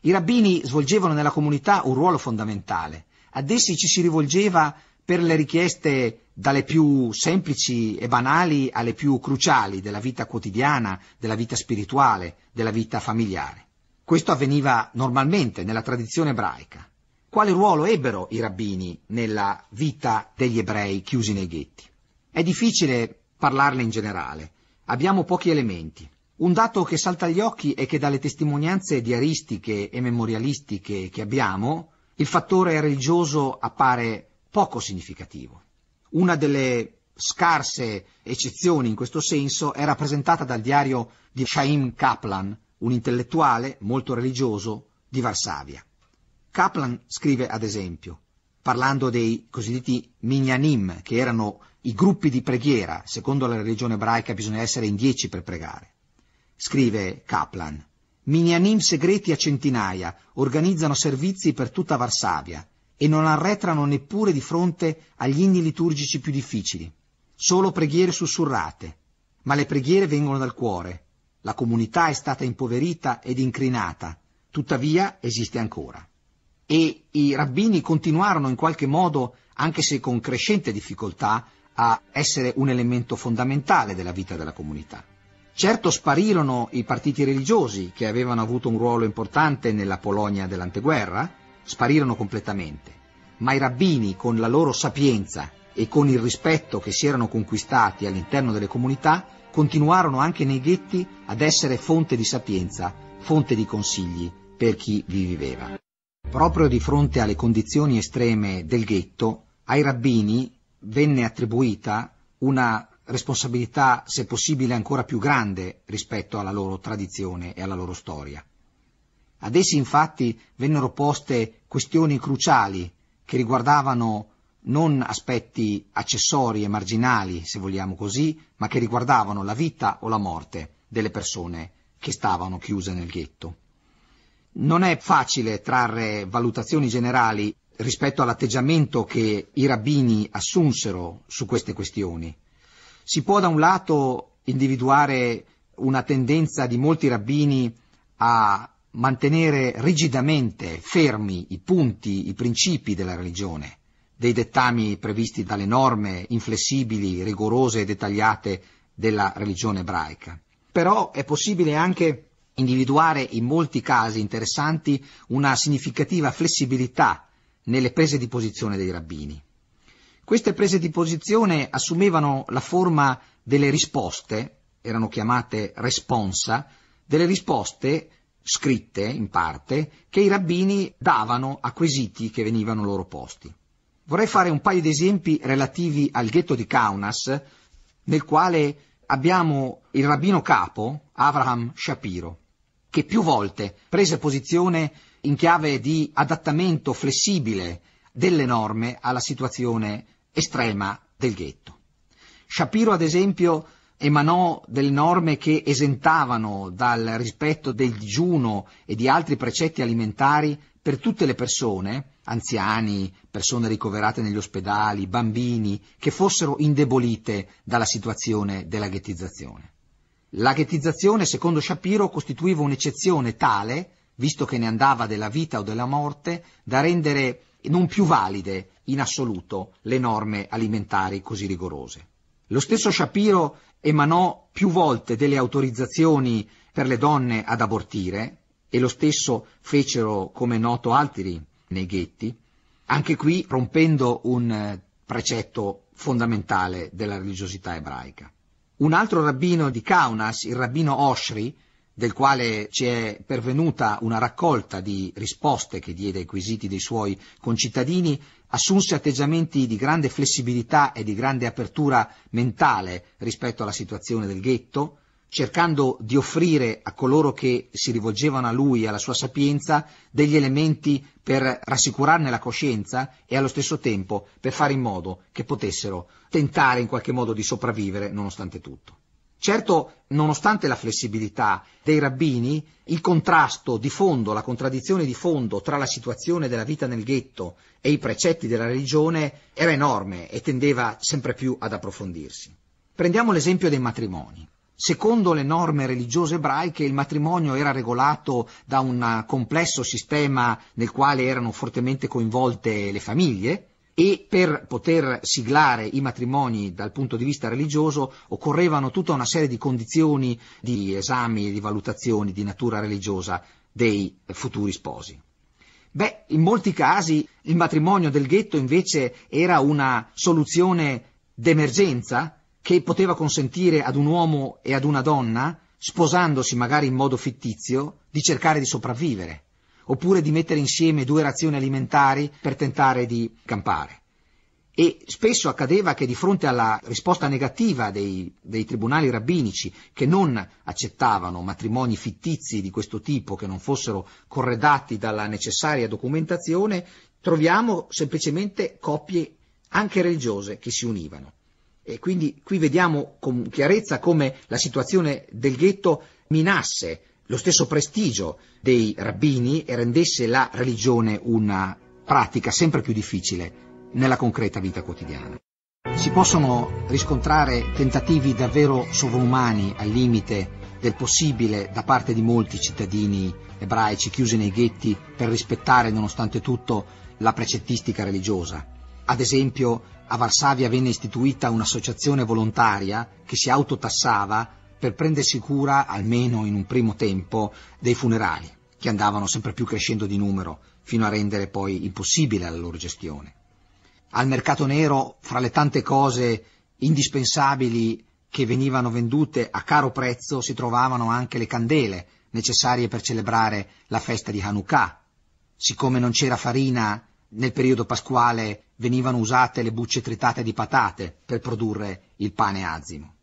I rabbini svolgevano nella comunità un ruolo fondamentale, ad essi ci si rivolgeva per le richieste dalle più semplici e banali alle più cruciali della vita quotidiana, della vita spirituale, della vita familiare. Questo avveniva normalmente nella tradizione ebraica. Quale ruolo ebbero i rabbini nella vita degli ebrei chiusi nei ghetti? È difficile parlarne in generale. Abbiamo pochi elementi. Un dato che salta agli occhi è che dalle testimonianze diaristiche e memorialistiche che abbiamo il fattore religioso appare poco significativo. Una delle scarse eccezioni in questo senso è rappresentata dal diario di Chaim Kaplan, un intellettuale molto religioso di Varsavia. Kaplan scrive ad esempio, parlando dei cosiddetti minyanim, che erano i gruppi di preghiera, secondo la religione ebraica bisogna essere in dieci per pregare. Scrive Kaplan, Minianim segreti a centinaia organizzano servizi per tutta Varsavia e non arretrano neppure di fronte agli inni liturgici più difficili. Solo preghiere sussurrate, ma le preghiere vengono dal cuore. La comunità è stata impoverita ed incrinata, tuttavia esiste ancora. E i rabbini continuarono in qualche modo, anche se con crescente difficoltà, a essere un elemento fondamentale della vita della comunità. Certo sparirono i partiti religiosi che avevano avuto un ruolo importante nella Polonia dell'anteguerra, sparirono completamente, ma i rabbini con la loro sapienza e con il rispetto che si erano conquistati all'interno delle comunità continuarono anche nei ghetti ad essere fonte di sapienza, fonte di consigli per chi vi viveva. Proprio di fronte alle condizioni estreme del ghetto, ai rabbini venne attribuita una responsabilità, se possibile, ancora più grande rispetto alla loro tradizione e alla loro storia. Ad essi infatti vennero poste questioni cruciali che riguardavano non aspetti accessori e marginali, se vogliamo così, ma che riguardavano la vita o la morte delle persone che stavano chiuse nel ghetto. Non è facile trarre valutazioni generali rispetto all'atteggiamento che i rabbini assunsero su queste questioni, si può da un lato individuare una tendenza di molti rabbini a mantenere rigidamente fermi i punti, i principi della religione, dei dettami previsti dalle norme inflessibili, rigorose e dettagliate della religione ebraica. Però è possibile anche individuare in molti casi interessanti una significativa flessibilità nelle prese di posizione dei rabbini. Queste prese di posizione assumevano la forma delle risposte, erano chiamate responsa, delle risposte scritte in parte che i rabbini davano a quesiti che venivano loro posti. Vorrei fare un paio di esempi relativi al ghetto di Kaunas, nel quale abbiamo il rabbino capo Avraham Shapiro, che più volte prese posizione in chiave di adattamento flessibile delle norme alla situazione estrema del ghetto. Shapiro, ad esempio, emanò delle norme che esentavano dal rispetto del digiuno e di altri precetti alimentari per tutte le persone, anziani, persone ricoverate negli ospedali, bambini, che fossero indebolite dalla situazione della ghettizzazione. La ghettizzazione, secondo Shapiro, costituiva un'eccezione tale, visto che ne andava della vita o della morte, da rendere non più valide in assoluto le norme alimentari così rigorose. Lo stesso Shapiro emanò più volte delle autorizzazioni per le donne ad abortire e lo stesso fecero, come noto, altri nei ghetti, anche qui rompendo un eh, precetto fondamentale della religiosità ebraica. Un altro rabbino di Kaunas, il rabbino Oshri, del quale ci è pervenuta una raccolta di risposte che diede ai quesiti dei suoi concittadini, assunse atteggiamenti di grande flessibilità e di grande apertura mentale rispetto alla situazione del ghetto, cercando di offrire a coloro che si rivolgevano a lui e alla sua sapienza degli elementi per rassicurarne la coscienza e allo stesso tempo per fare in modo che potessero tentare in qualche modo di sopravvivere nonostante tutto. Certo, nonostante la flessibilità dei rabbini, il contrasto di fondo, la contraddizione di fondo tra la situazione della vita nel ghetto e i precetti della religione era enorme e tendeva sempre più ad approfondirsi. Prendiamo l'esempio dei matrimoni. Secondo le norme religiose ebraiche il matrimonio era regolato da un complesso sistema nel quale erano fortemente coinvolte le famiglie, e per poter siglare i matrimoni dal punto di vista religioso occorrevano tutta una serie di condizioni, di esami, e di valutazioni di natura religiosa dei futuri sposi. Beh, in molti casi il matrimonio del ghetto invece era una soluzione d'emergenza che poteva consentire ad un uomo e ad una donna, sposandosi magari in modo fittizio, di cercare di sopravvivere oppure di mettere insieme due razioni alimentari per tentare di campare. E spesso accadeva che di fronte alla risposta negativa dei, dei, tribunali rabbinici, che non accettavano matrimoni fittizi di questo tipo, che non fossero corredati dalla necessaria documentazione, troviamo semplicemente coppie anche religiose che si univano. E quindi qui vediamo con chiarezza come la situazione del ghetto minasse lo stesso prestigio dei rabbini e rendesse la religione una pratica sempre più difficile nella concreta vita quotidiana. Si possono riscontrare tentativi davvero sovrumani al limite del possibile da parte di molti cittadini ebraici chiusi nei ghetti per rispettare nonostante tutto la precettistica religiosa. Ad esempio a Varsavia venne istituita un'associazione volontaria che si autotassava per prendersi cura, almeno in un primo tempo, dei funerali, che andavano sempre più crescendo di numero, fino a rendere poi impossibile la loro gestione. Al mercato nero, fra le tante cose indispensabili che venivano vendute a caro prezzo, si trovavano anche le candele necessarie per celebrare la festa di Hanukkah. Siccome non c'era farina nel periodo pasquale venivano usate le bucce tritate di patate per produrre il pane azimo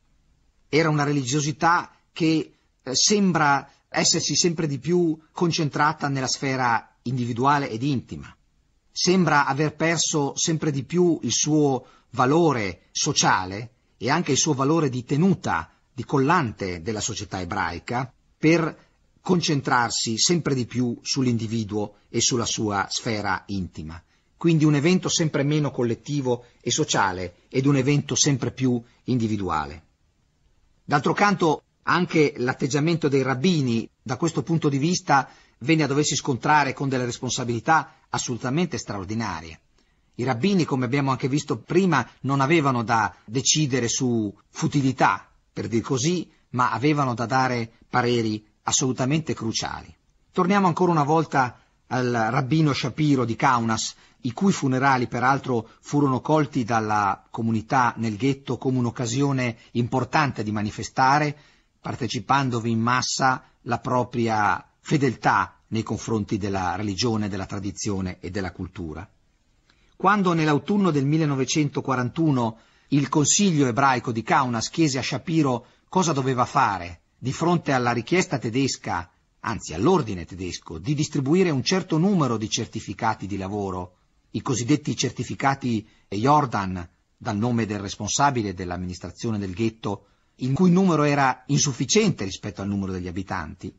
era una religiosità che eh, sembra essersi sempre di più concentrata nella sfera individuale ed intima. Sembra aver perso sempre di più il suo valore sociale e anche il suo valore di tenuta, di collante della società ebraica, per concentrarsi sempre di più sull'individuo e sulla sua sfera intima. Quindi un evento sempre meno collettivo e sociale ed un evento sempre più individuale. D'altro canto anche l'atteggiamento dei rabbini da questo punto di vista venne a doversi scontrare con delle responsabilità assolutamente straordinarie. I rabbini, come abbiamo anche visto prima, non avevano da decidere su futilità, per dir così, ma avevano da dare pareri assolutamente cruciali. Torniamo ancora una volta al rabbino Shapiro di Kaunas, i cui funerali peraltro furono colti dalla comunità nel ghetto come un'occasione importante di manifestare, partecipandovi in massa, la propria fedeltà nei confronti della religione, della tradizione e della cultura. Quando nell'autunno del 1941 il Consiglio ebraico di Kaunas chiese a Shapiro cosa doveva fare di fronte alla richiesta tedesca, anzi all'ordine tedesco, di distribuire un certo numero di certificati di lavoro i cosiddetti certificati Jordan dal nome del responsabile dell'amministrazione del ghetto, il cui numero era insufficiente rispetto al numero degli abitanti.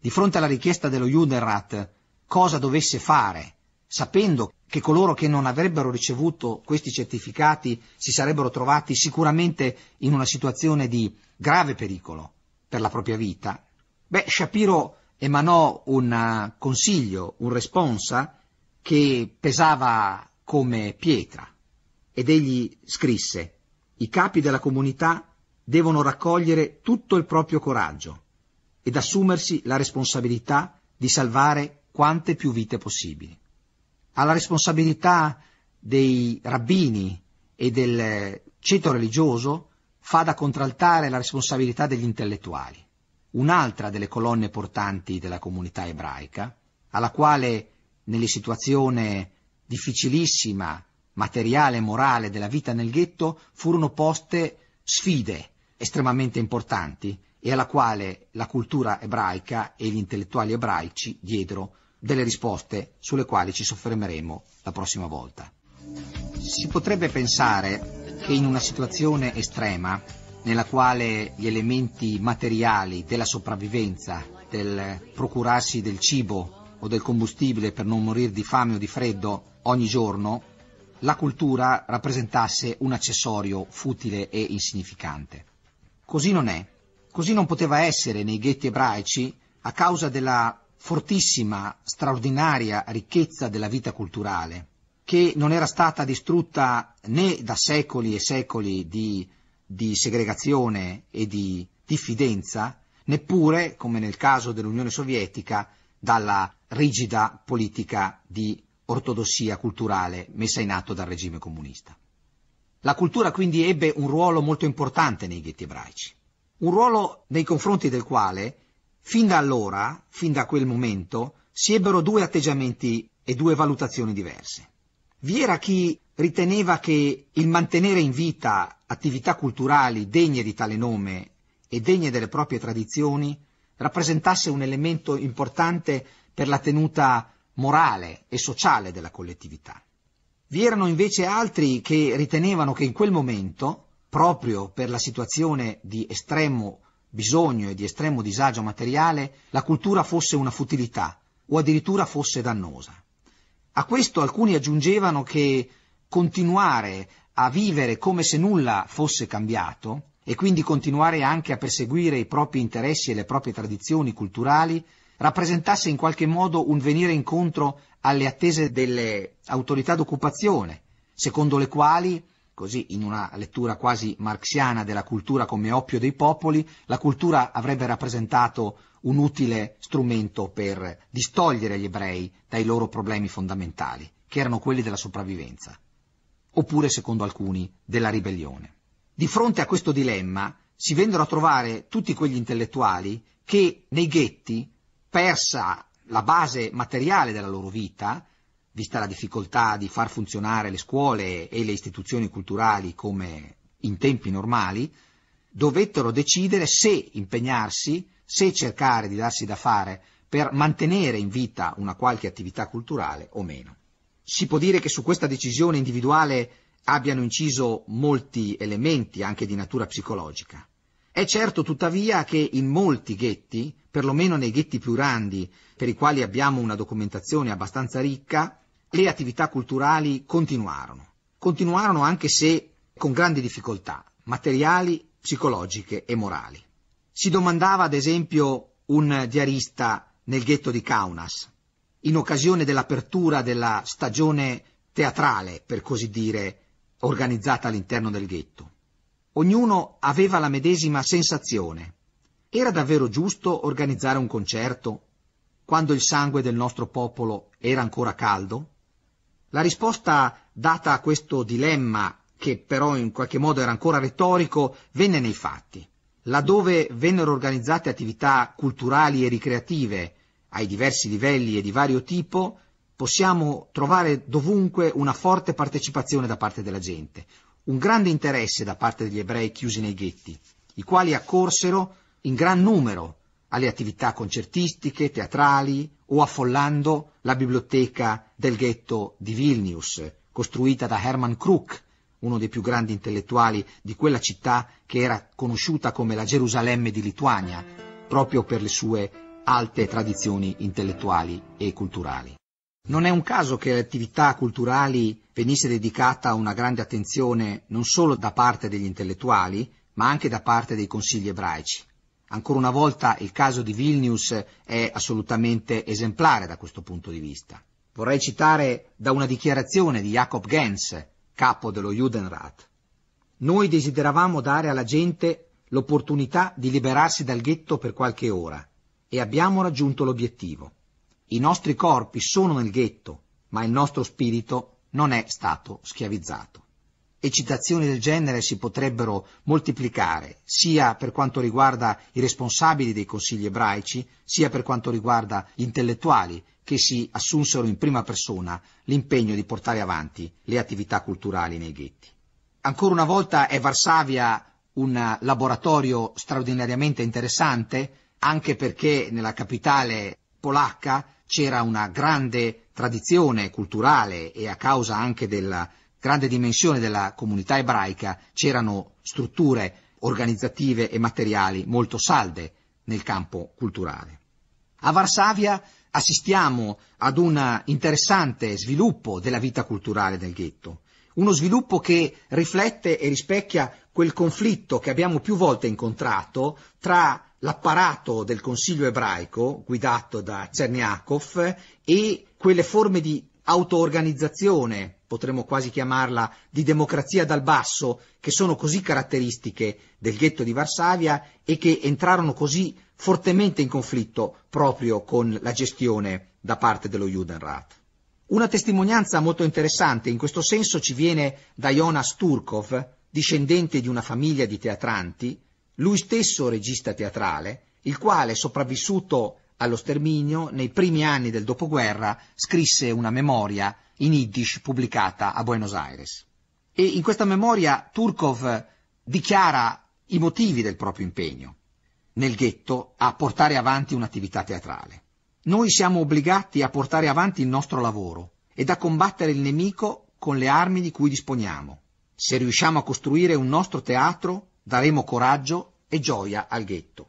Di fronte alla richiesta dello Judenrat cosa dovesse fare, sapendo che coloro che non avrebbero ricevuto questi certificati si sarebbero trovati sicuramente in una situazione di grave pericolo per la propria vita, beh, Shapiro emanò un eh, consiglio, un responsa, che pesava come pietra. Ed egli scrisse, i capi della comunità devono raccogliere tutto il proprio coraggio ed assumersi la responsabilità di salvare quante più vite possibili. Alla responsabilità dei rabbini e del ceto religioso fa da contraltare la responsabilità degli intellettuali, un'altra delle colonne portanti della comunità ebraica, alla quale nelle situazioni difficilissima, materiale e morale della vita nel ghetto, furono poste sfide estremamente importanti e alla quale la cultura ebraica e gli intellettuali ebraici diedero delle risposte sulle quali ci soffermeremo la prossima volta. Si potrebbe pensare che in una situazione estrema, nella quale gli elementi materiali della sopravvivenza, del procurarsi del cibo, o del combustibile per non morire di fame o di freddo ogni giorno, la cultura rappresentasse un accessorio futile e insignificante. Così non è. Così non poteva essere nei ghetti ebraici a causa della fortissima, straordinaria ricchezza della vita culturale, che non era stata distrutta né da secoli e secoli di, di segregazione e di diffidenza, neppure, come nel caso dell'Unione Sovietica, dalla rigida politica di ortodossia culturale messa in atto dal regime comunista. La cultura quindi ebbe un ruolo molto importante nei ghetti ebraici, un ruolo nei confronti del quale, fin da allora, fin da quel momento, si ebbero due atteggiamenti e due valutazioni diverse. Vi era chi riteneva che il mantenere in vita attività culturali degne di tale nome e degne delle proprie tradizioni rappresentasse un elemento importante per la tenuta morale e sociale della collettività. Vi erano invece altri che ritenevano che in quel momento, proprio per la situazione di estremo bisogno e di estremo disagio materiale, la cultura fosse una futilità o addirittura fosse dannosa. A questo alcuni aggiungevano che continuare a vivere come se nulla fosse cambiato e quindi continuare anche a perseguire i propri interessi e le proprie tradizioni culturali rappresentasse in qualche modo un venire incontro alle attese delle autorità d'occupazione, secondo le quali, così in una lettura quasi marxiana della cultura come oppio dei popoli, la cultura avrebbe rappresentato un utile strumento per distogliere gli ebrei dai loro problemi fondamentali, che erano quelli della sopravvivenza, oppure secondo alcuni della ribellione. Di fronte a questo dilemma si vennero a trovare tutti quegli intellettuali che nei ghetti, persa la base materiale della loro vita, vista la difficoltà di far funzionare le scuole e le istituzioni culturali come in tempi normali, dovettero decidere se impegnarsi, se cercare di darsi da fare per mantenere in vita una qualche attività culturale o meno. Si può dire che su questa decisione individuale abbiano inciso molti elementi anche di natura psicologica. È certo tuttavia che in molti ghetti, perlomeno nei ghetti più grandi, per i quali abbiamo una documentazione abbastanza ricca, le attività culturali continuarono. Continuarono anche se con grandi difficoltà materiali, psicologiche e morali. Si domandava ad esempio un diarista nel ghetto di Kaunas, in occasione dell'apertura della stagione teatrale, per così dire, organizzata all'interno del ghetto. Ognuno aveva la medesima sensazione. Era davvero giusto organizzare un concerto quando il sangue del nostro popolo era ancora caldo? La risposta data a questo dilemma, che però in qualche modo era ancora retorico, venne nei fatti. Laddove vennero organizzate attività culturali e ricreative ai diversi livelli e di vario tipo, possiamo trovare dovunque una forte partecipazione da parte della gente, un grande interesse da parte degli ebrei chiusi nei ghetti, i quali accorsero in gran numero alle attività concertistiche, teatrali o affollando la biblioteca del ghetto di Vilnius, costruita da Hermann Krug, uno dei più grandi intellettuali di quella città che era conosciuta come la Gerusalemme di Lituania, proprio per le sue alte tradizioni intellettuali e culturali. Non è un caso che le attività culturali venisse dedicata una grande attenzione non solo da parte degli intellettuali, ma anche da parte dei consigli ebraici. Ancora una volta il caso di Vilnius è assolutamente esemplare da questo punto di vista. Vorrei citare da una dichiarazione di Jacob Gens, capo dello Judenrat. Noi desideravamo dare alla gente l'opportunità di liberarsi dal ghetto per qualche ora e abbiamo raggiunto l'obiettivo. I nostri corpi sono nel ghetto, ma il nostro spirito non è stato schiavizzato. E citazioni del genere si potrebbero moltiplicare, sia per quanto riguarda i responsabili dei consigli ebraici, sia per quanto riguarda gli intellettuali che si assunsero in prima persona l'impegno di portare avanti le attività culturali nei ghetti. Ancora una volta è Varsavia un laboratorio straordinariamente interessante, anche perché nella capitale polacca c'era una grande tradizione culturale e a causa anche della grande dimensione della comunità ebraica c'erano strutture organizzative e materiali molto salde nel campo culturale. A Varsavia assistiamo ad un interessante sviluppo della vita culturale del ghetto, uno sviluppo che riflette e rispecchia quel conflitto che abbiamo più volte incontrato tra l'apparato del Consiglio ebraico guidato da Cerniakov e quelle forme di autoorganizzazione, potremmo quasi chiamarla, di democrazia dal basso, che sono così caratteristiche del ghetto di Varsavia e che entrarono così fortemente in conflitto proprio con la gestione da parte dello Judenrat. Una testimonianza molto interessante in questo senso ci viene da Jonas Turkov, discendente di una famiglia di teatranti, lui stesso regista teatrale, il quale, sopravvissuto allo sterminio, nei primi anni del dopoguerra scrisse una memoria in Yiddish pubblicata a Buenos Aires. E in questa memoria Turkov dichiara i motivi del proprio impegno nel ghetto a portare avanti un'attività teatrale. Noi siamo obbligati a portare avanti il nostro lavoro ed a combattere il nemico con le armi di cui disponiamo. Se riusciamo a costruire un nostro teatro, daremo coraggio e gioia al ghetto.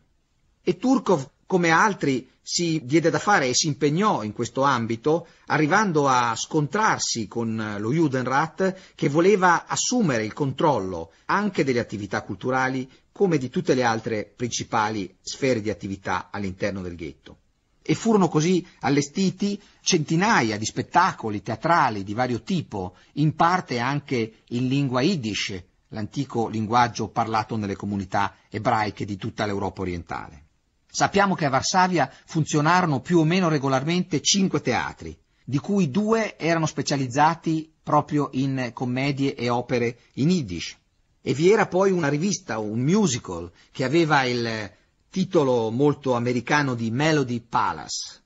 E Turkov, come altri, si diede da fare e si impegnò in questo ambito, arrivando a scontrarsi con lo Judenrat che voleva assumere il controllo anche delle attività culturali come di tutte le altre principali sfere di attività all'interno del ghetto. E furono così allestiti centinaia di spettacoli teatrali di vario tipo, in parte anche in lingua yiddish, l'antico linguaggio parlato nelle comunità ebraiche di tutta l'Europa orientale. Sappiamo che a Varsavia funzionarono più o meno regolarmente cinque teatri, di cui due erano specializzati proprio in commedie e opere in Yiddish. E vi era poi una rivista, un musical, che aveva il titolo molto americano di Melody Palace.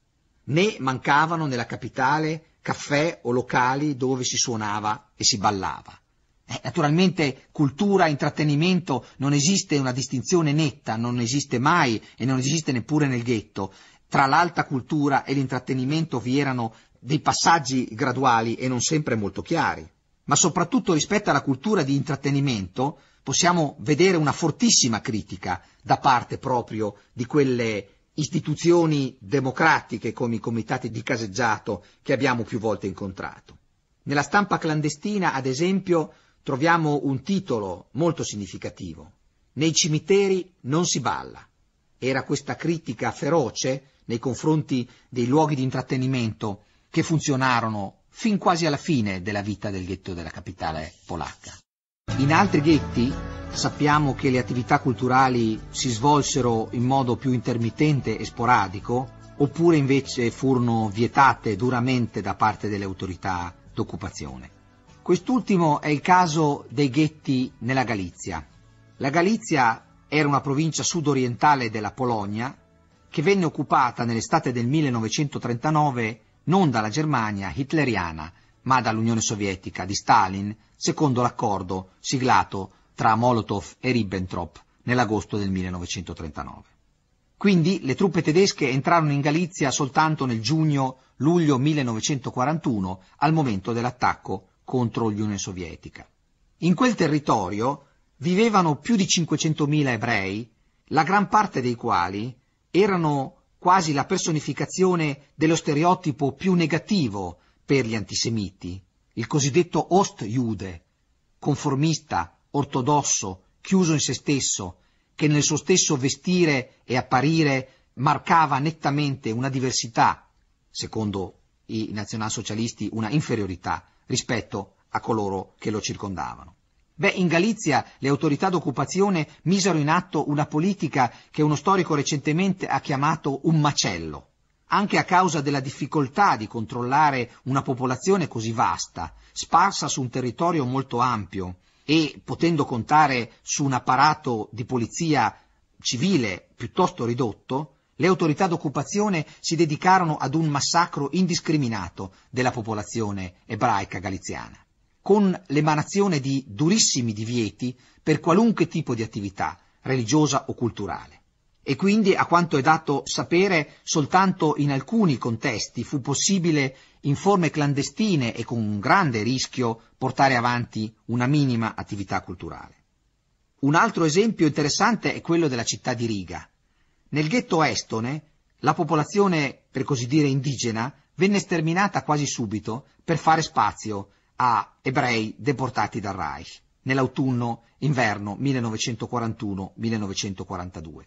Né mancavano nella capitale caffè o locali dove si suonava e si ballava. Eh, naturalmente cultura, intrattenimento, non esiste una distinzione netta, non esiste mai e non esiste neppure nel ghetto. Tra l'alta cultura e l'intrattenimento vi erano dei passaggi graduali e non sempre molto chiari. Ma soprattutto rispetto alla cultura di intrattenimento possiamo vedere una fortissima critica da parte proprio di quelle istituzioni democratiche come i comitati di caseggiato che abbiamo più volte incontrato. Nella stampa clandestina, ad esempio, troviamo un titolo molto significativo. Nei cimiteri non si balla. Era questa critica feroce nei confronti dei luoghi di intrattenimento che funzionarono fin quasi alla fine della vita del ghetto della capitale polacca. In altri ghetti sappiamo che le attività culturali si svolsero in modo più intermittente e sporadico, oppure invece furono vietate duramente da parte delle autorità d'occupazione. Quest'ultimo è il caso dei ghetti nella Galizia. La Galizia era una provincia sudorientale della Polonia che venne occupata nell'estate del 1939 non dalla Germania hitleriana, ma dall'Unione Sovietica di Stalin, secondo l'accordo siglato tra Molotov e Ribbentrop nell'agosto del 1939. Quindi le truppe tedesche entrarono in Galizia soltanto nel giugno-luglio 1941, al momento dell'attacco contro l'Unione Sovietica. In quel territorio vivevano più di 500.000 ebrei, la gran parte dei quali erano quasi la personificazione dello stereotipo più negativo per gli antisemiti, il cosiddetto Ostjude, conformista, ortodosso, chiuso in se stesso, che nel suo stesso vestire e apparire marcava nettamente una diversità, secondo i nazionalsocialisti una inferiorità, rispetto a coloro che lo circondavano. Beh, in Galizia le autorità d'occupazione misero in atto una politica che uno storico recentemente ha chiamato un macello, anche a causa della difficoltà di controllare una popolazione così vasta, sparsa su un territorio molto ampio e potendo contare su un apparato di polizia civile piuttosto ridotto, le autorità d'occupazione si dedicarono ad un massacro indiscriminato della popolazione ebraica galiziana, con l'emanazione di durissimi divieti per qualunque tipo di attività religiosa o culturale. E quindi, a quanto è dato sapere, soltanto in alcuni contesti fu possibile, in forme clandestine e con un grande rischio, portare avanti una minima attività culturale. Un altro esempio interessante è quello della città di Riga, nel ghetto estone la popolazione, per così dire, indigena venne sterminata quasi subito per fare spazio a ebrei deportati dal Reich nell'autunno-inverno 1941-1942.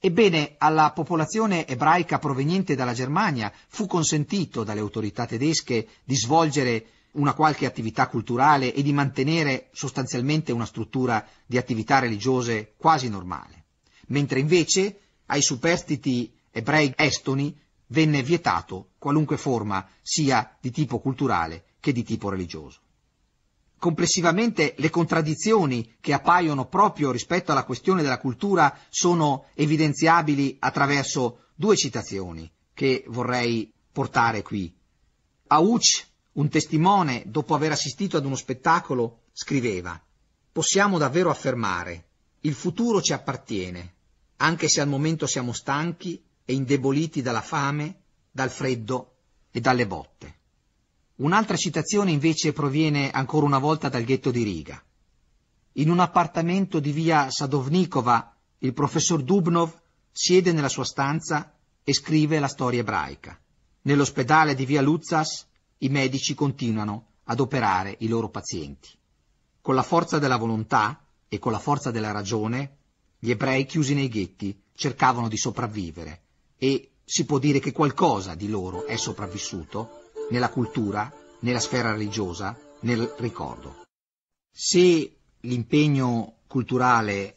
Ebbene, alla popolazione ebraica proveniente dalla Germania fu consentito dalle autorità tedesche di svolgere una qualche attività culturale e di mantenere sostanzialmente una struttura di attività religiose quasi normale, mentre invece ai superstiti ebrei estoni venne vietato qualunque forma sia di tipo culturale che di tipo religioso. Complessivamente le contraddizioni che appaiono proprio rispetto alla questione della cultura sono evidenziabili attraverso due citazioni che vorrei portare qui. Auch, un testimone, dopo aver assistito ad uno spettacolo, scriveva Possiamo davvero affermare, il futuro ci appartiene, anche se al momento siamo stanchi e indeboliti dalla fame, dal freddo e dalle botte. Un'altra citazione invece proviene ancora una volta dal ghetto di Riga. In un appartamento di via Sadovnikova il professor Dubnov siede nella sua stanza e scrive la storia ebraica. Nell'ospedale di via Luzzas i medici continuano ad operare i loro pazienti. Con la forza della volontà e con la forza della ragione gli ebrei chiusi nei ghetti cercavano di sopravvivere e si può dire che qualcosa di loro è sopravvissuto nella cultura, nella sfera religiosa, nel ricordo. Se l'impegno culturale,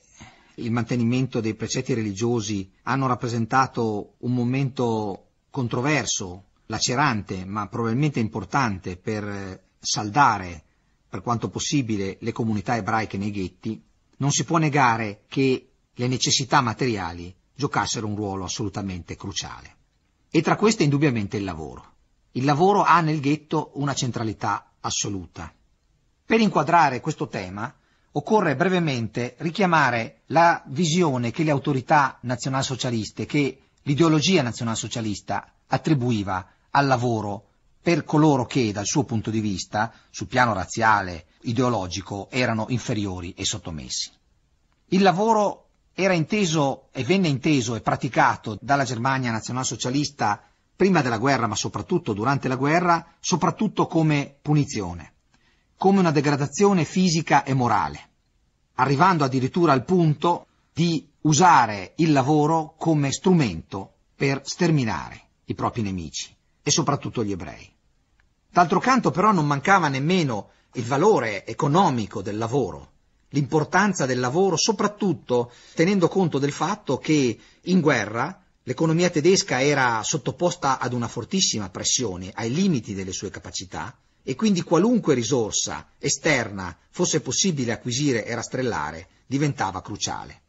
il mantenimento dei precetti religiosi hanno rappresentato un momento controverso, lacerante, ma probabilmente importante per saldare per quanto possibile le comunità ebraiche nei ghetti, non si può negare che le necessità materiali giocassero un ruolo assolutamente cruciale. E tra queste indubbiamente il lavoro. Il lavoro ha nel ghetto una centralità assoluta. Per inquadrare questo tema occorre brevemente richiamare la visione che le autorità nazionalsocialiste, che l'ideologia nazionalsocialista attribuiva al lavoro per coloro che dal suo punto di vista, sul piano razziale, ideologico, erano inferiori e sottomessi. Il lavoro era inteso e venne inteso e praticato dalla Germania nazionalsocialista prima della guerra, ma soprattutto durante la guerra, soprattutto come punizione, come una degradazione fisica e morale, arrivando addirittura al punto di usare il lavoro come strumento per sterminare i propri nemici e soprattutto gli ebrei. D'altro canto però non mancava nemmeno il valore economico del lavoro, l'importanza del lavoro, soprattutto tenendo conto del fatto che in guerra l'economia tedesca era sottoposta ad una fortissima pressione, ai limiti delle sue capacità, e quindi qualunque risorsa esterna fosse possibile acquisire e rastrellare diventava cruciale.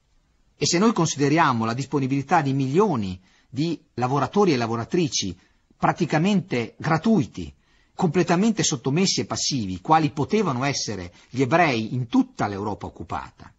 E se noi consideriamo la disponibilità di milioni di lavoratori e lavoratrici praticamente gratuiti completamente sottomessi e passivi, quali potevano essere gli ebrei in tutta l'Europa occupata.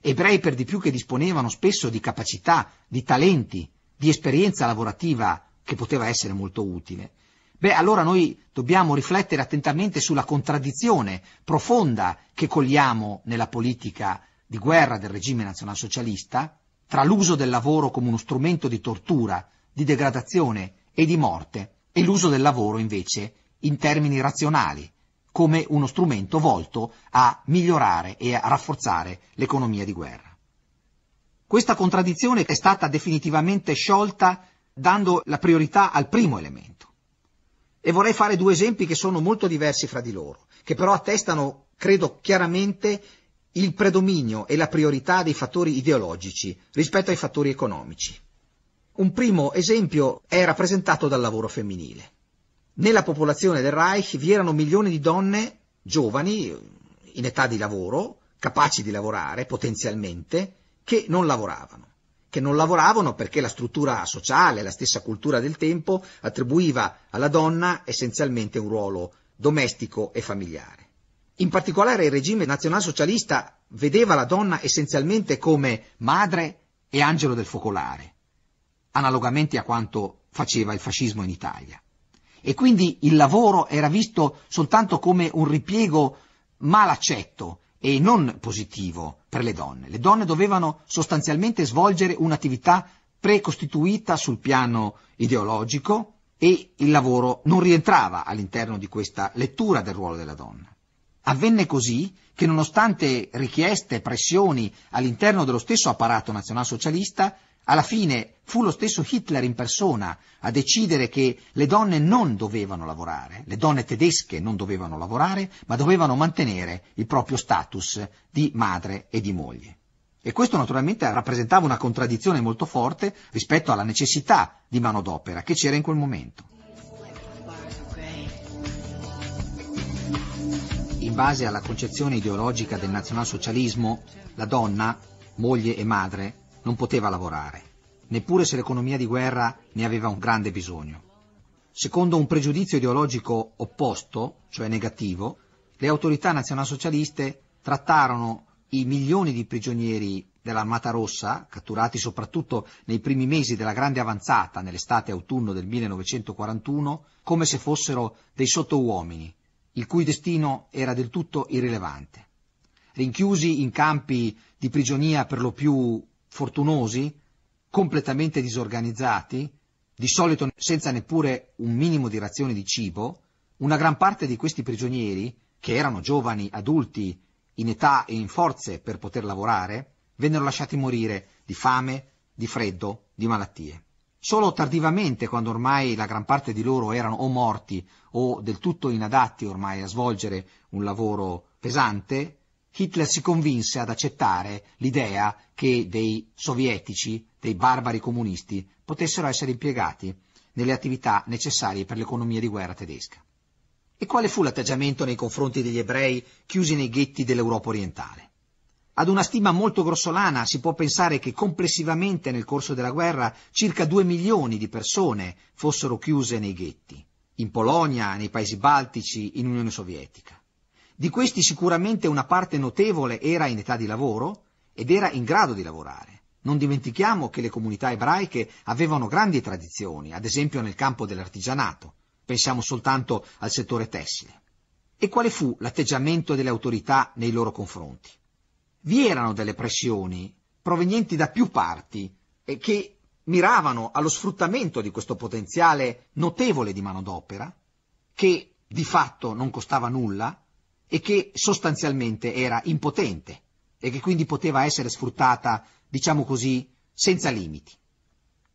Ebrei per di più che disponevano spesso di capacità, di talenti, di esperienza lavorativa che poteva essere molto utile. Beh, allora noi dobbiamo riflettere attentamente sulla contraddizione profonda che cogliamo nella politica di guerra del regime nazionalsocialista tra l'uso del lavoro come uno strumento di tortura, di degradazione e di morte e l'uso del lavoro invece in termini razionali, come uno strumento volto a migliorare e a rafforzare l'economia di guerra. Questa contraddizione è stata definitivamente sciolta dando la priorità al primo elemento. E vorrei fare due esempi che sono molto diversi fra di loro, che però attestano, credo chiaramente, il predominio e la priorità dei fattori ideologici rispetto ai fattori economici. Un primo esempio è rappresentato dal lavoro femminile. Nella popolazione del Reich vi erano milioni di donne giovani, in età di lavoro, capaci di lavorare potenzialmente, che non lavoravano che non lavoravano perché la struttura sociale, la stessa cultura del tempo attribuiva alla donna essenzialmente un ruolo domestico e familiare. In particolare il regime nazionalsocialista vedeva la donna essenzialmente come madre e angelo del focolare, analogamente a quanto faceva il fascismo in Italia e quindi il lavoro era visto soltanto come un ripiego mal accetto e non positivo per le donne. Le donne dovevano sostanzialmente svolgere un'attività precostituita sul piano ideologico e il lavoro non rientrava all'interno di questa lettura del ruolo della donna. Avvenne così che nonostante richieste e pressioni all'interno dello stesso apparato nazionalsocialista, alla fine fu lo stesso Hitler in persona a decidere che le donne non dovevano lavorare, le donne tedesche non dovevano lavorare, ma dovevano mantenere il proprio status di madre e di moglie. E questo naturalmente rappresentava una contraddizione molto forte rispetto alla necessità di manodopera che c'era in quel momento. In base alla concezione ideologica del nazionalsocialismo, la donna, moglie e madre, non poteva lavorare, neppure se l'economia di guerra ne aveva un grande bisogno. Secondo un pregiudizio ideologico opposto, cioè negativo, le autorità nazionalsocialiste trattarono i milioni di prigionieri dell'Armata Rossa, catturati soprattutto nei primi mesi della grande avanzata nell'estate-autunno del 1941, come se fossero dei sottouomini, il cui destino era del tutto irrilevante. Rinchiusi in campi di prigionia per lo più fortunosi, completamente disorganizzati, di solito senza neppure un minimo di razione di cibo, una gran parte di questi prigionieri, che erano giovani, adulti, in età e in forze per poter lavorare, vennero lasciati morire di fame, di freddo, di malattie. Solo tardivamente, quando ormai la gran parte di loro erano o morti o del tutto inadatti ormai a svolgere un lavoro pesante, Hitler si convinse ad accettare l'idea che dei sovietici, dei barbari comunisti, potessero essere impiegati nelle attività necessarie per l'economia di guerra tedesca. E quale fu l'atteggiamento nei confronti degli ebrei chiusi nei ghetti dell'Europa orientale? Ad una stima molto grossolana si può pensare che complessivamente nel corso della guerra circa 2 milioni di persone fossero chiuse nei ghetti, in Polonia, nei paesi baltici, in Unione Sovietica. Di questi sicuramente una parte notevole era in età di lavoro ed era in grado di lavorare. Non dimentichiamo che le comunità ebraiche avevano grandi tradizioni, ad esempio nel campo dell'artigianato, pensiamo soltanto al settore tessile. E quale fu l'atteggiamento delle autorità nei loro confronti? Vi erano delle pressioni provenienti da più parti e che miravano allo sfruttamento di questo potenziale notevole di manodopera, che di fatto non costava nulla e che sostanzialmente era impotente e che quindi poteva essere sfruttata, diciamo così, senza limiti.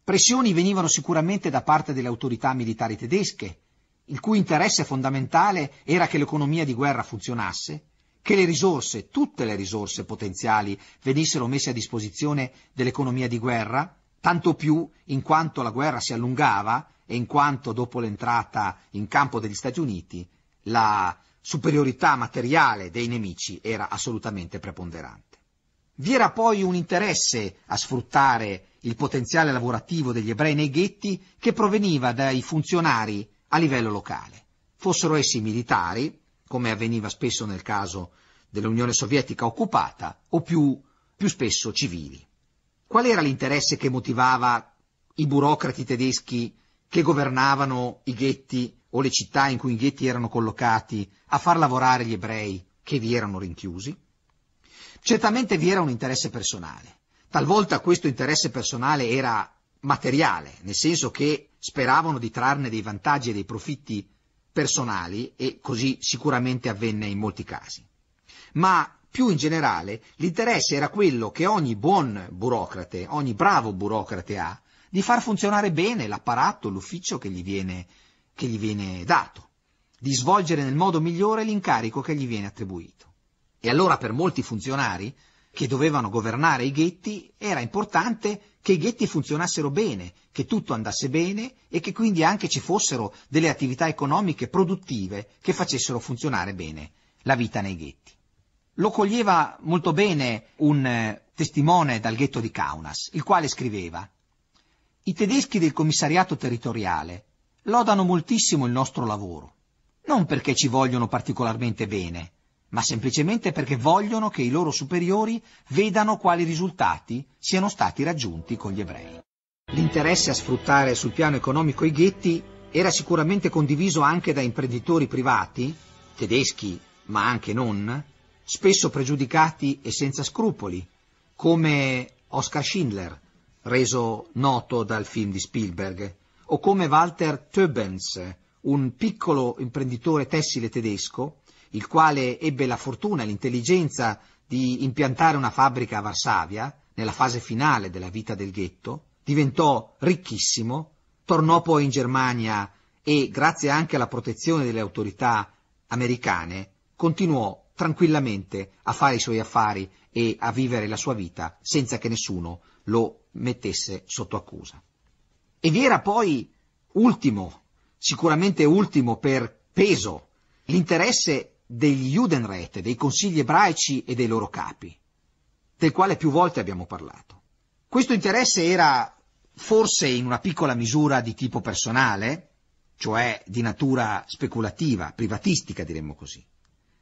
Pressioni venivano sicuramente da parte delle autorità militari tedesche, il cui interesse fondamentale era che l'economia di guerra funzionasse, che le risorse, tutte le risorse potenziali, venissero messe a disposizione dell'economia di guerra, tanto più in quanto la guerra si allungava e in quanto dopo l'entrata in campo degli Stati Uniti la superiorità materiale dei nemici era assolutamente preponderante. Vi era poi un interesse a sfruttare il potenziale lavorativo degli ebrei nei ghetti che proveniva dai funzionari a livello locale, fossero essi militari, come avveniva spesso nel caso dell'Unione Sovietica occupata, o più, più spesso civili. Qual era l'interesse che motivava i burocrati tedeschi che governavano i ghetti o le città in cui i ghetti erano collocati a far lavorare gli ebrei che vi erano rinchiusi? Certamente vi era un interesse personale. Talvolta questo interesse personale era materiale, nel senso che speravano di trarne dei vantaggi e dei profitti personali e così sicuramente avvenne in molti casi. Ma più in generale l'interesse era quello che ogni buon burocrate, ogni bravo burocrate ha, di far funzionare bene l'apparato, l'ufficio che gli viene che gli viene dato, di svolgere nel modo migliore l'incarico che gli viene attribuito. E allora per molti funzionari che dovevano governare i ghetti era importante che i ghetti funzionassero bene, che tutto andasse bene e che quindi anche ci fossero delle attività economiche produttive che facessero funzionare bene la vita nei ghetti. Lo coglieva molto bene un eh, testimone dal ghetto di Kaunas, il quale scriveva I tedeschi del commissariato territoriale lodano moltissimo il nostro lavoro, non perché ci vogliono particolarmente bene, ma semplicemente perché vogliono che i loro superiori vedano quali risultati siano stati raggiunti con gli ebrei. L'interesse a sfruttare sul piano economico i ghetti era sicuramente condiviso anche da imprenditori privati, tedeschi ma anche non, spesso pregiudicati e senza scrupoli, come Oskar Schindler, reso noto dal film di Spielberg, o come Walter Töbens, un piccolo imprenditore tessile tedesco, il quale ebbe la fortuna e l'intelligenza di impiantare una fabbrica a Varsavia, nella fase finale della vita del ghetto, diventò ricchissimo, tornò poi in Germania e, grazie anche alla protezione delle autorità americane, continuò tranquillamente a fare i suoi affari e a vivere la sua vita senza che nessuno lo mettesse sotto accusa. E vi era poi, ultimo, sicuramente ultimo per peso, l'interesse degli Judenrete, dei consigli ebraici e dei loro capi, del quale più volte abbiamo parlato. Questo interesse era forse in una piccola misura di tipo personale, cioè di natura speculativa, privatistica diremmo così.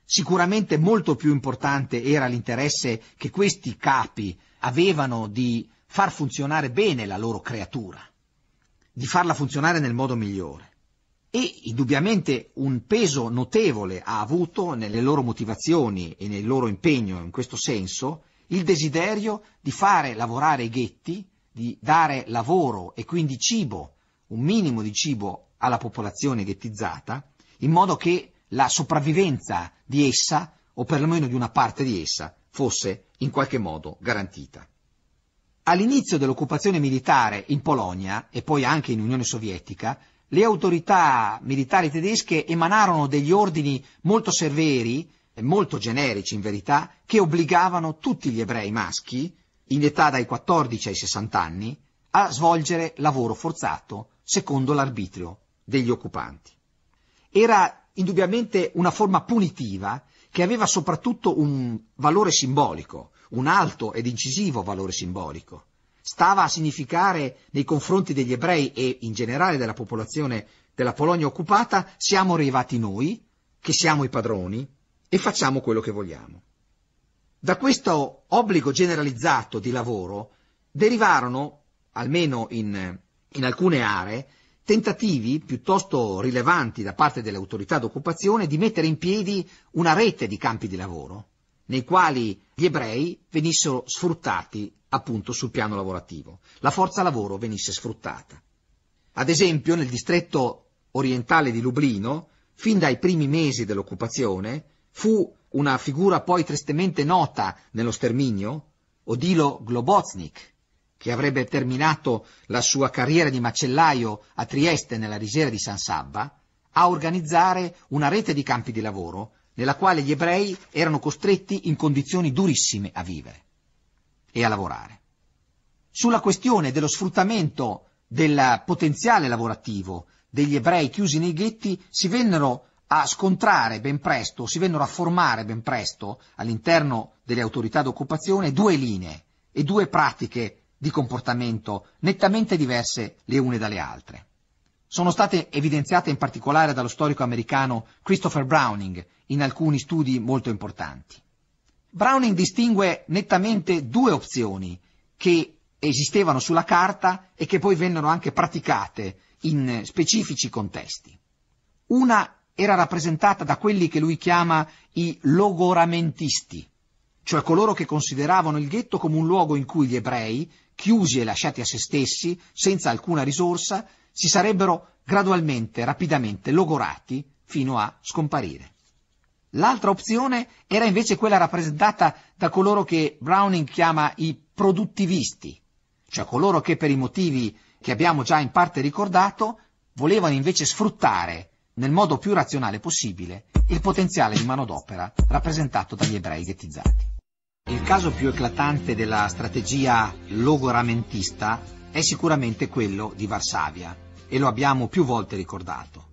Sicuramente molto più importante era l'interesse che questi capi avevano di far funzionare bene la loro creatura, di farla funzionare nel modo migliore. E indubbiamente un peso notevole ha avuto nelle loro motivazioni e nel loro impegno in questo senso il desiderio di fare lavorare i ghetti, di dare lavoro e quindi cibo, un minimo di cibo alla popolazione ghettizzata, in modo che la sopravvivenza di essa, o perlomeno di una parte di essa, fosse in qualche modo garantita. All'inizio dell'occupazione militare in Polonia e poi anche in Unione Sovietica, le autorità militari tedesche emanarono degli ordini molto severi, molto generici in verità, che obbligavano tutti gli ebrei maschi, in età dai 14 ai 60 anni, a svolgere lavoro forzato secondo l'arbitrio degli occupanti. Era indubbiamente una forma punitiva che aveva soprattutto un valore simbolico, un alto ed incisivo valore simbolico. Stava a significare nei confronti degli ebrei e in generale della popolazione della Polonia occupata siamo arrivati noi, che siamo i padroni e facciamo quello che vogliamo. Da questo obbligo generalizzato di lavoro derivarono, almeno in, in alcune aree, tentativi piuttosto rilevanti da parte delle autorità d'occupazione di mettere in piedi una rete di campi di lavoro nei quali gli ebrei venissero sfruttati appunto sul piano lavorativo, la forza lavoro venisse sfruttata. Ad esempio nel distretto orientale di Lublino, fin dai primi mesi dell'occupazione, fu una figura poi tristemente nota nello sterminio, Odilo Globoznik, che avrebbe terminato la sua carriera di macellaio a Trieste nella risiera di San Sabba, a organizzare una rete di campi di lavoro nella quale gli ebrei erano costretti in condizioni durissime a vivere e a lavorare. Sulla questione dello sfruttamento del potenziale lavorativo degli ebrei chiusi nei ghetti si vennero a scontrare ben presto, si vennero a formare ben presto all'interno delle autorità d'occupazione due linee e due pratiche di comportamento nettamente diverse le une dalle altre. Sono state evidenziate in particolare dallo storico americano Christopher Browning in alcuni studi molto importanti. Browning distingue nettamente due opzioni che esistevano sulla carta e che poi vennero anche praticate in specifici contesti. Una era rappresentata da quelli che lui chiama i logoramentisti, cioè coloro che consideravano il ghetto come un luogo in cui gli ebrei, chiusi e lasciati a se stessi, senza alcuna risorsa, si sarebbero gradualmente, rapidamente logorati fino a scomparire. L'altra opzione era invece quella rappresentata da coloro che Browning chiama i produttivisti, cioè coloro che per i motivi che abbiamo già in parte ricordato volevano invece sfruttare nel modo più razionale possibile il potenziale di manodopera rappresentato dagli ebrei ghettizzati. Il caso più eclatante della strategia logoramentista è sicuramente quello di Varsavia e lo abbiamo più volte ricordato.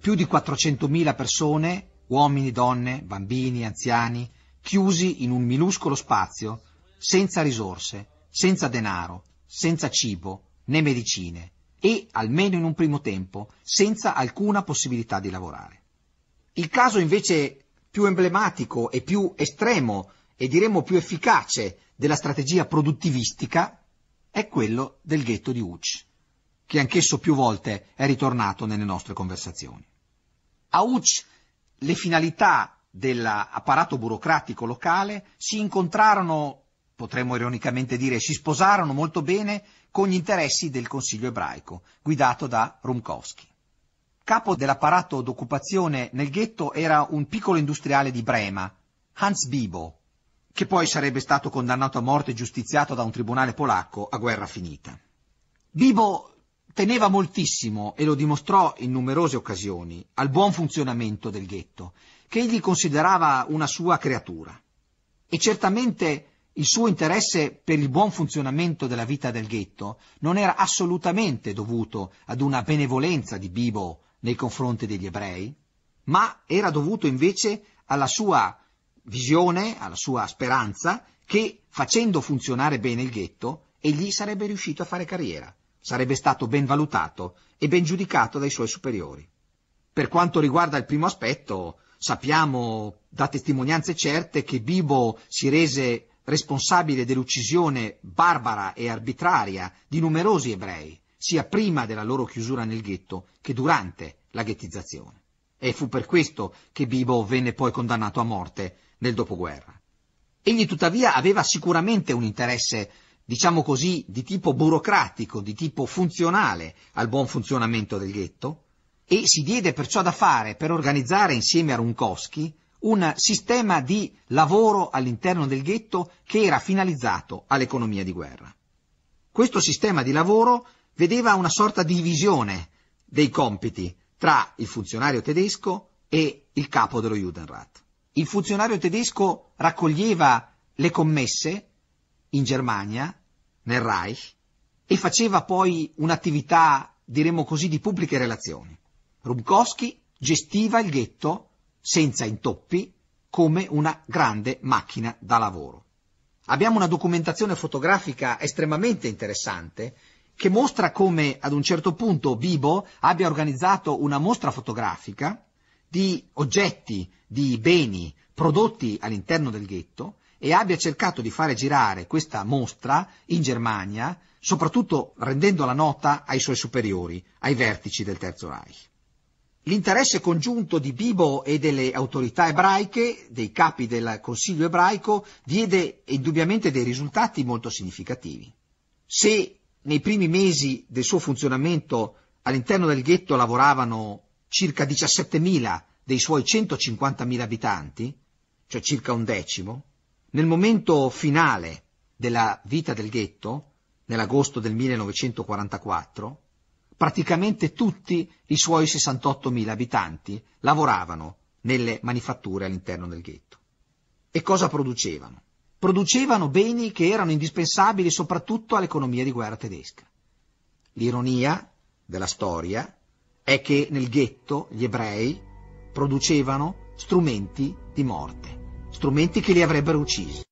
Più di 400.000 persone uomini, donne, bambini, anziani, chiusi in un minuscolo spazio, senza risorse, senza denaro, senza cibo, né medicine e, almeno in un primo tempo, senza alcuna possibilità di lavorare. Il caso invece più emblematico e più estremo e diremmo più efficace della strategia produttivistica è quello del ghetto di Uc, che anch'esso più volte è ritornato nelle nostre conversazioni. A Uch le finalità dell'apparato burocratico locale si incontrarono, potremmo ironicamente dire, si sposarono molto bene con gli interessi del Consiglio ebraico, guidato da Rumkowski. Capo dell'apparato d'occupazione nel ghetto era un piccolo industriale di Brema, Hans Bibo, che poi sarebbe stato condannato a morte e giustiziato da un tribunale polacco a guerra finita. Bibo teneva moltissimo, e lo dimostrò in numerose occasioni, al buon funzionamento del ghetto, che egli considerava una sua creatura. E certamente il suo interesse per il buon funzionamento della vita del ghetto non era assolutamente dovuto ad una benevolenza di Bibo nei confronti degli ebrei, ma era dovuto invece alla sua visione, alla sua speranza che facendo funzionare bene il ghetto egli sarebbe riuscito a fare carriera sarebbe stato ben valutato e ben giudicato dai suoi superiori. Per quanto riguarda il primo aspetto, sappiamo da testimonianze certe che Bibo si rese responsabile dell'uccisione barbara e arbitraria di numerosi ebrei, sia prima della loro chiusura nel ghetto che durante la ghettizzazione. E fu per questo che Bibo venne poi condannato a morte nel dopoguerra. Egli tuttavia aveva sicuramente un interesse diciamo così, di tipo burocratico, di tipo funzionale al buon funzionamento del ghetto, e si diede perciò da fare per organizzare insieme a Runkowski un sistema di lavoro all'interno del ghetto che era finalizzato all'economia di guerra. Questo sistema di lavoro vedeva una sorta di divisione dei compiti tra il funzionario tedesco e il capo dello Judenrat. Il funzionario tedesco raccoglieva le commesse in Germania, nel Reich, e faceva poi un'attività, diremmo così, di pubbliche relazioni. Rubkowski gestiva il ghetto senza intoppi come una grande macchina da lavoro. Abbiamo una documentazione fotografica estremamente interessante che mostra come ad un certo punto Bibo abbia organizzato una mostra fotografica di oggetti, di beni prodotti all'interno del ghetto e abbia cercato di fare girare questa mostra in Germania, soprattutto rendendola nota ai suoi superiori, ai vertici del Terzo Reich. L'interesse congiunto di Bibo e delle autorità ebraiche, dei capi del Consiglio ebraico, diede indubbiamente dei risultati molto significativi. Se nei primi mesi del suo funzionamento all'interno del ghetto lavoravano circa 17.000 dei suoi 150.000 abitanti, cioè circa un decimo, nel momento finale della vita del ghetto, nell'agosto del 1944, praticamente tutti i suoi 68.000 abitanti lavoravano nelle manifatture all'interno del ghetto. E cosa producevano? Producevano beni che erano indispensabili soprattutto all'economia di guerra tedesca. L'ironia della storia è che nel ghetto gli ebrei producevano strumenti di morte strumenti che li avrebbero uccisi.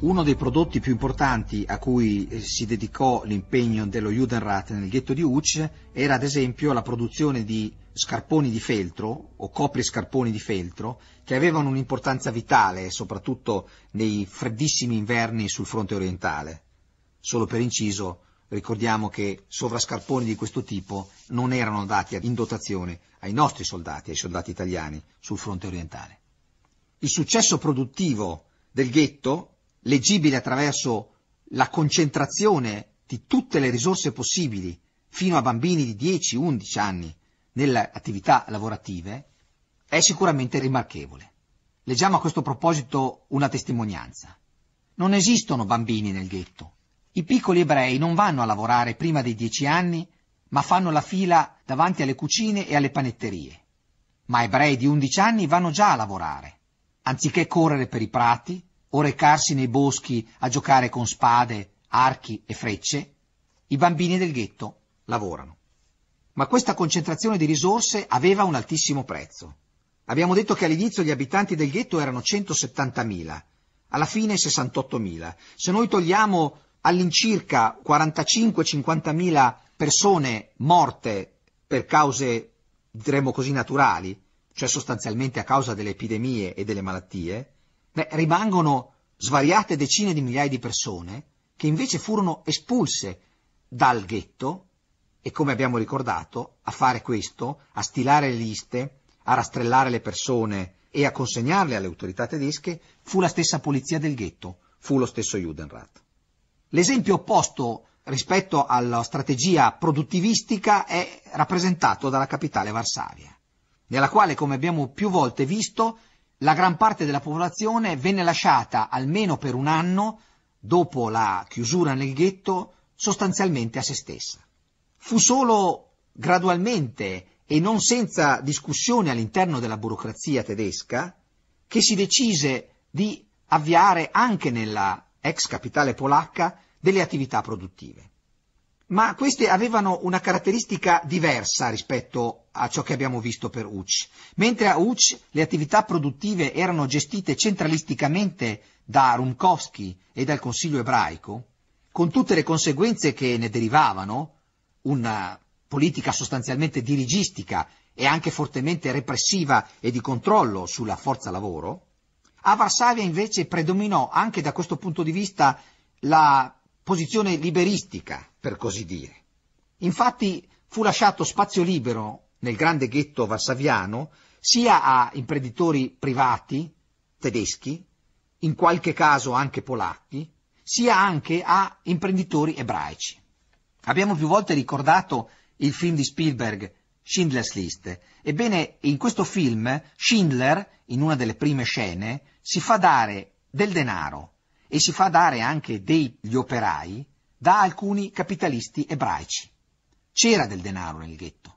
Uno dei prodotti più importanti a cui eh, si dedicò l'impegno dello Judenrat nel ghetto di Uc era ad esempio la produzione di scarponi di feltro o copri scarponi di feltro che avevano un'importanza vitale soprattutto nei freddissimi inverni sul fronte orientale. Solo per inciso ricordiamo che sovrascarponi di questo tipo non erano dati in dotazione ai nostri soldati, ai soldati italiani sul fronte orientale il successo produttivo del ghetto, leggibile attraverso la concentrazione di tutte le risorse possibili fino a bambini di 10-11 anni nelle attività lavorative, è sicuramente rimarchevole. Leggiamo a questo proposito una testimonianza. Non esistono bambini nel ghetto. I piccoli ebrei non vanno a lavorare prima dei 10 anni, ma fanno la fila davanti alle cucine e alle panetterie. Ma ebrei di 11 anni vanno già a lavorare anziché correre per i prati o recarsi nei boschi a giocare con spade, archi e frecce, i bambini del ghetto lavorano. Ma questa concentrazione di risorse aveva un altissimo prezzo. Abbiamo detto che all'inizio gli abitanti del ghetto erano 170.000, alla fine 68.000. Se noi togliamo all'incirca 45-50.000 persone morte per cause, diremmo così, naturali, cioè sostanzialmente a causa delle epidemie e delle malattie, beh, rimangono svariate decine di migliaia di persone che invece furono espulse dal ghetto e come abbiamo ricordato, a fare questo, a stilare le liste, a rastrellare le persone e a consegnarle alle autorità tedesche, fu la stessa polizia del ghetto, fu lo stesso Judenrat. L'esempio opposto rispetto alla strategia produttivistica è rappresentato dalla capitale Varsavia nella quale, come abbiamo più volte visto, la gran parte della popolazione venne lasciata almeno per un anno, dopo la chiusura nel ghetto, sostanzialmente a se stessa. Fu solo gradualmente e non senza discussione all'interno della burocrazia tedesca che si decise di avviare anche nella ex capitale polacca delle attività produttive ma queste avevano una caratteristica diversa rispetto a ciò che abbiamo visto per UCI. Mentre a UCI le attività produttive erano gestite centralisticamente da Rumkowski e dal Consiglio ebraico, con tutte le conseguenze che ne derivavano, una politica sostanzialmente dirigistica e anche fortemente repressiva e di controllo sulla forza lavoro, a Varsavia invece predominò anche da questo punto di vista la posizione liberistica, per così dire. Infatti fu lasciato spazio libero nel grande ghetto varsaviano sia a imprenditori privati, tedeschi, in qualche caso anche polacchi, sia anche a imprenditori ebraici. Abbiamo più volte ricordato il film di Spielberg, Schindler's List. Ebbene, in questo film Schindler, in una delle prime scene, si fa dare del denaro e si fa dare anche degli operai da alcuni capitalisti ebraici. C'era del denaro nel ghetto,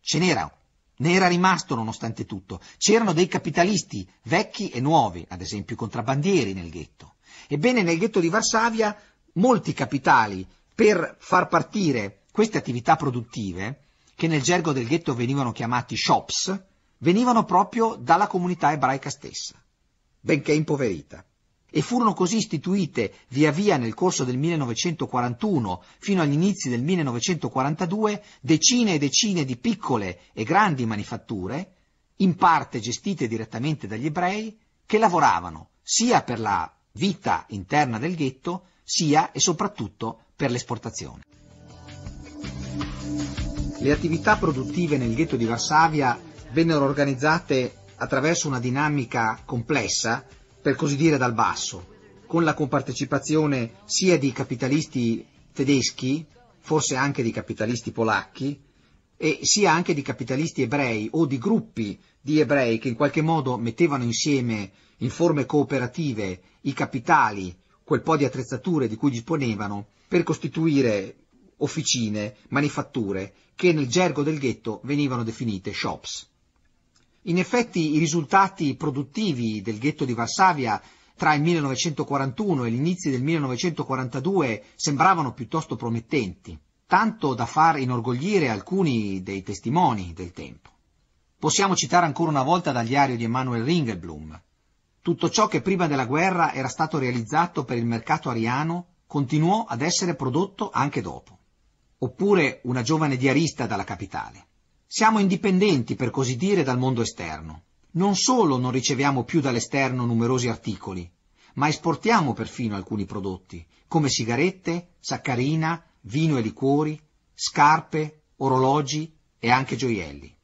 ce n'era, ne era rimasto nonostante tutto, c'erano dei capitalisti vecchi e nuovi, ad esempio contrabbandieri nel ghetto. Ebbene nel ghetto di Varsavia molti capitali per far partire queste attività produttive, che nel gergo del ghetto venivano chiamati shops, venivano proprio dalla comunità ebraica stessa, benché impoverita e furono così istituite via via nel corso del 1941 fino agli inizi del 1942 decine e decine di piccole e grandi manifatture, in parte gestite direttamente dagli ebrei, che lavoravano sia per la vita interna del ghetto, sia e soprattutto per l'esportazione. Le attività produttive nel ghetto di Varsavia vennero organizzate attraverso una dinamica complessa per così dire, dal basso, con la compartecipazione sia di capitalisti tedeschi, forse anche di capitalisti polacchi, e sia anche di capitalisti ebrei o di gruppi di ebrei che in qualche modo mettevano insieme in forme cooperative i capitali, quel po' di attrezzature di cui disponevano, per costituire officine, manifatture, che nel gergo del ghetto venivano definite shops. In effetti i risultati produttivi del ghetto di Varsavia tra il 1941 e l'inizio del 1942 sembravano piuttosto promettenti, tanto da far inorgoglire alcuni dei testimoni del tempo. Possiamo citare ancora una volta dal diario di Emanuel Ringelblum. Tutto ciò che prima della guerra era stato realizzato per il mercato ariano continuò ad essere prodotto anche dopo. Oppure una giovane diarista dalla capitale. Siamo indipendenti, per così dire, dal mondo esterno. Non solo non riceviamo più dall'esterno numerosi articoli, ma esportiamo perfino alcuni prodotti, come sigarette, saccarina, vino e liquori, scarpe, orologi e anche gioielli.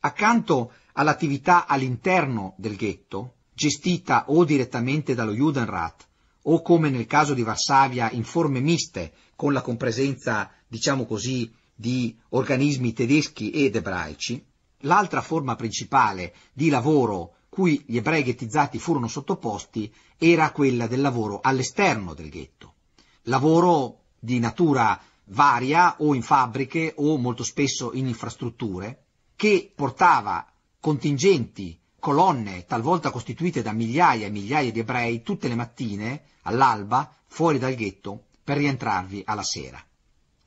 Accanto all'attività all'interno del ghetto, gestita o direttamente dallo Judenrat, o come nel caso di Varsavia in forme miste, con la compresenza, diciamo così, di organismi tedeschi ed ebraici, l'altra forma principale di lavoro cui gli ebrei ghettizzati furono sottoposti era quella del lavoro all'esterno del ghetto, lavoro di natura varia o in fabbriche o molto spesso in infrastrutture, che portava contingenti, colonne, talvolta costituite da migliaia e migliaia di ebrei, tutte le mattine, all'alba, fuori dal ghetto, per rientrarvi alla sera.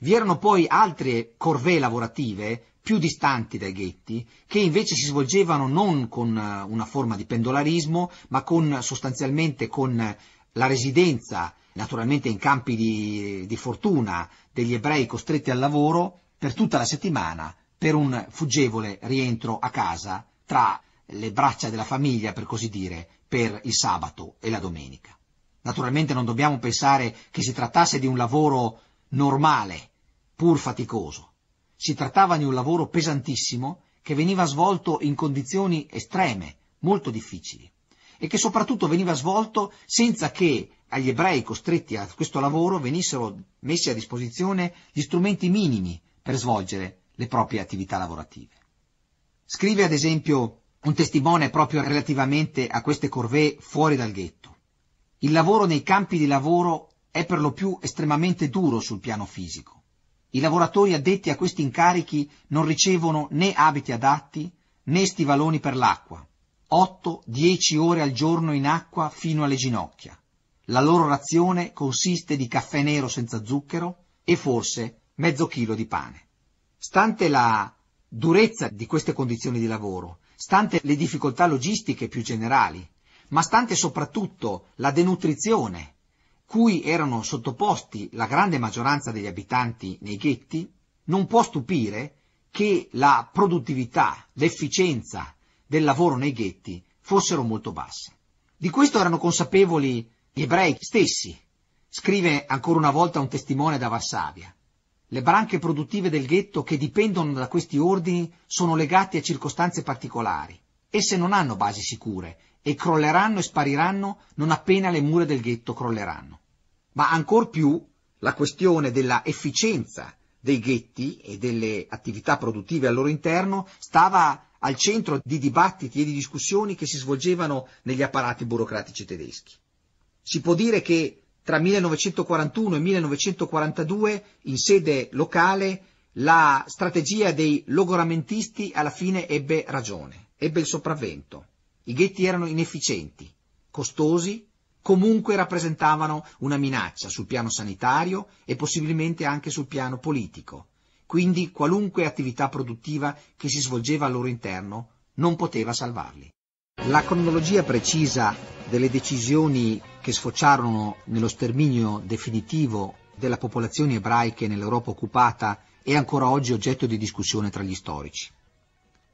Vi erano poi altre corvée lavorative, più distanti dai ghetti, che invece si svolgevano non con eh, una forma di pendolarismo, ma con, sostanzialmente con eh, la residenza, naturalmente in campi di, di fortuna, degli ebrei costretti al lavoro per tutta la settimana, per un fuggevole rientro a casa tra le braccia della famiglia, per così dire, per il sabato e la domenica. Naturalmente non dobbiamo pensare che si trattasse di un lavoro normale, pur faticoso. Si trattava di un lavoro pesantissimo che veniva svolto in condizioni estreme, molto difficili, e che soprattutto veniva svolto senza che agli ebrei costretti a questo lavoro venissero messi a disposizione gli strumenti minimi per svolgere le proprie attività lavorative. Scrive ad esempio un testimone proprio relativamente a queste corvée fuori dal ghetto. Il lavoro nei campi di lavoro è per lo più estremamente duro sul piano fisico. I lavoratori addetti a questi incarichi non ricevono né abiti adatti né stivaloni per l'acqua. 8-10 ore al giorno in acqua fino alle ginocchia. La loro razione consiste di caffè nero senza zucchero e forse mezzo chilo di pane. Stante la durezza di queste condizioni di lavoro, stante le difficoltà logistiche più generali, ma stante soprattutto la denutrizione cui erano sottoposti la grande maggioranza degli abitanti nei ghetti, non può stupire che la produttività, l'efficienza del lavoro nei ghetti fossero molto basse. Di questo erano consapevoli gli ebrei stessi, scrive ancora una volta un testimone da Varsavia. Le branche produttive del ghetto che dipendono da questi ordini sono legate a circostanze particolari. Esse non hanno basi sicure e crolleranno e spariranno non appena le mura del ghetto crolleranno ma ancor più la questione della efficienza dei ghetti e delle attività produttive al loro interno stava al centro di dibattiti e di discussioni che si svolgevano negli apparati burocratici tedeschi. Si può dire che tra 1941 e 1942 in sede locale la strategia dei logoramentisti alla fine ebbe ragione, ebbe il sopravvento. I ghetti erano inefficienti, costosi comunque rappresentavano una minaccia sul piano sanitario e possibilmente anche sul piano politico. Quindi qualunque attività produttiva che si svolgeva al loro interno non poteva salvarli. La cronologia precisa delle decisioni che sfociarono nello sterminio definitivo della popolazione ebraica nell'Europa occupata è ancora oggi oggetto di discussione tra gli storici.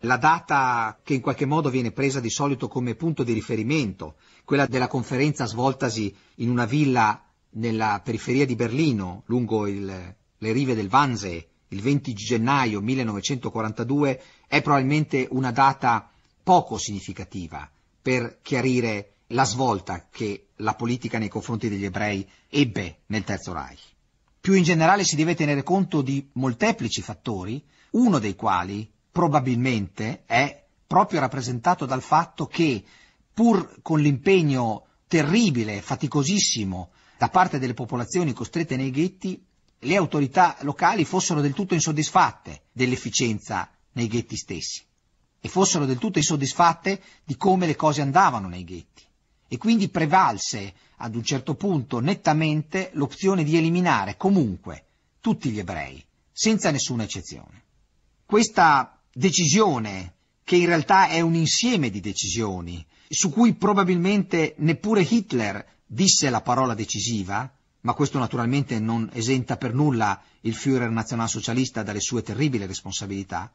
La data che in qualche modo viene presa di solito come punto di riferimento quella della conferenza svoltasi in una villa nella periferia di Berlino, lungo il, le rive del Wannsee, il 20 gennaio 1942, è probabilmente una data poco significativa per chiarire la svolta che la politica nei confronti degli ebrei ebbe nel Terzo Reich. Più in generale si deve tenere conto di molteplici fattori, uno dei quali probabilmente è proprio rappresentato dal fatto che pur con l'impegno terribile, faticosissimo, da parte delle popolazioni costrette nei ghetti, le autorità locali fossero del tutto insoddisfatte dell'efficienza nei ghetti stessi e fossero del tutto insoddisfatte di come le cose andavano nei ghetti. E quindi prevalse ad un certo punto nettamente l'opzione di eliminare comunque tutti gli ebrei, senza nessuna eccezione. Questa decisione, che in realtà è un insieme di decisioni, su cui probabilmente neppure Hitler disse la parola decisiva, ma questo naturalmente non esenta per nulla il Führer nazionalsocialista dalle sue terribili responsabilità.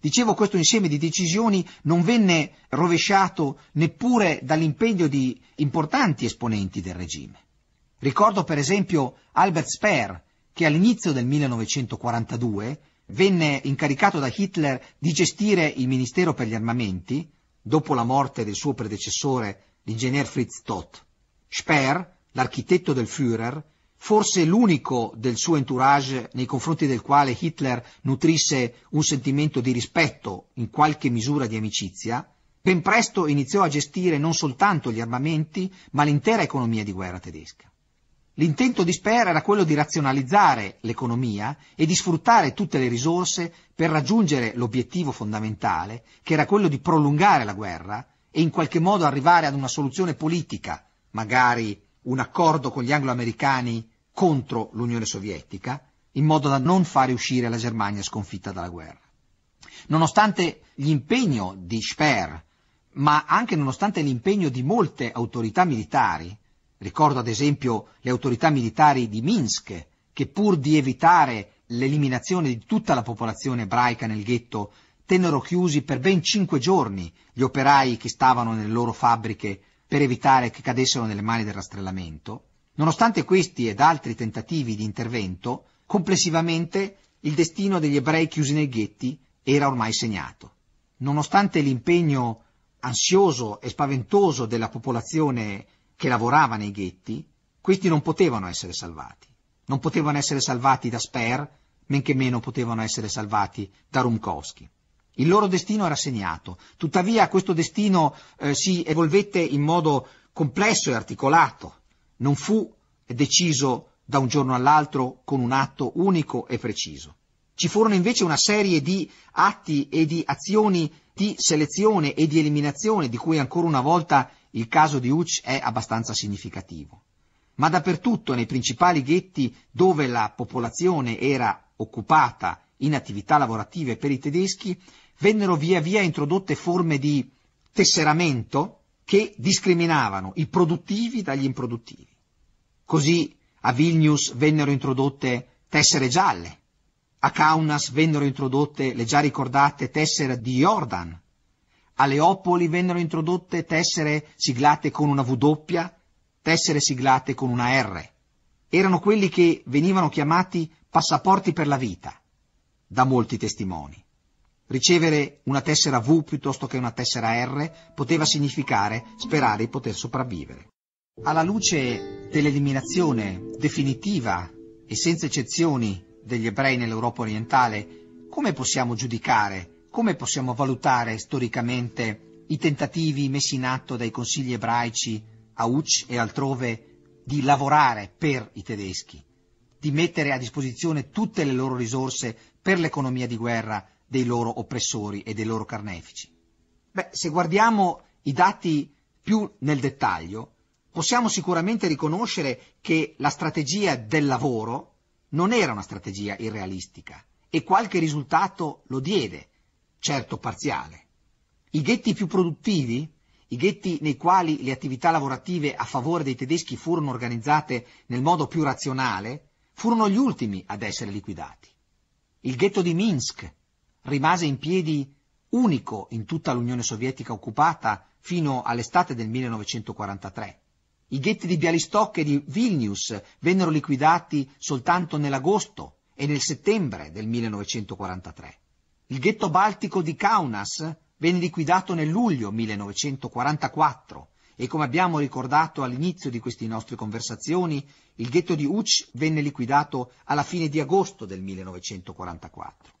Dicevo, questo insieme di decisioni non venne rovesciato neppure dall'impegno di importanti esponenti del regime. Ricordo per esempio Albert Speer, che all'inizio del 1942 venne incaricato da Hitler di gestire il Ministero per gli armamenti, dopo la morte del suo predecessore, l'ingegner Fritz Toth. Speer, l'architetto del Führer, forse l'unico del suo entourage nei confronti del quale Hitler nutrisse un sentimento di rispetto, in qualche misura di amicizia, ben presto iniziò a gestire non soltanto gli armamenti, ma l'intera economia di guerra tedesca. L'intento di Sper era quello di razionalizzare l'economia e di sfruttare tutte le risorse per raggiungere l'obiettivo fondamentale, che era quello di prolungare la guerra e in qualche modo arrivare ad una soluzione politica, magari un accordo con gli angloamericani contro l'Unione Sovietica, in modo da non fare uscire la Germania sconfitta dalla guerra. Nonostante l'impegno di Sper, ma anche nonostante l'impegno di molte autorità militari, Ricordo ad esempio le autorità militari di Minsk, che pur di evitare l'eliminazione di tutta la popolazione ebraica nel ghetto, tennero chiusi per ben cinque giorni gli operai che stavano nelle loro fabbriche per evitare che cadessero nelle mani del rastrellamento. Nonostante questi ed altri tentativi di intervento, complessivamente il destino degli ebrei chiusi nei ghetti era ormai segnato. Nonostante l'impegno ansioso e spaventoso della popolazione che lavorava nei ghetti, questi non potevano essere salvati. Non potevano essere salvati da Sper, men che meno potevano essere salvati da Rumkowski. Il loro destino era segnato, tuttavia questo destino eh, si evolvette in modo complesso e articolato, non fu deciso da un giorno all'altro con un atto unico e preciso. Ci furono invece una serie di atti e di azioni di selezione e di eliminazione di cui ancora una volta il caso di Uc è abbastanza significativo. Ma dappertutto, nei principali ghetti dove la popolazione era occupata in attività lavorative per i tedeschi, vennero via via introdotte forme di tesseramento che discriminavano i produttivi dagli improduttivi. Così a Vilnius vennero introdotte tessere gialle, a Kaunas vennero introdotte le già ricordate tessere di Jordan, a Leopoli vennero introdotte tessere siglate con una W, tessere siglate con una R. Erano quelli che venivano chiamati passaporti per la vita, da molti testimoni. Ricevere una tessera V piuttosto che una tessera R poteva significare sperare di poter sopravvivere. Alla luce dell'eliminazione definitiva e senza eccezioni degli ebrei nell'Europa orientale, come possiamo giudicare come possiamo valutare storicamente i tentativi messi in atto dai consigli ebraici a Uc e altrove di lavorare per i tedeschi, di mettere a disposizione tutte le loro risorse per l'economia di guerra dei loro oppressori e dei loro carnefici? Beh, se guardiamo i dati più nel dettaglio, possiamo sicuramente riconoscere che la strategia del lavoro non era una strategia irrealistica e qualche risultato lo diede, certo parziale. I ghetti più produttivi, i ghetti nei quali le attività lavorative a favore dei tedeschi furono organizzate nel modo più razionale, furono gli ultimi ad essere liquidati. Il ghetto di Minsk rimase in piedi unico in tutta l'Unione Sovietica occupata fino all'estate del 1943. I ghetti di Bialystok e di Vilnius vennero liquidati soltanto nell'agosto e nel settembre del 1943. Il ghetto baltico di Kaunas venne liquidato nel luglio 1944 e come abbiamo ricordato all'inizio di queste nostre conversazioni, il ghetto di Uch venne liquidato alla fine di agosto del 1944.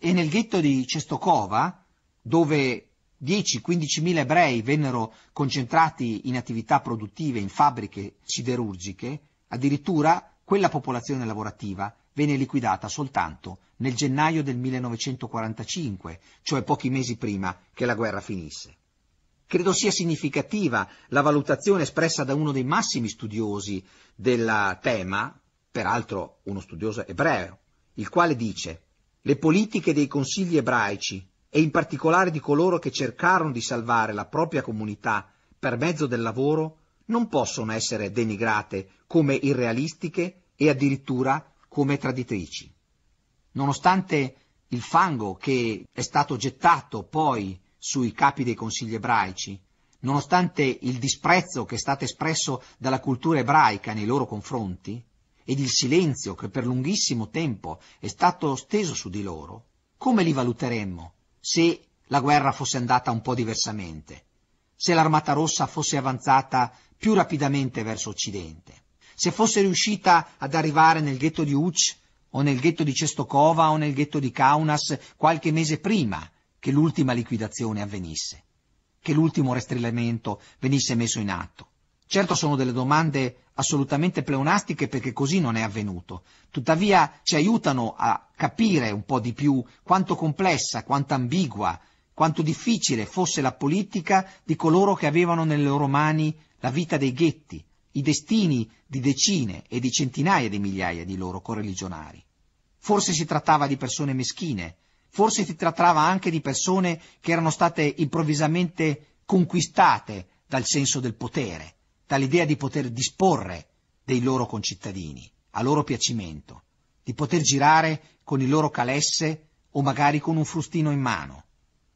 E nel ghetto di Cestokova, dove 10-15 mila ebrei vennero concentrati in attività produttive in fabbriche siderurgiche, addirittura quella popolazione lavorativa venne liquidata soltanto nel gennaio del 1945, cioè pochi mesi prima che la guerra finisse. Credo sia significativa la valutazione espressa da uno dei massimi studiosi del tema, peraltro uno studioso ebreo, il quale dice le politiche dei consigli ebraici e in particolare di coloro che cercarono di salvare la propria comunità per mezzo del lavoro non possono essere denigrate come irrealistiche e addirittura come traditrici nonostante il fango che è stato gettato poi sui capi dei consigli ebraici, nonostante il disprezzo che è stato espresso dalla cultura ebraica nei loro confronti, ed il silenzio che per lunghissimo tempo è stato steso su di loro, come li valuteremmo se la guerra fosse andata un po' diversamente, se l'armata rossa fosse avanzata più rapidamente verso Occidente, se fosse riuscita ad arrivare nel ghetto di Uch o nel ghetto di Cestocova o nel ghetto di Kaunas qualche mese prima che l'ultima liquidazione avvenisse, che l'ultimo restrillamento venisse messo in atto. Certo sono delle domande assolutamente pleonastiche perché così non è avvenuto, tuttavia ci aiutano a capire un po' di più quanto complessa, quanto ambigua, quanto difficile fosse la politica di coloro che avevano nelle loro mani la vita dei ghetti, i destini di decine e di centinaia di migliaia di loro correligionari. Forse si trattava di persone meschine, forse si trattava anche di persone che erano state improvvisamente conquistate dal senso del potere, dall'idea di poter disporre dei loro concittadini, a loro piacimento, di poter girare con il loro calesse o magari con un frustino in mano.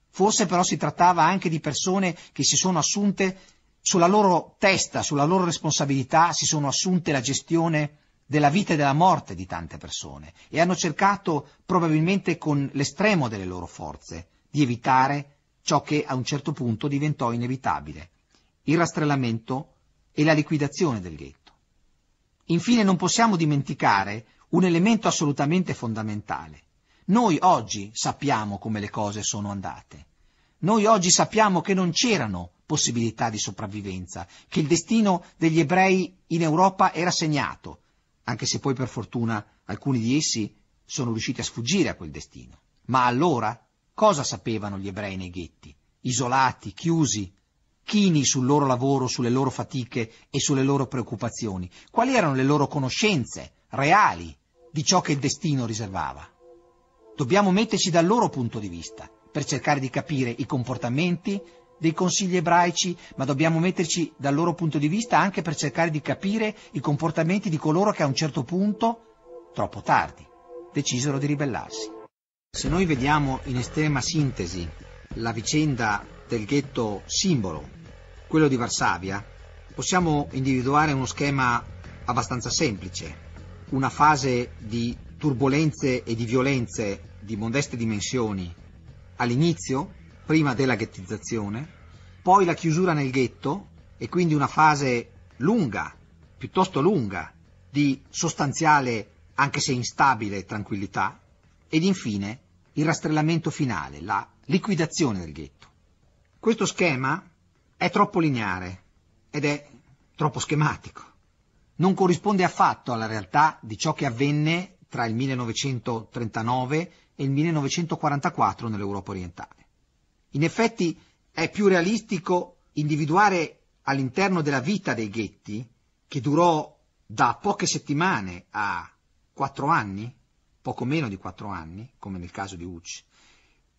Forse però si trattava anche di persone che si sono assunte sulla loro testa, sulla loro responsabilità, si sono assunte la gestione della vita e della morte di tante persone e hanno cercato, probabilmente con l'estremo delle loro forze, di evitare ciò che a un certo punto diventò inevitabile, il rastrellamento e la liquidazione del ghetto. Infine non possiamo dimenticare un elemento assolutamente fondamentale. Noi oggi sappiamo come le cose sono andate. Noi oggi sappiamo che non c'erano possibilità di sopravvivenza, che il destino degli ebrei in Europa era segnato, anche se poi per fortuna alcuni di essi sono riusciti a sfuggire a quel destino. Ma allora cosa sapevano gli ebrei nei ghetti? Isolati, chiusi, chini sul loro lavoro, sulle loro fatiche e sulle loro preoccupazioni? Quali erano le loro conoscenze reali di ciò che il destino riservava? Dobbiamo metterci dal loro punto di vista per cercare di capire i comportamenti, dei consigli ebraici, ma dobbiamo metterci dal loro punto di vista anche per cercare di capire i comportamenti di coloro che a un certo punto, troppo tardi, decisero di ribellarsi. Se noi vediamo in estrema sintesi la vicenda del ghetto simbolo, quello di Varsavia, possiamo individuare uno schema abbastanza semplice, una fase di turbolenze e di violenze di modeste dimensioni all'inizio prima della ghettizzazione, poi la chiusura nel ghetto e quindi una fase lunga, piuttosto lunga, di sostanziale, anche se instabile, tranquillità, ed infine il rastrellamento finale, la liquidazione del ghetto. Questo schema è troppo lineare ed è troppo schematico. Non corrisponde affatto alla realtà di ciò che avvenne tra il 1939 e il 1944 nell'Europa orientale. In effetti è più realistico individuare all'interno della vita dei ghetti, che durò da poche settimane a quattro anni, poco meno di quattro anni, come nel caso di Uc,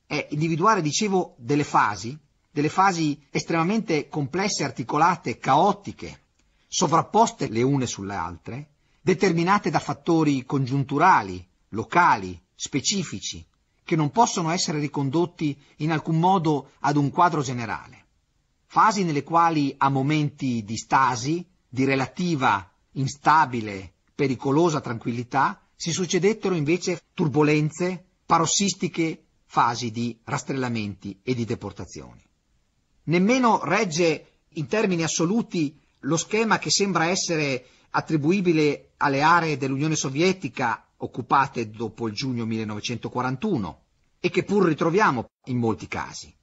è individuare, dicevo, delle fasi, delle fasi estremamente complesse, articolate, caotiche, sovrapposte le une sulle altre, determinate da fattori congiunturali, locali, specifici, che non possono essere ricondotti in alcun modo ad un quadro generale. Fasi nelle quali a momenti di stasi, di relativa, instabile, pericolosa tranquillità, si succedettero invece turbolenze, parossistiche fasi di rastrellamenti e di deportazioni. Nemmeno regge in termini assoluti lo schema che sembra essere attribuibile alle aree dell'Unione Sovietica occupate dopo il giugno 1941 e che pur ritroviamo in molti casi.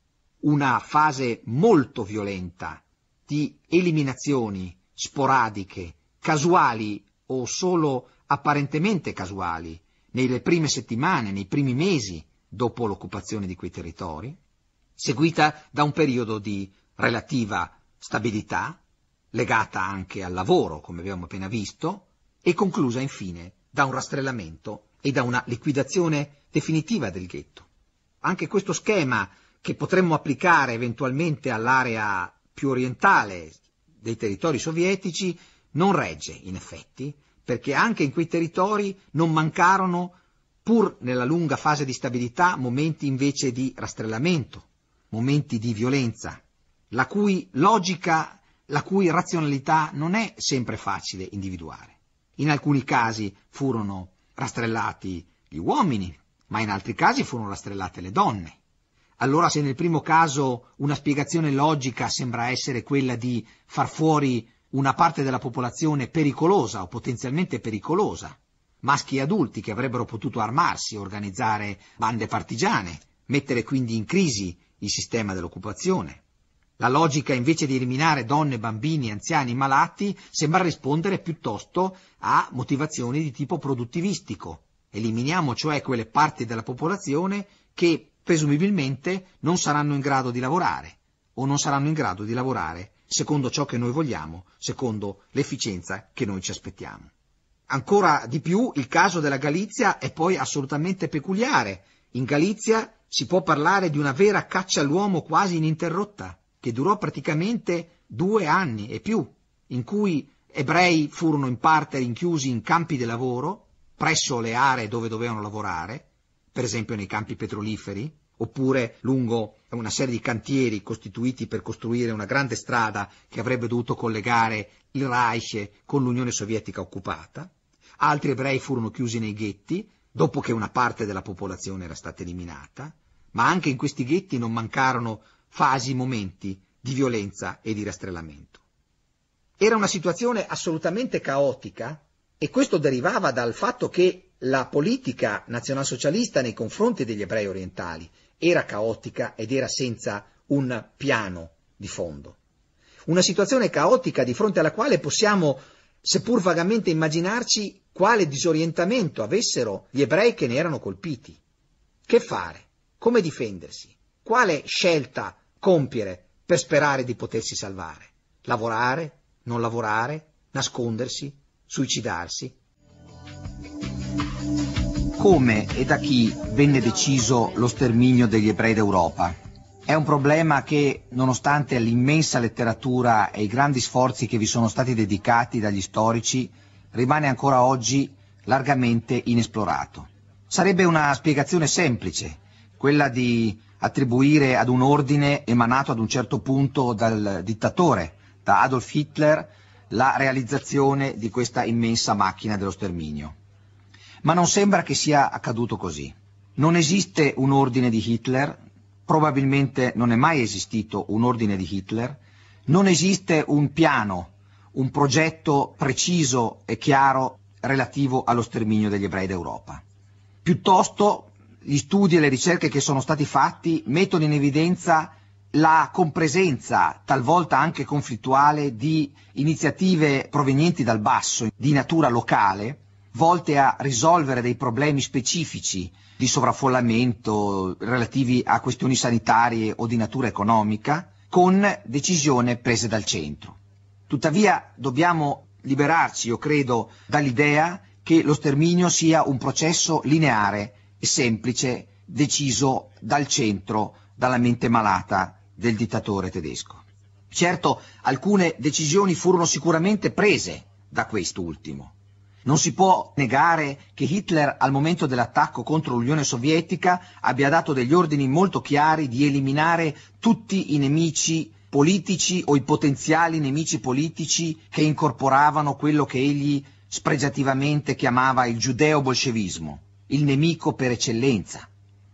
Una fase molto violenta di eliminazioni sporadiche, casuali o solo apparentemente casuali nelle prime settimane, nei primi mesi dopo l'occupazione di quei territori, seguita da un periodo di relativa stabilità, legata anche al lavoro, come abbiamo appena visto, e conclusa infine da un rastrellamento e da una liquidazione definitiva del ghetto. Anche questo schema che potremmo applicare eventualmente all'area più orientale dei territori sovietici non regge, in effetti, perché anche in quei territori non mancarono, pur nella lunga fase di stabilità, momenti invece di rastrellamento, momenti di violenza, la cui logica, la cui razionalità non è sempre facile individuare. In alcuni casi furono rastrellati gli uomini, ma in altri casi furono rastrellate le donne. Allora se nel primo caso una spiegazione logica sembra essere quella di far fuori una parte della popolazione pericolosa o potenzialmente pericolosa, maschi e adulti che avrebbero potuto armarsi, organizzare bande partigiane, mettere quindi in crisi il sistema dell'occupazione. La logica invece di eliminare donne, bambini, anziani, malati sembra rispondere piuttosto a motivazioni di tipo produttivistico. Eliminiamo cioè quelle parti della popolazione che presumibilmente non saranno in grado di lavorare o non saranno in grado di lavorare secondo ciò che noi vogliamo, secondo l'efficienza che noi ci aspettiamo. Ancora di più il caso della Galizia è poi assolutamente peculiare. In Galizia si può parlare di una vera caccia all'uomo quasi ininterrotta che durò praticamente due anni e più, in cui ebrei furono in parte rinchiusi in campi di lavoro, presso le aree dove dovevano lavorare, per esempio nei campi petroliferi, oppure lungo una serie di cantieri costituiti per costruire una grande strada che avrebbe dovuto collegare il Reich con l'Unione Sovietica occupata. Altri ebrei furono chiusi nei ghetti, dopo che una parte della popolazione era stata eliminata, ma anche in questi ghetti non mancarono fasi, momenti di violenza e di rastrellamento. Era una situazione assolutamente caotica e questo derivava dal fatto che la politica nazionalsocialista nei confronti degli ebrei orientali era caotica ed era senza un piano di fondo. Una situazione caotica di fronte alla quale possiamo, seppur vagamente, immaginarci quale disorientamento avessero gli ebrei che ne erano colpiti. Che fare? Come difendersi? quale scelta compiere per sperare di potersi salvare? Lavorare? Non lavorare? Nascondersi? Suicidarsi? Come e da chi venne deciso lo sterminio degli ebrei d'Europa? È un problema che, nonostante l'immensa letteratura e i grandi sforzi che vi sono stati dedicati dagli storici, rimane ancora oggi largamente inesplorato. Sarebbe una spiegazione semplice, quella di attribuire ad un ordine emanato ad un certo punto dal dittatore, da Adolf Hitler, la realizzazione di questa immensa macchina dello sterminio. Ma non sembra che sia accaduto così. Non esiste un ordine di Hitler, probabilmente non è mai esistito un ordine di Hitler, non esiste un piano, un progetto preciso e chiaro relativo allo sterminio degli ebrei d'Europa. Piuttosto gli studi e le ricerche che sono stati fatti mettono in evidenza la compresenza, talvolta anche conflittuale, di iniziative provenienti dal basso, di natura locale, volte a risolvere dei problemi specifici di sovraffollamento relativi a questioni sanitarie o di natura economica, con decisioni prese dal centro. Tuttavia dobbiamo liberarci, io credo, dall'idea che lo sterminio sia un processo lineare semplice deciso dal centro, dalla mente malata del dittatore tedesco. Certo, alcune decisioni furono sicuramente prese da quest'ultimo. Non si può negare che Hitler al momento dell'attacco contro l'Unione Sovietica abbia dato degli ordini molto chiari di eliminare tutti i nemici politici o i potenziali nemici politici che incorporavano quello che egli spregiativamente chiamava il giudeo-bolscevismo il nemico per eccellenza.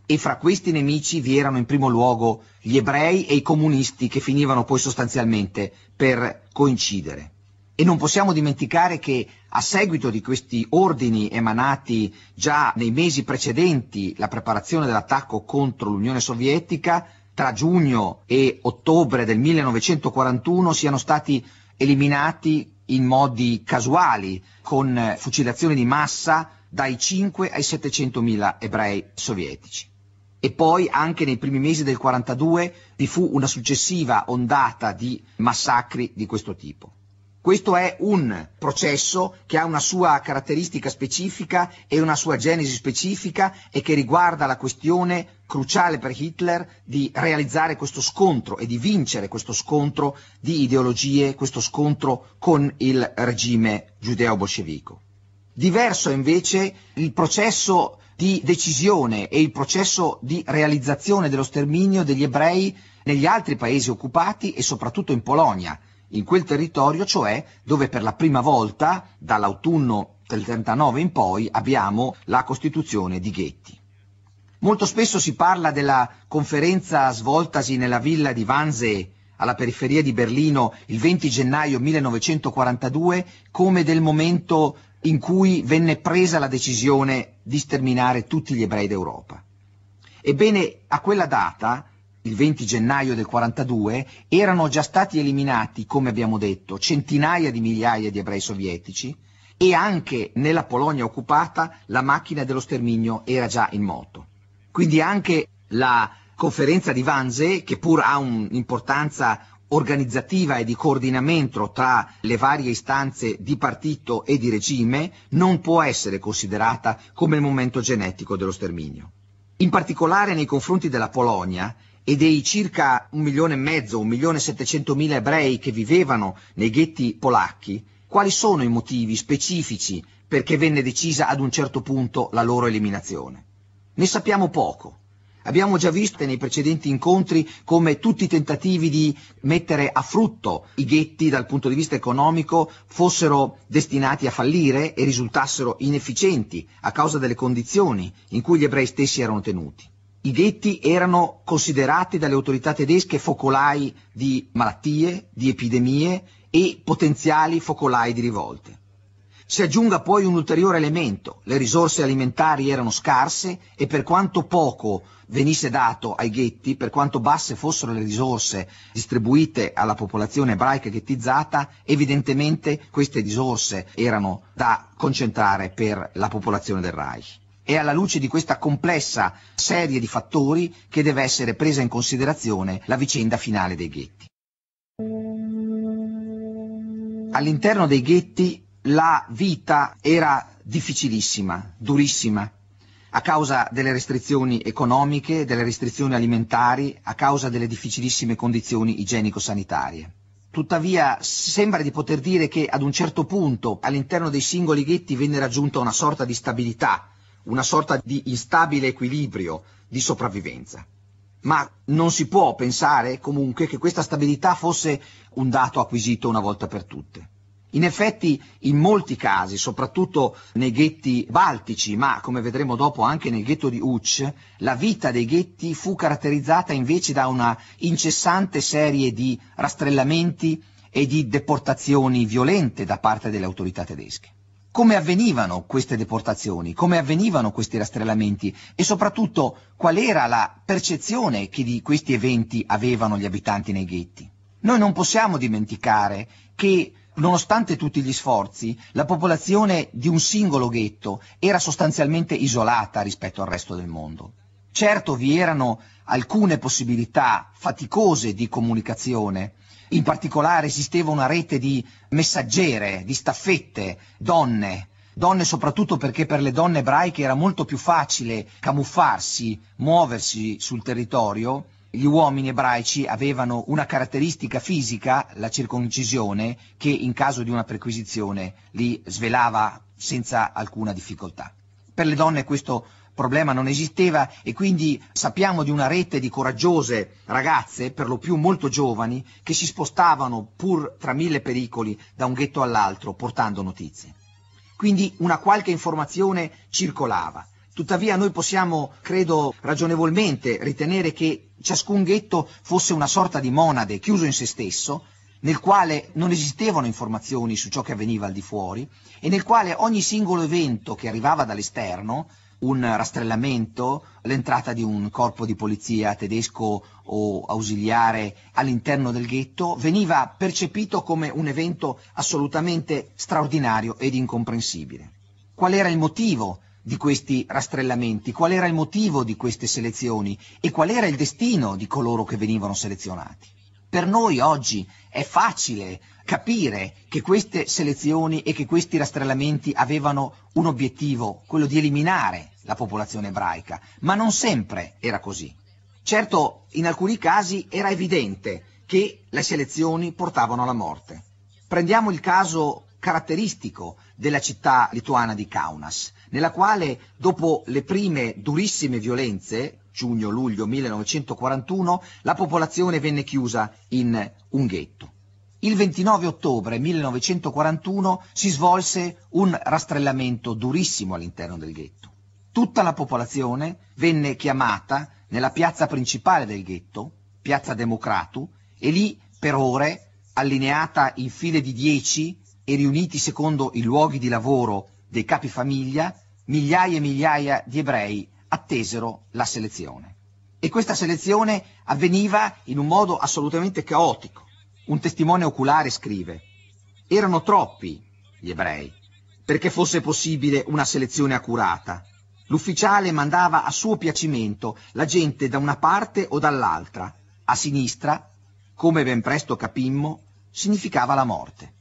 E fra questi nemici vi erano in primo luogo gli ebrei e i comunisti che finivano poi sostanzialmente per coincidere. E non possiamo dimenticare che a seguito di questi ordini emanati già nei mesi precedenti la preparazione dell'attacco contro l'Unione Sovietica, tra giugno e ottobre del 1941 siano stati eliminati in modi casuali, con fucilazioni di massa, dai 5 ai 700.000 ebrei sovietici. E poi anche nei primi mesi del 1942 vi fu una successiva ondata di massacri di questo tipo. Questo è un processo che ha una sua caratteristica specifica e una sua genesi specifica e che riguarda la questione cruciale per Hitler di realizzare questo scontro e di vincere questo scontro di ideologie, questo scontro con il regime giudeo-bolscevico. Diverso è invece il processo di decisione e il processo di realizzazione dello sterminio degli ebrei negli altri paesi occupati e soprattutto in Polonia, in quel territorio cioè dove per la prima volta dall'autunno del 39 in poi abbiamo la costituzione di ghetti. Molto spesso si parla della conferenza svoltasi nella villa di Wannsee alla periferia di Berlino il 20 gennaio 1942 come del momento in cui venne presa la decisione di sterminare tutti gli ebrei d'Europa. Ebbene, a quella data, il 20 gennaio del 42, erano già stati eliminati, come abbiamo detto, centinaia di migliaia di ebrei sovietici e anche nella Polonia occupata la macchina dello sterminio era già in moto. Quindi anche la conferenza di Wannsee, che pur ha un'importanza organizzativa e di coordinamento tra le varie istanze di partito e di regime non può essere considerata come il momento genetico dello sterminio. In particolare nei confronti della Polonia e dei circa un milione e mezzo, un milione e settecentomila ebrei che vivevano nei ghetti polacchi, quali sono i motivi specifici perché venne decisa ad un certo punto la loro eliminazione? Ne sappiamo poco. Abbiamo già visto nei precedenti incontri come tutti i tentativi di mettere a frutto i ghetti dal punto di vista economico fossero destinati a fallire e risultassero inefficienti a causa delle condizioni in cui gli ebrei stessi erano tenuti. I ghetti erano considerati dalle autorità tedesche focolai di malattie, di epidemie e potenziali focolai di rivolte. Si aggiunga poi un ulteriore elemento, le risorse alimentari erano scarse e per quanto poco venisse dato ai ghetti, per quanto basse fossero le risorse distribuite alla popolazione ebraica ghettizzata, evidentemente queste risorse erano da concentrare per la popolazione del Reich. È alla luce di questa complessa serie di fattori che deve essere presa in considerazione la vicenda finale dei ghetti. All'interno dei ghetti la vita era difficilissima, durissima, a causa delle restrizioni economiche, delle restrizioni alimentari, a causa delle difficilissime condizioni igienico-sanitarie. Tuttavia sembra di poter dire che ad un certo punto all'interno dei singoli ghetti venne raggiunta una sorta di stabilità, una sorta di instabile equilibrio di sopravvivenza. Ma non si può pensare comunque che questa stabilità fosse un dato acquisito una volta per tutte. In effetti in molti casi, soprattutto nei ghetti baltici, ma come vedremo dopo anche nel ghetto di Uc, la vita dei ghetti fu caratterizzata invece da una incessante serie di rastrellamenti e di deportazioni violente da parte delle autorità tedesche. Come avvenivano queste deportazioni? Come avvenivano questi rastrellamenti? E soprattutto qual era la percezione che di questi eventi avevano gli abitanti nei ghetti? Noi non possiamo dimenticare che nonostante tutti gli sforzi, la popolazione di un singolo ghetto era sostanzialmente isolata rispetto al resto del mondo. Certo vi erano alcune possibilità faticose di comunicazione, in particolare esisteva una rete di messaggere, di staffette, donne, donne soprattutto perché per le donne ebraiche era molto più facile camuffarsi, muoversi sul territorio gli uomini ebraici avevano una caratteristica fisica, la circoncisione, che in caso di una perquisizione li svelava senza alcuna difficoltà. Per le donne questo problema non esisteva e quindi sappiamo di una rete di coraggiose ragazze, per lo più molto giovani, che si spostavano pur tra mille pericoli da un ghetto all'altro portando notizie. Quindi una qualche informazione circolava. Tuttavia noi possiamo, credo ragionevolmente, ritenere che ciascun ghetto fosse una sorta di monade chiuso in se stesso, nel quale non esistevano informazioni su ciò che avveniva al di fuori e nel quale ogni singolo evento che arrivava dall'esterno, un rastrellamento, l'entrata di un corpo di polizia tedesco o ausiliare all'interno del ghetto, veniva percepito come un evento assolutamente straordinario ed incomprensibile. Qual era il motivo di questi rastrellamenti, qual era il motivo di queste selezioni e qual era il destino di coloro che venivano selezionati. Per noi oggi è facile capire che queste selezioni e che questi rastrellamenti avevano un obiettivo, quello di eliminare la popolazione ebraica, ma non sempre era così. Certo, in alcuni casi era evidente che le selezioni portavano alla morte. Prendiamo il caso caratteristico della città lituana di Kaunas nella quale dopo le prime durissime violenze, giugno-luglio 1941, la popolazione venne chiusa in un ghetto. Il 29 ottobre 1941 si svolse un rastrellamento durissimo all'interno del ghetto. Tutta la popolazione venne chiamata nella piazza principale del ghetto, piazza Democratu, e lì per ore, allineata in file di dieci e riuniti secondo i luoghi di lavoro dei capi famiglia, migliaia e migliaia di ebrei attesero la selezione. E questa selezione avveniva in un modo assolutamente caotico. Un testimone oculare scrive, erano troppi gli ebrei perché fosse possibile una selezione accurata. L'ufficiale mandava a suo piacimento la gente da una parte o dall'altra. A sinistra, come ben presto capimmo, significava la morte.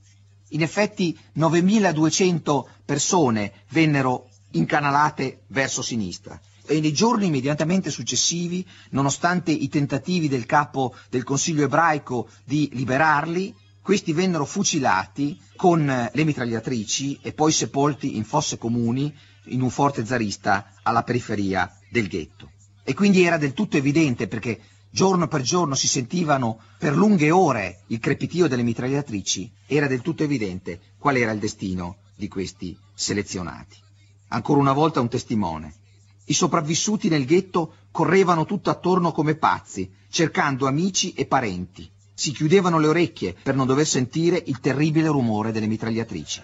In effetti 9.200 persone vennero incanalate verso sinistra. E nei giorni immediatamente successivi, nonostante i tentativi del capo del Consiglio ebraico di liberarli, questi vennero fucilati con eh, le mitragliatrici e poi sepolti in fosse comuni in un forte zarista alla periferia del ghetto. E quindi era del tutto evidente perché giorno per giorno si sentivano per lunghe ore il crepitio delle mitragliatrici, era del tutto evidente qual era il destino di questi selezionati ancora una volta un testimone. I sopravvissuti nel ghetto correvano tutt'attorno come pazzi, cercando amici e parenti. Si chiudevano le orecchie per non dover sentire il terribile rumore delle mitragliatrici.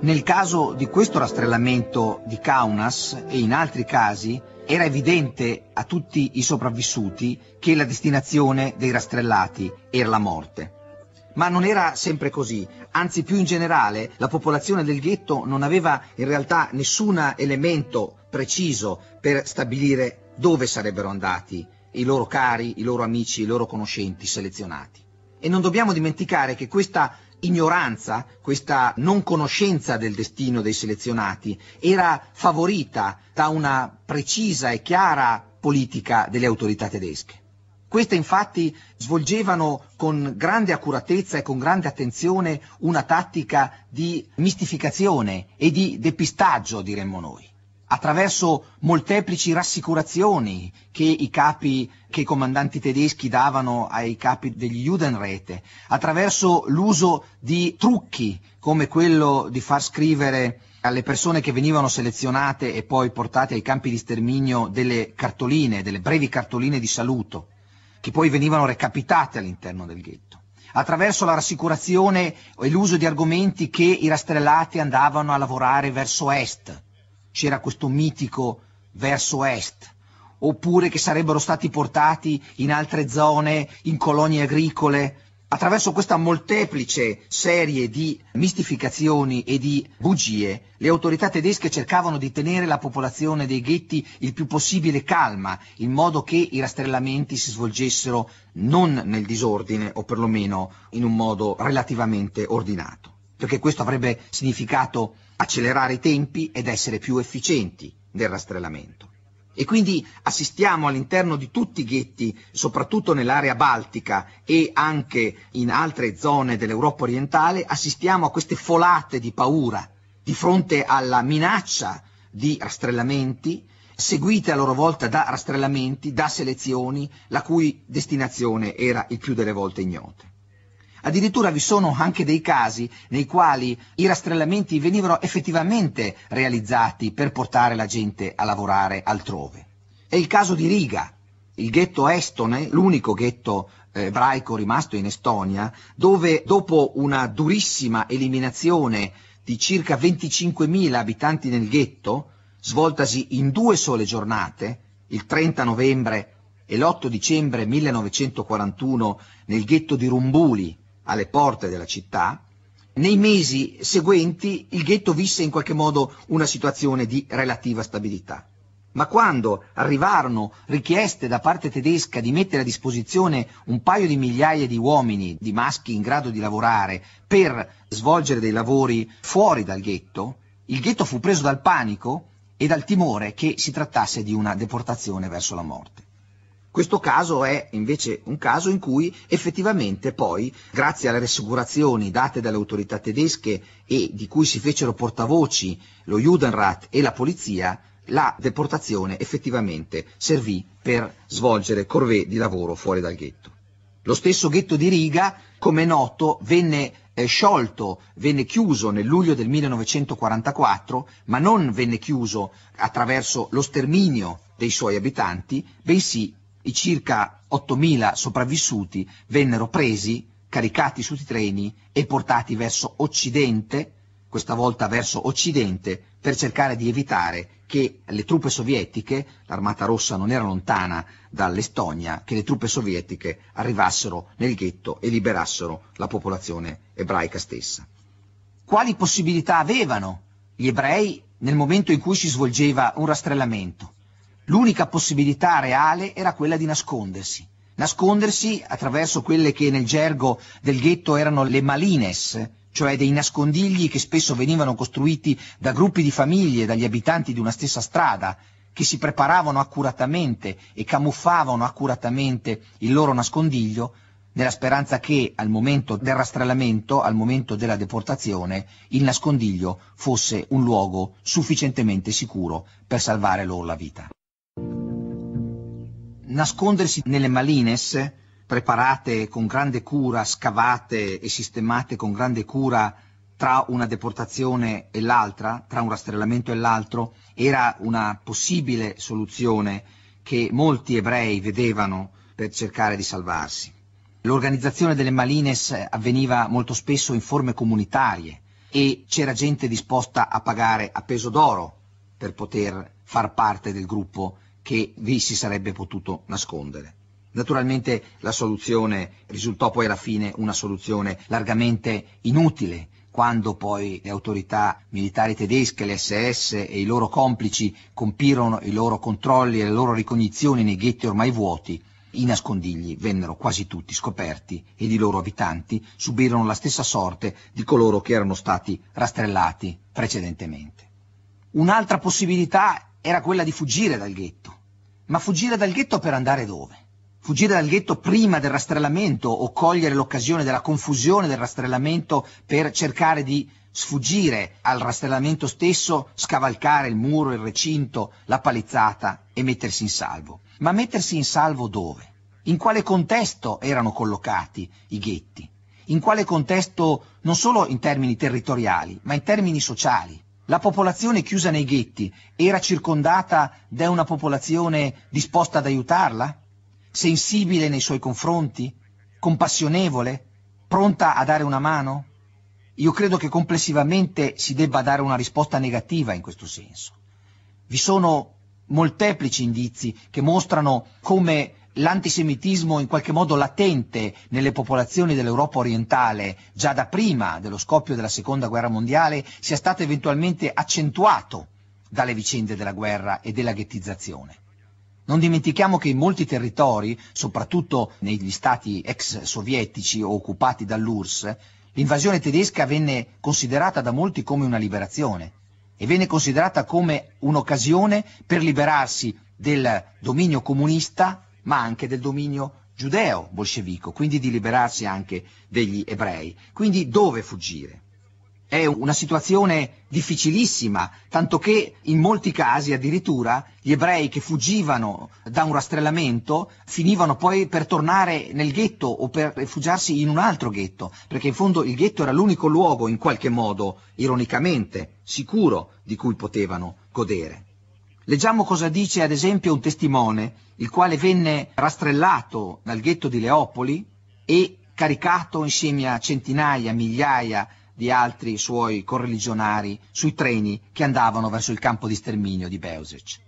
Nel caso di questo rastrellamento di Kaunas e in altri casi era evidente a tutti i sopravvissuti che la destinazione dei rastrellati era la morte. Ma non era sempre così, anzi più in generale la popolazione del ghetto non aveva in realtà nessun elemento preciso per stabilire dove sarebbero andati i loro cari, i loro amici, i loro conoscenti selezionati. E non dobbiamo dimenticare che questa ignoranza, questa non conoscenza del destino dei selezionati era favorita da una precisa e chiara politica delle autorità tedesche. Queste infatti svolgevano con grande accuratezza e con grande attenzione una tattica di mistificazione e di depistaggio, diremmo noi, attraverso molteplici rassicurazioni che i capi, che i comandanti tedeschi davano ai capi degli Judenrete, attraverso l'uso di trucchi come quello di far scrivere alle persone che venivano selezionate e poi portate ai campi di sterminio delle cartoline, delle brevi cartoline di saluto che poi venivano recapitate all'interno del ghetto, attraverso la rassicurazione e l'uso di argomenti che i rastrellati andavano a lavorare verso est, c'era questo mitico verso est, oppure che sarebbero stati portati in altre zone, in colonie agricole, Attraverso questa molteplice serie di mistificazioni e di bugie, le autorità tedesche cercavano di tenere la popolazione dei ghetti il più possibile calma, in modo che i rastrellamenti si svolgessero non nel disordine o perlomeno in un modo relativamente ordinato, perché questo avrebbe significato accelerare i tempi ed essere più efficienti nel rastrellamento. E quindi assistiamo all'interno di tutti i ghetti, soprattutto nell'area baltica e anche in altre zone dell'Europa orientale, assistiamo a queste folate di paura di fronte alla minaccia di rastrellamenti, seguite a loro volta da rastrellamenti, da selezioni, la cui destinazione era il più delle volte ignota. Addirittura vi sono anche dei casi nei quali i rastrellamenti venivano effettivamente realizzati per portare la gente a lavorare altrove. È il caso di Riga, il ghetto estone, l'unico ghetto eh, ebraico rimasto in Estonia, dove dopo una durissima eliminazione di circa 25.000 abitanti nel ghetto, svoltasi in due sole giornate, il 30 novembre e l'8 dicembre 1941 nel ghetto di Rumbuli, alle porte della città, nei mesi seguenti il ghetto visse in qualche modo una situazione di relativa stabilità. Ma quando arrivarono richieste da parte tedesca di mettere a disposizione un paio di migliaia di uomini, di maschi in grado di lavorare, per svolgere dei lavori fuori dal ghetto, il ghetto fu preso dal panico e dal timore che si trattasse di una deportazione verso la morte. Questo caso è invece un caso in cui effettivamente poi, grazie alle rassicurazioni date dalle autorità tedesche e di cui si fecero portavoci lo Judenrat e la polizia, la deportazione effettivamente servì per svolgere corvée di lavoro fuori dal ghetto. Lo stesso ghetto di Riga, come è noto, venne eh, sciolto, venne chiuso nel luglio del 1944, ma non venne chiuso attraverso lo sterminio dei suoi abitanti, bensì i circa 8.000 sopravvissuti vennero presi, caricati su treni e portati verso Occidente, questa volta verso Occidente, per cercare di evitare che le truppe sovietiche, l'armata rossa non era lontana dall'Estonia, che le truppe sovietiche arrivassero nel ghetto e liberassero la popolazione ebraica stessa. Quali possibilità avevano gli ebrei nel momento in cui si svolgeva un rastrellamento? L'unica possibilità reale era quella di nascondersi. Nascondersi attraverso quelle che nel gergo del ghetto erano le malines, cioè dei nascondigli che spesso venivano costruiti da gruppi di famiglie, dagli abitanti di una stessa strada, che si preparavano accuratamente e camuffavano accuratamente il loro nascondiglio nella speranza che al momento del rastrellamento, al momento della deportazione, il nascondiglio fosse un luogo sufficientemente sicuro per salvare loro la vita nascondersi nelle malines preparate con grande cura, scavate e sistemate con grande cura tra una deportazione e l'altra, tra un rastrellamento e l'altro, era una possibile soluzione che molti ebrei vedevano per cercare di salvarsi. L'organizzazione delle malines avveniva molto spesso in forme comunitarie e c'era gente disposta a pagare a peso d'oro per poter far parte del gruppo che vi si sarebbe potuto nascondere. Naturalmente la soluzione risultò poi alla fine una soluzione largamente inutile, quando poi le autorità militari tedesche, le SS e i loro complici compirono i loro controlli e le loro ricognizioni nei ghetti ormai vuoti, i nascondigli vennero quasi tutti scoperti e i loro abitanti subirono la stessa sorte di coloro che erano stati rastrellati precedentemente. Un'altra possibilità era quella di fuggire dal ghetto. Ma fuggire dal ghetto per andare dove? Fuggire dal ghetto prima del rastrellamento o cogliere l'occasione della confusione del rastrellamento per cercare di sfuggire al rastrellamento stesso, scavalcare il muro, il recinto, la palizzata e mettersi in salvo. Ma mettersi in salvo dove? In quale contesto erano collocati i ghetti? In quale contesto non solo in termini territoriali, ma in termini sociali? La popolazione chiusa nei ghetti era circondata da una popolazione disposta ad aiutarla? Sensibile nei suoi confronti? Compassionevole? Pronta a dare una mano? Io credo che complessivamente si debba dare una risposta negativa in questo senso. Vi sono molteplici indizi che mostrano come l'antisemitismo in qualche modo latente nelle popolazioni dell'Europa orientale già da prima dello scoppio della seconda guerra mondiale sia stato eventualmente accentuato dalle vicende della guerra e della ghettizzazione. Non dimentichiamo che in molti territori, soprattutto negli stati ex sovietici o occupati dall'URSS, l'invasione tedesca venne considerata da molti come una liberazione e venne considerata come un'occasione per liberarsi del dominio comunista ma anche del dominio giudeo bolscevico, quindi di liberarsi anche degli ebrei. Quindi dove fuggire? È una situazione difficilissima, tanto che in molti casi addirittura gli ebrei che fuggivano da un rastrellamento finivano poi per tornare nel ghetto o per rifugiarsi in un altro ghetto, perché in fondo il ghetto era l'unico luogo in qualche modo, ironicamente, sicuro di cui potevano godere. Leggiamo cosa dice ad esempio un testimone, il quale venne rastrellato dal ghetto di Leopoli e caricato insieme a centinaia, migliaia di altri suoi correligionari sui treni che andavano verso il campo di sterminio di Beusec.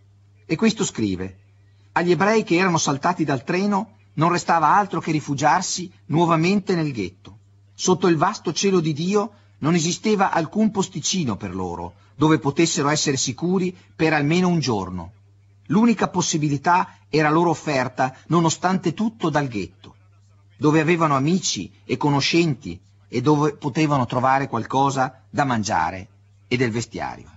E questo scrive, agli ebrei che erano saltati dal treno non restava altro che rifugiarsi nuovamente nel ghetto. Sotto il vasto cielo di Dio non esisteva alcun posticino per loro, dove potessero essere sicuri per almeno un giorno. L'unica possibilità era loro offerta, nonostante tutto, dal ghetto, dove avevano amici e conoscenti e dove potevano trovare qualcosa da mangiare e del vestiario.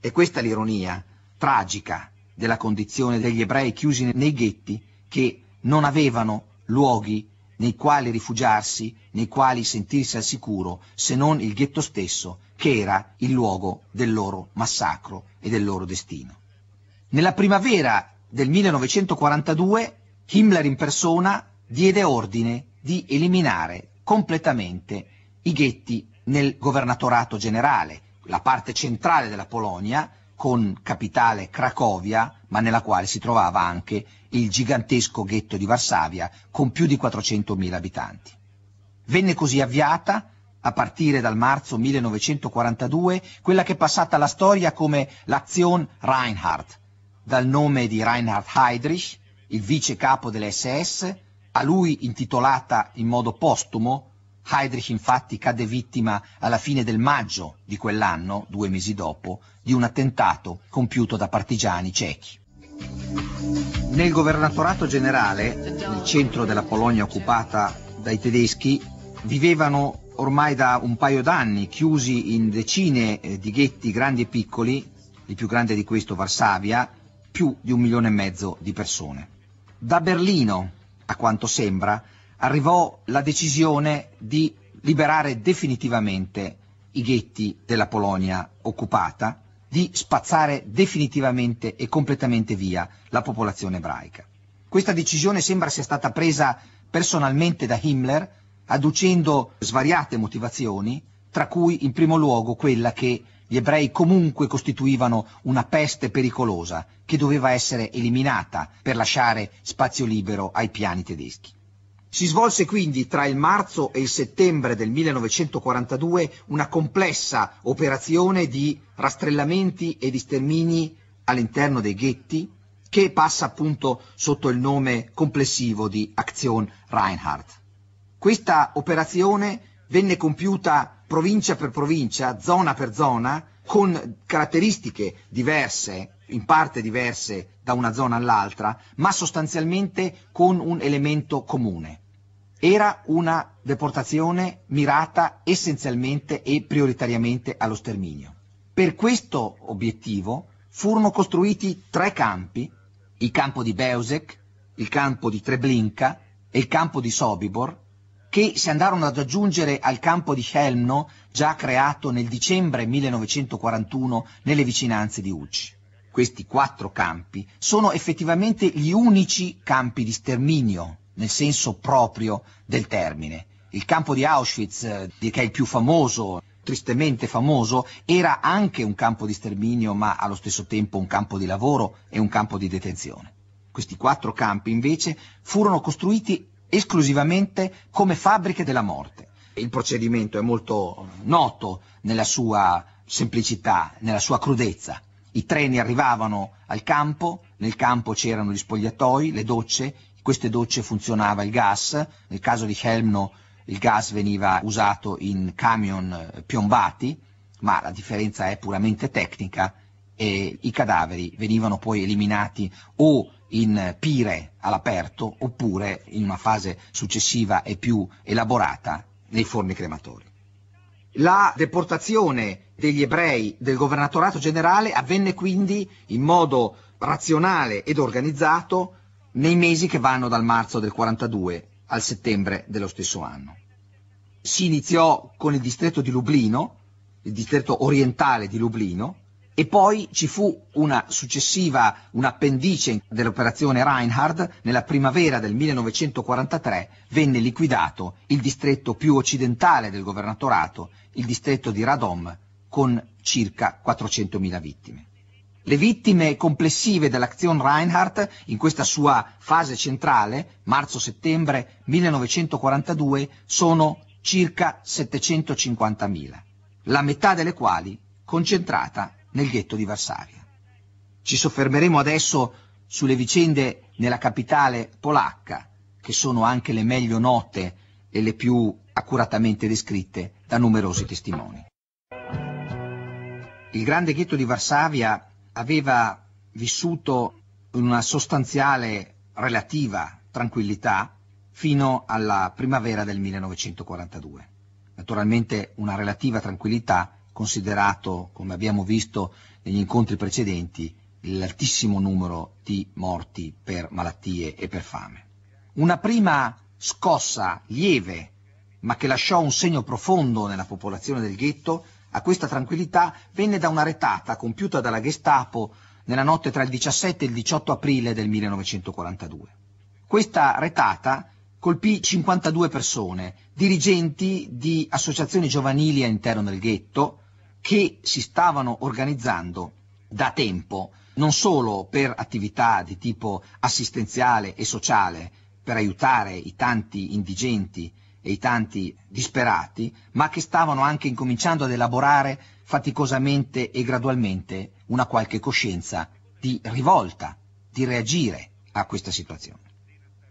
E questa è l'ironia tragica della condizione degli ebrei chiusi nei ghetti che non avevano luoghi nei quali rifugiarsi, nei quali sentirsi al sicuro, se non il ghetto stesso, che era il luogo del loro massacro e del loro destino. Nella primavera del 1942 Himmler in persona diede ordine di eliminare completamente i ghetti nel governatorato generale, la parte centrale della Polonia, con capitale Cracovia, ma nella quale si trovava anche il gigantesco ghetto di Varsavia con più di 400.000 abitanti. Venne così avviata, a partire dal marzo 1942, quella che è passata alla storia come l'Azione Reinhardt, dal nome di Reinhard Heydrich, il vice capo delle SS, a lui intitolata in modo postumo Heydrich infatti cadde vittima alla fine del maggio di quell'anno, due mesi dopo, di un attentato compiuto da partigiani cechi. Nel governatorato generale, nel centro della Polonia occupata dai tedeschi, vivevano ormai da un paio d'anni chiusi in decine eh, di ghetti grandi e piccoli, il più grande di questo Varsavia, più di un milione e mezzo di persone. Da Berlino, a quanto sembra, arrivò la decisione di liberare definitivamente i ghetti della Polonia occupata, di spazzare definitivamente e completamente via la popolazione ebraica. Questa decisione sembra sia stata presa personalmente da Himmler, adducendo svariate motivazioni, tra cui in primo luogo quella che gli ebrei comunque costituivano una peste pericolosa che doveva essere eliminata per lasciare spazio libero ai piani tedeschi. Si svolse quindi tra il marzo e il settembre del 1942 una complessa operazione di rastrellamenti e di stermini all'interno dei ghetti che passa appunto sotto il nome complessivo di Aktion Reinhardt. Questa operazione venne compiuta provincia per provincia, zona per zona, con caratteristiche diverse, in parte diverse da una zona all'altra, ma sostanzialmente con un elemento comune era una deportazione mirata essenzialmente e prioritariamente allo sterminio. Per questo obiettivo furono costruiti tre campi, il campo di Beusek, il campo di Treblinka e il campo di Sobibor, che si andarono ad aggiungere al campo di Helmno già creato nel dicembre 1941 nelle vicinanze di Ucci. Questi quattro campi sono effettivamente gli unici campi di sterminio nel senso proprio del termine. Il campo di Auschwitz, eh, che è il più famoso, tristemente famoso, era anche un campo di sterminio, ma allo stesso tempo un campo di lavoro e un campo di detenzione. Questi quattro campi invece furono costruiti esclusivamente come fabbriche della morte. Il procedimento è molto eh, noto nella sua semplicità, nella sua crudezza. I treni arrivavano al campo, nel campo c'erano gli spogliatoi, le docce, queste docce funzionava il gas, nel caso di Helmno il gas veniva usato in camion eh, piombati, ma la differenza è puramente tecnica e i cadaveri venivano poi eliminati o in pire all'aperto oppure in una fase successiva e più elaborata nei forni crematori. La deportazione degli ebrei del governatorato generale avvenne quindi in modo razionale ed organizzato nei mesi che vanno dal marzo del 42 al settembre dello stesso anno. Si iniziò con il distretto di Lublino, il distretto orientale di Lublino, e poi ci fu una successiva, un'appendice dell'operazione Reinhard, nella primavera del 1943 venne liquidato il distretto più occidentale del governatorato, il distretto di Radom, con circa 400.000 vittime. Le vittime complessive dell'Azione Reinhardt in questa sua fase centrale, marzo-settembre 1942, sono circa 750.000, la metà delle quali concentrata nel ghetto di Varsavia. Ci soffermeremo adesso sulle vicende nella capitale polacca, che sono anche le meglio note e le più accuratamente descritte da numerosi testimoni. Il grande ghetto di Varsavia aveva vissuto in una sostanziale relativa tranquillità fino alla primavera del 1942. Naturalmente una relativa tranquillità considerato, come abbiamo visto negli incontri precedenti, l'altissimo numero di morti per malattie e per fame. Una prima scossa lieve, ma che lasciò un segno profondo nella popolazione del ghetto, a questa tranquillità venne da una retata compiuta dalla Gestapo nella notte tra il 17 e il 18 aprile del 1942. Questa retata colpì 52 persone, dirigenti di associazioni giovanili all'interno del ghetto, che si stavano organizzando da tempo, non solo per attività di tipo assistenziale e sociale, per aiutare i tanti indigenti e i tanti disperati, ma che stavano anche incominciando ad elaborare faticosamente e gradualmente una qualche coscienza di rivolta, di reagire a questa situazione.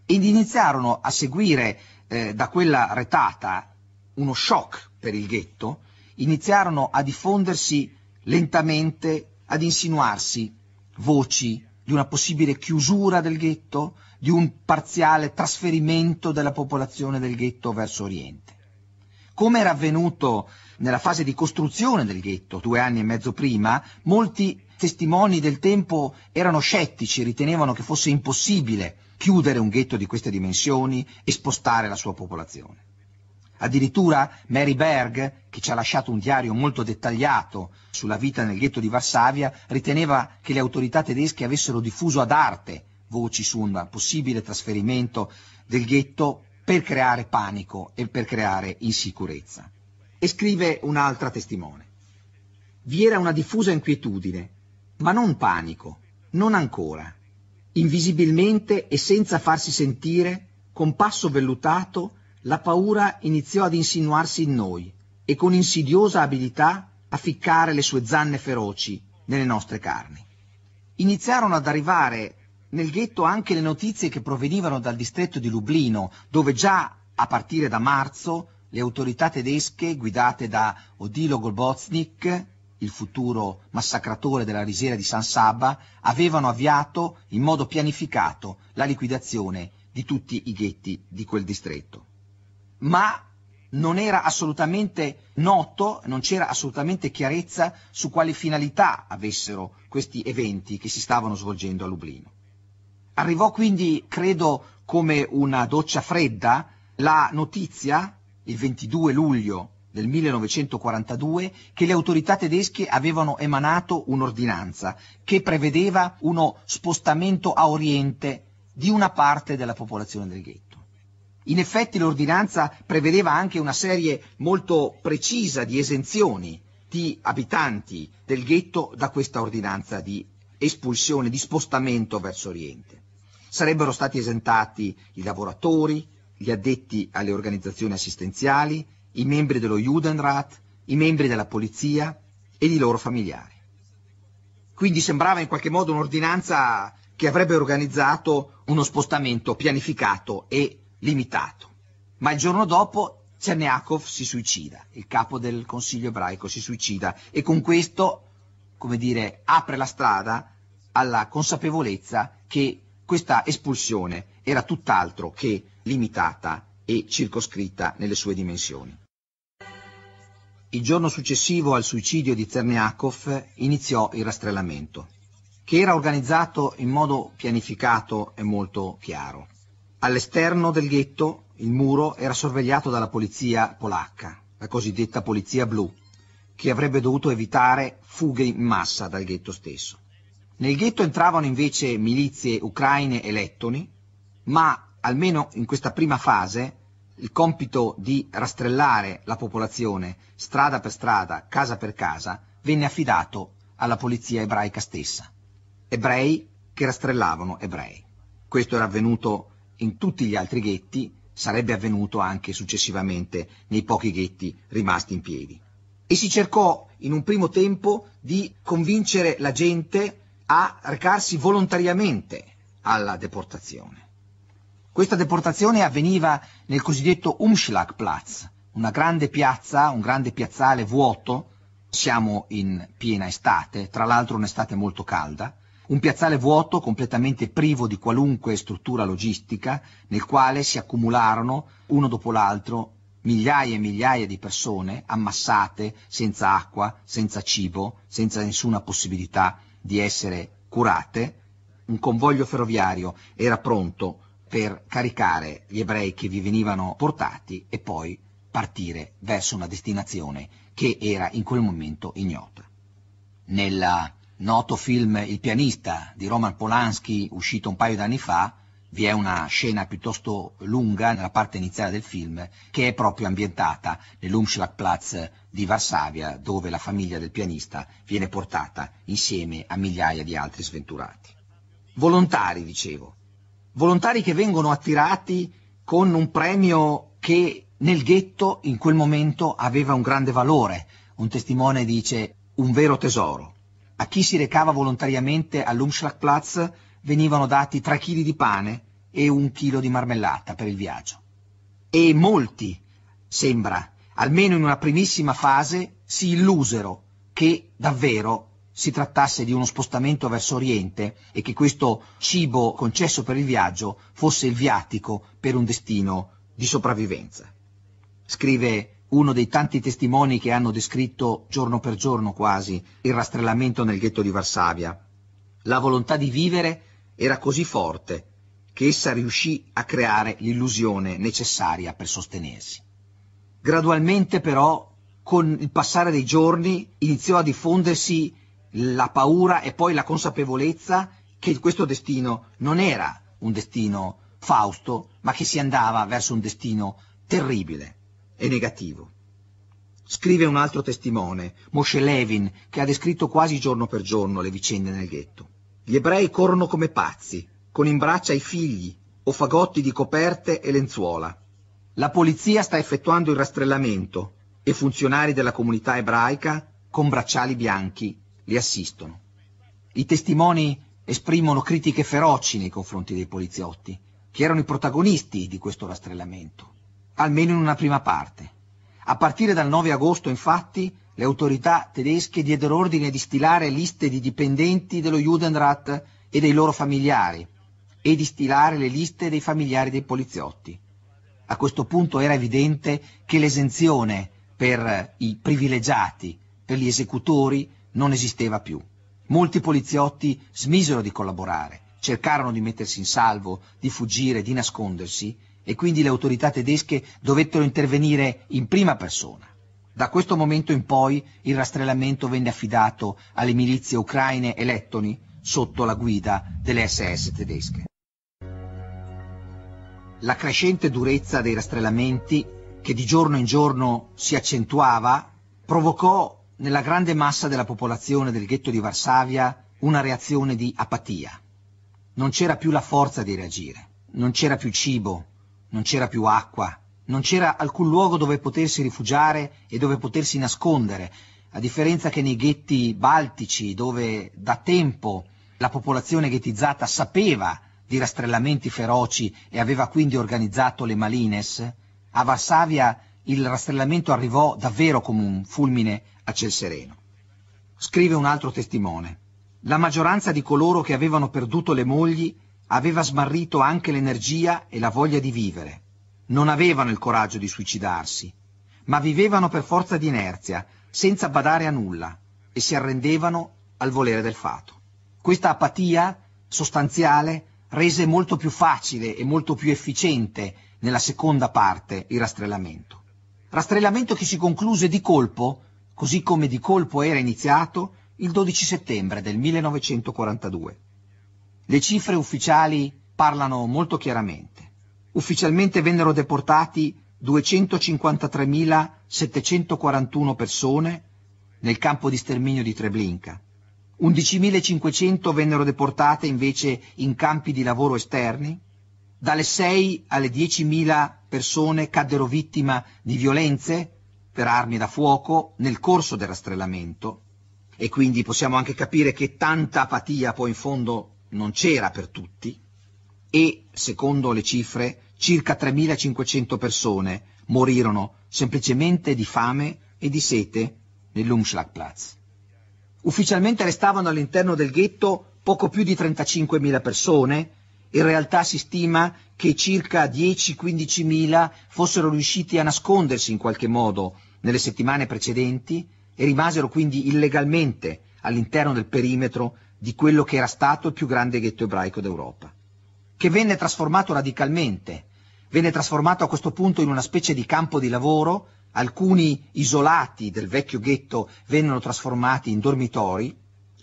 Ed iniziarono a seguire eh, da quella retata uno shock per il ghetto, iniziarono a diffondersi lentamente, ad insinuarsi voci di una possibile chiusura del ghetto, di un parziale trasferimento della popolazione del ghetto verso Oriente. Come era avvenuto nella fase di costruzione del ghetto, due anni e mezzo prima, molti testimoni del tempo erano scettici, ritenevano che fosse impossibile chiudere un ghetto di queste dimensioni e spostare la sua popolazione. Addirittura Mary Berg, che ci ha lasciato un diario molto dettagliato sulla vita nel ghetto di Varsavia, riteneva che le autorità tedesche avessero diffuso ad arte voci su un possibile trasferimento del ghetto per creare panico e per creare insicurezza. E scrive un'altra testimone. Vi era una diffusa inquietudine, ma non panico, non ancora. Invisibilmente e senza farsi sentire, con passo vellutato, la paura iniziò ad insinuarsi in noi e con insidiosa abilità a ficcare le sue zanne feroci nelle nostre carni. Iniziarono ad arrivare nel ghetto anche le notizie che provenivano dal distretto di Lublino, dove già a partire da marzo le autorità tedesche, guidate da Odilo Golboznik, il futuro massacratore della risiera di San Saba, avevano avviato in modo pianificato la liquidazione di tutti i ghetti di quel distretto. Ma non era assolutamente noto, non c'era assolutamente chiarezza su quali finalità avessero questi eventi che si stavano svolgendo a Lublino. Arrivò quindi, credo, come una doccia fredda la notizia, il 22 luglio del 1942, che le autorità tedesche avevano emanato un'ordinanza che prevedeva uno spostamento a oriente di una parte della popolazione del ghetto. In effetti l'ordinanza prevedeva anche una serie molto precisa di esenzioni di abitanti del ghetto da questa ordinanza di espulsione, di spostamento verso Oriente. Sarebbero stati esentati i lavoratori, gli addetti alle organizzazioni assistenziali, i membri dello Judenrat, i membri della polizia ed i loro familiari. Quindi sembrava in qualche modo un'ordinanza che avrebbe organizzato uno spostamento pianificato e limitato. Ma il giorno dopo Cerniakov si suicida, il capo del Consiglio ebraico si suicida e con questo, come dire, apre la strada alla consapevolezza che questa espulsione era tutt'altro che limitata e circoscritta nelle sue dimensioni. Il giorno successivo al suicidio di Zerniakov iniziò il rastrellamento, che era organizzato in modo pianificato e molto chiaro. All'esterno del ghetto il muro era sorvegliato dalla polizia polacca, la cosiddetta polizia blu, che avrebbe dovuto evitare fughe in massa dal ghetto stesso. Nel ghetto entravano invece milizie ucraine e lettoni, ma almeno in questa prima fase il compito di rastrellare la popolazione strada per strada, casa per casa, venne affidato alla polizia ebraica stessa. Ebrei che rastrellavano ebrei. Questo era avvenuto in tutti gli altri ghetti, sarebbe avvenuto anche successivamente nei pochi ghetti rimasti in piedi. E si cercò in un primo tempo di convincere la gente a recarsi volontariamente alla deportazione. Questa deportazione avveniva nel cosiddetto Umschlagplatz, una grande piazza, un grande piazzale vuoto, siamo in piena estate, tra l'altro un'estate molto calda, un piazzale vuoto completamente privo di qualunque struttura logistica, nel quale si accumularono uno dopo l'altro migliaia e migliaia di persone ammassate senza acqua, senza cibo, senza nessuna possibilità di essere curate, un convoglio ferroviario era pronto per caricare gli ebrei che vi venivano portati e poi partire verso una destinazione che era in quel momento ignota. Nel noto film Il pianista di Roman Polanski, uscito un paio d'anni fa, vi è una scena piuttosto lunga nella parte iniziale del film che è proprio ambientata nell'Umschlagplatz di Varsavia dove la famiglia del pianista viene portata insieme a migliaia di altri sventurati. Volontari, dicevo, volontari che vengono attirati con un premio che nel ghetto in quel momento aveva un grande valore. Un testimone dice un vero tesoro. A chi si recava volontariamente all'Umschlagplatz venivano dati 3 kg di pane e un chilo di marmellata per il viaggio. E molti, sembra, almeno in una primissima fase, si illusero che davvero si trattasse di uno spostamento verso Oriente e che questo cibo concesso per il viaggio fosse il viatico per un destino di sopravvivenza. Scrive uno dei tanti testimoni che hanno descritto giorno per giorno quasi il rastrellamento nel ghetto di Varsavia. La volontà di vivere era così forte che essa riuscì a creare l'illusione necessaria per sostenersi. Gradualmente però, con il passare dei giorni, iniziò a diffondersi la paura e poi la consapevolezza che questo destino non era un destino fausto, ma che si andava verso un destino terribile e negativo. Scrive un altro testimone, Moshe Levin, che ha descritto quasi giorno per giorno le vicende nel ghetto. Gli ebrei corrono come pazzi, con in braccia i figli o fagotti di coperte e lenzuola. La polizia sta effettuando il rastrellamento e funzionari della comunità ebraica con bracciali bianchi li assistono. I testimoni esprimono critiche feroci nei confronti dei poliziotti, che erano i protagonisti di questo rastrellamento, almeno in una prima parte. A partire dal 9 agosto, infatti, le autorità tedesche diedero ordine di stilare liste di dipendenti dello Judenrat e dei loro familiari e di stilare le liste dei familiari dei poliziotti. A questo punto era evidente che l'esenzione per i privilegiati, per gli esecutori, non esisteva più. Molti poliziotti smisero di collaborare, cercarono di mettersi in salvo, di fuggire, di nascondersi e quindi le autorità tedesche dovettero intervenire in prima persona. Da questo momento in poi il rastrellamento venne affidato alle milizie ucraine e lettoni sotto la guida delle SS tedesche. La crescente durezza dei rastrellamenti, che di giorno in giorno si accentuava, provocò nella grande massa della popolazione del ghetto di Varsavia una reazione di apatia. Non c'era più la forza di reagire, non c'era più cibo, non c'era più acqua, non c'era alcun luogo dove potersi rifugiare e dove potersi nascondere, a differenza che nei ghetti baltici, dove da tempo la popolazione ghettizzata sapeva di rastrellamenti feroci e aveva quindi organizzato le malines, a Varsavia il rastrellamento arrivò davvero come un fulmine a ciel sereno. Scrive un altro testimone. La maggioranza di coloro che avevano perduto le mogli aveva smarrito anche l'energia e la voglia di vivere non avevano il coraggio di suicidarsi, ma vivevano per forza di inerzia, senza badare a nulla, e si arrendevano al volere del fato. Questa apatia sostanziale rese molto più facile e molto più efficiente nella seconda parte il rastrellamento. Rastrellamento che si concluse di colpo, così come di colpo era iniziato, il 12 settembre del 1942. Le cifre ufficiali parlano molto chiaramente ufficialmente vennero deportati 253.741 persone nel campo di sterminio di Treblinka. 11.500 vennero deportate invece in campi di lavoro esterni. Dalle 6 alle 10.000 persone caddero vittima di violenze per armi da fuoco nel corso del rastrellamento e quindi possiamo anche capire che tanta apatia poi in fondo non c'era per tutti e, secondo le cifre, circa 3.500 persone morirono semplicemente di fame e di sete nell'Umschlagplatz. Ufficialmente restavano all'interno del ghetto poco più di 35.000 persone, in realtà si stima che circa 10-15.000 fossero riusciti a nascondersi in qualche modo nelle settimane precedenti e rimasero quindi illegalmente all'interno del perimetro di quello che era stato il più grande ghetto ebraico d'Europa che venne trasformato radicalmente, venne trasformato a questo punto in una specie di campo di lavoro, alcuni isolati del vecchio ghetto vennero trasformati in dormitori,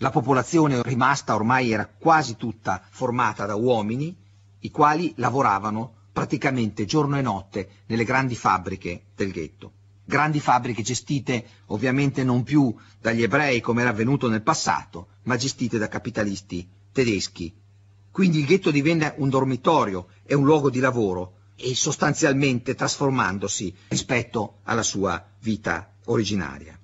la popolazione rimasta ormai era quasi tutta formata da uomini, i quali lavoravano praticamente giorno e notte nelle grandi fabbriche del ghetto. Grandi fabbriche gestite ovviamente non più dagli ebrei come era avvenuto nel passato, ma gestite da capitalisti tedeschi quindi il ghetto divenne un dormitorio e un luogo di lavoro, e sostanzialmente trasformandosi rispetto alla sua vita originaria.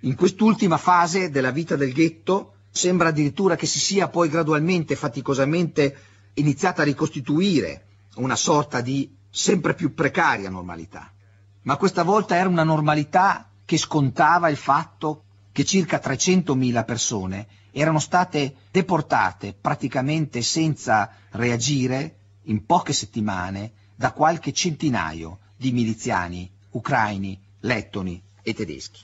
In quest'ultima fase della vita del ghetto sembra addirittura che si sia poi gradualmente, faticosamente iniziata a ricostituire una sorta di sempre più precaria normalità. Ma questa volta era una normalità che scontava il fatto che circa 300.000 persone erano state deportate praticamente senza reagire in poche settimane da qualche centinaio di miliziani ucraini, lettoni e tedeschi.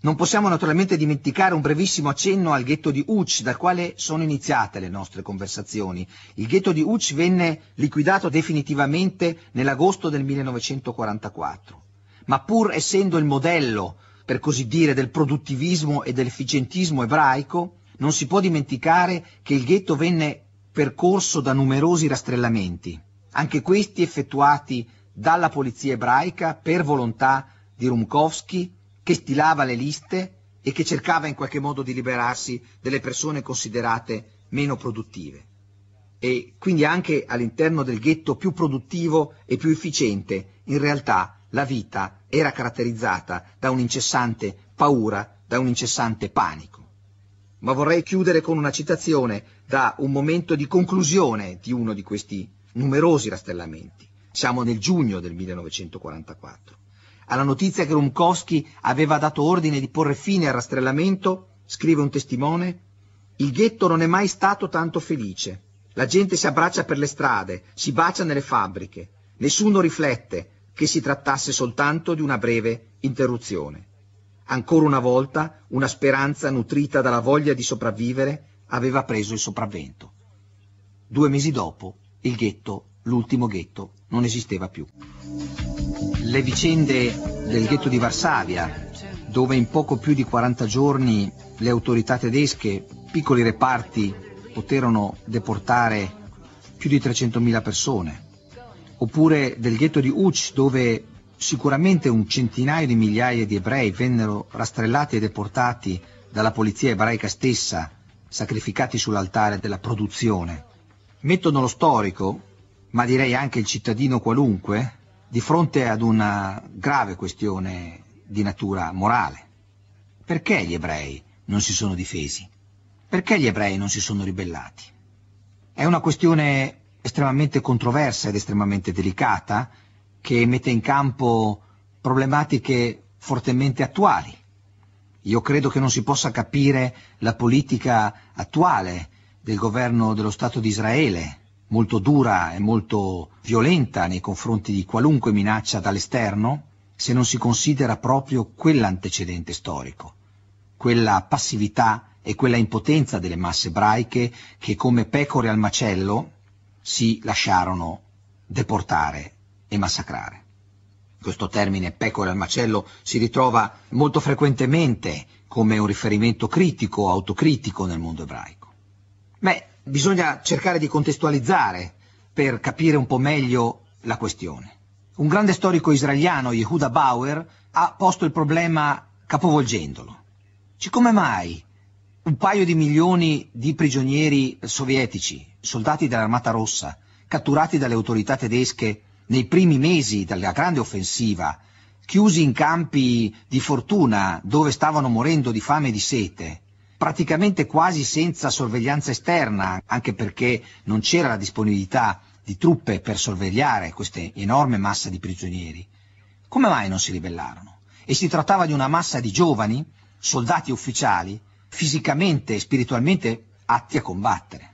Non possiamo naturalmente dimenticare un brevissimo accenno al ghetto di Uch, dal quale sono iniziate le nostre conversazioni. Il ghetto di Uch venne liquidato definitivamente nell'agosto del 1944, ma pur essendo il modello, per così dire, del produttivismo e dell'efficientismo ebraico, non si può dimenticare che il ghetto venne percorso da numerosi rastrellamenti, anche questi effettuati dalla polizia ebraica per volontà di Rumkowski che stilava le liste e che cercava in qualche modo di liberarsi delle persone considerate meno produttive. E quindi anche all'interno del ghetto più produttivo e più efficiente, in realtà la vita era caratterizzata da un'incessante paura, da un incessante panico ma vorrei chiudere con una citazione da un momento di conclusione di uno di questi numerosi rastellamenti. Siamo nel giugno del 1944. Alla notizia che Rumkowski aveva dato ordine di porre fine al rastrellamento, scrive un testimone, il ghetto non è mai stato tanto felice. La gente si abbraccia per le strade, si bacia nelle fabbriche. Nessuno riflette che si trattasse soltanto di una breve interruzione. Ancora una volta una speranza nutrita dalla voglia di sopravvivere aveva preso il sopravvento. Due mesi dopo il ghetto, l'ultimo ghetto, non esisteva più. Le vicende del ghetto di Varsavia, dove in poco più di 40 giorni le autorità tedesche, piccoli reparti, poterono deportare più di 300.000 persone, oppure del ghetto di Uch dove sicuramente un centinaio di migliaia di ebrei vennero rastrellati e deportati dalla polizia ebraica stessa, sacrificati sull'altare della produzione, mettono lo storico, ma direi anche il cittadino qualunque, di fronte ad una grave questione di natura morale. Perché gli ebrei non si sono difesi? Perché gli ebrei non si sono ribellati? È una questione estremamente controversa ed estremamente delicata, che mette in campo problematiche fortemente attuali. Io credo che non si possa capire la politica attuale del governo dello Stato di Israele, molto dura e molto violenta nei confronti di qualunque minaccia dall'esterno, se non si considera proprio quell'antecedente storico, quella passività e quella impotenza delle masse ebraiche che come pecore al macello si lasciarono deportare e massacrare. Questo termine pecore al macello si ritrova molto frequentemente come un riferimento critico o autocritico nel mondo ebraico. Beh, bisogna cercare di contestualizzare per capire un po' meglio la questione. Un grande storico israeliano, Yehuda Bauer, ha posto il problema capovolgendolo. Cioè, come mai un paio di milioni di prigionieri sovietici, soldati dell'Armata Rossa, catturati dalle autorità tedesche nei primi mesi della grande offensiva, chiusi in campi di fortuna dove stavano morendo di fame e di sete, praticamente quasi senza sorveglianza esterna, anche perché non c'era la disponibilità di truppe per sorvegliare queste enorme massa di prigionieri. Come mai non si ribellarono? E si trattava di una massa di giovani, soldati ufficiali, fisicamente e spiritualmente atti a combattere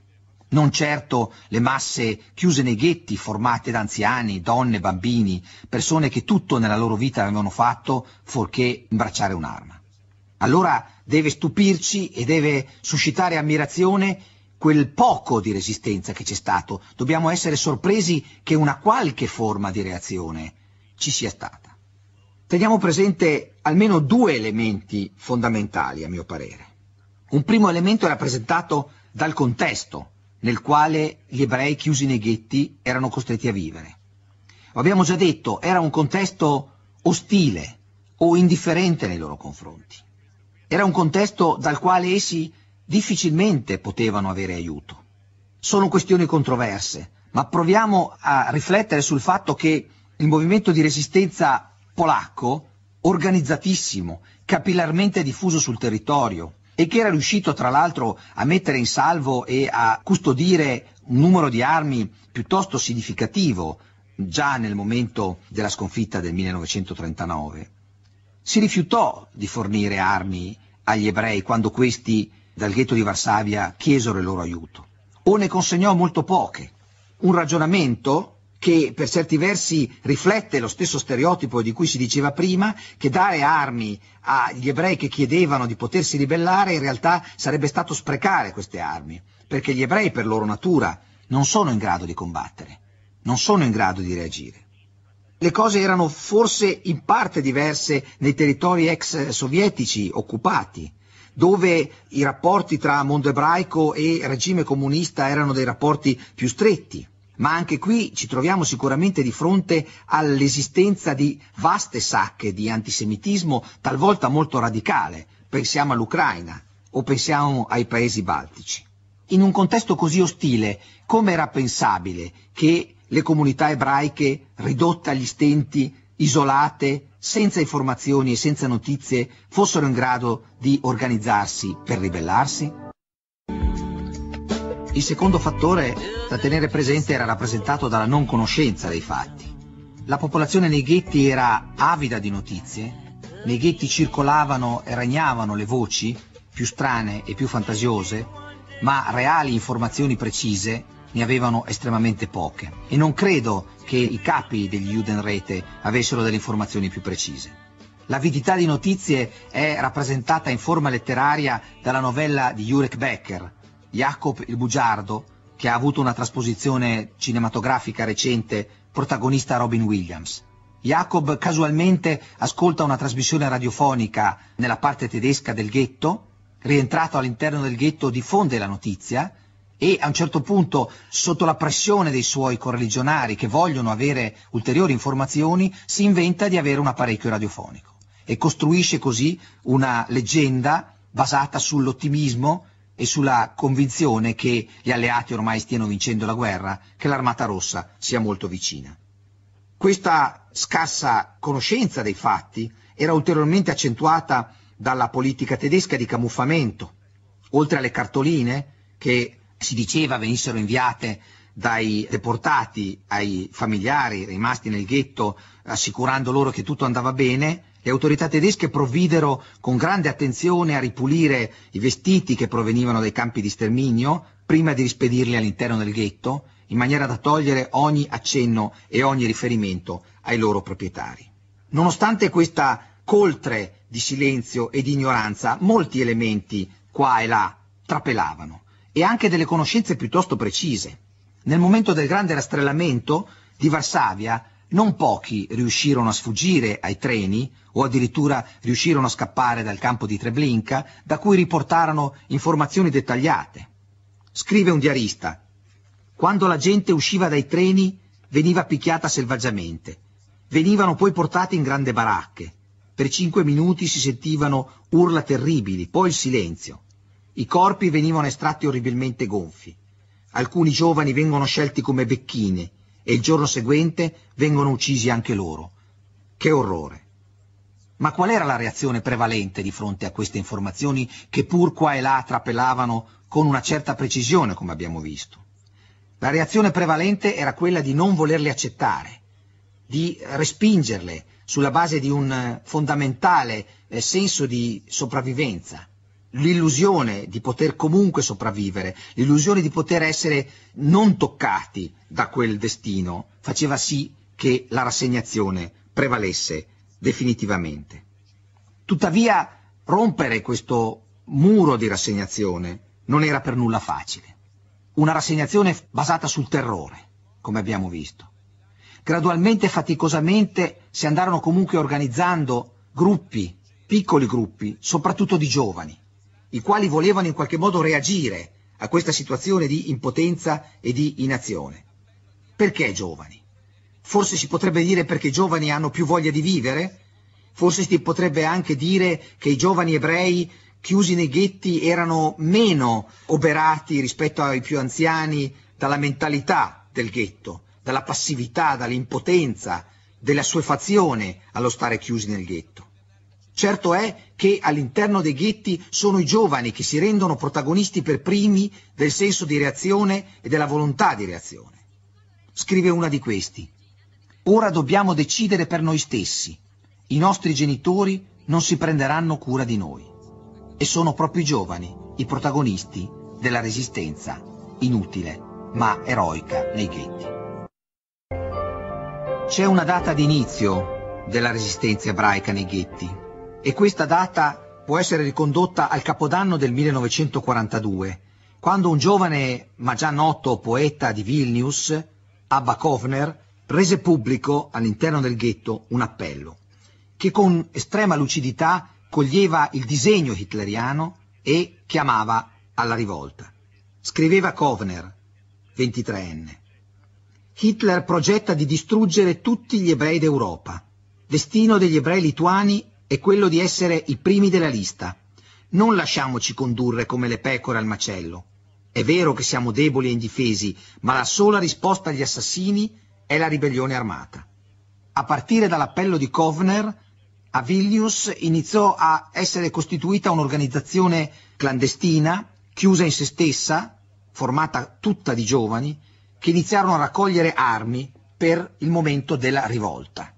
non certo le masse chiuse nei ghetti formate da anziani, donne, bambini, persone che tutto nella loro vita avevano fatto fuorché imbracciare un'arma. Allora deve stupirci e deve suscitare ammirazione quel poco di resistenza che c'è stato. Dobbiamo essere sorpresi che una qualche forma di reazione ci sia stata. Teniamo presente almeno due elementi fondamentali, a mio parere. Un primo elemento è rappresentato dal contesto, nel quale gli ebrei chiusi nei ghetti erano costretti a vivere. Lo abbiamo già detto, era un contesto ostile o indifferente nei loro confronti. Era un contesto dal quale essi difficilmente potevano avere aiuto. Sono questioni controverse, ma proviamo a riflettere sul fatto che il movimento di resistenza polacco, organizzatissimo, capillarmente diffuso sul territorio, e che era riuscito tra l'altro a mettere in salvo e a custodire un numero di armi piuttosto significativo già nel momento della sconfitta del 1939. Si rifiutò di fornire armi agli ebrei quando questi dal ghetto di Varsavia chiesero il loro aiuto o ne consegnò molto poche. Un ragionamento che per certi versi riflette lo stesso stereotipo di cui si diceva prima, che dare armi agli ebrei che chiedevano di potersi ribellare in realtà sarebbe stato sprecare queste armi, perché gli ebrei per loro natura non sono in grado di combattere, non sono in grado di reagire. Le cose erano forse in parte diverse nei territori ex sovietici occupati, dove i rapporti tra mondo ebraico e regime comunista erano dei rapporti più stretti ma anche qui ci troviamo sicuramente di fronte all'esistenza di vaste sacche di antisemitismo, talvolta molto radicale, pensiamo all'Ucraina o pensiamo ai paesi baltici. In un contesto così ostile, come era pensabile che le comunità ebraiche, ridotte agli stenti, isolate, senza informazioni e senza notizie, fossero in grado di organizzarsi per ribellarsi? Il secondo fattore da tenere presente era rappresentato dalla non conoscenza dei fatti. La popolazione nei ghetti era avida di notizie, nei ghetti circolavano e regnavano le voci, più strane e più fantasiose, ma reali informazioni precise ne avevano estremamente poche e non credo che i capi degli Judenrete avessero delle informazioni più precise. L'avidità di notizie è rappresentata in forma letteraria dalla novella di Jurek Becker, Jacob il bugiardo, che ha avuto una trasposizione cinematografica recente, protagonista Robin Williams. Jacob casualmente ascolta una trasmissione radiofonica nella parte tedesca del ghetto, rientrato all'interno del ghetto diffonde la notizia e a un certo punto, sotto la pressione dei suoi correligionari che vogliono avere ulteriori informazioni, si inventa di avere un apparecchio radiofonico e costruisce così una leggenda basata sull'ottimismo e sulla convinzione che gli alleati ormai stiano vincendo la guerra, che l'Armata Rossa sia molto vicina. Questa scarsa conoscenza dei fatti era ulteriormente accentuata dalla politica tedesca di camuffamento, oltre alle cartoline che si diceva venissero inviate dai deportati ai familiari rimasti nel ghetto assicurando loro che tutto andava bene, le autorità tedesche provvidero con grande attenzione a ripulire i vestiti che provenivano dai campi di sterminio prima di rispedirli all'interno del ghetto, in maniera da togliere ogni accenno e ogni riferimento ai loro proprietari. Nonostante questa coltre di silenzio e di ignoranza, molti elementi qua e là trapelavano e anche delle conoscenze piuttosto precise. Nel momento del grande rastrellamento di Varsavia non pochi riuscirono a sfuggire ai treni o addirittura riuscirono a scappare dal campo di Treblinka, da cui riportarono informazioni dettagliate. Scrive un diarista, quando la gente usciva dai treni veniva picchiata selvaggiamente, venivano poi portati in grandi baracche, per cinque minuti si sentivano urla terribili, poi il silenzio, i corpi venivano estratti orribilmente gonfi, alcuni giovani vengono scelti come becchine, e il giorno seguente vengono uccisi anche loro. Che orrore! Ma qual era la reazione prevalente di fronte a queste informazioni che pur qua e là trapelavano con una certa precisione, come abbiamo visto? La reazione prevalente era quella di non volerle accettare, di respingerle sulla base di un eh, fondamentale eh, senso di sopravvivenza, l'illusione di poter comunque sopravvivere, l'illusione di poter essere non toccati da quel destino, faceva sì che la rassegnazione prevalesse definitivamente. Tuttavia rompere questo muro di rassegnazione non era per nulla facile. Una rassegnazione basata sul terrore, come abbiamo visto. Gradualmente e faticosamente si andarono comunque organizzando gruppi, piccoli gruppi, soprattutto di giovani, i quali volevano in qualche modo reagire a questa situazione di impotenza e di inazione. Perché giovani? Forse si potrebbe dire perché i giovani hanno più voglia di vivere? Forse si potrebbe anche dire che i giovani ebrei chiusi nei ghetti erano meno oberati rispetto ai più anziani dalla mentalità del ghetto, dalla passività, dall'impotenza, della suefazione allo stare chiusi nel ghetto. Certo è che all'interno dei ghetti sono i giovani che si rendono protagonisti per primi del senso di reazione e della volontà di reazione. Scrive una di questi. Ora dobbiamo decidere per noi stessi. I nostri genitori non si prenderanno cura di noi. E sono proprio i giovani i protagonisti della resistenza inutile ma eroica nei ghetti. C'è una data di inizio della resistenza ebraica nei ghetti, e questa data può essere ricondotta al Capodanno del 1942, quando un giovane ma già noto poeta di Vilnius, Abba Kovner, rese pubblico all'interno del ghetto un appello, che con estrema lucidità coglieva il disegno hitleriano e chiamava alla rivolta. Scriveva Kovner, 23enne. Hitler progetta di distruggere tutti gli ebrei d'Europa. Destino degli ebrei lituani è quello di essere i primi della lista. Non lasciamoci condurre come le pecore al macello. È vero che siamo deboli e indifesi, ma la sola risposta agli assassini è la ribellione armata. A partire dall'appello di Kovner, a Vilnius iniziò a essere costituita un'organizzazione clandestina, chiusa in se stessa, formata tutta di giovani, che iniziarono a raccogliere armi per il momento della rivolta.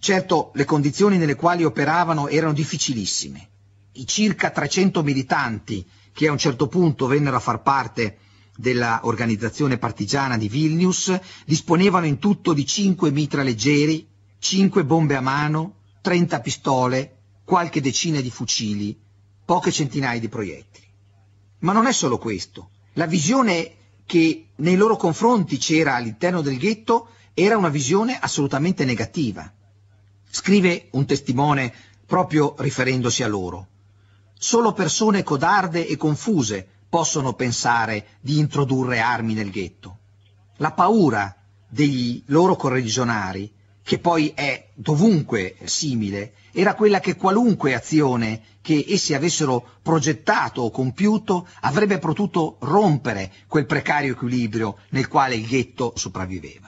Certo, le condizioni nelle quali operavano erano difficilissime. I circa 300 militanti che a un certo punto vennero a far parte dell'organizzazione partigiana di Vilnius disponevano in tutto di 5 mitra leggeri, 5 bombe a mano, 30 pistole, qualche decina di fucili, poche centinaia di proiettili. Ma non è solo questo. La visione che nei loro confronti c'era all'interno del ghetto era una visione assolutamente negativa. Scrive un testimone proprio riferendosi a loro. Solo persone codarde e confuse possono pensare di introdurre armi nel ghetto. La paura dei loro correligionari, che poi è dovunque simile, era quella che qualunque azione che essi avessero progettato o compiuto avrebbe potuto rompere quel precario equilibrio nel quale il ghetto sopravviveva.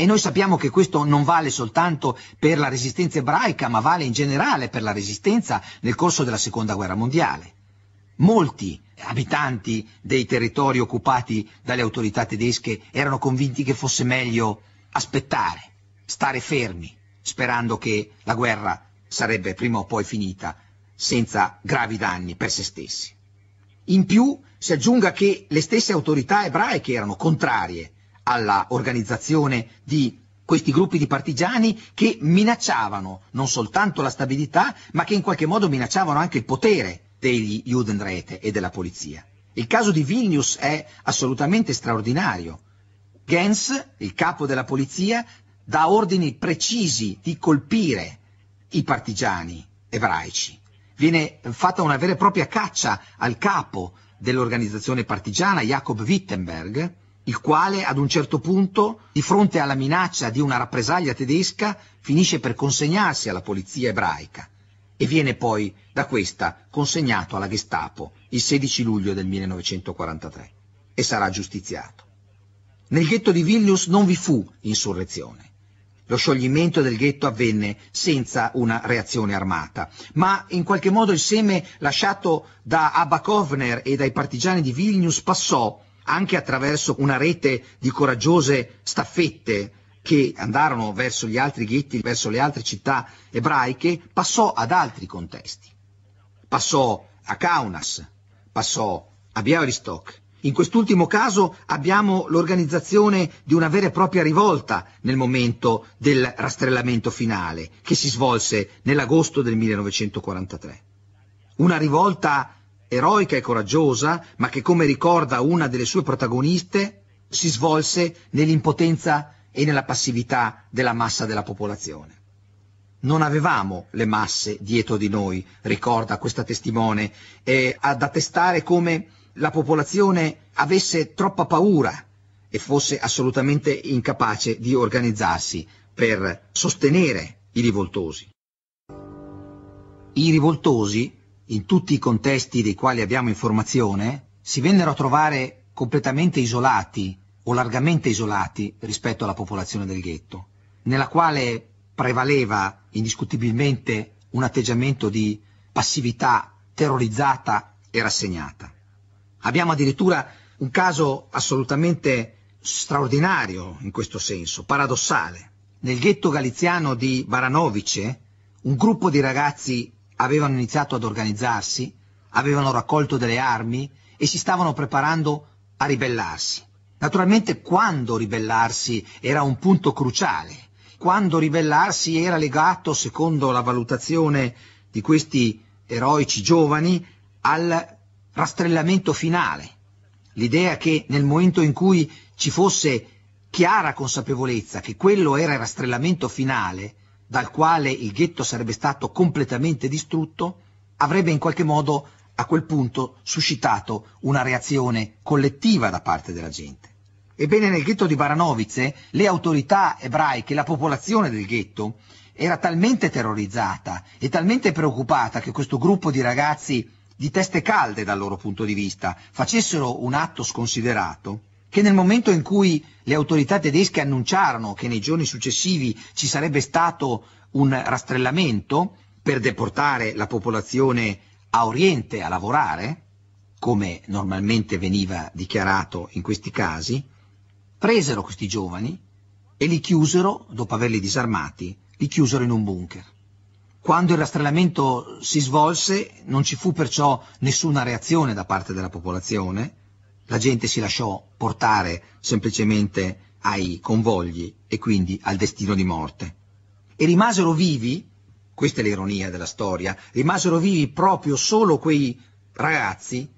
E noi sappiamo che questo non vale soltanto per la resistenza ebraica, ma vale in generale per la resistenza nel corso della seconda guerra mondiale. Molti abitanti dei territori occupati dalle autorità tedesche erano convinti che fosse meglio aspettare, stare fermi, sperando che la guerra sarebbe prima o poi finita senza gravi danni per se stessi. In più si aggiunga che le stesse autorità ebraiche erano contrarie alla organizzazione di questi gruppi di partigiani che minacciavano non soltanto la stabilità, ma che in qualche modo minacciavano anche il potere degli Judenräte e della polizia. Il caso di Vilnius è assolutamente straordinario. Gens, il capo della polizia, dà ordini precisi di colpire i partigiani ebraici. Viene fatta una vera e propria caccia al capo dell'organizzazione partigiana, Jacob Wittenberg, il quale ad un certo punto, di fronte alla minaccia di una rappresaglia tedesca, finisce per consegnarsi alla polizia ebraica e viene poi da questa consegnato alla Gestapo il 16 luglio del 1943 e sarà giustiziato. Nel ghetto di Vilnius non vi fu insurrezione. Lo scioglimento del ghetto avvenne senza una reazione armata, ma in qualche modo il seme lasciato da Abba Kovner e dai partigiani di Vilnius passò anche attraverso una rete di coraggiose staffette che andarono verso gli altri ghetti, verso le altre città ebraiche, passò ad altri contesti. Passò a Kaunas, passò a Białystok. In quest'ultimo caso abbiamo l'organizzazione di una vera e propria rivolta nel momento del rastrellamento finale, che si svolse nell'agosto del 1943. Una rivolta eroica e coraggiosa, ma che come ricorda una delle sue protagoniste, si svolse nell'impotenza e nella passività della massa della popolazione. Non avevamo le masse dietro di noi, ricorda questa testimone, eh, ad attestare come la popolazione avesse troppa paura e fosse assolutamente incapace di organizzarsi per sostenere i rivoltosi. I rivoltosi in tutti i contesti dei quali abbiamo informazione, si vennero a trovare completamente isolati o largamente isolati rispetto alla popolazione del ghetto, nella quale prevaleva indiscutibilmente un atteggiamento di passività terrorizzata e rassegnata. Abbiamo addirittura un caso assolutamente straordinario in questo senso, paradossale. Nel ghetto galiziano di Baranovice, un gruppo di ragazzi avevano iniziato ad organizzarsi, avevano raccolto delle armi e si stavano preparando a ribellarsi. Naturalmente quando ribellarsi era un punto cruciale, quando ribellarsi era legato, secondo la valutazione di questi eroici giovani, al rastrellamento finale. L'idea che nel momento in cui ci fosse chiara consapevolezza che quello era il rastrellamento finale, dal quale il ghetto sarebbe stato completamente distrutto, avrebbe in qualche modo a quel punto suscitato una reazione collettiva da parte della gente. Ebbene nel ghetto di Baranovice le autorità ebraiche, la popolazione del ghetto, era talmente terrorizzata e talmente preoccupata che questo gruppo di ragazzi di teste calde dal loro punto di vista facessero un atto sconsiderato, che nel momento in cui le autorità tedesche annunciarono che nei giorni successivi ci sarebbe stato un rastrellamento per deportare la popolazione a Oriente a lavorare, come normalmente veniva dichiarato in questi casi, presero questi giovani e li chiusero, dopo averli disarmati, li chiusero in un bunker. Quando il rastrellamento si svolse non ci fu perciò nessuna reazione da parte della popolazione, la gente si lasciò portare semplicemente ai convogli e quindi al destino di morte. E rimasero vivi, questa è l'ironia della storia, rimasero vivi proprio solo quei ragazzi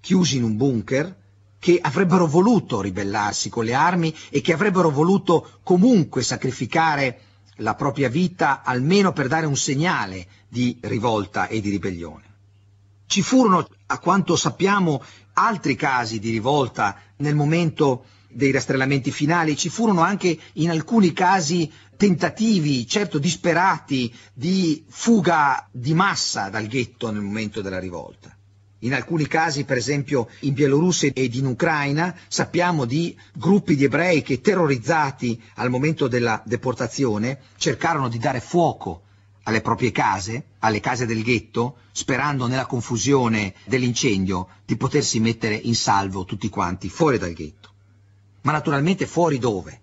chiusi in un bunker che avrebbero voluto ribellarsi con le armi e che avrebbero voluto comunque sacrificare la propria vita almeno per dare un segnale di rivolta e di ribellione. Ci furono, a quanto sappiamo, altri casi di rivolta nel momento dei rastrellamenti finali, ci furono anche in alcuni casi tentativi, certo disperati, di fuga di massa dal ghetto nel momento della rivolta. In alcuni casi, per esempio in Bielorussia ed in Ucraina, sappiamo di gruppi di ebrei che terrorizzati al momento della deportazione cercarono di dare fuoco alle proprie case, alle case del ghetto, sperando nella confusione dell'incendio di potersi mettere in salvo tutti quanti fuori dal ghetto. Ma naturalmente fuori dove?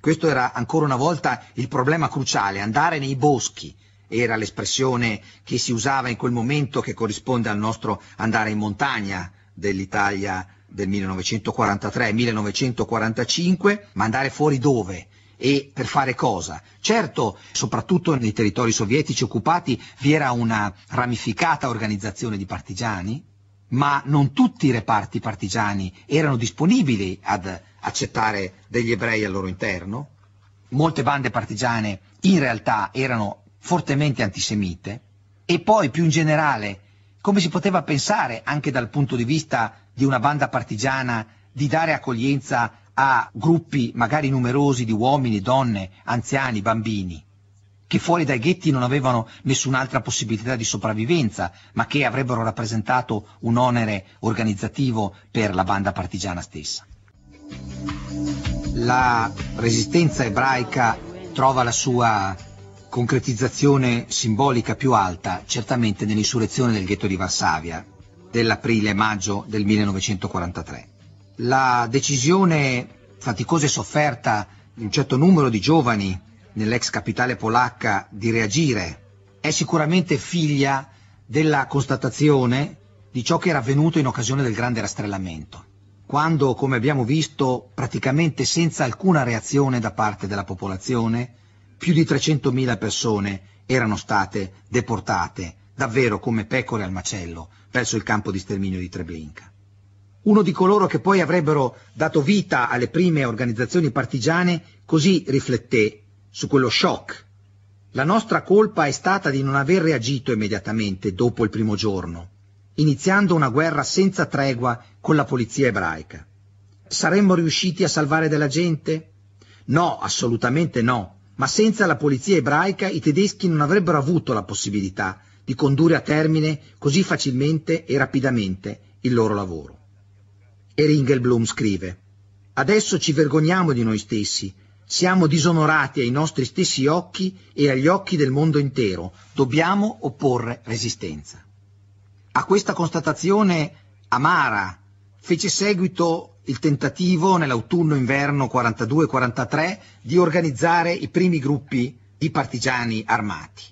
Questo era ancora una volta il problema cruciale, andare nei boschi era l'espressione che si usava in quel momento che corrisponde al nostro andare in montagna dell'Italia del 1943-1945, ma andare fuori dove? e per fare cosa? Certo, soprattutto nei territori sovietici occupati vi era una ramificata organizzazione di partigiani, ma non tutti i reparti partigiani erano disponibili ad accettare degli ebrei al loro interno. Molte bande partigiane in realtà erano fortemente antisemite e poi più in generale come si poteva pensare anche dal punto di vista di una banda partigiana di dare accoglienza a gruppi magari numerosi di uomini, donne, anziani, bambini, che fuori dai ghetti non avevano nessun'altra possibilità di sopravvivenza, ma che avrebbero rappresentato un onere organizzativo per la banda partigiana stessa. La resistenza ebraica trova la sua concretizzazione simbolica più alta certamente nell'insurrezione del ghetto di Varsavia dell'aprile-maggio del 1943 la decisione faticosa e sofferta di un certo numero di giovani nell'ex capitale polacca di reagire è sicuramente figlia della constatazione di ciò che era avvenuto in occasione del grande rastrellamento, quando, come abbiamo visto, praticamente senza alcuna reazione da parte della popolazione, più di 300.000 persone erano state deportate, davvero come pecore al macello, verso il campo di sterminio di Treblinka uno di coloro che poi avrebbero dato vita alle prime organizzazioni partigiane, così rifletté su quello shock. La nostra colpa è stata di non aver reagito immediatamente dopo il primo giorno, iniziando una guerra senza tregua con la polizia ebraica. Saremmo riusciti a salvare della gente? No, assolutamente no, ma senza la polizia ebraica i tedeschi non avrebbero avuto la possibilità di condurre a termine così facilmente e rapidamente il loro lavoro. E Ringelblum scrive Adesso ci vergogniamo di noi stessi, siamo disonorati ai nostri stessi occhi e agli occhi del mondo intero, dobbiamo opporre resistenza. A questa constatazione amara fece seguito il tentativo nell'autunno-inverno 42-43 di organizzare i primi gruppi di partigiani armati.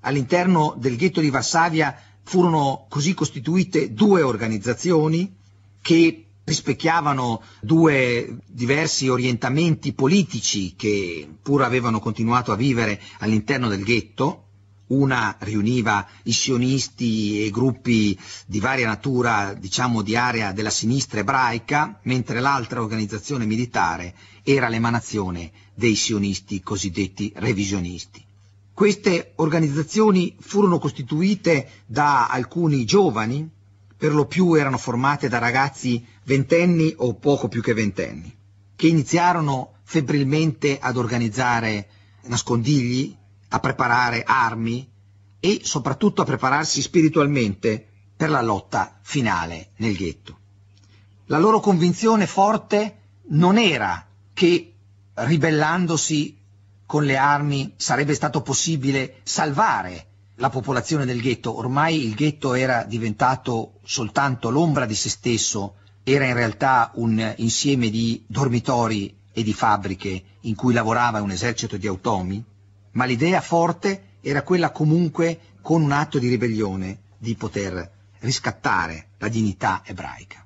All'interno del ghetto di Varsavia furono così costituite due organizzazioni che rispecchiavano due diversi orientamenti politici che pur avevano continuato a vivere all'interno del ghetto, una riuniva i sionisti e gruppi di varia natura, diciamo di area della sinistra ebraica, mentre l'altra organizzazione militare era l'emanazione dei sionisti cosiddetti revisionisti. Queste organizzazioni furono costituite da alcuni giovani per lo più erano formate da ragazzi ventenni o poco più che ventenni, che iniziarono febbrilmente ad organizzare nascondigli, a preparare armi e soprattutto a prepararsi spiritualmente per la lotta finale nel ghetto. La loro convinzione forte non era che ribellandosi con le armi sarebbe stato possibile salvare la popolazione del ghetto, ormai il ghetto era diventato soltanto l'ombra di se stesso, era in realtà un insieme di dormitori e di fabbriche in cui lavorava un esercito di automi, ma l'idea forte era quella comunque con un atto di ribellione di poter riscattare la dignità ebraica.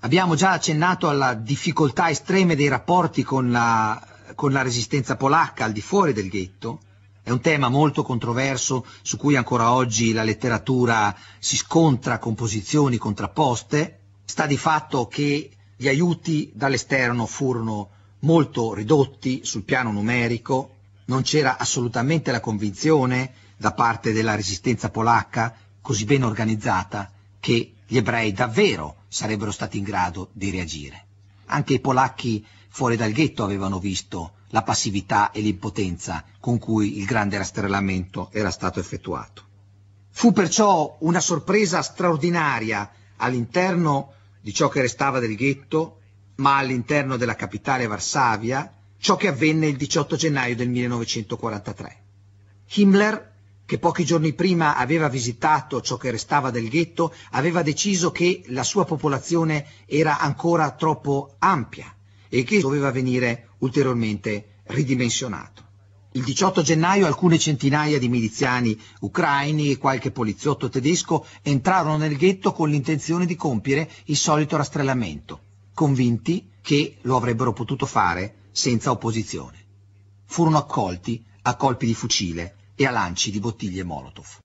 Abbiamo già accennato alla difficoltà estreme dei rapporti con la, con la resistenza polacca al di fuori del ghetto, è un tema molto controverso su cui ancora oggi la letteratura si scontra con posizioni contrapposte. Sta di fatto che gli aiuti dall'esterno furono molto ridotti sul piano numerico, non c'era assolutamente la convinzione da parte della resistenza polacca così ben organizzata che gli ebrei davvero sarebbero stati in grado di reagire. Anche i polacchi fuori dal ghetto avevano visto la passività e l'impotenza con cui il grande rastrellamento era stato effettuato. Fu perciò una sorpresa straordinaria all'interno di ciò che restava del ghetto, ma all'interno della capitale Varsavia, ciò che avvenne il 18 gennaio del 1943. Himmler, che pochi giorni prima aveva visitato ciò che restava del ghetto, aveva deciso che la sua popolazione era ancora troppo ampia e che doveva venire ulteriormente ridimensionato. Il 18 gennaio alcune centinaia di miliziani ucraini e qualche poliziotto tedesco entrarono nel ghetto con l'intenzione di compiere il solito rastrellamento, convinti che lo avrebbero potuto fare senza opposizione. Furono accolti a colpi di fucile e a lanci di bottiglie Molotov.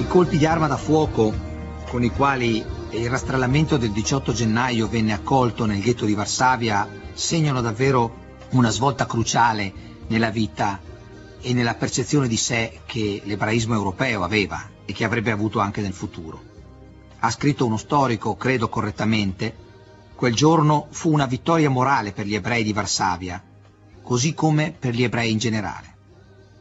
I colpi di arma da fuoco con i quali il rastrellamento del 18 gennaio venne accolto nel ghetto di Varsavia segnano davvero una svolta cruciale nella vita e nella percezione di sé che l'ebraismo europeo aveva e che avrebbe avuto anche nel futuro. Ha scritto uno storico, credo correttamente, quel giorno fu una vittoria morale per gli ebrei di Varsavia, così come per gli ebrei in generale.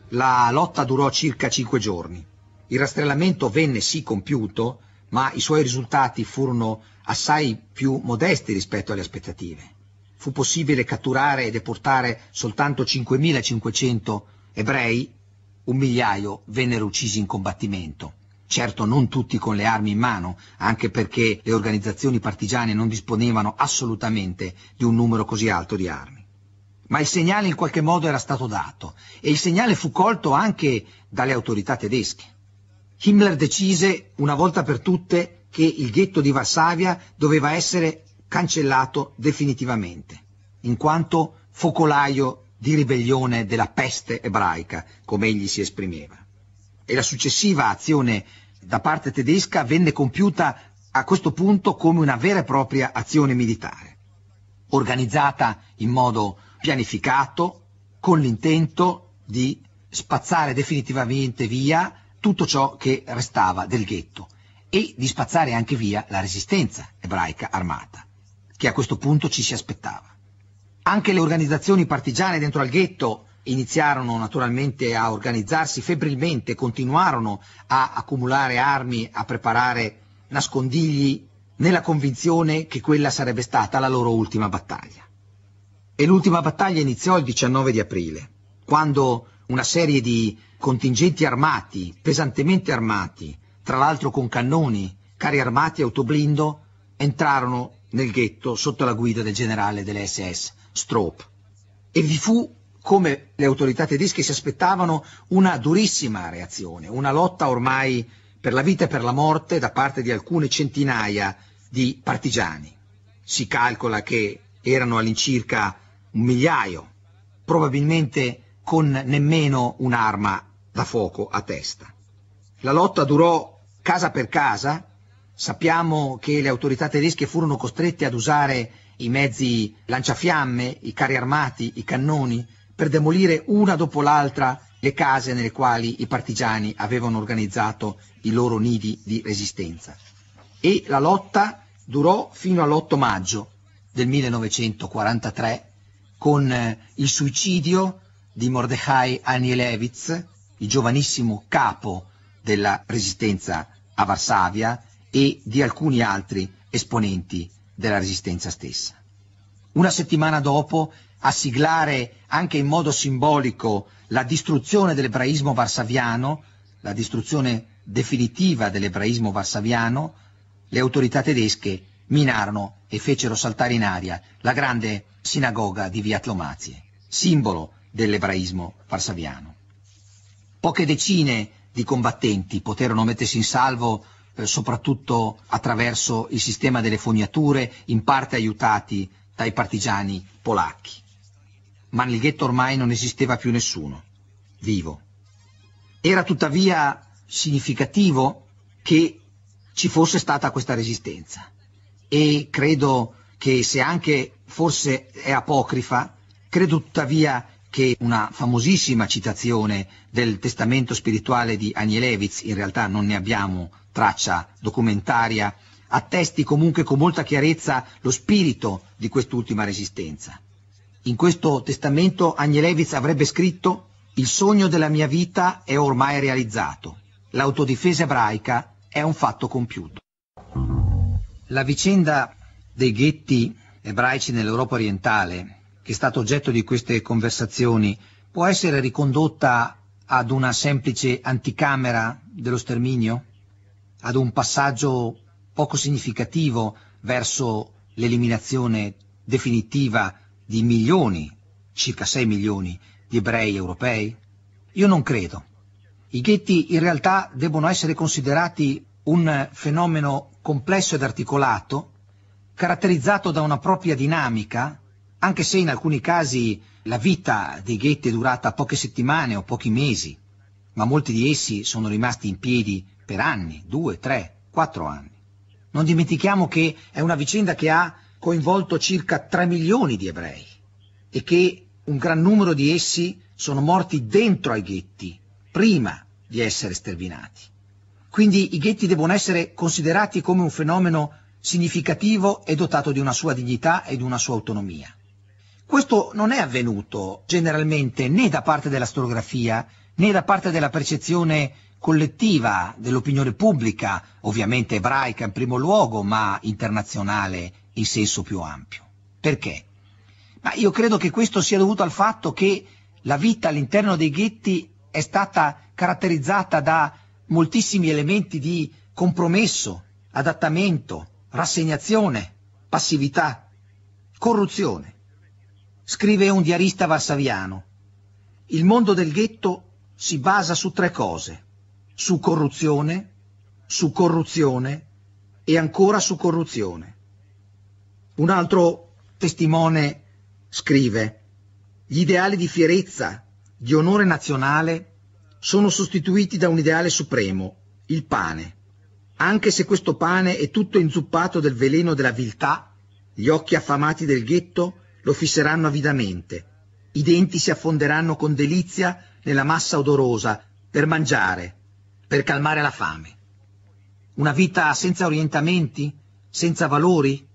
La lotta durò circa cinque giorni. Il rastrellamento venne sì compiuto, ma i suoi risultati furono assai più modesti rispetto alle aspettative fu possibile catturare e deportare soltanto 5.500 ebrei, un migliaio vennero uccisi in combattimento. Certo non tutti con le armi in mano, anche perché le organizzazioni partigiane non disponevano assolutamente di un numero così alto di armi. Ma il segnale in qualche modo era stato dato e il segnale fu colto anche dalle autorità tedesche. Himmler decise una volta per tutte che il ghetto di Varsavia doveva essere cancellato definitivamente, in quanto focolaio di ribellione della peste ebraica, come egli si esprimeva. E la successiva azione da parte tedesca venne compiuta a questo punto come una vera e propria azione militare, organizzata in modo pianificato con l'intento di spazzare definitivamente via tutto ciò che restava del ghetto e di spazzare anche via la resistenza ebraica armata che a questo punto ci si aspettava. Anche le organizzazioni partigiane dentro al ghetto iniziarono naturalmente a organizzarsi febbrilmente, continuarono a accumulare armi, a preparare nascondigli nella convinzione che quella sarebbe stata la loro ultima battaglia. E l'ultima battaglia iniziò il 19 di aprile, quando una serie di contingenti armati, pesantemente armati, tra l'altro con cannoni, carri armati e autoblindo, entrarono nel ghetto sotto la guida del generale delle SS, Stroop. E vi fu, come le autorità tedesche si aspettavano, una durissima reazione, una lotta ormai per la vita e per la morte da parte di alcune centinaia di partigiani. Si calcola che erano all'incirca un migliaio, probabilmente con nemmeno un'arma da fuoco a testa. La lotta durò casa per casa Sappiamo che le autorità tedesche furono costrette ad usare i mezzi lanciafiamme, i carri armati, i cannoni, per demolire una dopo l'altra le case nelle quali i partigiani avevano organizzato i loro nidi di resistenza. E la lotta durò fino all'8 maggio del 1943 con eh, il suicidio di Mordechai Anielewicz, il giovanissimo capo della resistenza a Varsavia, e di alcuni altri esponenti della resistenza stessa. Una settimana dopo, a siglare anche in modo simbolico la distruzione dell'ebraismo varsaviano, la distruzione definitiva dell'ebraismo varsaviano, le autorità tedesche minarono e fecero saltare in aria la grande sinagoga di Via Tlomazie, simbolo dell'ebraismo varsaviano. Poche decine di combattenti poterono mettersi in salvo eh, soprattutto attraverso il sistema delle fognature, in parte aiutati dai partigiani polacchi. Ma nel ghetto ormai non esisteva più nessuno, vivo. Era tuttavia significativo che ci fosse stata questa resistenza e credo che se anche forse è apocrifa, credo tuttavia che una famosissima citazione del testamento spirituale di Anielewicz, in realtà non ne abbiamo traccia documentaria attesti comunque con molta chiarezza lo spirito di quest'ultima resistenza. In questo testamento Agnelevitz avrebbe scritto «Il sogno della mia vita è ormai realizzato, l'autodifesa ebraica è un fatto compiuto». La vicenda dei ghetti ebraici nell'Europa orientale, che è stata oggetto di queste conversazioni, può essere ricondotta ad una semplice anticamera dello sterminio? ad un passaggio poco significativo verso l'eliminazione definitiva di milioni, circa 6 milioni, di ebrei europei? Io non credo. I ghetti in realtà debbono essere considerati un fenomeno complesso ed articolato, caratterizzato da una propria dinamica, anche se in alcuni casi la vita dei ghetti è durata poche settimane o pochi mesi, ma molti di essi sono rimasti in piedi per anni, due, tre, quattro anni. Non dimentichiamo che è una vicenda che ha coinvolto circa 3 milioni di ebrei e che un gran numero di essi sono morti dentro ai ghetti, prima di essere sterminati. Quindi i ghetti devono essere considerati come un fenomeno significativo e dotato di una sua dignità e di una sua autonomia. Questo non è avvenuto generalmente né da parte della storiografia né da parte della percezione collettiva dell'opinione pubblica, ovviamente ebraica in primo luogo, ma internazionale in senso più ampio. Perché? Ma io credo che questo sia dovuto al fatto che la vita all'interno dei ghetti è stata caratterizzata da moltissimi elementi di compromesso, adattamento, rassegnazione, passività, corruzione. Scrive un diarista varsaviano, il mondo del ghetto si basa su tre cose, su corruzione, su corruzione e ancora su corruzione. Un altro testimone scrive, gli ideali di fierezza, di onore nazionale, sono sostituiti da un ideale supremo, il pane. Anche se questo pane è tutto inzuppato del veleno della viltà, gli occhi affamati del ghetto lo fisseranno avidamente, i denti si affonderanno con delizia nella massa odorosa per mangiare, per calmare la fame. Una vita senza orientamenti, senza valori?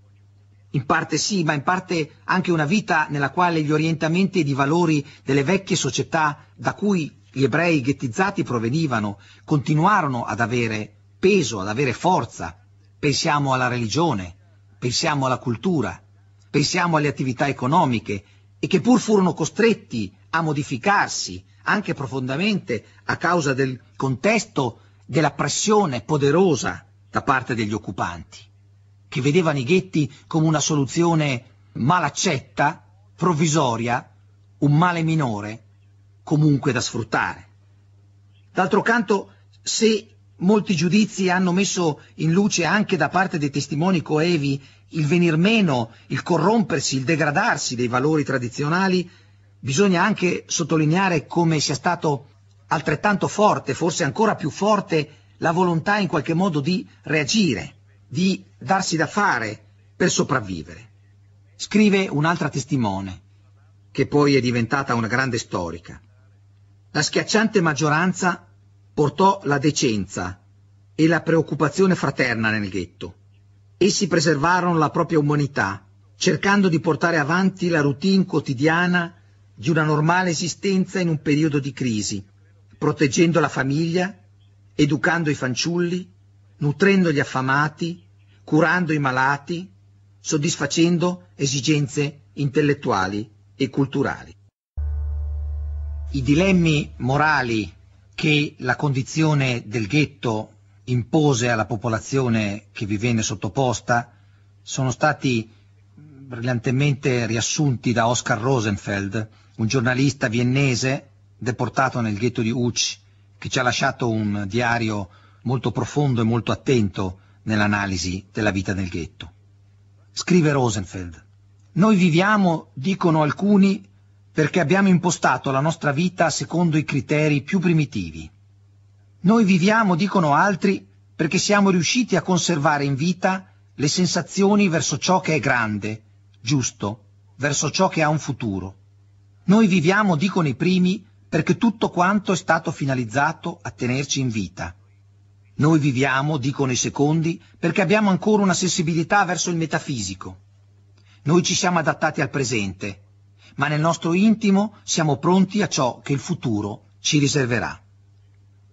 In parte sì, ma in parte anche una vita nella quale gli orientamenti ed i valori delle vecchie società da cui gli ebrei ghettizzati provenivano continuarono ad avere peso, ad avere forza. Pensiamo alla religione, pensiamo alla cultura, pensiamo alle attività economiche e che pur furono costretti a modificarsi anche profondamente a causa del contesto della pressione poderosa da parte degli occupanti, che vedevano i ghetti come una soluzione malaccetta, provvisoria, un male minore, comunque da sfruttare. D'altro canto, se molti giudizi hanno messo in luce anche da parte dei testimoni coevi il venir meno, il corrompersi, il degradarsi dei valori tradizionali, Bisogna anche sottolineare come sia stato altrettanto forte, forse ancora più forte, la volontà in qualche modo di reagire, di darsi da fare per sopravvivere. Scrive un'altra testimone, che poi è diventata una grande storica. La schiacciante maggioranza portò la decenza e la preoccupazione fraterna nel ghetto. Essi preservarono la propria umanità, cercando di portare avanti la routine quotidiana di una normale esistenza in un periodo di crisi, proteggendo la famiglia, educando i fanciulli, nutrendo gli affamati, curando i malati, soddisfacendo esigenze intellettuali e culturali. I dilemmi morali che la condizione del ghetto impose alla popolazione che vi venne sottoposta sono stati brillantemente riassunti da Oscar Rosenfeld un giornalista viennese deportato nel ghetto di Uc, che ci ha lasciato un diario molto profondo e molto attento nell'analisi della vita nel ghetto. Scrive Rosenfeld, noi viviamo, dicono alcuni, perché abbiamo impostato la nostra vita secondo i criteri più primitivi. Noi viviamo, dicono altri, perché siamo riusciti a conservare in vita le sensazioni verso ciò che è grande, giusto, verso ciò che ha un futuro. Noi viviamo, dicono i primi, perché tutto quanto è stato finalizzato a tenerci in vita. Noi viviamo, dicono i secondi, perché abbiamo ancora una sensibilità verso il metafisico. Noi ci siamo adattati al presente, ma nel nostro intimo siamo pronti a ciò che il futuro ci riserverà.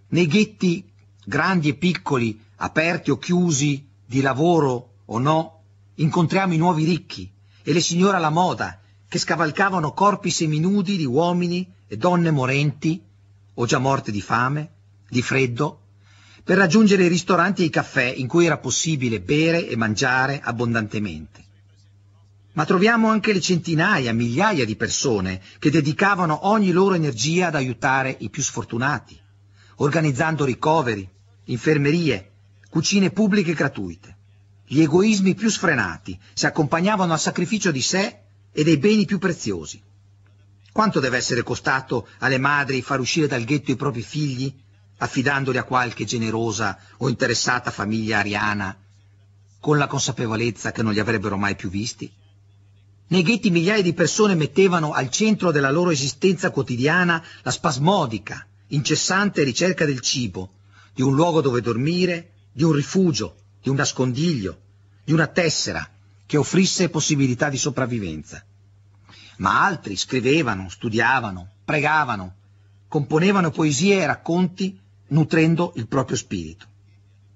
Nei ghetti, grandi e piccoli, aperti o chiusi, di lavoro o no, incontriamo i nuovi ricchi e le signore alla moda che scavalcavano corpi seminudi di uomini e donne morenti o già morte di fame, di freddo, per raggiungere i ristoranti e i caffè in cui era possibile bere e mangiare abbondantemente. Ma troviamo anche le centinaia, migliaia di persone che dedicavano ogni loro energia ad aiutare i più sfortunati, organizzando ricoveri, infermerie, cucine pubbliche gratuite. Gli egoismi più sfrenati si accompagnavano al sacrificio di sé e dei beni più preziosi. Quanto deve essere costato alle madri far uscire dal ghetto i propri figli, affidandoli a qualche generosa o interessata famiglia ariana, con la consapevolezza che non li avrebbero mai più visti? Nei ghetti migliaia di persone mettevano al centro della loro esistenza quotidiana la spasmodica, incessante ricerca del cibo, di un luogo dove dormire, di un rifugio, di un nascondiglio, di una tessera, che offrisse possibilità di sopravvivenza. Ma altri scrivevano, studiavano, pregavano, componevano poesie e racconti nutrendo il proprio spirito.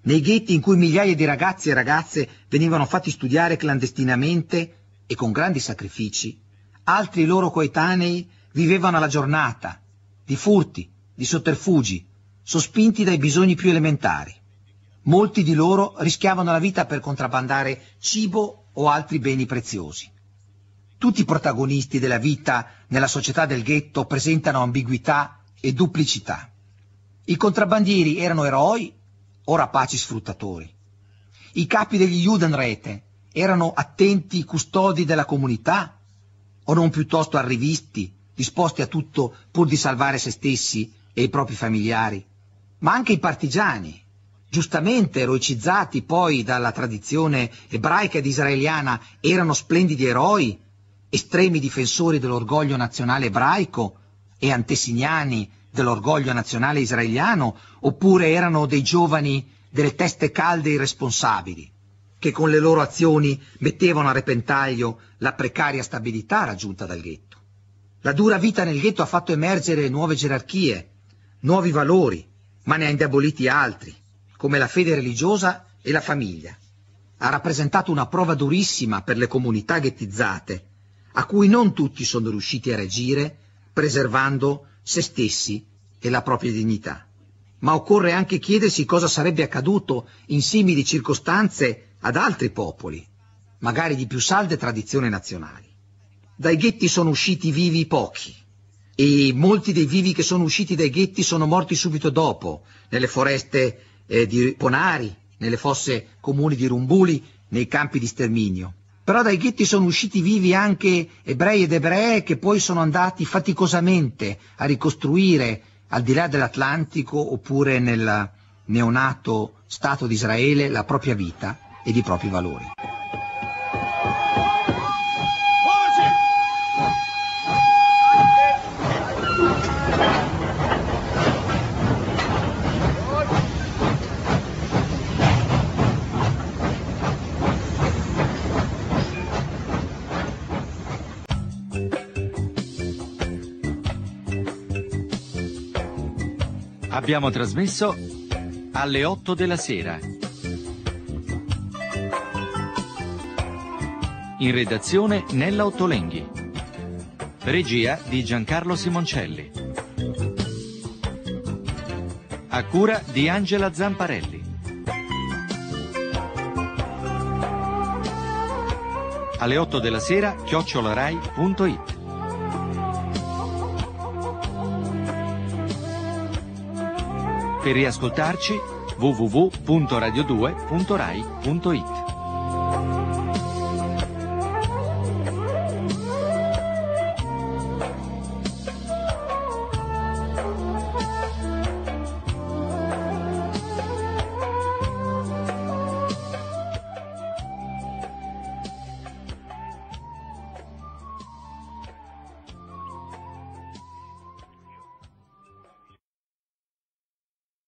Nei ghetti in cui migliaia di ragazzi e ragazze venivano fatti studiare clandestinamente e con grandi sacrifici, altri loro coetanei vivevano alla giornata, di furti, di sotterfugi, sospinti dai bisogni più elementari. Molti di loro rischiavano la vita per contrabbandare cibo o altri beni preziosi. Tutti i protagonisti della vita nella società del ghetto presentano ambiguità e duplicità. I contrabbandieri erano eroi o rapaci sfruttatori. I capi degli Judenrete erano attenti custodi della comunità o non piuttosto arrivisti, disposti a tutto pur di salvare se stessi e i propri familiari, ma anche i partigiani giustamente eroicizzati poi dalla tradizione ebraica ed israeliana, erano splendidi eroi, estremi difensori dell'orgoglio nazionale ebraico e antesignani dell'orgoglio nazionale israeliano, oppure erano dei giovani delle teste calde irresponsabili, che con le loro azioni mettevano a repentaglio la precaria stabilità raggiunta dal ghetto. La dura vita nel ghetto ha fatto emergere nuove gerarchie, nuovi valori, ma ne ha indeboliti altri, come la fede religiosa e la famiglia. Ha rappresentato una prova durissima per le comunità ghettizzate, a cui non tutti sono riusciti a reagire preservando se stessi e la propria dignità. Ma occorre anche chiedersi cosa sarebbe accaduto in simili circostanze ad altri popoli, magari di più salde tradizioni nazionali. Dai ghetti sono usciti vivi pochi e molti dei vivi che sono usciti dai ghetti sono morti subito dopo, nelle foreste eh, di Ponari, nelle fosse comuni di Rumbuli, nei campi di sterminio. Però dai ghetti sono usciti vivi anche ebrei ed ebrei che poi sono andati faticosamente a ricostruire al di là dell'Atlantico oppure nel neonato Stato di Israele la propria vita ed i propri valori. Abbiamo trasmesso alle 8 della sera. In redazione Nella Ottolenghi. Regia di Giancarlo Simoncelli. A cura di Angela Zamparelli. Alle 8 della sera chiocciolarai.it Per riascoltarci www.radio2.rai.it